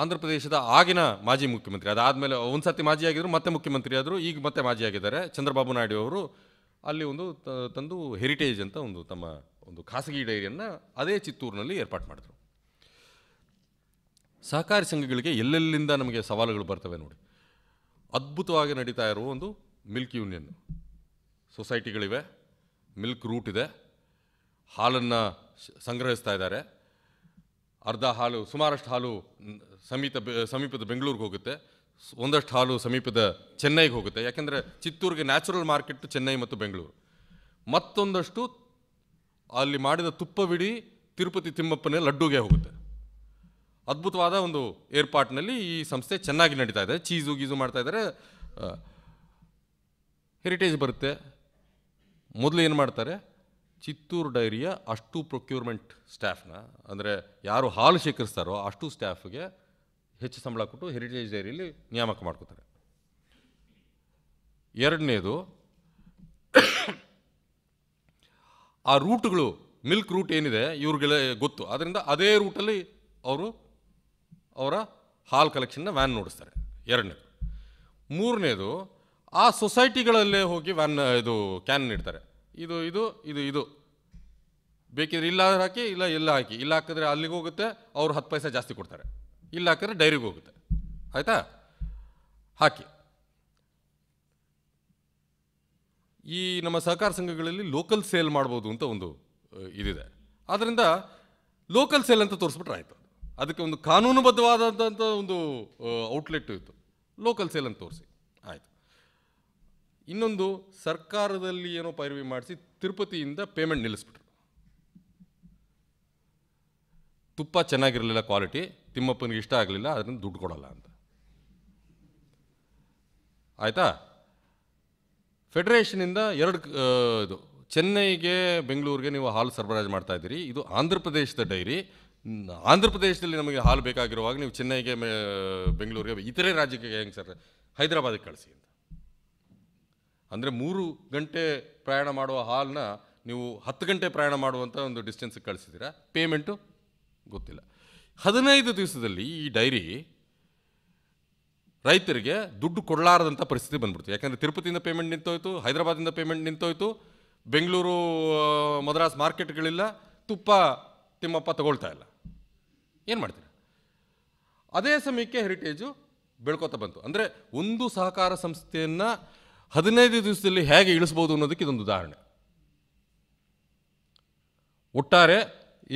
ಆಂಧ್ರ ಪ್ರದೇಶದ ಆಗಿನ ಮಾಜಿ ಮುಖ್ಯಮಂತ್ರಿ ಅದಾದಮೇಲೆ ಒಂದು ಸರ್ತಿ ಮಾಜಿ ಆಗಿದ್ರು ಮತ್ತೆ ಮುಖ್ಯಮಂತ್ರಿ ಆದರು ಈಗ ಮತ್ತೆ ಮಾಜಿ ಆಗಿದ್ದಾರೆ ಚಂದ್ರಬಾಬು ನಾಯ್ಡು ಅವರು ಅಲ್ಲಿ ಒಂದು ತಂದು ಹೆರಿಟೇಜ್ ಅಂತ ಒಂದು ತಮ್ಮ ಒಂದು ಖಾಸಗಿ ಡೈರಿಯನ್ನು ಅದೇ ಚಿತ್ತೂರಿನಲ್ಲಿ ಏರ್ಪಾಟ್ ಮಾಡಿದ್ರು ಸಹಕಾರಿ ಸಂಘಗಳಿಗೆ ಎಲ್ಲೆಲ್ಲಿಂದ ನಮಗೆ ಸವಾಲುಗಳು ಬರ್ತವೆ ನೋಡಿ ಅದ್ಭುತವಾಗಿ ನಡೀತಾ ಇರುವ ಒಂದು ಮಿಲ್ಕ್ ಯೂನಿಯನ್ ಸೊಸೈಟಿಗಳಿವೆ ಮಿಲ್ಕ್ ರೂಟ್ ಇದೆ ಹಾಲನ್ನು ಸಂಗ್ರಹಿಸ್ತಾ ಇದ್ದಾರೆ ಅರ್ಧ ಹಾಲು ಸುಮಾರಷ್ಟು ಹಾಲು ಸಮೀಪ ಸಮೀಪದ ಬೆಂಗಳೂರಿಗೆ ಹೋಗುತ್ತೆ ಒಂದಷ್ಟು ಹಾಲು ಸಮೀಪದ ಚೆನ್ನೈಗೆ ಹೋಗುತ್ತೆ ಯಾಕೆಂದರೆ ಚಿತ್ತೂರಿಗೆ ನ್ಯಾಚುರಲ್ ಮಾರ್ಕೆಟ್ ಚೆನ್ನೈ ಮತ್ತು ಬೆಂಗಳೂರು ಮತ್ತೊಂದಷ್ಟು ಅಲ್ಲಿ ಮಾಡಿದ ತುಪ್ಪವಿಡಿ ತಿರುಪತಿ ತಿಮ್ಮಪ್ಪನೇ ಲಡ್ಡುಗೆ ಹೋಗುತ್ತೆ ಅದ್ಭುತವಾದ ಒಂದು ಏರ್ಪಾಟ್ನಲ್ಲಿ ಈ ಸಂಸ್ಥೆ ಚೆನ್ನಾಗಿ ನಡೀತಾ ಇದೆ ಚೀಸು ಗೀಸು ಮಾಡ್ತಾ ಇದ್ದಾರೆ ಹೆರಿಟೇಜ್ ಬರುತ್ತೆ ಮೊದಲು ಏನು ಮಾಡ್ತಾರೆ ಚಿತ್ತೂರು ಡೈರಿಯ ಅಷ್ಟು ಪ್ರೊಕ್ಯೂರ್ಮೆಂಟ್ ಸ್ಟಾಫ್ನ ಅಂದರೆ ಯಾರು ಹಾಲು ಶೇಖರಿಸ್ತಾರೋ ಅಷ್ಟು ಸ್ಟಾಫ್ಗೆ ಹೆಚ್ಚು ಸಂಬಳ ಕೊಟ್ಟು ಹೆರಿಟೇಜ್ ಡೈರಿಯಲ್ಲಿ ನೇಮಕ ಮಾಡ್ಕೋತಾರೆ ಎರಡನೇದು ಆ ರೂಟ್ಗಳು ಮಿಲ್ಕ್ ರೂಟ್ ಏನಿದೆ ಇವ್ರಿಗೆಲ್ಲ ಗೊತ್ತು ಅದರಿಂದ ಅದೇ ರೂಟಲ್ಲಿ ಅವರು ಅವರ ಹಾಲು ಕಲೆಕ್ಷನ್ನ ವ್ಯಾನ್ ನೋಡಿಸ್ತಾರೆ ಎರಡನೇದು ಮೂರನೇದು ಆ ಸೊಸೈಟಿಗಳಲ್ಲೇ ಹೋಗಿ ವ್ಯಾನ್ ಇದು ಕ್ಯಾನ್ ನೀಡ್ತಾರೆ ಇದು ಇದು ಇದು ಇದು ಬೇಕಿದ್ರೆ ಇಲ್ಲ ಹಾಕಿ ಇಲ್ಲ ಇಲ್ಲ ಹಾಕಿ ಇಲ್ಲ ಹಾಕಿದ್ರೆ ಅಲ್ಲಿಗೆ ಹೋಗುತ್ತೆ ಅವ್ರು ಹತ್ತು ಪೈಸೆ ಜಾಸ್ತಿ ಕೊಡ್ತಾರೆ ಇಲ್ಲ ಹಾಕಿದ್ರೆ ಡೈರಿಗೆ ಹೋಗುತ್ತೆ ಆಯಿತಾ ಹಾಕಿ ಈ ನಮ್ಮ ಸಹಕಾರ ಸಂಘಗಳಲ್ಲಿ ಲೋಕಲ್ ಸೇಲ್ ಮಾಡ್ಬೋದು ಅಂತ ಒಂದು ಇದಿದೆ ಆದ್ದರಿಂದ ಲೋಕಲ್ ಸೇಲ್ ಅಂತ ತೋರಿಸ್ಬಿಟ್ರೆ ಆಯಿತು ಅದಕ್ಕೆ ಒಂದು ಕಾನೂನುಬದ್ಧವಾದಂಥ ಒಂದು ಔಟ್ಲೆಟ್ ಇತ್ತು ಲೋಕಲ್ ಸೇಲ್ ಅಂತ ತೋರಿಸಿ ಇನ್ನೊಂದು ಸರ್ಕಾರದಲ್ಲಿ ಏನೋ ಪೈರವಿ ಮಾಡಿಸಿ ತಿರುಪತಿಯಿಂದ ಪೇಮೆಂಟ್ ನಿಲ್ಲಿಸ್ಬಿಟ್ರು ತುಪ್ಪ ಚೆನ್ನಾಗಿರಲಿಲ್ಲ ಕ್ವಾಲಿಟಿ ತಿಮ್ಮಪ್ಪನಿಗೆ ಇಷ್ಟ ಆಗಲಿಲ್ಲ ಅದರಿಂದ ದುಡ್ಡು ಕೊಡೋಲ್ಲ ಅಂತ ಆಯಿತಾ ಫೆಡರೇಷನಿಂದ ಎರಡು ಇದು ಚೆನ್ನೈಗೆ ಬೆಂಗಳೂರಿಗೆ ನೀವು ಹಾಲು ಸರಬರಾಜು ಮಾಡ್ತಾ ಇದ್ದೀರಿ ಇದು ಆಂಧ್ರ ಪ್ರದೇಶದ ಡೈರಿ ಆಂಧ್ರ ಪ್ರದೇಶದಲ್ಲಿ ನಮಗೆ ಹಾಲು ಬೇಕಾಗಿರುವಾಗ ನೀವು ಚೆನ್ನೈಗೆ ಬೆಂಗಳೂರಿಗೆ ಇತರೆ ರಾಜ್ಯಕ್ಕೆ ಹೆಂಗೆ ಸರ್ ಹೈದರಾಬಾದಿಗೆ ಕಳಿಸಿ ಅಂತ ಅಂದರೆ ಮೂರು ಗಂಟೆ ಪ್ರಯಾಣ ಮಾಡುವ ಹಾಲ್ನ ನೀವು ಹತ್ತು ಗಂಟೆ ಪ್ರಯಾಣ ಮಾಡುವಂಥ ಒಂದು ಡಿಸ್ಟೆನ್ಸಿಗೆ ಕಳಿಸಿದ್ದೀರಾ ಪೇಮೆಂಟು ಗೊತ್ತಿಲ್ಲ ಹದಿನೈದು ದಿವಸದಲ್ಲಿ ಈ ಡೈರಿ ರೈತರಿಗೆ ದುಡ್ಡು ಕೊಡಲಾರದಂಥ ಪರಿಸ್ಥಿತಿ ಬಂದ್ಬಿಡ್ತು ಯಾಕಂದರೆ ತಿರುಪತಿಯಿಂದ ಪೇಮೆಂಟ್ ನಿಂತೋಯ್ತು ಹೈದರಾಬಾದಿಂದ ಪೇಮೆಂಟ್ ನಿಂತೋಯ್ತು ಬೆಂಗಳೂರು ಮದ್ರಾಸ್ ಮಾರ್ಕೆಟ್ಗಳಿಲ್ಲ ತುಪ್ಪ ತಿಮ್ಮಪ್ಪ ತಗೊಳ್ತಾ ಇಲ್ಲ ಏನು ಮಾಡ್ತೀರ ಅದೇ ಸಮಯಕ್ಕೆ ಹೆರಿಟೇಜು ಬೆಳ್ಕೋತಾ ಬಂತು ಅಂದರೆ ಒಂದು ಸಹಕಾರ ಸಂಸ್ಥೆಯನ್ನು ಹದಿನೈದು ದಿವಸದಲ್ಲಿ ಹೇಗೆ ಇಳಿಸ್ಬೋದು ಅನ್ನೋದಕ್ಕೆ ಇದೊಂದು ಉದಾಹರಣೆ ಒಟ್ಟಾರೆ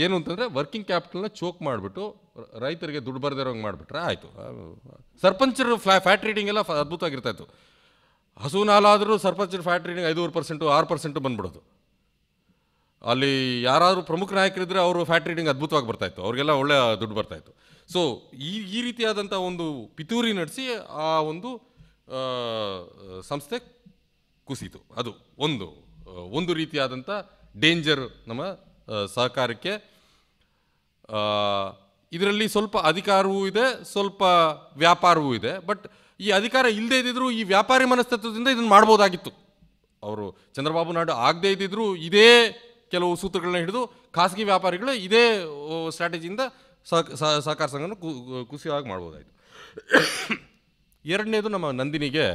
ಏನು ಅಂತಂದರೆ ವರ್ಕಿಂಗ್ ಕ್ಯಾಪಿಟಲ್ನ ಚೋಕ್ ಮಾಡಿಬಿಟ್ಟು ರೈತರಿಗೆ ದುಡ್ಡು ಬರದಿರೋಂಗೆ ಮಾಡಿಬಿಟ್ರೆ ಆಯಿತು ಸರ್ಪಂಚರು ಫ್ಲಾ ಫ್ಯಾಟ್ ರೀಡಿಂಗ್ ಎಲ್ಲ ಅದ್ಭುತವಾಗಿರ್ತಾಯಿತ್ತು ಹಸುವಿನಾಲಾದರೂ ಸರ್ಪಂಚರು ಫ್ಯಾಟ್ ರೀಡಿಂಗ್ ಐದೂರು ಪರ್ಸೆಂಟು ಆರು ಪರ್ಸೆಂಟು ಬಂದ್ಬಿಡೋದು ಅಲ್ಲಿ ಯಾರಾದರೂ ಪ್ರಮುಖ ನಾಯಕರಿದ್ದರೆ ಅವರು ಫ್ಯಾಟ್ ರೀಡಿಂಗ್ ಅದ್ಭುತವಾಗಿ ಬರ್ತಾಯಿತ್ತು ಅವ್ರಿಗೆಲ್ಲ ಒಳ್ಳೆಯ ದುಡ್ಡು ಬರ್ತಾಯಿತ್ತು ಸೊ ಈ ಈ ರೀತಿಯಾದಂಥ ಒಂದು ಪಿತೂರಿ ನಡೆಸಿ ಆ ಒಂದು ಸಂಸ್ಥೆ ಕುಸಿತು ಅದು ಒಂದು ಒಂದು ರೀತಿಯಾದಂಥ ಡೇಂಜರ್ ನಮ್ಮ ಸಹಕಾರಕ್ಕೆ ಇದರಲ್ಲಿ ಸ್ವಲ್ಪ ಅಧಿಕಾರವೂ ಇದೆ ಸ್ವಲ್ಪ ವ್ಯಾಪಾರವೂ ಇದೆ ಬಟ್ ಈ ಅಧಿಕಾರ ಇಲ್ಲದೇ ಇದ್ದಿದ್ರೂ ಈ ವ್ಯಾಪಾರಿ ಮನಸ್ತತ್ವದಿಂದ ಇದನ್ನು ಮಾಡ್ಬೋದಾಗಿತ್ತು ಅವರು ಚಂದ್ರಬಾಬು ನಾಯ್ಡು ಆಗದೇ ಇದ್ದಿದ್ರೂ ಇದೇ ಕೆಲವು ಸೂತ್ರಗಳನ್ನ ಹಿಡಿದು ಖಾಸಗಿ ವ್ಯಾಪಾರಿಗಳು ಇದೇ ಸ್ಟ್ರಾಟಜಿಯಿಂದ ಸಹಕಾರ ಸಂಘನ ಕುಸಿಯಾಗಿ ಮಾಡ್ಬೋದಾಯಿತು ಎರಡನೇದು ನಮ್ಮ ನಂದಿನಿಗೆ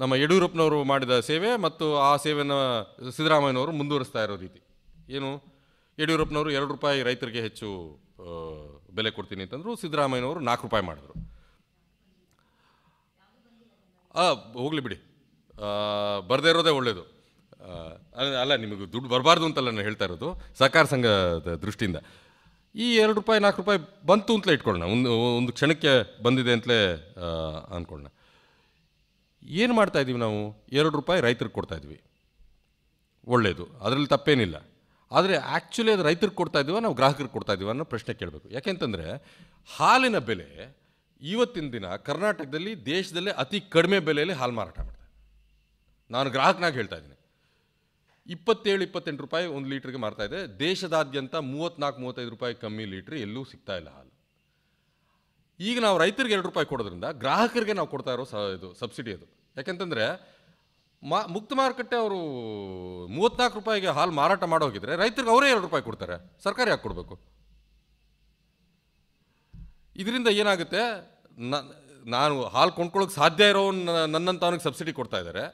ನಮ್ಮ ಯಡಿಯೂರಪ್ಪನವರು ಮಾಡಿದ ಸೇವೆ ಮತ್ತು ಆ ಸೇವೆಯನ್ನು ಸಿದ್ದರಾಮಯ್ಯನವರು ಮುಂದುವರಿಸ್ತಾ ಇರೋ ರೀತಿ ಏನು ಯಡಿಯೂರಪ್ಪನವರು ಎರಡು ರೂಪಾಯಿ ರೈತರಿಗೆ ಹೆಚ್ಚು ಬೆಲೆ ಕೊಡ್ತೀನಿ ಅಂತಂದರು ಸಿದ್ದರಾಮಯ್ಯನವರು ನಾಲ್ಕು ರೂಪಾಯಿ ಮಾಡಿದ್ರು ಹೋಗಲಿ ಬಿಡಿ ಬರದೇ ಇರೋದೇ ಒಳ್ಳೆಯದು ಅಲ್ಲ ನಿಮಗೆ ದುಡ್ಡು ಬರಬಾರ್ದು ಅಂತಲ್ಲ ನಾನು ಹೇಳ್ತಾ ಇರೋದು ಸಹಕಾರ ಸಂಘದ ದೃಷ್ಟಿಯಿಂದ ಈ ಎರಡು ರೂಪಾಯಿ ನಾಲ್ಕು ರೂಪಾಯಿ ಬಂತು ಅಂತಲೇ ಇಟ್ಕೊಳ್ಳೋಣ ಒಂದು ಒಂದು ಕ್ಷಣಕ್ಕೆ ಬಂದಿದೆ ಅಂತಲೇ ಅಂದ್ಕೊಳ್ಳೋಣ ಏನು ಮಾಡ್ತಾಯಿದ್ದೀವಿ ನಾವು ಎರಡು ರೂಪಾಯಿ ರೈತರಿಗೆ ಕೊಡ್ತಾಯಿದ್ವಿ ಒಳ್ಳೆಯದು ಅದರಲ್ಲಿ ತಪ್ಪೇನಿಲ್ಲ ಆದರೆ ಆ್ಯಕ್ಚುಲಿ ಅದು ರೈತರಿಗೆ ಕೊಡ್ತಾ ಇದ್ದೀವ ನಾವು ಗ್ರಾಹಕರಿಗೆ ಕೊಡ್ತಾ ಇದ್ದೀವ ಅನ್ನೋ ಪ್ರಶ್ನೆ ಕೇಳಬೇಕು ಯಾಕೆಂತಂದರೆ ಹಾಲಿನ ಬೆಲೆ ಇವತ್ತಿನ ದಿನ ಕರ್ನಾಟಕದಲ್ಲಿ ದೇಶದಲ್ಲೇ ಅತಿ ಕಡಿಮೆ ಬೆಲೆಯಲ್ಲಿ ಹಾಲು ಮಾರಾಟ ಮಾಡ್ತಾರೆ ನಾನು ಗ್ರಾಹಕನಾಗಿ ಹೇಳ್ತಾ ಇದ್ದೀನಿ ಇಪ್ಪತ್ತೇಳು ಇಪ್ಪತ್ತೆಂಟು ರೂಪಾಯಿ ಒಂದು ಲೀಟ್ರಿಗೆ ಮಾರ್ತಾ ಇದೆ ದೇಶದಾದ್ಯಂತ ಮೂವತ್ತ್ನಾಲ್ಕು ಮೂವತ್ತೈದು ರೂಪಾಯಿ ಕಮ್ಮಿ ಲೀಟ್ರ್ ಎಲ್ಲೂ ಸಿಗ್ತಾ ಇಲ್ಲ ಹಾಲು ಈಗ ನಾವು ರೈತರಿಗೆ ಎರಡು ರೂಪಾಯಿ ಕೊಡೋದ್ರಿಂದ ಗ್ರಾಹಕರಿಗೆ ನಾವು ಕೊಡ್ತಾ ಇರೋ ಸ ಇದು ಸಬ್ಸಿಡಿ ಅದು ಯಾಕೆಂತಂದರೆ ಮಾ ಮುಕ್ತ ಮಾರುಕಟ್ಟೆ ಅವರು ಮೂವತ್ತ್ನಾಲ್ಕು ರೂಪಾಯಿಗೆ ಹಾಲು ಮಾರಾಟ ಮಾಡೋಗಿದ್ರೆ ರೈತರಿಗೆ ಅವರೇ ಎರಡು ರೂಪಾಯಿ ಕೊಡ್ತಾರೆ ಸರ್ಕಾರ ಯಾಕೆ ಕೊಡಬೇಕು ಇದರಿಂದ ಏನಾಗುತ್ತೆ ನಾನು ಹಾಲು ಕೊಂಡ್ಕೊಳ್ಳೋಕೆ ಸಾಧ್ಯ ಇರೋ ಅವನಿಗೆ ಸಬ್ಸಿಡಿ ಕೊಡ್ತಾ ಇದ್ದಾರೆ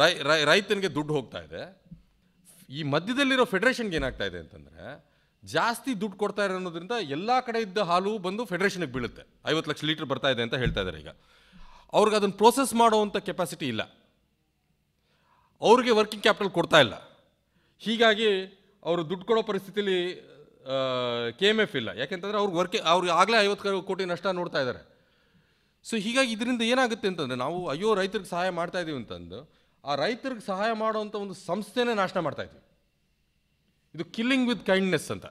ರೈ ರೈ ರೈತನಿಗೆ ದುಡ್ಡು ಹೋಗ್ತಾ ಇದೆ ಈ ಮಧ್ಯದಲ್ಲಿರೋ ಫೆಡರೇಷನ್ಗೆ ಏನಾಗ್ತಾ ಇದೆ ಅಂತಂದರೆ ಜಾಸ್ತಿ ದುಡ್ಡು ಕೊಡ್ತಾ ಇರೋ ಅನ್ನೋದ್ರಿಂದ ಎಲ್ಲ ಕಡೆ ಇದ್ದ ಹಾಲು ಬಂದು ಫೆಡರೇಷನ್ಗೆ ಬೀಳುತ್ತೆ ಐವತ್ತು ಲಕ್ಷ ಲೀಟ್ರ್ ಬರ್ತಾ ಇದೆ ಅಂತ ಹೇಳ್ತಾ ಇದ್ದಾರೆ ಈಗ ಅವ್ರಿಗೆ ಅದನ್ನು ಪ್ರೋಸೆಸ್ ಮಾಡುವಂಥ ಕೆಪಾಸಿಟಿ ಇಲ್ಲ ಅವ್ರಿಗೆ ವರ್ಕಿಂಗ್ ಕ್ಯಾಪಿಟಲ್ ಕೊಡ್ತಾ ಇಲ್ಲ ಹೀಗಾಗಿ ಅವರು ದುಡ್ಡು ಕೊಡೋ ಪರಿಸ್ಥಿತಿಲಿ ಕೆ ಎಮ್ ಎಫ್ ಇಲ್ಲ ಯಾಕೆಂತಂದರೆ ಅವ್ರಿಗೆ ವರ್ಕೆ ಅವ್ರಿಗೆ ಆಗಲೇ ಐವತ್ತು ಕೋಟಿ ನಷ್ಟ ನೋಡ್ತಾ ಇದ್ದಾರೆ ಸೊ ಹೀಗಾಗಿ ಇದರಿಂದ ಏನಾಗುತ್ತೆ ಅಂತಂದರೆ ನಾವು ಅಯ್ಯೋ ರೈತರಿಗೆ ಸಹಾಯ ಮಾಡ್ತಾ ಇದ್ದೀವಿ ಅಂತಂದು ಆ ರೈತರಿಗೆ ಸಹಾಯ ಮಾಡುವಂಥ ಒಂದು ಸಂಸ್ಥೆನೇ ನಾಶನ ಮಾಡ್ತಾ ಇದ್ವಿ ಇದು ಕಿಲ್ಲಿಂಗ್ ವಿತ್ ಕೈಂಡ್ನೆಸ್ ಅಂತ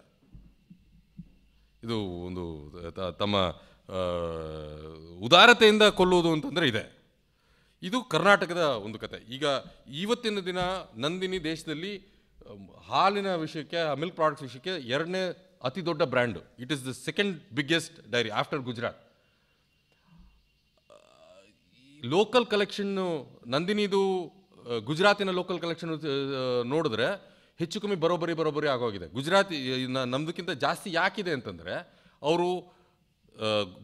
ಇದು ಒಂದು ತಮ್ಮ ಉದಾರತೆಯಿಂದ ಕೊಲ್ಲುವುದು ಅಂತಂದರೆ ಇದೆ ಇದು ಕರ್ನಾಟಕದ ಒಂದು ಕತೆ ಈಗ ಇವತ್ತಿನ ದಿನ ನಂದಿನಿ ದೇಶದಲ್ಲಿ ಹಾಲಿನ ವಿಷಯಕ್ಕೆ ಮಿಲ್ಕ್ ಪ್ರಾಡಕ್ಟ್ಸ್ ವಿಷಯಕ್ಕೆ ಎರಡನೇ ಅತಿ ದೊಡ್ಡ brand it is the second biggest dairy after Gujarat local ಕಲೆಕ್ಷನ್ನು ನಂದಿನಿದು ಗುಜರಾತಿನ ಲೋಕಲ್ ಕಲೆಕ್ಷನ್ ನೋಡಿದ್ರೆ ಹೆಚ್ಚು ಕಮ್ಮಿ ಬರೋಬ್ಬರಿ ಬರೋಬ್ಬರಿ ಆಗೋಗಿದೆ ಗುಜರಾತಿ ನಮ್ಮದಕ್ಕಿಂತ ಜಾಸ್ತಿ ಯಾಕಿದೆ ಅಂತಂದರೆ ಅವರು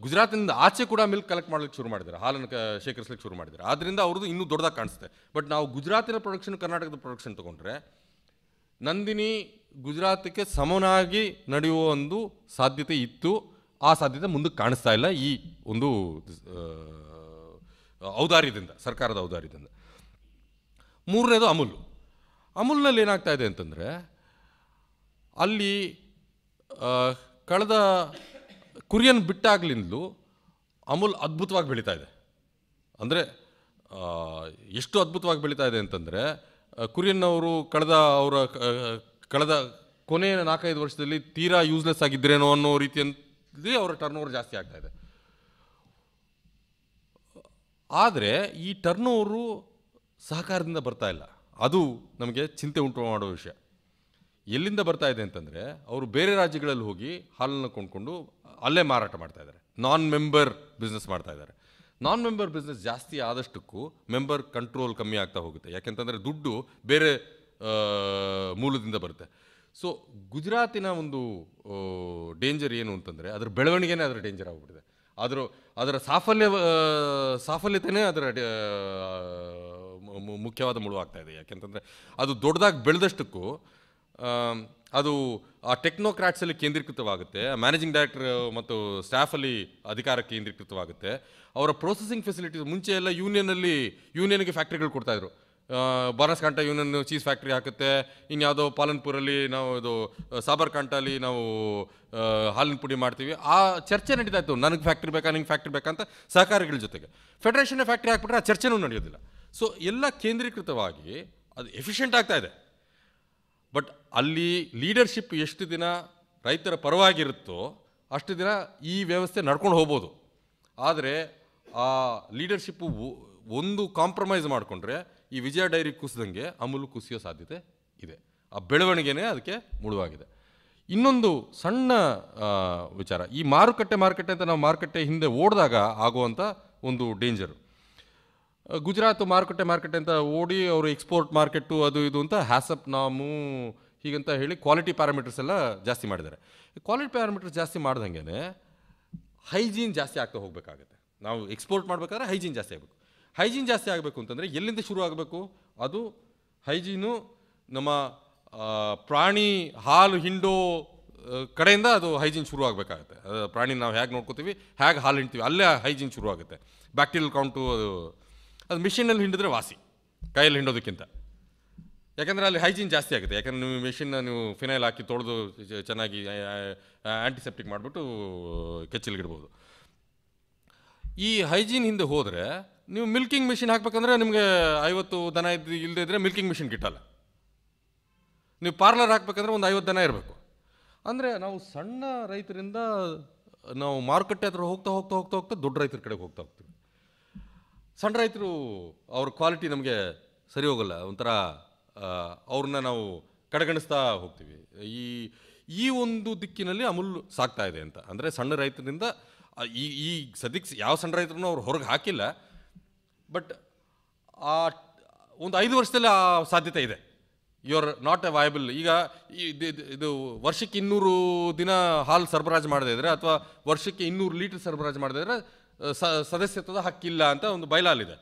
ಗುಜರಾತಿನಿಂದ ಆಚೆ ಕೂಡ ಮಿಲ್ಕ್ ಕಲೆಕ್ಟ್ ಮಾಡಲಿಕ್ಕೆ ಶುರು ಮಾಡಿದ್ದಾರೆ ಹಾಲನ್ನು ಶೇಖರಿಸ್ಲಿಕ್ಕೆ ಶುರು ಮಾಡಿದ್ದಾರೆ ಆದ್ದರಿಂದ ಅವ್ರದ್ದು ಇನ್ನೂ ದೊಡ್ಡದಾಗಿ ಕಾಣಿಸುತ್ತೆ ಬಟ್ ನಾವು ಗುಜರಾತಿನ ಪ್ರೊಡಕ್ಷನ್ ಕರ್ನಾಟಕದ ಪ್ರೊಡಕ್ಷನ್ ತೊಗೊಂಡ್ರೆ ನಂದಿನಿ ಗುಜರಾತಕ್ಕೆ ಸಮನಾಗಿ ನಡೆಯುವ ಒಂದು ಸಾಧ್ಯತೆ ಇತ್ತು ಆ ಸಾಧ್ಯತೆ ಮುಂದಕ್ಕೆ ಕಾಣಿಸ್ತಾ ಇಲ್ಲ ಈ ಒಂದು ಔದಾರ್ಯದಿಂದ ಸರ್ಕಾರದ ಔದಾರ್ಯದಿಂದ ಮೂರನೇದು ಅಮುಲ್ ಅಮುಲ್ನಲ್ಲಿ ಏನಾಗ್ತಾ ಇದೆ ಅಂತಂದರೆ ಅಲ್ಲಿ ಕಳೆದ ಕುರಿಯನ್ ಬಿಟ್ಟಾಗ್ಲಿಂದಲೂ ಅಮುಲ್ ಅದ್ಭುತವಾಗಿ ಬೆಳೀತಾ ಇದೆ ಅಂದರೆ ಎಷ್ಟು ಅದ್ಭುತವಾಗಿ ಬೆಳೀತಾ ಇದೆ ಅಂತಂದರೆ ಕುರಿಯನ್ ಅವರು ಕಳೆದ ಅವರ ಕಳೆದ ಕೊನೆಯ ನಾಲ್ಕೈದು ವರ್ಷದಲ್ಲಿ ತೀರಾ ಯೂಸ್ಲೆಸ್ ಆಗಿದ್ದರೇನೋ ಅನ್ನೋ ರೀತಿಯಲ್ಲಿ ಅವರ ಟರ್ನ್ ಓವರ್ ಜಾಸ್ತಿ ಆಗ್ತಾ ಇದೆ ಆದರೆ ಈ ಟರ್ನ್ ಓವರು ಸಹಕಾರದಿಂದ ಬರ್ತಾ ಇಲ್ಲ ಅದು ನಮಗೆ ಚಿಂತೆ ಉಂಟು ಮಾಡೋ ವಿಷಯ ಎಲ್ಲಿಂದ ಬರ್ತಾ ಇದೆ ಅಂತಂದರೆ ಅವರು ಬೇರೆ ರಾಜ್ಯಗಳಲ್ಲಿ ಹೋಗಿ ಹಾಲನ್ನು ಕೊಂಡ್ಕೊಂಡು ಅಲ್ಲೇ ಮಾರಾಟ ಮಾಡ್ತಾ ಇದ್ದಾರೆ ನಾನ್ ಮೆಂಬರ್ ಬಿಸ್ನೆಸ್ ಮಾಡ್ತಾ ಇದ್ದಾರೆ ನಾನ್ ಮೆಂಬರ್ ಬಿಸ್ನೆಸ್ ಜಾಸ್ತಿ ಆದಷ್ಟಕ್ಕೂ ಮೆಂಬರ್ ಕಂಟ್ರೋಲ್ ಕಮ್ಮಿ ಆಗ್ತಾ ಹೋಗುತ್ತೆ ಯಾಕೆಂತಂದರೆ ದುಡ್ಡು ಬೇರೆ ಮೂಲದಿಂದ ಬರುತ್ತೆ ಸೊ ಗುಜರಾತಿನ ಒಂದು ಡೇಂಜರ್ ಏನು ಅಂತಂದರೆ ಅದರ ಬೆಳವಣಿಗೆನೇ ಅದರ ಡೇಂಜರ್ ಆಗಿಬಿಟ್ಟಿದೆ ಅದರ ಅದರ ಸಾಫಲ್ಯ ಸಾಫಲ್ಯತೆಯೇ ಅದರ ಮುಖ್ಯವಾದ ಮುಳುವಾಗ್ತಾ ಇದೆ ಯಾಕೆಂತಂದರೆ ಅದು ದೊಡ್ಡದಾಗಿ ಬೆಳೆದಷ್ಟಕ್ಕೂ ಅದು ಆ ಟೆಕ್ನೋಕ್ರಾಟ್ಸಲ್ಲಿ ಕೇಂದ್ರೀಕೃತವಾಗುತ್ತೆ ಮ್ಯಾನೇಜಿಂಗ್ ಡೈರೆಕ್ಟರ್ ಮತ್ತು ಸ್ಟಾಫಲ್ಲಿ ಅಧಿಕಾರ ಕೇಂದ್ರೀಕೃತವಾಗುತ್ತೆ ಅವರ ಪ್ರೊಸೆಸಿಂಗ್ ಫೆಸಿಲಿಟೀಸ್ ಮುಂಚೆ ಎಲ್ಲ ಯೂನಿಯನಲ್ಲಿ ಯೂನಿಯನ್ಗೆ ಫ್ಯಾಕ್ಟ್ರಿಗಳು ಕೊಡ್ತಾಯಿದ್ರು ಬನಸ್ಕಾಂಠ ಯೂನಿಯನ್ ಚೀಸ್ ಫ್ಯಾಕ್ಟ್ರಿ ಹಾಕುತ್ತೆ ಇನ್ಯಾವುದೋ ಪಾಲನ್ಪುರಲ್ಲಿ ನಾವು ಇದು ಸಾಬರ್ಕಾಂಟಲ್ಲಿ ನಾವು ಹಾಲಿನ ಪುಡಿ ಮಾಡ್ತೀವಿ ಆ ಚರ್ಚೆ ನಡೀತಾ ಇತ್ತು ನನಗೆ ಫ್ಯಾಕ್ಟ್ರಿ ಬೇಕಾ ನಿಂಗೆ ಫ್ಯಾಕ್ಟ್ರಿ ಬೇಕಾ ಅಂತ ಸಹಕಾರಿಗಳ ಜೊತೆಗೆ ಫೆಡರೇಷನ್ ಫ್ಯಾಕ್ಟ್ರಿ ಹಾಕ್ಬಿಟ್ರೆ ಆ ಚರ್ಚೆನೂ ನಡೆಯೋದಿಲ್ಲ ಸೊ ಎಲ್ಲ ಕೇಂದ್ರೀಕೃತವಾಗಿ ಅದು ಎಫಿಷಿಯೆಂಟ್ ಆಗ್ತಾ ಇದೆ ಬಟ್ ಅಲ್ಲಿ ಲೀಡರ್ಶಿಪ್ ಎಷ್ಟು ದಿನ ರೈತರ ಪರವಾಗಿರುತ್ತೋ ಅಷ್ಟು ದಿನ ಈ ವ್ಯವಸ್ಥೆ ನಡ್ಕೊಂಡು ಹೋಗ್ಬೋದು ಆದರೆ ಆ ಲೀಡರ್ಶಿಪ್ಪು ಒಂದು ಕಾಂಪ್ರಮೈಸ್ ಮಾಡಿಕೊಂಡ್ರೆ ಈ ವಿಜಯ ಡೈರಿ ಕುಸಿದಂಗೆ ಅಮೂಲ್ ಕುಸಿಯೋ ಸಾಧ್ಯತೆ ಇದೆ ಆ ಬೆಳವಣಿಗೆನೇ ಅದಕ್ಕೆ ಮುಳುವಾಗಿದೆ ಇನ್ನೊಂದು ಸಣ್ಣ ವಿಚಾರ ಈ ಮಾರುಕಟ್ಟೆ ಮಾರುಕಟ್ಟೆ ಅಂತ ನಾವು ಮಾರುಕಟ್ಟೆ ಹಿಂದೆ ಓಡಿದಾಗ ಆಗುವಂಥ ಒಂದು ಡೇಂಜರು ಗುಜರಾತ್ ಮಾರುಕಟ್ಟೆ ಮಾರ್ಕೆಟ್ ಅಂತ ಓಡಿ ಅವರು ಎಕ್ಸ್ಪೋರ್ಟ್ ಮಾರ್ಕೆಟು ಅದು ಇದು ಅಂತ ಹ್ಯಾಸಪ್ ನಾಮು ಹೀಗಂತ ಹೇಳಿ ಕ್ವಾಲಿಟಿ ಪ್ಯಾರಾಮೀಟರ್ಸ್ ಎಲ್ಲ ಜಾಸ್ತಿ ಮಾಡಿದ್ದಾರೆ ಕ್ವಾಲಿಟಿ ಪ್ಯಾರಾಮೀಟರ್ಸ್ ಜಾಸ್ತಿ ಮಾಡ್ದಂಗೆ ಹೈಜೀನ್ ಜಾಸ್ತಿ ಆಗ್ತಾ ಹೋಗಬೇಕಾಗುತ್ತೆ ನಾವು ಎಕ್ಸ್ಪೋರ್ಟ್ ಮಾಡಬೇಕಾದ್ರೆ ಹೈಜೀನ್ ಜಾಸ್ತಿ ಆಗಬೇಕು ಹೈಜೀನ್ ಜಾಸ್ತಿ ಆಗಬೇಕು ಅಂತಂದರೆ ಎಲ್ಲಿಂದ ಶುರು ಆಗಬೇಕು ಅದು ಹೈಜೀನು ನಮ್ಮ ಪ್ರಾಣಿ ಹಾಲು ಹಿಂಡೋ ಕಡೆಯಿಂದ ಅದು ಹೈಜೀನ್ ಶುರು ಆಗಬೇಕಾಗುತ್ತೆ ಪ್ರಾಣಿ ನಾವು ಹೇಗೆ ನೋಡ್ಕೋತೀವಿ ಹೇಗೆ ಹಾಲು ಹಿಂಡ್ತೀವಿ ಅಲ್ಲೇ ಹೈಜೀನ್ ಶುರು ಆಗುತ್ತೆ ಬ್ಯಾಕ್ಟೀರಿಯಲ್ ಕೌಂಟು ಅದು ಅದು ಮಿಷಿನಲ್ಲಿ ಹಿಂಡಿದ್ರೆ ವಾಸಿ ಕೈಯಲ್ಲಿ ಹಿಂಡೋದಕ್ಕಿಂತ ಯಾಕಂದರೆ ಅಲ್ಲಿ ಹೈಜೀನ್ ಜಾಸ್ತಿ ಆಗುತ್ತೆ ಯಾಕಂದರೆ ನೀವು ಮಿಷಿನ್ನ ನೀವು ಫಿನೈಲ್ ಹಾಕಿ ತೊಳೆದು ಚೆನ್ನಾಗಿ ಆ್ಯಂಟಿಸೆಪ್ಟಿಕ್ ಮಾಡಿಬಿಟ್ಟು ಕೆಚ್ಚಲಿಗಿಡ್ಬೋದು ಈ ಹೈಜೀನ್ ಹಿಂದೆ ಹೋದರೆ ನೀವು ಮಿಲ್ಕಿಂಗ್ ಮಿಷಿನ್ ಹಾಕ್ಬೇಕಂದ್ರೆ ನಿಮಗೆ ಐವತ್ತು ದನ ಇದ್ದು ಇಲ್ಲದೇ ಇದ್ದರೆ ಮಿಲ್ಕಿಂಗ್ ಮಿಷಿನ್ ಗಿಟ್ಟಲ್ಲ ನೀವು ಪಾರ್ಲರ್ ಹಾಕ್ಬೇಕಂದ್ರೆ ಒಂದು ಐವತ್ತು ದನ ಇರಬೇಕು ಅಂದರೆ ನಾವು ಸಣ್ಣ ರೈತರಿಂದ ನಾವು ಮಾರುಕಟ್ಟೆ ಹತ್ರ ಹೋಗ್ತಾ ಹೋಗ್ತಾ ಹೋಗ್ತಾ ಹೋಗ್ತಾ ದೊಡ್ಡ ರೈತರ ಕಡೆಗೆ ಹೋಗ್ತಾ ಹೋಗ್ತೀವಿ ಸಣ್ಣ ರೈತರು ಅವ್ರ ಕ್ವಾಲಿಟಿ ನಮಗೆ ಸರಿ ಹೋಗಲ್ಲ ಒಂಥರ ಅವ್ರನ್ನ ನಾವು ಕಡೆಗಣಿಸ್ತಾ ಹೋಗ್ತೀವಿ ಈ ಈ ಒಂದು ದಿಕ್ಕಿನಲ್ಲಿ ಅಮೂಲ್ ಸಾಕ್ತಾ ಇದೆ ಅಂತ ಅಂದರೆ ಸಣ್ಣ ರೈತರಿಂದ ಈ ಈ ಸದ್ಯಕ್ಕೆ ಯಾವ ಸಣ್ಣ ರೈತರು ಅವ್ರು ಹೊರಗೆ ಹಾಕಿಲ್ಲ ಬಟ್ ಆ ಒಂದು ಐದು ವರ್ಷದಲ್ಲಿ ಆ ಸಾಧ್ಯತೆ ಇದೆ you are not a viable ಈಗ ಇದು ವರ್ಷಕ್ಕೆ ಇನ್ನೂರು ದಿನ ಹಾಲು ಸರಬರಾಜು ಮಾಡದೇ ಇದ್ದರೆ ಅಥವಾ ವರ್ಷಕ್ಕೆ ಇನ್ನೂರು ಲೀಟ್ರ್ ಸರಬರಾಜು ಮಾಡದೇ ಇದ್ದರೆ ಸದಸ್ಯತ್ವದ ಹಕ್ಕಿಲ್ಲ ಅಂತ ಒಂದು ಬೈಲಾಲಿದೆ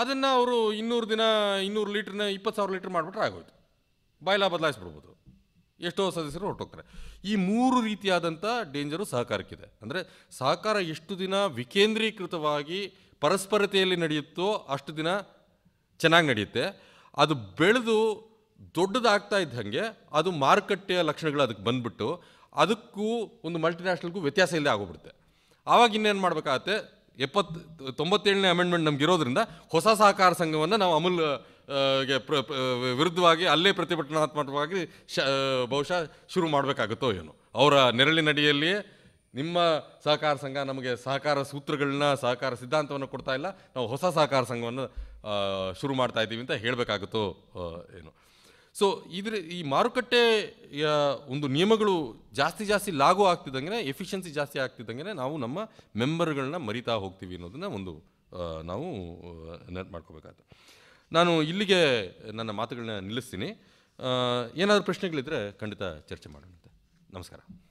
ಅದನ್ನು ಅವರು ಇನ್ನೂರು ದಿನ ಇನ್ನೂರು ಲೀಟ್ರನ್ನ ಇಪ್ಪತ್ತು ಸಾವಿರ ಲೀಟ್ರ್ ಮಾಡಿಬಿಟ್ರೆ ಆಗೋಯ್ತು ಬಯಲಾ ಬದಲಾಯಿಸ್ಬಿಡ್ಬೋದು ಎಷ್ಟೋ ಸದಸ್ಯರು ಹೊರಟೋಗ್ತಾರೆ ಈ ಮೂರು ರೀತಿಯಾದಂಥ ಡೇಂಜರು ಸಹಕಾರಕ್ಕಿದೆ ಅಂದರೆ ಸಹಕಾರ ಎಷ್ಟು ದಿನ ವಿಕೇಂದ್ರೀಕೃತವಾಗಿ ಪರಸ್ಪರತೆಯಲ್ಲಿ ನಡೆಯುತ್ತೋ ಅಷ್ಟು ದಿನ ಚೆನ್ನಾಗಿ ನಡೆಯುತ್ತೆ ಅದು ಬೆಳೆದು ದೊಡ್ಡದಾಗ್ತಾ ಇದ್ದಂಗೆ ಅದು ಮಾರುಕಟ್ಟೆಯ ಲಕ್ಷಣಗಳು ಅದಕ್ಕೆ ಬಂದ್ಬಿಟ್ಟು ಅದಕ್ಕೂ ಒಂದು ಮಲ್ಟಿನ್ಯಾಷನಲ್ಗೂ ವ್ಯತ್ಯಾಸ ಇಲ್ಲದೆ ಆಗೋಗ್ಬಿಡುತ್ತೆ ಆವಾಗ ಇನ್ನೇನು ಮಾಡಬೇಕಾಗತ್ತೆ ಎಪ್ಪತ್ತು ತೊಂಬತ್ತೇಳನೇ ಅಮೆಂಡ್ಮೆಂಟ್ ನಮಗಿರೋದ್ರಿಂದ ಹೊಸ ಸಹಕಾರ ಸಂಘವನ್ನು ನಾವು ಅಮೂಲ್ ಗೆ ಪ್ರ ವಿರುದ್ಧವಾಗಿ ಅಲ್ಲೇ ಪ್ರತಿಭಟನಾತ್ಮಕವಾಗಿ ಶ ಬಹುಶಃ ಶುರು ಮಾಡಬೇಕಾಗುತ್ತೋ ಏನೋ ಅವರ ನೆರಳಿನಡಿಯಲ್ಲಿಯೇ ನಿಮ್ಮ ಸಹಕಾರ ಸಂಘ ನಮಗೆ ಸಹಕಾರ ಸೂತ್ರಗಳನ್ನ ಸಹಕಾರ ಸಿದ್ಧಾಂತವನ್ನು ಕೊಡ್ತಾ ಇಲ್ಲ ನಾವು ಹೊಸ ಸಹಕಾರ ಸಂಘವನ್ನು ಶುರು ಮಾಡ್ತಾ ಇದ್ದೀವಿ ಅಂತ ಹೇಳಬೇಕಾಗುತ್ತೋ ಏನು ಸೊ ಇದ್ರ ಈ ಮಾರುಕಟ್ಟೆ ಒಂದು ನಿಯಮಗಳು ಜಾಸ್ತಿ ಜಾಸ್ತಿ ಲಾಗು ಆಗ್ತಿದ್ದಂಗೆ ಎಫಿಷಿಯನ್ಸಿ ಜಾಸ್ತಿ ಆಗ್ತಿದ್ದಂಗೆ ನಾವು ನಮ್ಮ ಮೆಂಬರ್ಗಳನ್ನ ಮರಿತಾ ಹೋಗ್ತೀವಿ ಅನ್ನೋದನ್ನ ಒಂದು ನಾವು ನೆನಪು ಮಾಡ್ಕೋಬೇಕಾಗ್ತದೆ ನಾನು ಇಲ್ಲಿಗೆ ನನ್ನ ಮಾತುಗಳನ್ನ ನಿಲ್ಲಿಸ್ತೀನಿ ಏನಾದರೂ ಪ್ರಶ್ನೆಗಳಿದ್ದರೆ ಖಂಡಿತ ಚರ್ಚೆ ಮಾಡೋಣ ನಮಸ್ಕಾರ